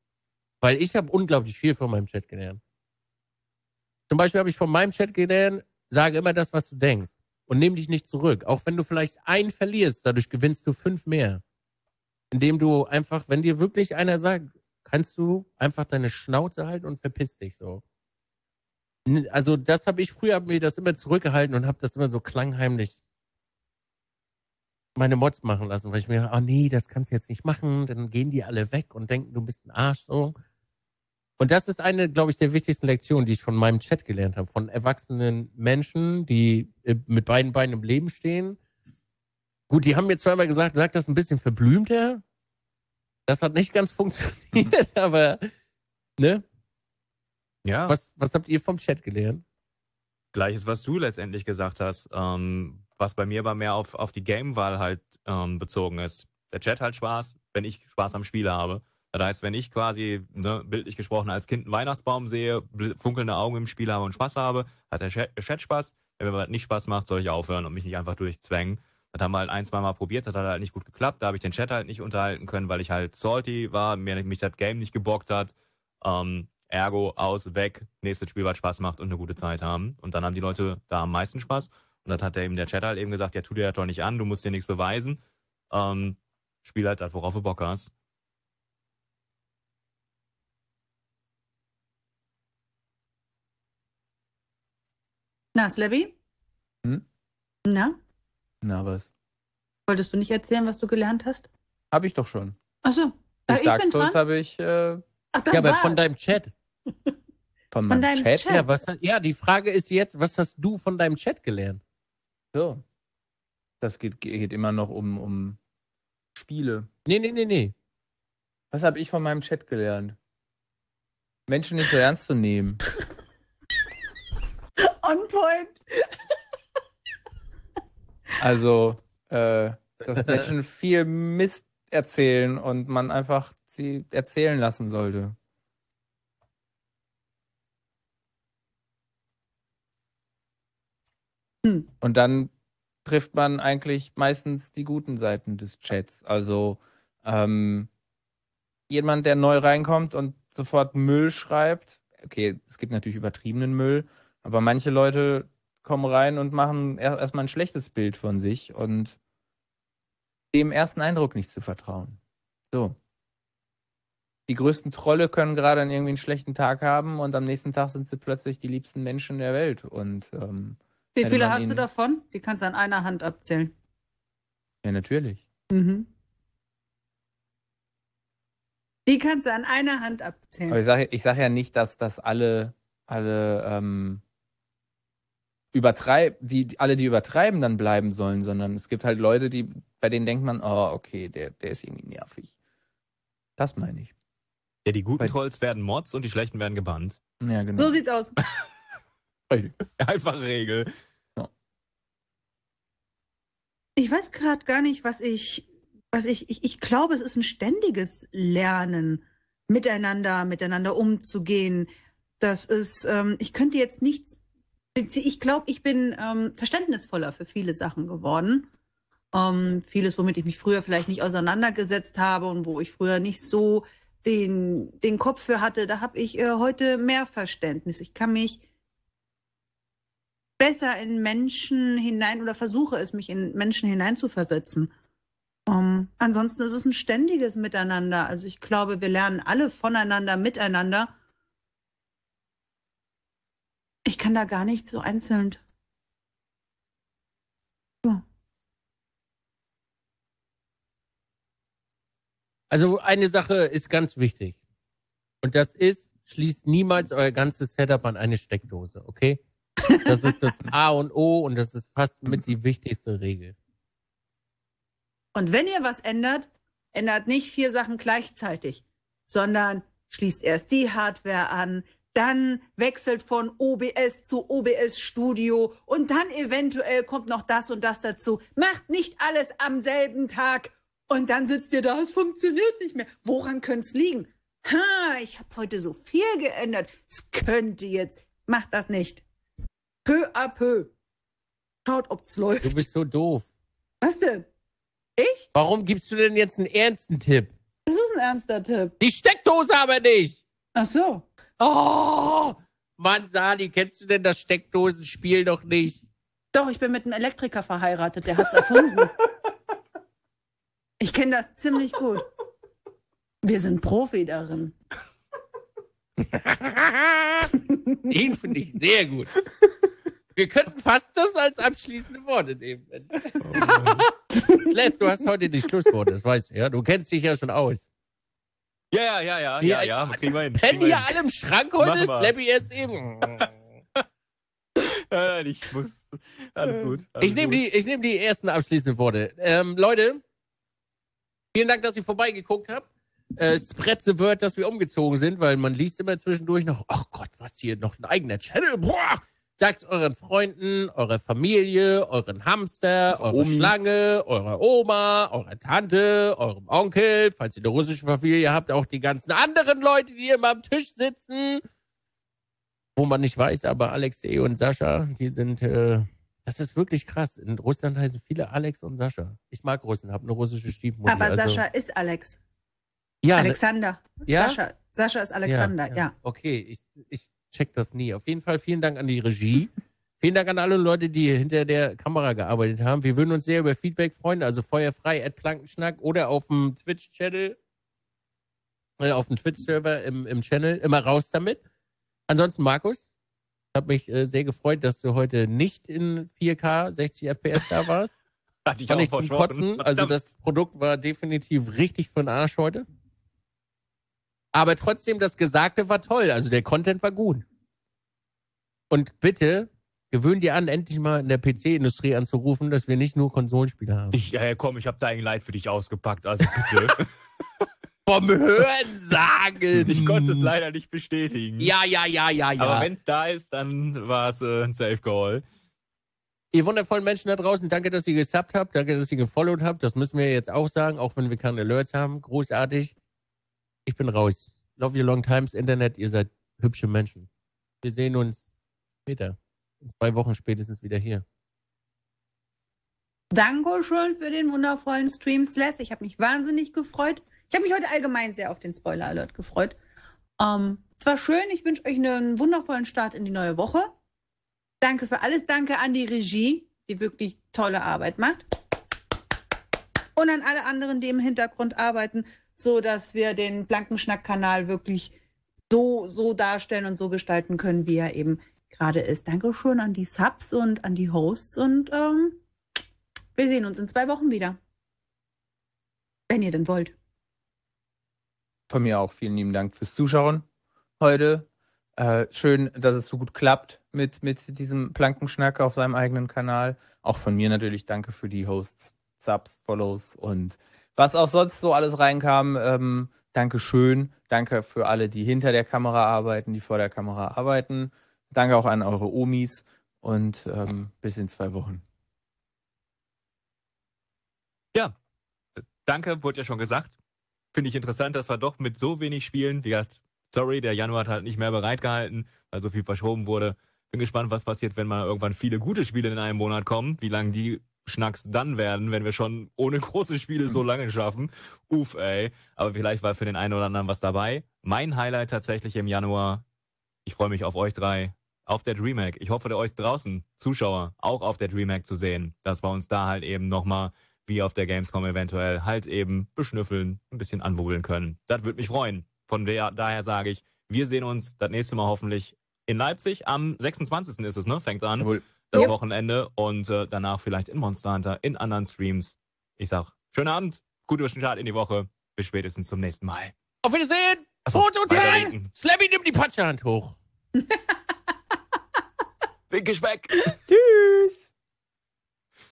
Weil ich habe unglaublich viel von meinem Chat gelernt. Zum Beispiel habe ich von meinem Chat gelernt, sage immer das, was du denkst und nimm dich nicht zurück. Auch wenn du vielleicht einen verlierst, dadurch gewinnst du fünf mehr. Indem du einfach, wenn dir wirklich einer sagt, kannst du einfach deine Schnauze halten und verpiss dich so. Also das habe ich früher habe mir das immer zurückgehalten und habe das immer so klangheimlich meine Mods machen lassen, weil ich mir, ah oh nee, das kannst du jetzt nicht machen, dann gehen die alle weg und denken, du bist ein Arsch, so. Und das ist eine, glaube ich, der wichtigsten Lektion, die ich von meinem Chat gelernt habe, von erwachsenen Menschen, die äh, mit beiden Beinen im Leben stehen. Gut, die haben mir zweimal gesagt, sag das ein bisschen verblümter. Das hat nicht ganz funktioniert, aber, ne? Ja. Was, was habt ihr vom Chat gelernt? Gleiches, was du letztendlich gesagt hast. Ähm, was bei mir aber mehr auf, auf die Game-Wahl halt ähm, bezogen ist. Der Chat halt Spaß, wenn ich Spaß am Spiel habe. Das heißt, wenn ich quasi, ne, bildlich gesprochen, als Kind einen Weihnachtsbaum sehe, funkelnde Augen im Spiel habe und Spaß habe, hat der Chat, Spaß. Wenn mir was nicht Spaß macht, soll ich aufhören und mich nicht einfach durchzwängen. Das haben wir halt ein, zwei Mal probiert, das hat halt nicht gut geklappt. Da habe ich den Chat halt nicht unterhalten können, weil ich halt salty war, mir mich das Game nicht gebockt hat. Ähm, ergo, aus, weg, nächstes Spiel, was Spaß macht und eine gute Zeit haben. Und dann haben die Leute da am meisten Spaß. Und das hat er eben der Chat halt eben gesagt, ja, tu dir das doch nicht an, du musst dir nichts beweisen. Ähm, spiel halt das, worauf du Bock hast. Na, Slabby? Hm? Na? Na, was? Wolltest du nicht erzählen, was du gelernt hast? Hab ich doch schon. Achso. so. Durch äh, Dark Souls habe ich. Äh, Ach, das ja, aber von deinem Chat. Von, von deinem Chat? Chat? Ja, was, ja, die Frage ist jetzt, was hast du von deinem Chat gelernt? So. Das geht, geht immer noch um, um Spiele. Nee, nee, nee, nee. Was habe ich von meinem Chat gelernt? Menschen nicht so ernst zu nehmen. On point. also, äh, dass Menschen viel Mist erzählen und man einfach sie erzählen lassen sollte. Hm. Und dann trifft man eigentlich meistens die guten Seiten des Chats. Also ähm, jemand, der neu reinkommt und sofort Müll schreibt. Okay, es gibt natürlich übertriebenen Müll, aber manche Leute kommen rein und machen erstmal ein schlechtes Bild von sich und dem ersten Eindruck nicht zu vertrauen. So. Die größten Trolle können gerade irgendwie einen schlechten Tag haben und am nächsten Tag sind sie plötzlich die liebsten Menschen der Welt. Und ähm, wie viele hast ihn... du davon? Die kannst du an einer Hand abzählen. Ja, natürlich. Mhm. Die kannst du an einer Hand abzählen. Aber ich sage ich sag ja nicht, dass, dass alle, alle ähm, übertreib, die, alle, die übertreiben, dann bleiben sollen, sondern es gibt halt Leute, die, bei denen denkt man, oh, okay, der, der ist irgendwie nervig. Das meine ich. Ja, die guten bei Trolls werden Mods und die schlechten werden gebannt. Ja, genau. So sieht's aus. Einfache Regel. Ich weiß gerade gar nicht, was ich, was ich, ich, ich glaube, es ist ein ständiges Lernen, miteinander, miteinander umzugehen. Das ist, ähm, ich könnte jetzt nichts, ich glaube, ich bin ähm, verständnisvoller für viele Sachen geworden. Ähm, vieles, womit ich mich früher vielleicht nicht auseinandergesetzt habe und wo ich früher nicht so den, den Kopf für hatte, da habe ich äh, heute mehr Verständnis. Ich kann mich besser in Menschen hinein oder versuche es, mich in Menschen hineinzuversetzen. Um, ähm, ansonsten ist es ein ständiges Miteinander. Also ich glaube, wir lernen alle voneinander, miteinander. Ich kann da gar nicht so einzeln. So. Also eine Sache ist ganz wichtig. Und das ist, schließt niemals euer ganzes Setup an eine Steckdose, okay? Das ist das A und O und das ist fast mit die wichtigste Regel. Und wenn ihr was ändert, ändert nicht vier Sachen gleichzeitig, sondern schließt erst die Hardware an, dann wechselt von OBS zu OBS Studio und dann eventuell kommt noch das und das dazu. Macht nicht alles am selben Tag und dann sitzt ihr da, es funktioniert nicht mehr. Woran könnte es liegen? Ha, ich habe heute so viel geändert. Es könnte jetzt. Macht das nicht peu à peu. Schaut, ob's läuft. Du bist so doof. Was denn? Ich? Warum gibst du denn jetzt einen ernsten Tipp? Das ist ein ernster Tipp. Die Steckdose aber nicht. Ach so. Oh, Mann, Sali, kennst du denn das Steckdosenspiel doch nicht? Doch, ich bin mit einem Elektriker verheiratet, der hat's erfunden. ich kenne das ziemlich gut. Wir sind Profi darin. Den finde ich sehr gut. Wir könnten fast das als abschließende Worte nehmen. Oh Sled, du hast heute die Schlussworte, das weißt du, ja? Du kennst dich ja schon aus. Ja, ja, ja, ja, ja, ja, kriegen wir hin. Pennen hier alle im Schrank heute, Slappy ist eben. ich muss. Alles gut. Alles ich nehme die, nehm die ersten abschließenden Worte. Ähm, Leute, vielen Dank, dass ihr vorbeigeguckt habt. Äh, es wird, dass wir umgezogen sind, weil man liest immer zwischendurch noch, ach oh Gott, was hier, noch ein eigener Channel, boah! Sagt euren Freunden, eurer Familie, euren Hamster, eurer Schlange, eurer Oma, eurer Tante, eurem Onkel, falls ihr eine russische Familie habt, auch die ganzen anderen Leute, die immer am Tisch sitzen. Wo man nicht weiß, aber Alexei und Sascha, die sind, äh, das ist wirklich krass. In Russland heißen viele Alex und Sascha. Ich mag Russen, habe eine russische Stiefmutter. Aber also. Sascha ist Alex. Ja. Ne- Alexander. Ja? Sascha. Sascha ist Alexander, ja. ja. Okay, ich, ich check das nie. Auf jeden Fall vielen Dank an die Regie. Vielen Dank an alle Leute, die hinter der Kamera gearbeitet haben. Wir würden uns sehr über Feedback freuen. Also feuerfrei at Plankenschnack oder auf dem Twitch-Channel, äh, auf dem Twitch-Server im, im Channel. Immer raus damit. Ansonsten, Markus, ich habe mich äh, sehr gefreut, dass du heute nicht in 4K 60 FPS da warst. Hatte ich auch nicht zum Kotzen. Also das Produkt war definitiv richtig für den Arsch heute. Aber trotzdem, das Gesagte war toll. Also der Content war gut. Und bitte gewöhn dir an, endlich mal in der PC-Industrie anzurufen, dass wir nicht nur Konsolenspiele haben. Ich, ja, komm, ich habe da ein Leid für dich ausgepackt. Also bitte. Vom Hören sagen. Ich konnte es leider nicht bestätigen. Ja, ja, ja, ja, ja. Aber wenn es da ist, dann war es äh, ein Safe Call. Ihr wundervollen Menschen da draußen, danke, dass ihr gesubbt habt, danke, dass ihr gefollowt habt. Das müssen wir jetzt auch sagen, auch wenn wir keine Alerts haben. Großartig. Ich bin raus. Love you long times, Internet. Ihr seid hübsche Menschen. Wir sehen uns später. In zwei Wochen spätestens wieder hier. Danke schön für den wundervollen Stream, Sleth. Ich habe mich wahnsinnig gefreut. Ich habe mich heute allgemein sehr auf den Spoiler Alert gefreut. Ähm, es war schön. Ich wünsche euch einen wundervollen Start in die neue Woche. Danke für alles. Danke an die Regie, die wirklich tolle Arbeit macht. Und an alle anderen, die im Hintergrund arbeiten so dass wir den Blankenschnack-Kanal wirklich so, so darstellen und so gestalten können, wie er eben gerade ist. Dankeschön an die Subs und an die Hosts und ähm, wir sehen uns in zwei Wochen wieder. Wenn ihr denn wollt. Von mir auch vielen lieben Dank fürs Zuschauen heute. Äh, schön, dass es so gut klappt mit, mit diesem Plankenschnack auf seinem eigenen Kanal. Auch von mir natürlich danke für die Hosts, Subs, Follows und was auch sonst so alles reinkam. Ähm, danke schön. Danke für alle, die hinter der Kamera arbeiten, die vor der Kamera arbeiten. Danke auch an eure Omis und ähm, bis in zwei Wochen. Ja, danke, wurde ja schon gesagt. Finde ich interessant, dass wir doch mit so wenig Spielen, wie gesagt, sorry, der Januar hat halt nicht mehr bereitgehalten, weil so viel verschoben wurde. Bin gespannt, was passiert, wenn mal irgendwann viele gute Spiele in einem Monat kommen, wie lange die Schnack's dann werden, wenn wir schon ohne große Spiele so mhm. lange schaffen. Uff, ey. Aber vielleicht war für den einen oder anderen was dabei. Mein Highlight tatsächlich im Januar. Ich freue mich auf euch drei auf der DreamHack. Ich hoffe, euch draußen, Zuschauer, auch auf der DreamHack zu sehen, dass wir uns da halt eben nochmal, wie auf der Gamescom eventuell, halt eben beschnüffeln, ein bisschen anwubbeln können. Das würde mich freuen. Von der, daher sage ich, wir sehen uns das nächste Mal hoffentlich in Leipzig. Am 26. ist es, ne? Fängt an. Jawohl das jo. Wochenende und äh, danach vielleicht in Monster Hunter, in anderen Streams. Ich sag, schönen Abend, gut durch Start in die Woche. Bis spätestens zum nächsten Mal. Auf Wiedersehen! Achso, und Sein! Slappy nimmt die Patschehand hoch. Winke Speck. Tschüss.